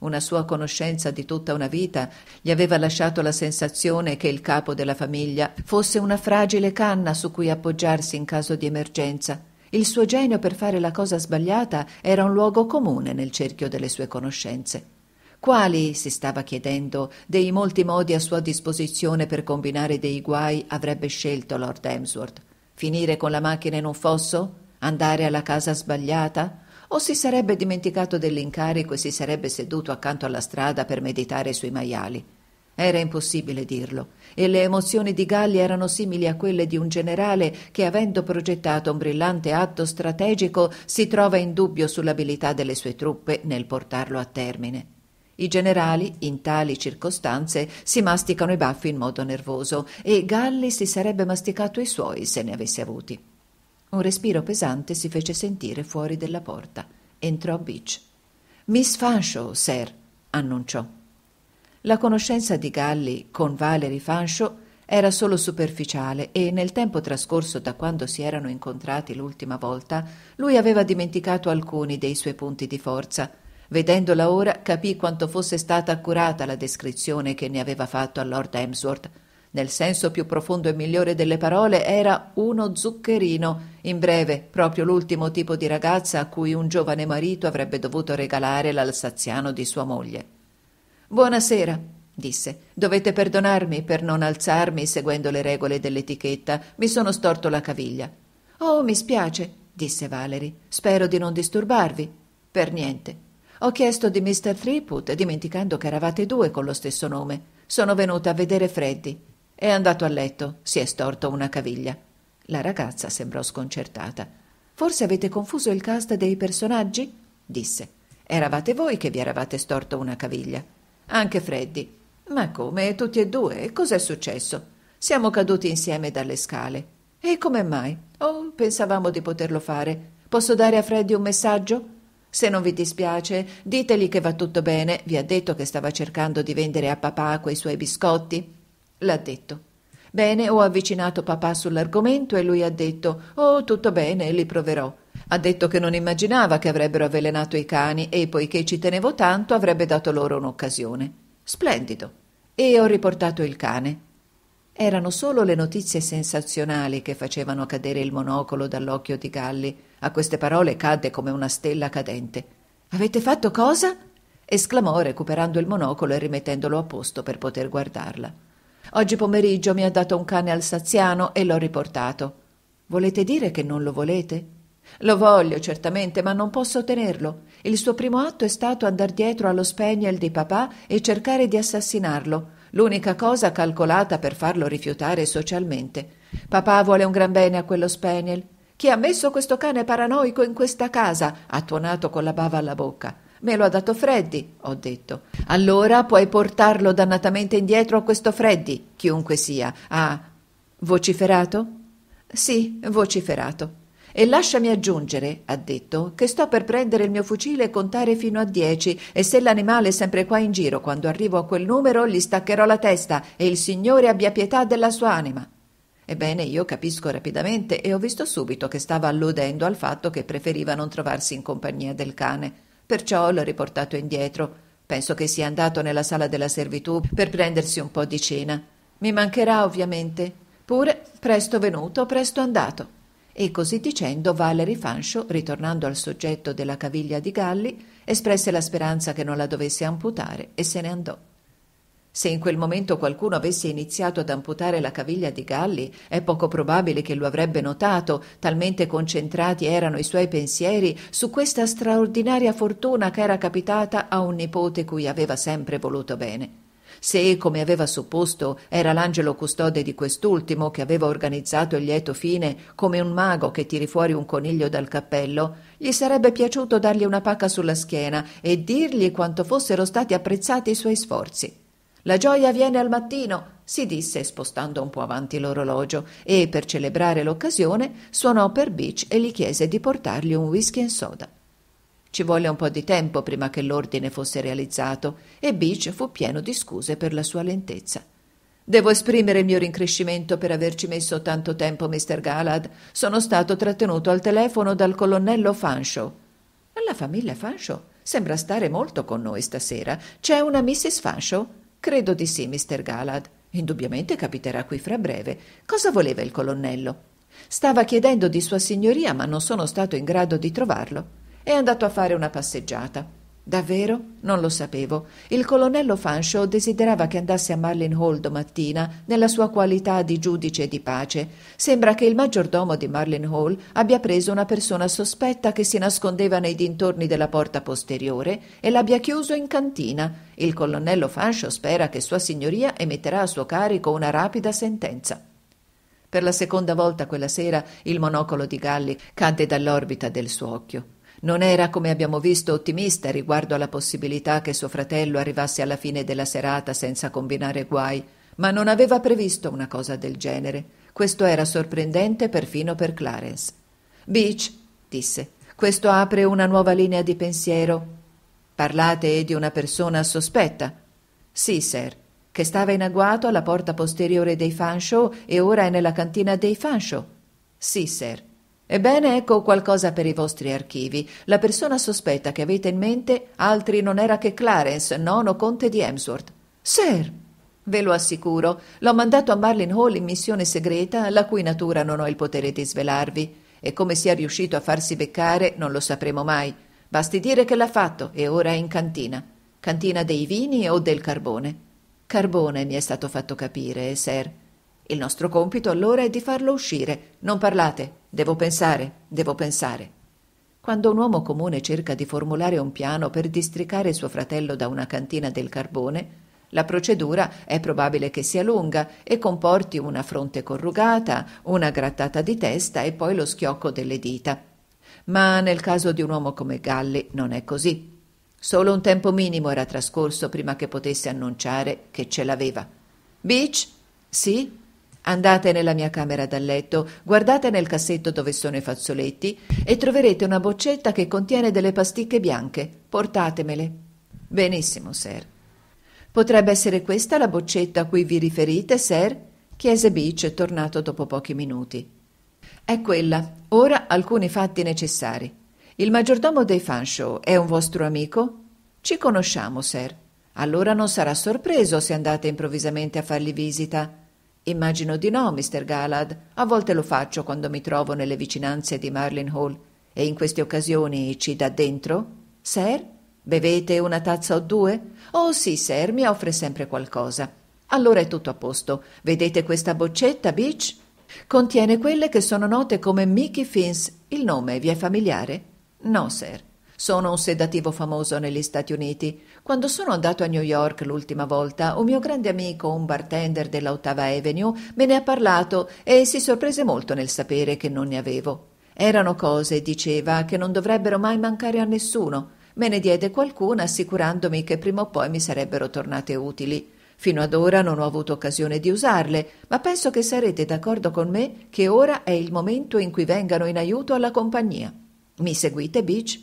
una sua conoscenza di tutta una vita gli aveva lasciato la sensazione che il capo della famiglia fosse una fragile canna su cui appoggiarsi in caso di emergenza. Il suo genio per fare la cosa sbagliata era un luogo comune nel cerchio delle sue conoscenze. Quali, si stava chiedendo, dei molti modi a sua disposizione per combinare dei guai avrebbe scelto Lord Emsworth? Finire con la macchina in un fosso? Andare alla casa sbagliata? o si sarebbe dimenticato dell'incarico e si sarebbe seduto accanto alla strada per meditare sui maiali. Era impossibile dirlo, e le emozioni di Galli erano simili a quelle di un generale che, avendo progettato un brillante atto strategico, si trova in dubbio sull'abilità delle sue truppe nel portarlo a termine. I generali, in tali circostanze, si masticano i baffi in modo nervoso, e Galli si sarebbe masticato i suoi se ne avesse avuti. Un respiro pesante si fece sentire fuori della porta. Entrò Beach. Miss Fanshaw, sir, annunciò. La conoscenza di Galli con Valerie Fanshaw era solo superficiale e nel tempo trascorso da quando si erano incontrati l'ultima volta lui aveva dimenticato alcuni dei suoi punti di forza. Vedendola ora capì quanto fosse stata accurata la descrizione che ne aveva fatto a Lord Hemsworth nel senso più profondo e migliore delle parole, era uno zuccherino, in breve, proprio l'ultimo tipo di ragazza a cui un giovane marito avrebbe dovuto regalare l'alsaziano di sua moglie. Buonasera, disse. Dovete perdonarmi per non alzarmi seguendo le regole dell'etichetta. Mi sono storto la caviglia. Oh, mi spiace, disse Valerie. Spero di non disturbarvi. Per niente. Ho chiesto di Mr. Threepwood, dimenticando che eravate due con lo stesso nome. Sono venuta a vedere Freddy. È andato a letto, si è storto una caviglia. La ragazza sembrò sconcertata. Forse avete confuso il cast dei personaggi? disse. Eravate voi che vi eravate storto una caviglia. Anche Freddy. Ma come? Tutti e due? Cos'è successo? Siamo caduti insieme dalle scale. E come mai? Oh, pensavamo di poterlo fare. Posso dare a Freddy un messaggio? Se non vi dispiace, ditegli che va tutto bene. Vi ha detto che stava cercando di vendere a papà quei suoi biscotti? l'ha detto. Bene, ho avvicinato papà sull'argomento e lui ha detto Oh, tutto bene, li proverò. Ha detto che non immaginava che avrebbero avvelenato i cani e poiché ci tenevo tanto avrebbe dato loro un'occasione. Splendido. E ho riportato il cane. Erano solo le notizie sensazionali che facevano cadere il monocolo dall'occhio di Galli. A queste parole cadde come una stella cadente. Avete fatto cosa? esclamò recuperando il monocolo e rimettendolo a posto per poter guardarla. Oggi pomeriggio mi ha dato un cane alsaziano e l'ho riportato. Volete dire che non lo volete? Lo voglio, certamente, ma non posso tenerlo. Il suo primo atto è stato andar dietro allo spaniel di papà e cercare di assassinarlo, l'unica cosa calcolata per farlo rifiutare socialmente. Papà vuole un gran bene a quello spaniel. Chi ha messo questo cane paranoico in questa casa? ha tuonato con la bava alla bocca. Me lo ha dato Freddi, ho detto. Allora puoi portarlo dannatamente indietro a questo Freddi, chiunque sia. Ha vociferato? Sì, vociferato. E lasciami aggiungere, ha detto, che sto per prendere il mio fucile e contare fino a dieci, e se l'animale è sempre qua in giro, quando arrivo a quel numero gli staccherò la testa e il Signore abbia pietà della sua anima. Ebbene, io capisco rapidamente e ho visto subito che stava alludendo al fatto che preferiva non trovarsi in compagnia del cane perciò l'ho riportato indietro. Penso che sia andato nella sala della servitù per prendersi un po' di cena. Mi mancherà ovviamente, pure presto venuto, presto andato. E così dicendo, Valerie Fancio, ritornando al soggetto della caviglia di Galli, espresse la speranza che non la dovesse amputare e se ne andò. Se in quel momento qualcuno avesse iniziato ad amputare la caviglia di Galli, è poco probabile che lo avrebbe notato, talmente concentrati erano i suoi pensieri su questa straordinaria fortuna che era capitata a un nipote cui aveva sempre voluto bene. Se, come aveva supposto, era l'angelo custode di quest'ultimo che aveva organizzato il lieto fine come un mago che tiri fuori un coniglio dal cappello, gli sarebbe piaciuto dargli una pacca sulla schiena e dirgli quanto fossero stati apprezzati i suoi sforzi. La gioia viene al mattino, si disse spostando un po' avanti l'orologio e per celebrare l'occasione suonò per Beach e gli chiese di portargli un whisky and soda. Ci volle un po' di tempo prima che l'ordine fosse realizzato e Beach fu pieno di scuse per la sua lentezza. Devo esprimere il mio rincrescimento per averci messo tanto tempo, Mr. Galad. Sono stato trattenuto al telefono dal colonnello Fanshaw. La famiglia Fanshaw sembra stare molto con noi stasera. C'è una Mrs. Fanshaw? Credo di sì, mister Galad. Indubbiamente capiterà qui fra breve. Cosa voleva il colonnello? Stava chiedendo di sua signoria, ma non sono stato in grado di trovarlo. È andato a fare una passeggiata. Davvero? Non lo sapevo. Il colonnello Fanshaw desiderava che andasse a Marlin Hall domattina nella sua qualità di giudice di pace. Sembra che il maggiordomo di Marlin Hall abbia preso una persona sospetta che si nascondeva nei dintorni della porta posteriore e l'abbia chiuso in cantina. Il colonnello Fanshaw spera che Sua Signoria emetterà a suo carico una rapida sentenza. Per la seconda volta quella sera il monocolo di Galli cadde dall'orbita del suo occhio. Non era, come abbiamo visto, ottimista riguardo alla possibilità che suo fratello arrivasse alla fine della serata senza combinare guai, ma non aveva previsto una cosa del genere. Questo era sorprendente perfino per Clarence. Beach, disse, questo apre una nuova linea di pensiero. Parlate di una persona sospetta. Sì, sir, che stava in agguato alla porta posteriore dei fanshow e ora è nella cantina dei fanshow. Sì, sir. Ebbene, ecco qualcosa per i vostri archivi. La persona sospetta che avete in mente altri non era che Clarence, nono conte di Emsworth. Sir! Ve lo assicuro, l'ho mandato a Marlin Hall in missione segreta, la cui natura non ho il potere di svelarvi. E come sia riuscito a farsi beccare non lo sapremo mai. Basti dire che l'ha fatto e ora è in cantina. Cantina dei vini o del carbone? Carbone mi è stato fatto capire, Sir. Il nostro compito allora è di farlo uscire. Non parlate, Devo pensare, devo pensare. Quando un uomo comune cerca di formulare un piano per districare suo fratello da una cantina del carbone, la procedura è probabile che sia lunga e comporti una fronte corrugata, una grattata di testa e poi lo schiocco delle dita. Ma nel caso di un uomo come Galli non è così. Solo un tempo minimo era trascorso prima che potesse annunciare che ce l'aveva. Beach? Sì? Andate nella mia camera da letto, guardate nel cassetto dove sono i fazzoletti e troverete una boccetta che contiene delle pasticche bianche. Portatemele. Benissimo, sir. Potrebbe essere questa la boccetta a cui vi riferite, sir? chiese Beach, tornato dopo pochi minuti. È quella. Ora alcuni fatti necessari. Il maggiordomo dei Fanshawe è un vostro amico? Ci conosciamo, sir. Allora non sarà sorpreso se andate improvvisamente a fargli visita. Immagino di no, mister Galad. A volte lo faccio quando mi trovo nelle vicinanze di Marlin Hall e in queste occasioni ci dà dentro? Sir? Bevete una tazza o due? Oh sì, sir, mi offre sempre qualcosa. Allora è tutto a posto. Vedete questa boccetta, Beach? Contiene quelle che sono note come Mickey Fins. Il nome vi è familiare? No, sir. Sono un sedativo famoso negli Stati Uniti. Quando sono andato a New York l'ultima volta, un mio grande amico, un bartender dell'Ottava Avenue, me ne ha parlato e si sorprese molto nel sapere che non ne avevo. Erano cose, diceva, che non dovrebbero mai mancare a nessuno. Me ne diede qualcuna assicurandomi che prima o poi mi sarebbero tornate utili. Fino ad ora non ho avuto occasione di usarle, ma penso che sarete d'accordo con me che ora è il momento in cui vengano in aiuto alla compagnia. Mi seguite, Beach?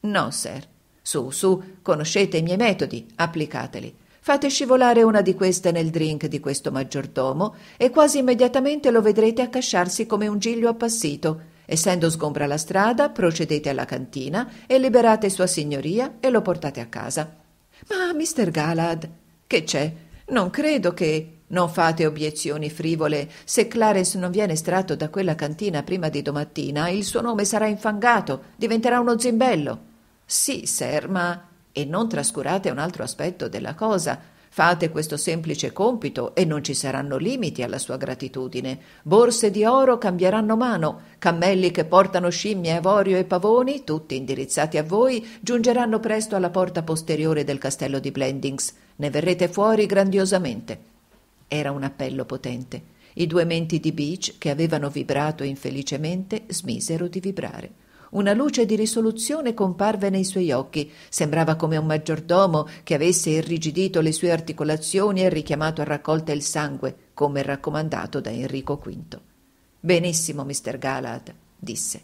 No, sir. Su, su, conoscete i miei metodi, applicateli. Fate scivolare una di queste nel drink di questo maggiordomo e quasi immediatamente lo vedrete accasciarsi come un giglio appassito. Essendo sgombra la strada, procedete alla cantina e liberate sua signoria e lo portate a casa. Ma, mister Galad, che c'è? Non credo che. Non fate obiezioni frivole. Se Clarence non viene estratto da quella cantina prima di domattina, il suo nome sarà infangato, diventerà uno zimbello. Sì, Ser, ma. E non trascurate un altro aspetto della cosa. Fate questo semplice compito e non ci saranno limiti alla sua gratitudine. Borse di oro cambieranno mano, cammelli che portano scimmie, avorio e pavoni, tutti indirizzati a voi, giungeranno presto alla porta posteriore del castello di Blendings. Ne verrete fuori grandiosamente. Era un appello potente. I due menti di Beach, che avevano vibrato infelicemente, smisero di vibrare. Una luce di risoluzione comparve nei suoi occhi. Sembrava come un maggiordomo che avesse irrigidito le sue articolazioni e richiamato a raccolta il sangue, come raccomandato da Enrico V. Benissimo, Mr. Galad, disse.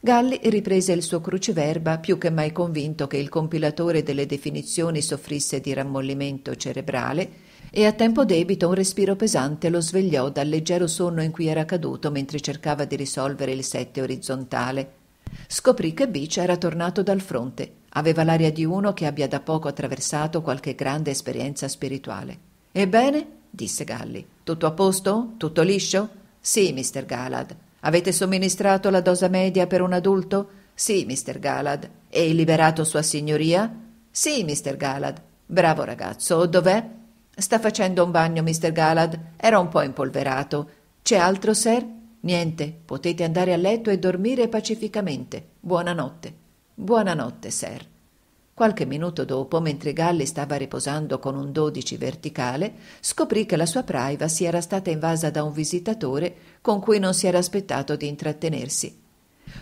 Galli riprese il suo cruciverba più che mai convinto che il compilatore delle definizioni soffrisse di rammollimento cerebrale e a tempo debito un respiro pesante lo svegliò dal leggero sonno in cui era caduto mentre cercava di risolvere il sette orizzontale Scoprì che Beach era tornato dal fronte. Aveva l'aria di uno che abbia da poco attraversato qualche grande esperienza spirituale. Ebbene, disse Galli, tutto a posto? Tutto liscio? Sì, Mr. Galad. Avete somministrato la dose media per un adulto? Sì, Mr. Galad. E liberato sua signoria? Sì, Mr. Galad. Bravo ragazzo, dov'è? Sta facendo un bagno, Mr. Galad. Era un po' impolverato. C'è altro, sir? Niente, potete andare a letto e dormire pacificamente. Buonanotte. Buonanotte, sir. Qualche minuto dopo, mentre Galli stava riposando con un 12 verticale, scoprì che la sua privacy era stata invasa da un visitatore con cui non si era aspettato di intrattenersi.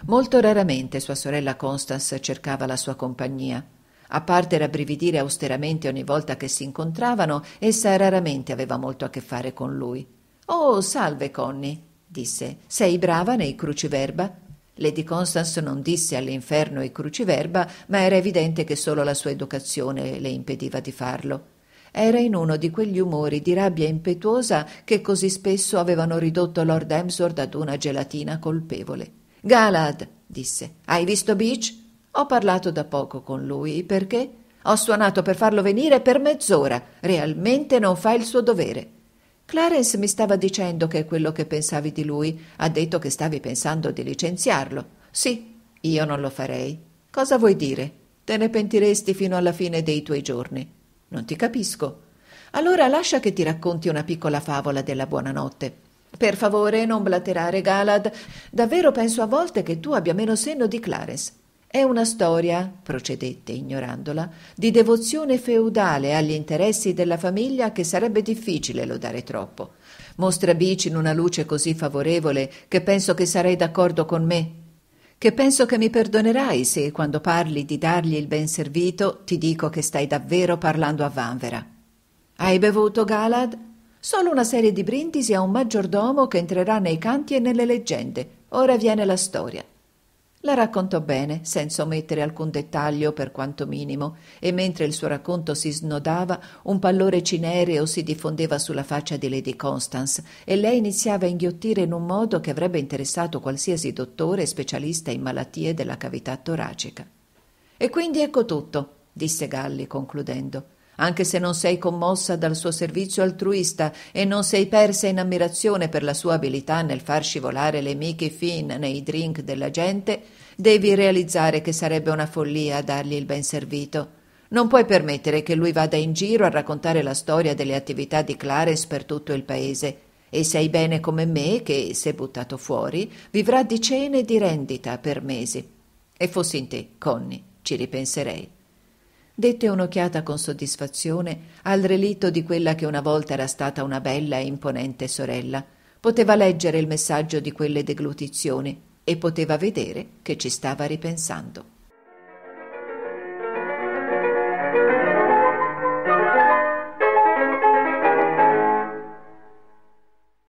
Molto raramente sua sorella Constance cercava la sua compagnia. A parte rabbrividire austeramente ogni volta che si incontravano, essa raramente aveva molto a che fare con lui. Oh, salve, Connie! disse. Sei brava nei cruciverba? Lady Constance non disse all'inferno i cruciverba, ma era evidente che solo la sua educazione le impediva di farlo. Era in uno di quegli umori di rabbia impetuosa che così spesso avevano ridotto Lord Emsworth ad una gelatina colpevole. Galad, disse, hai visto Beach? Ho parlato da poco con lui perché ho suonato per farlo venire per mezz'ora. Realmente non fa il suo dovere. Clarence mi stava dicendo che è quello che pensavi di lui. Ha detto che stavi pensando di licenziarlo. Sì, io non lo farei. Cosa vuoi dire? Te ne pentiresti fino alla fine dei tuoi giorni. Non ti capisco. Allora lascia che ti racconti una piccola favola della buonanotte. Per favore, non blaterare Galad. Davvero penso a volte che tu abbia meno senno di Clarence. È una storia, procedette ignorandola, di devozione feudale agli interessi della famiglia che sarebbe difficile lodare troppo. Mostra Bici in una luce così favorevole che penso che sarei d'accordo con me. Che penso che mi perdonerai se, quando parli di dargli il ben servito, ti dico che stai davvero parlando a vanvera. Hai bevuto, Galad? Solo una serie di brindisi a un maggiordomo che entrerà nei canti e nelle leggende. Ora viene la storia. La raccontò bene, senza omettere alcun dettaglio per quanto minimo, e mentre il suo racconto si snodava, un pallore cinereo si diffondeva sulla faccia di Lady Constance e lei iniziava a inghiottire in un modo che avrebbe interessato qualsiasi dottore specialista in malattie della cavità toracica. E quindi ecco tutto, disse Galli concludendo anche se non sei commossa dal suo servizio altruista e non sei persa in ammirazione per la sua abilità nel far scivolare le Mickey Finn nei drink della gente, devi realizzare che sarebbe una follia dargli il ben servito. Non puoi permettere che lui vada in giro a raccontare la storia delle attività di Clares per tutto il paese. E sai bene come me che, se buttato fuori, vivrà di cene e di rendita per mesi. E fossi in te, Conny, ci ripenserei dette un'occhiata con soddisfazione al relitto di quella che una volta era stata una bella e imponente sorella. Poteva leggere il messaggio di quelle deglutizioni e poteva vedere che ci stava ripensando.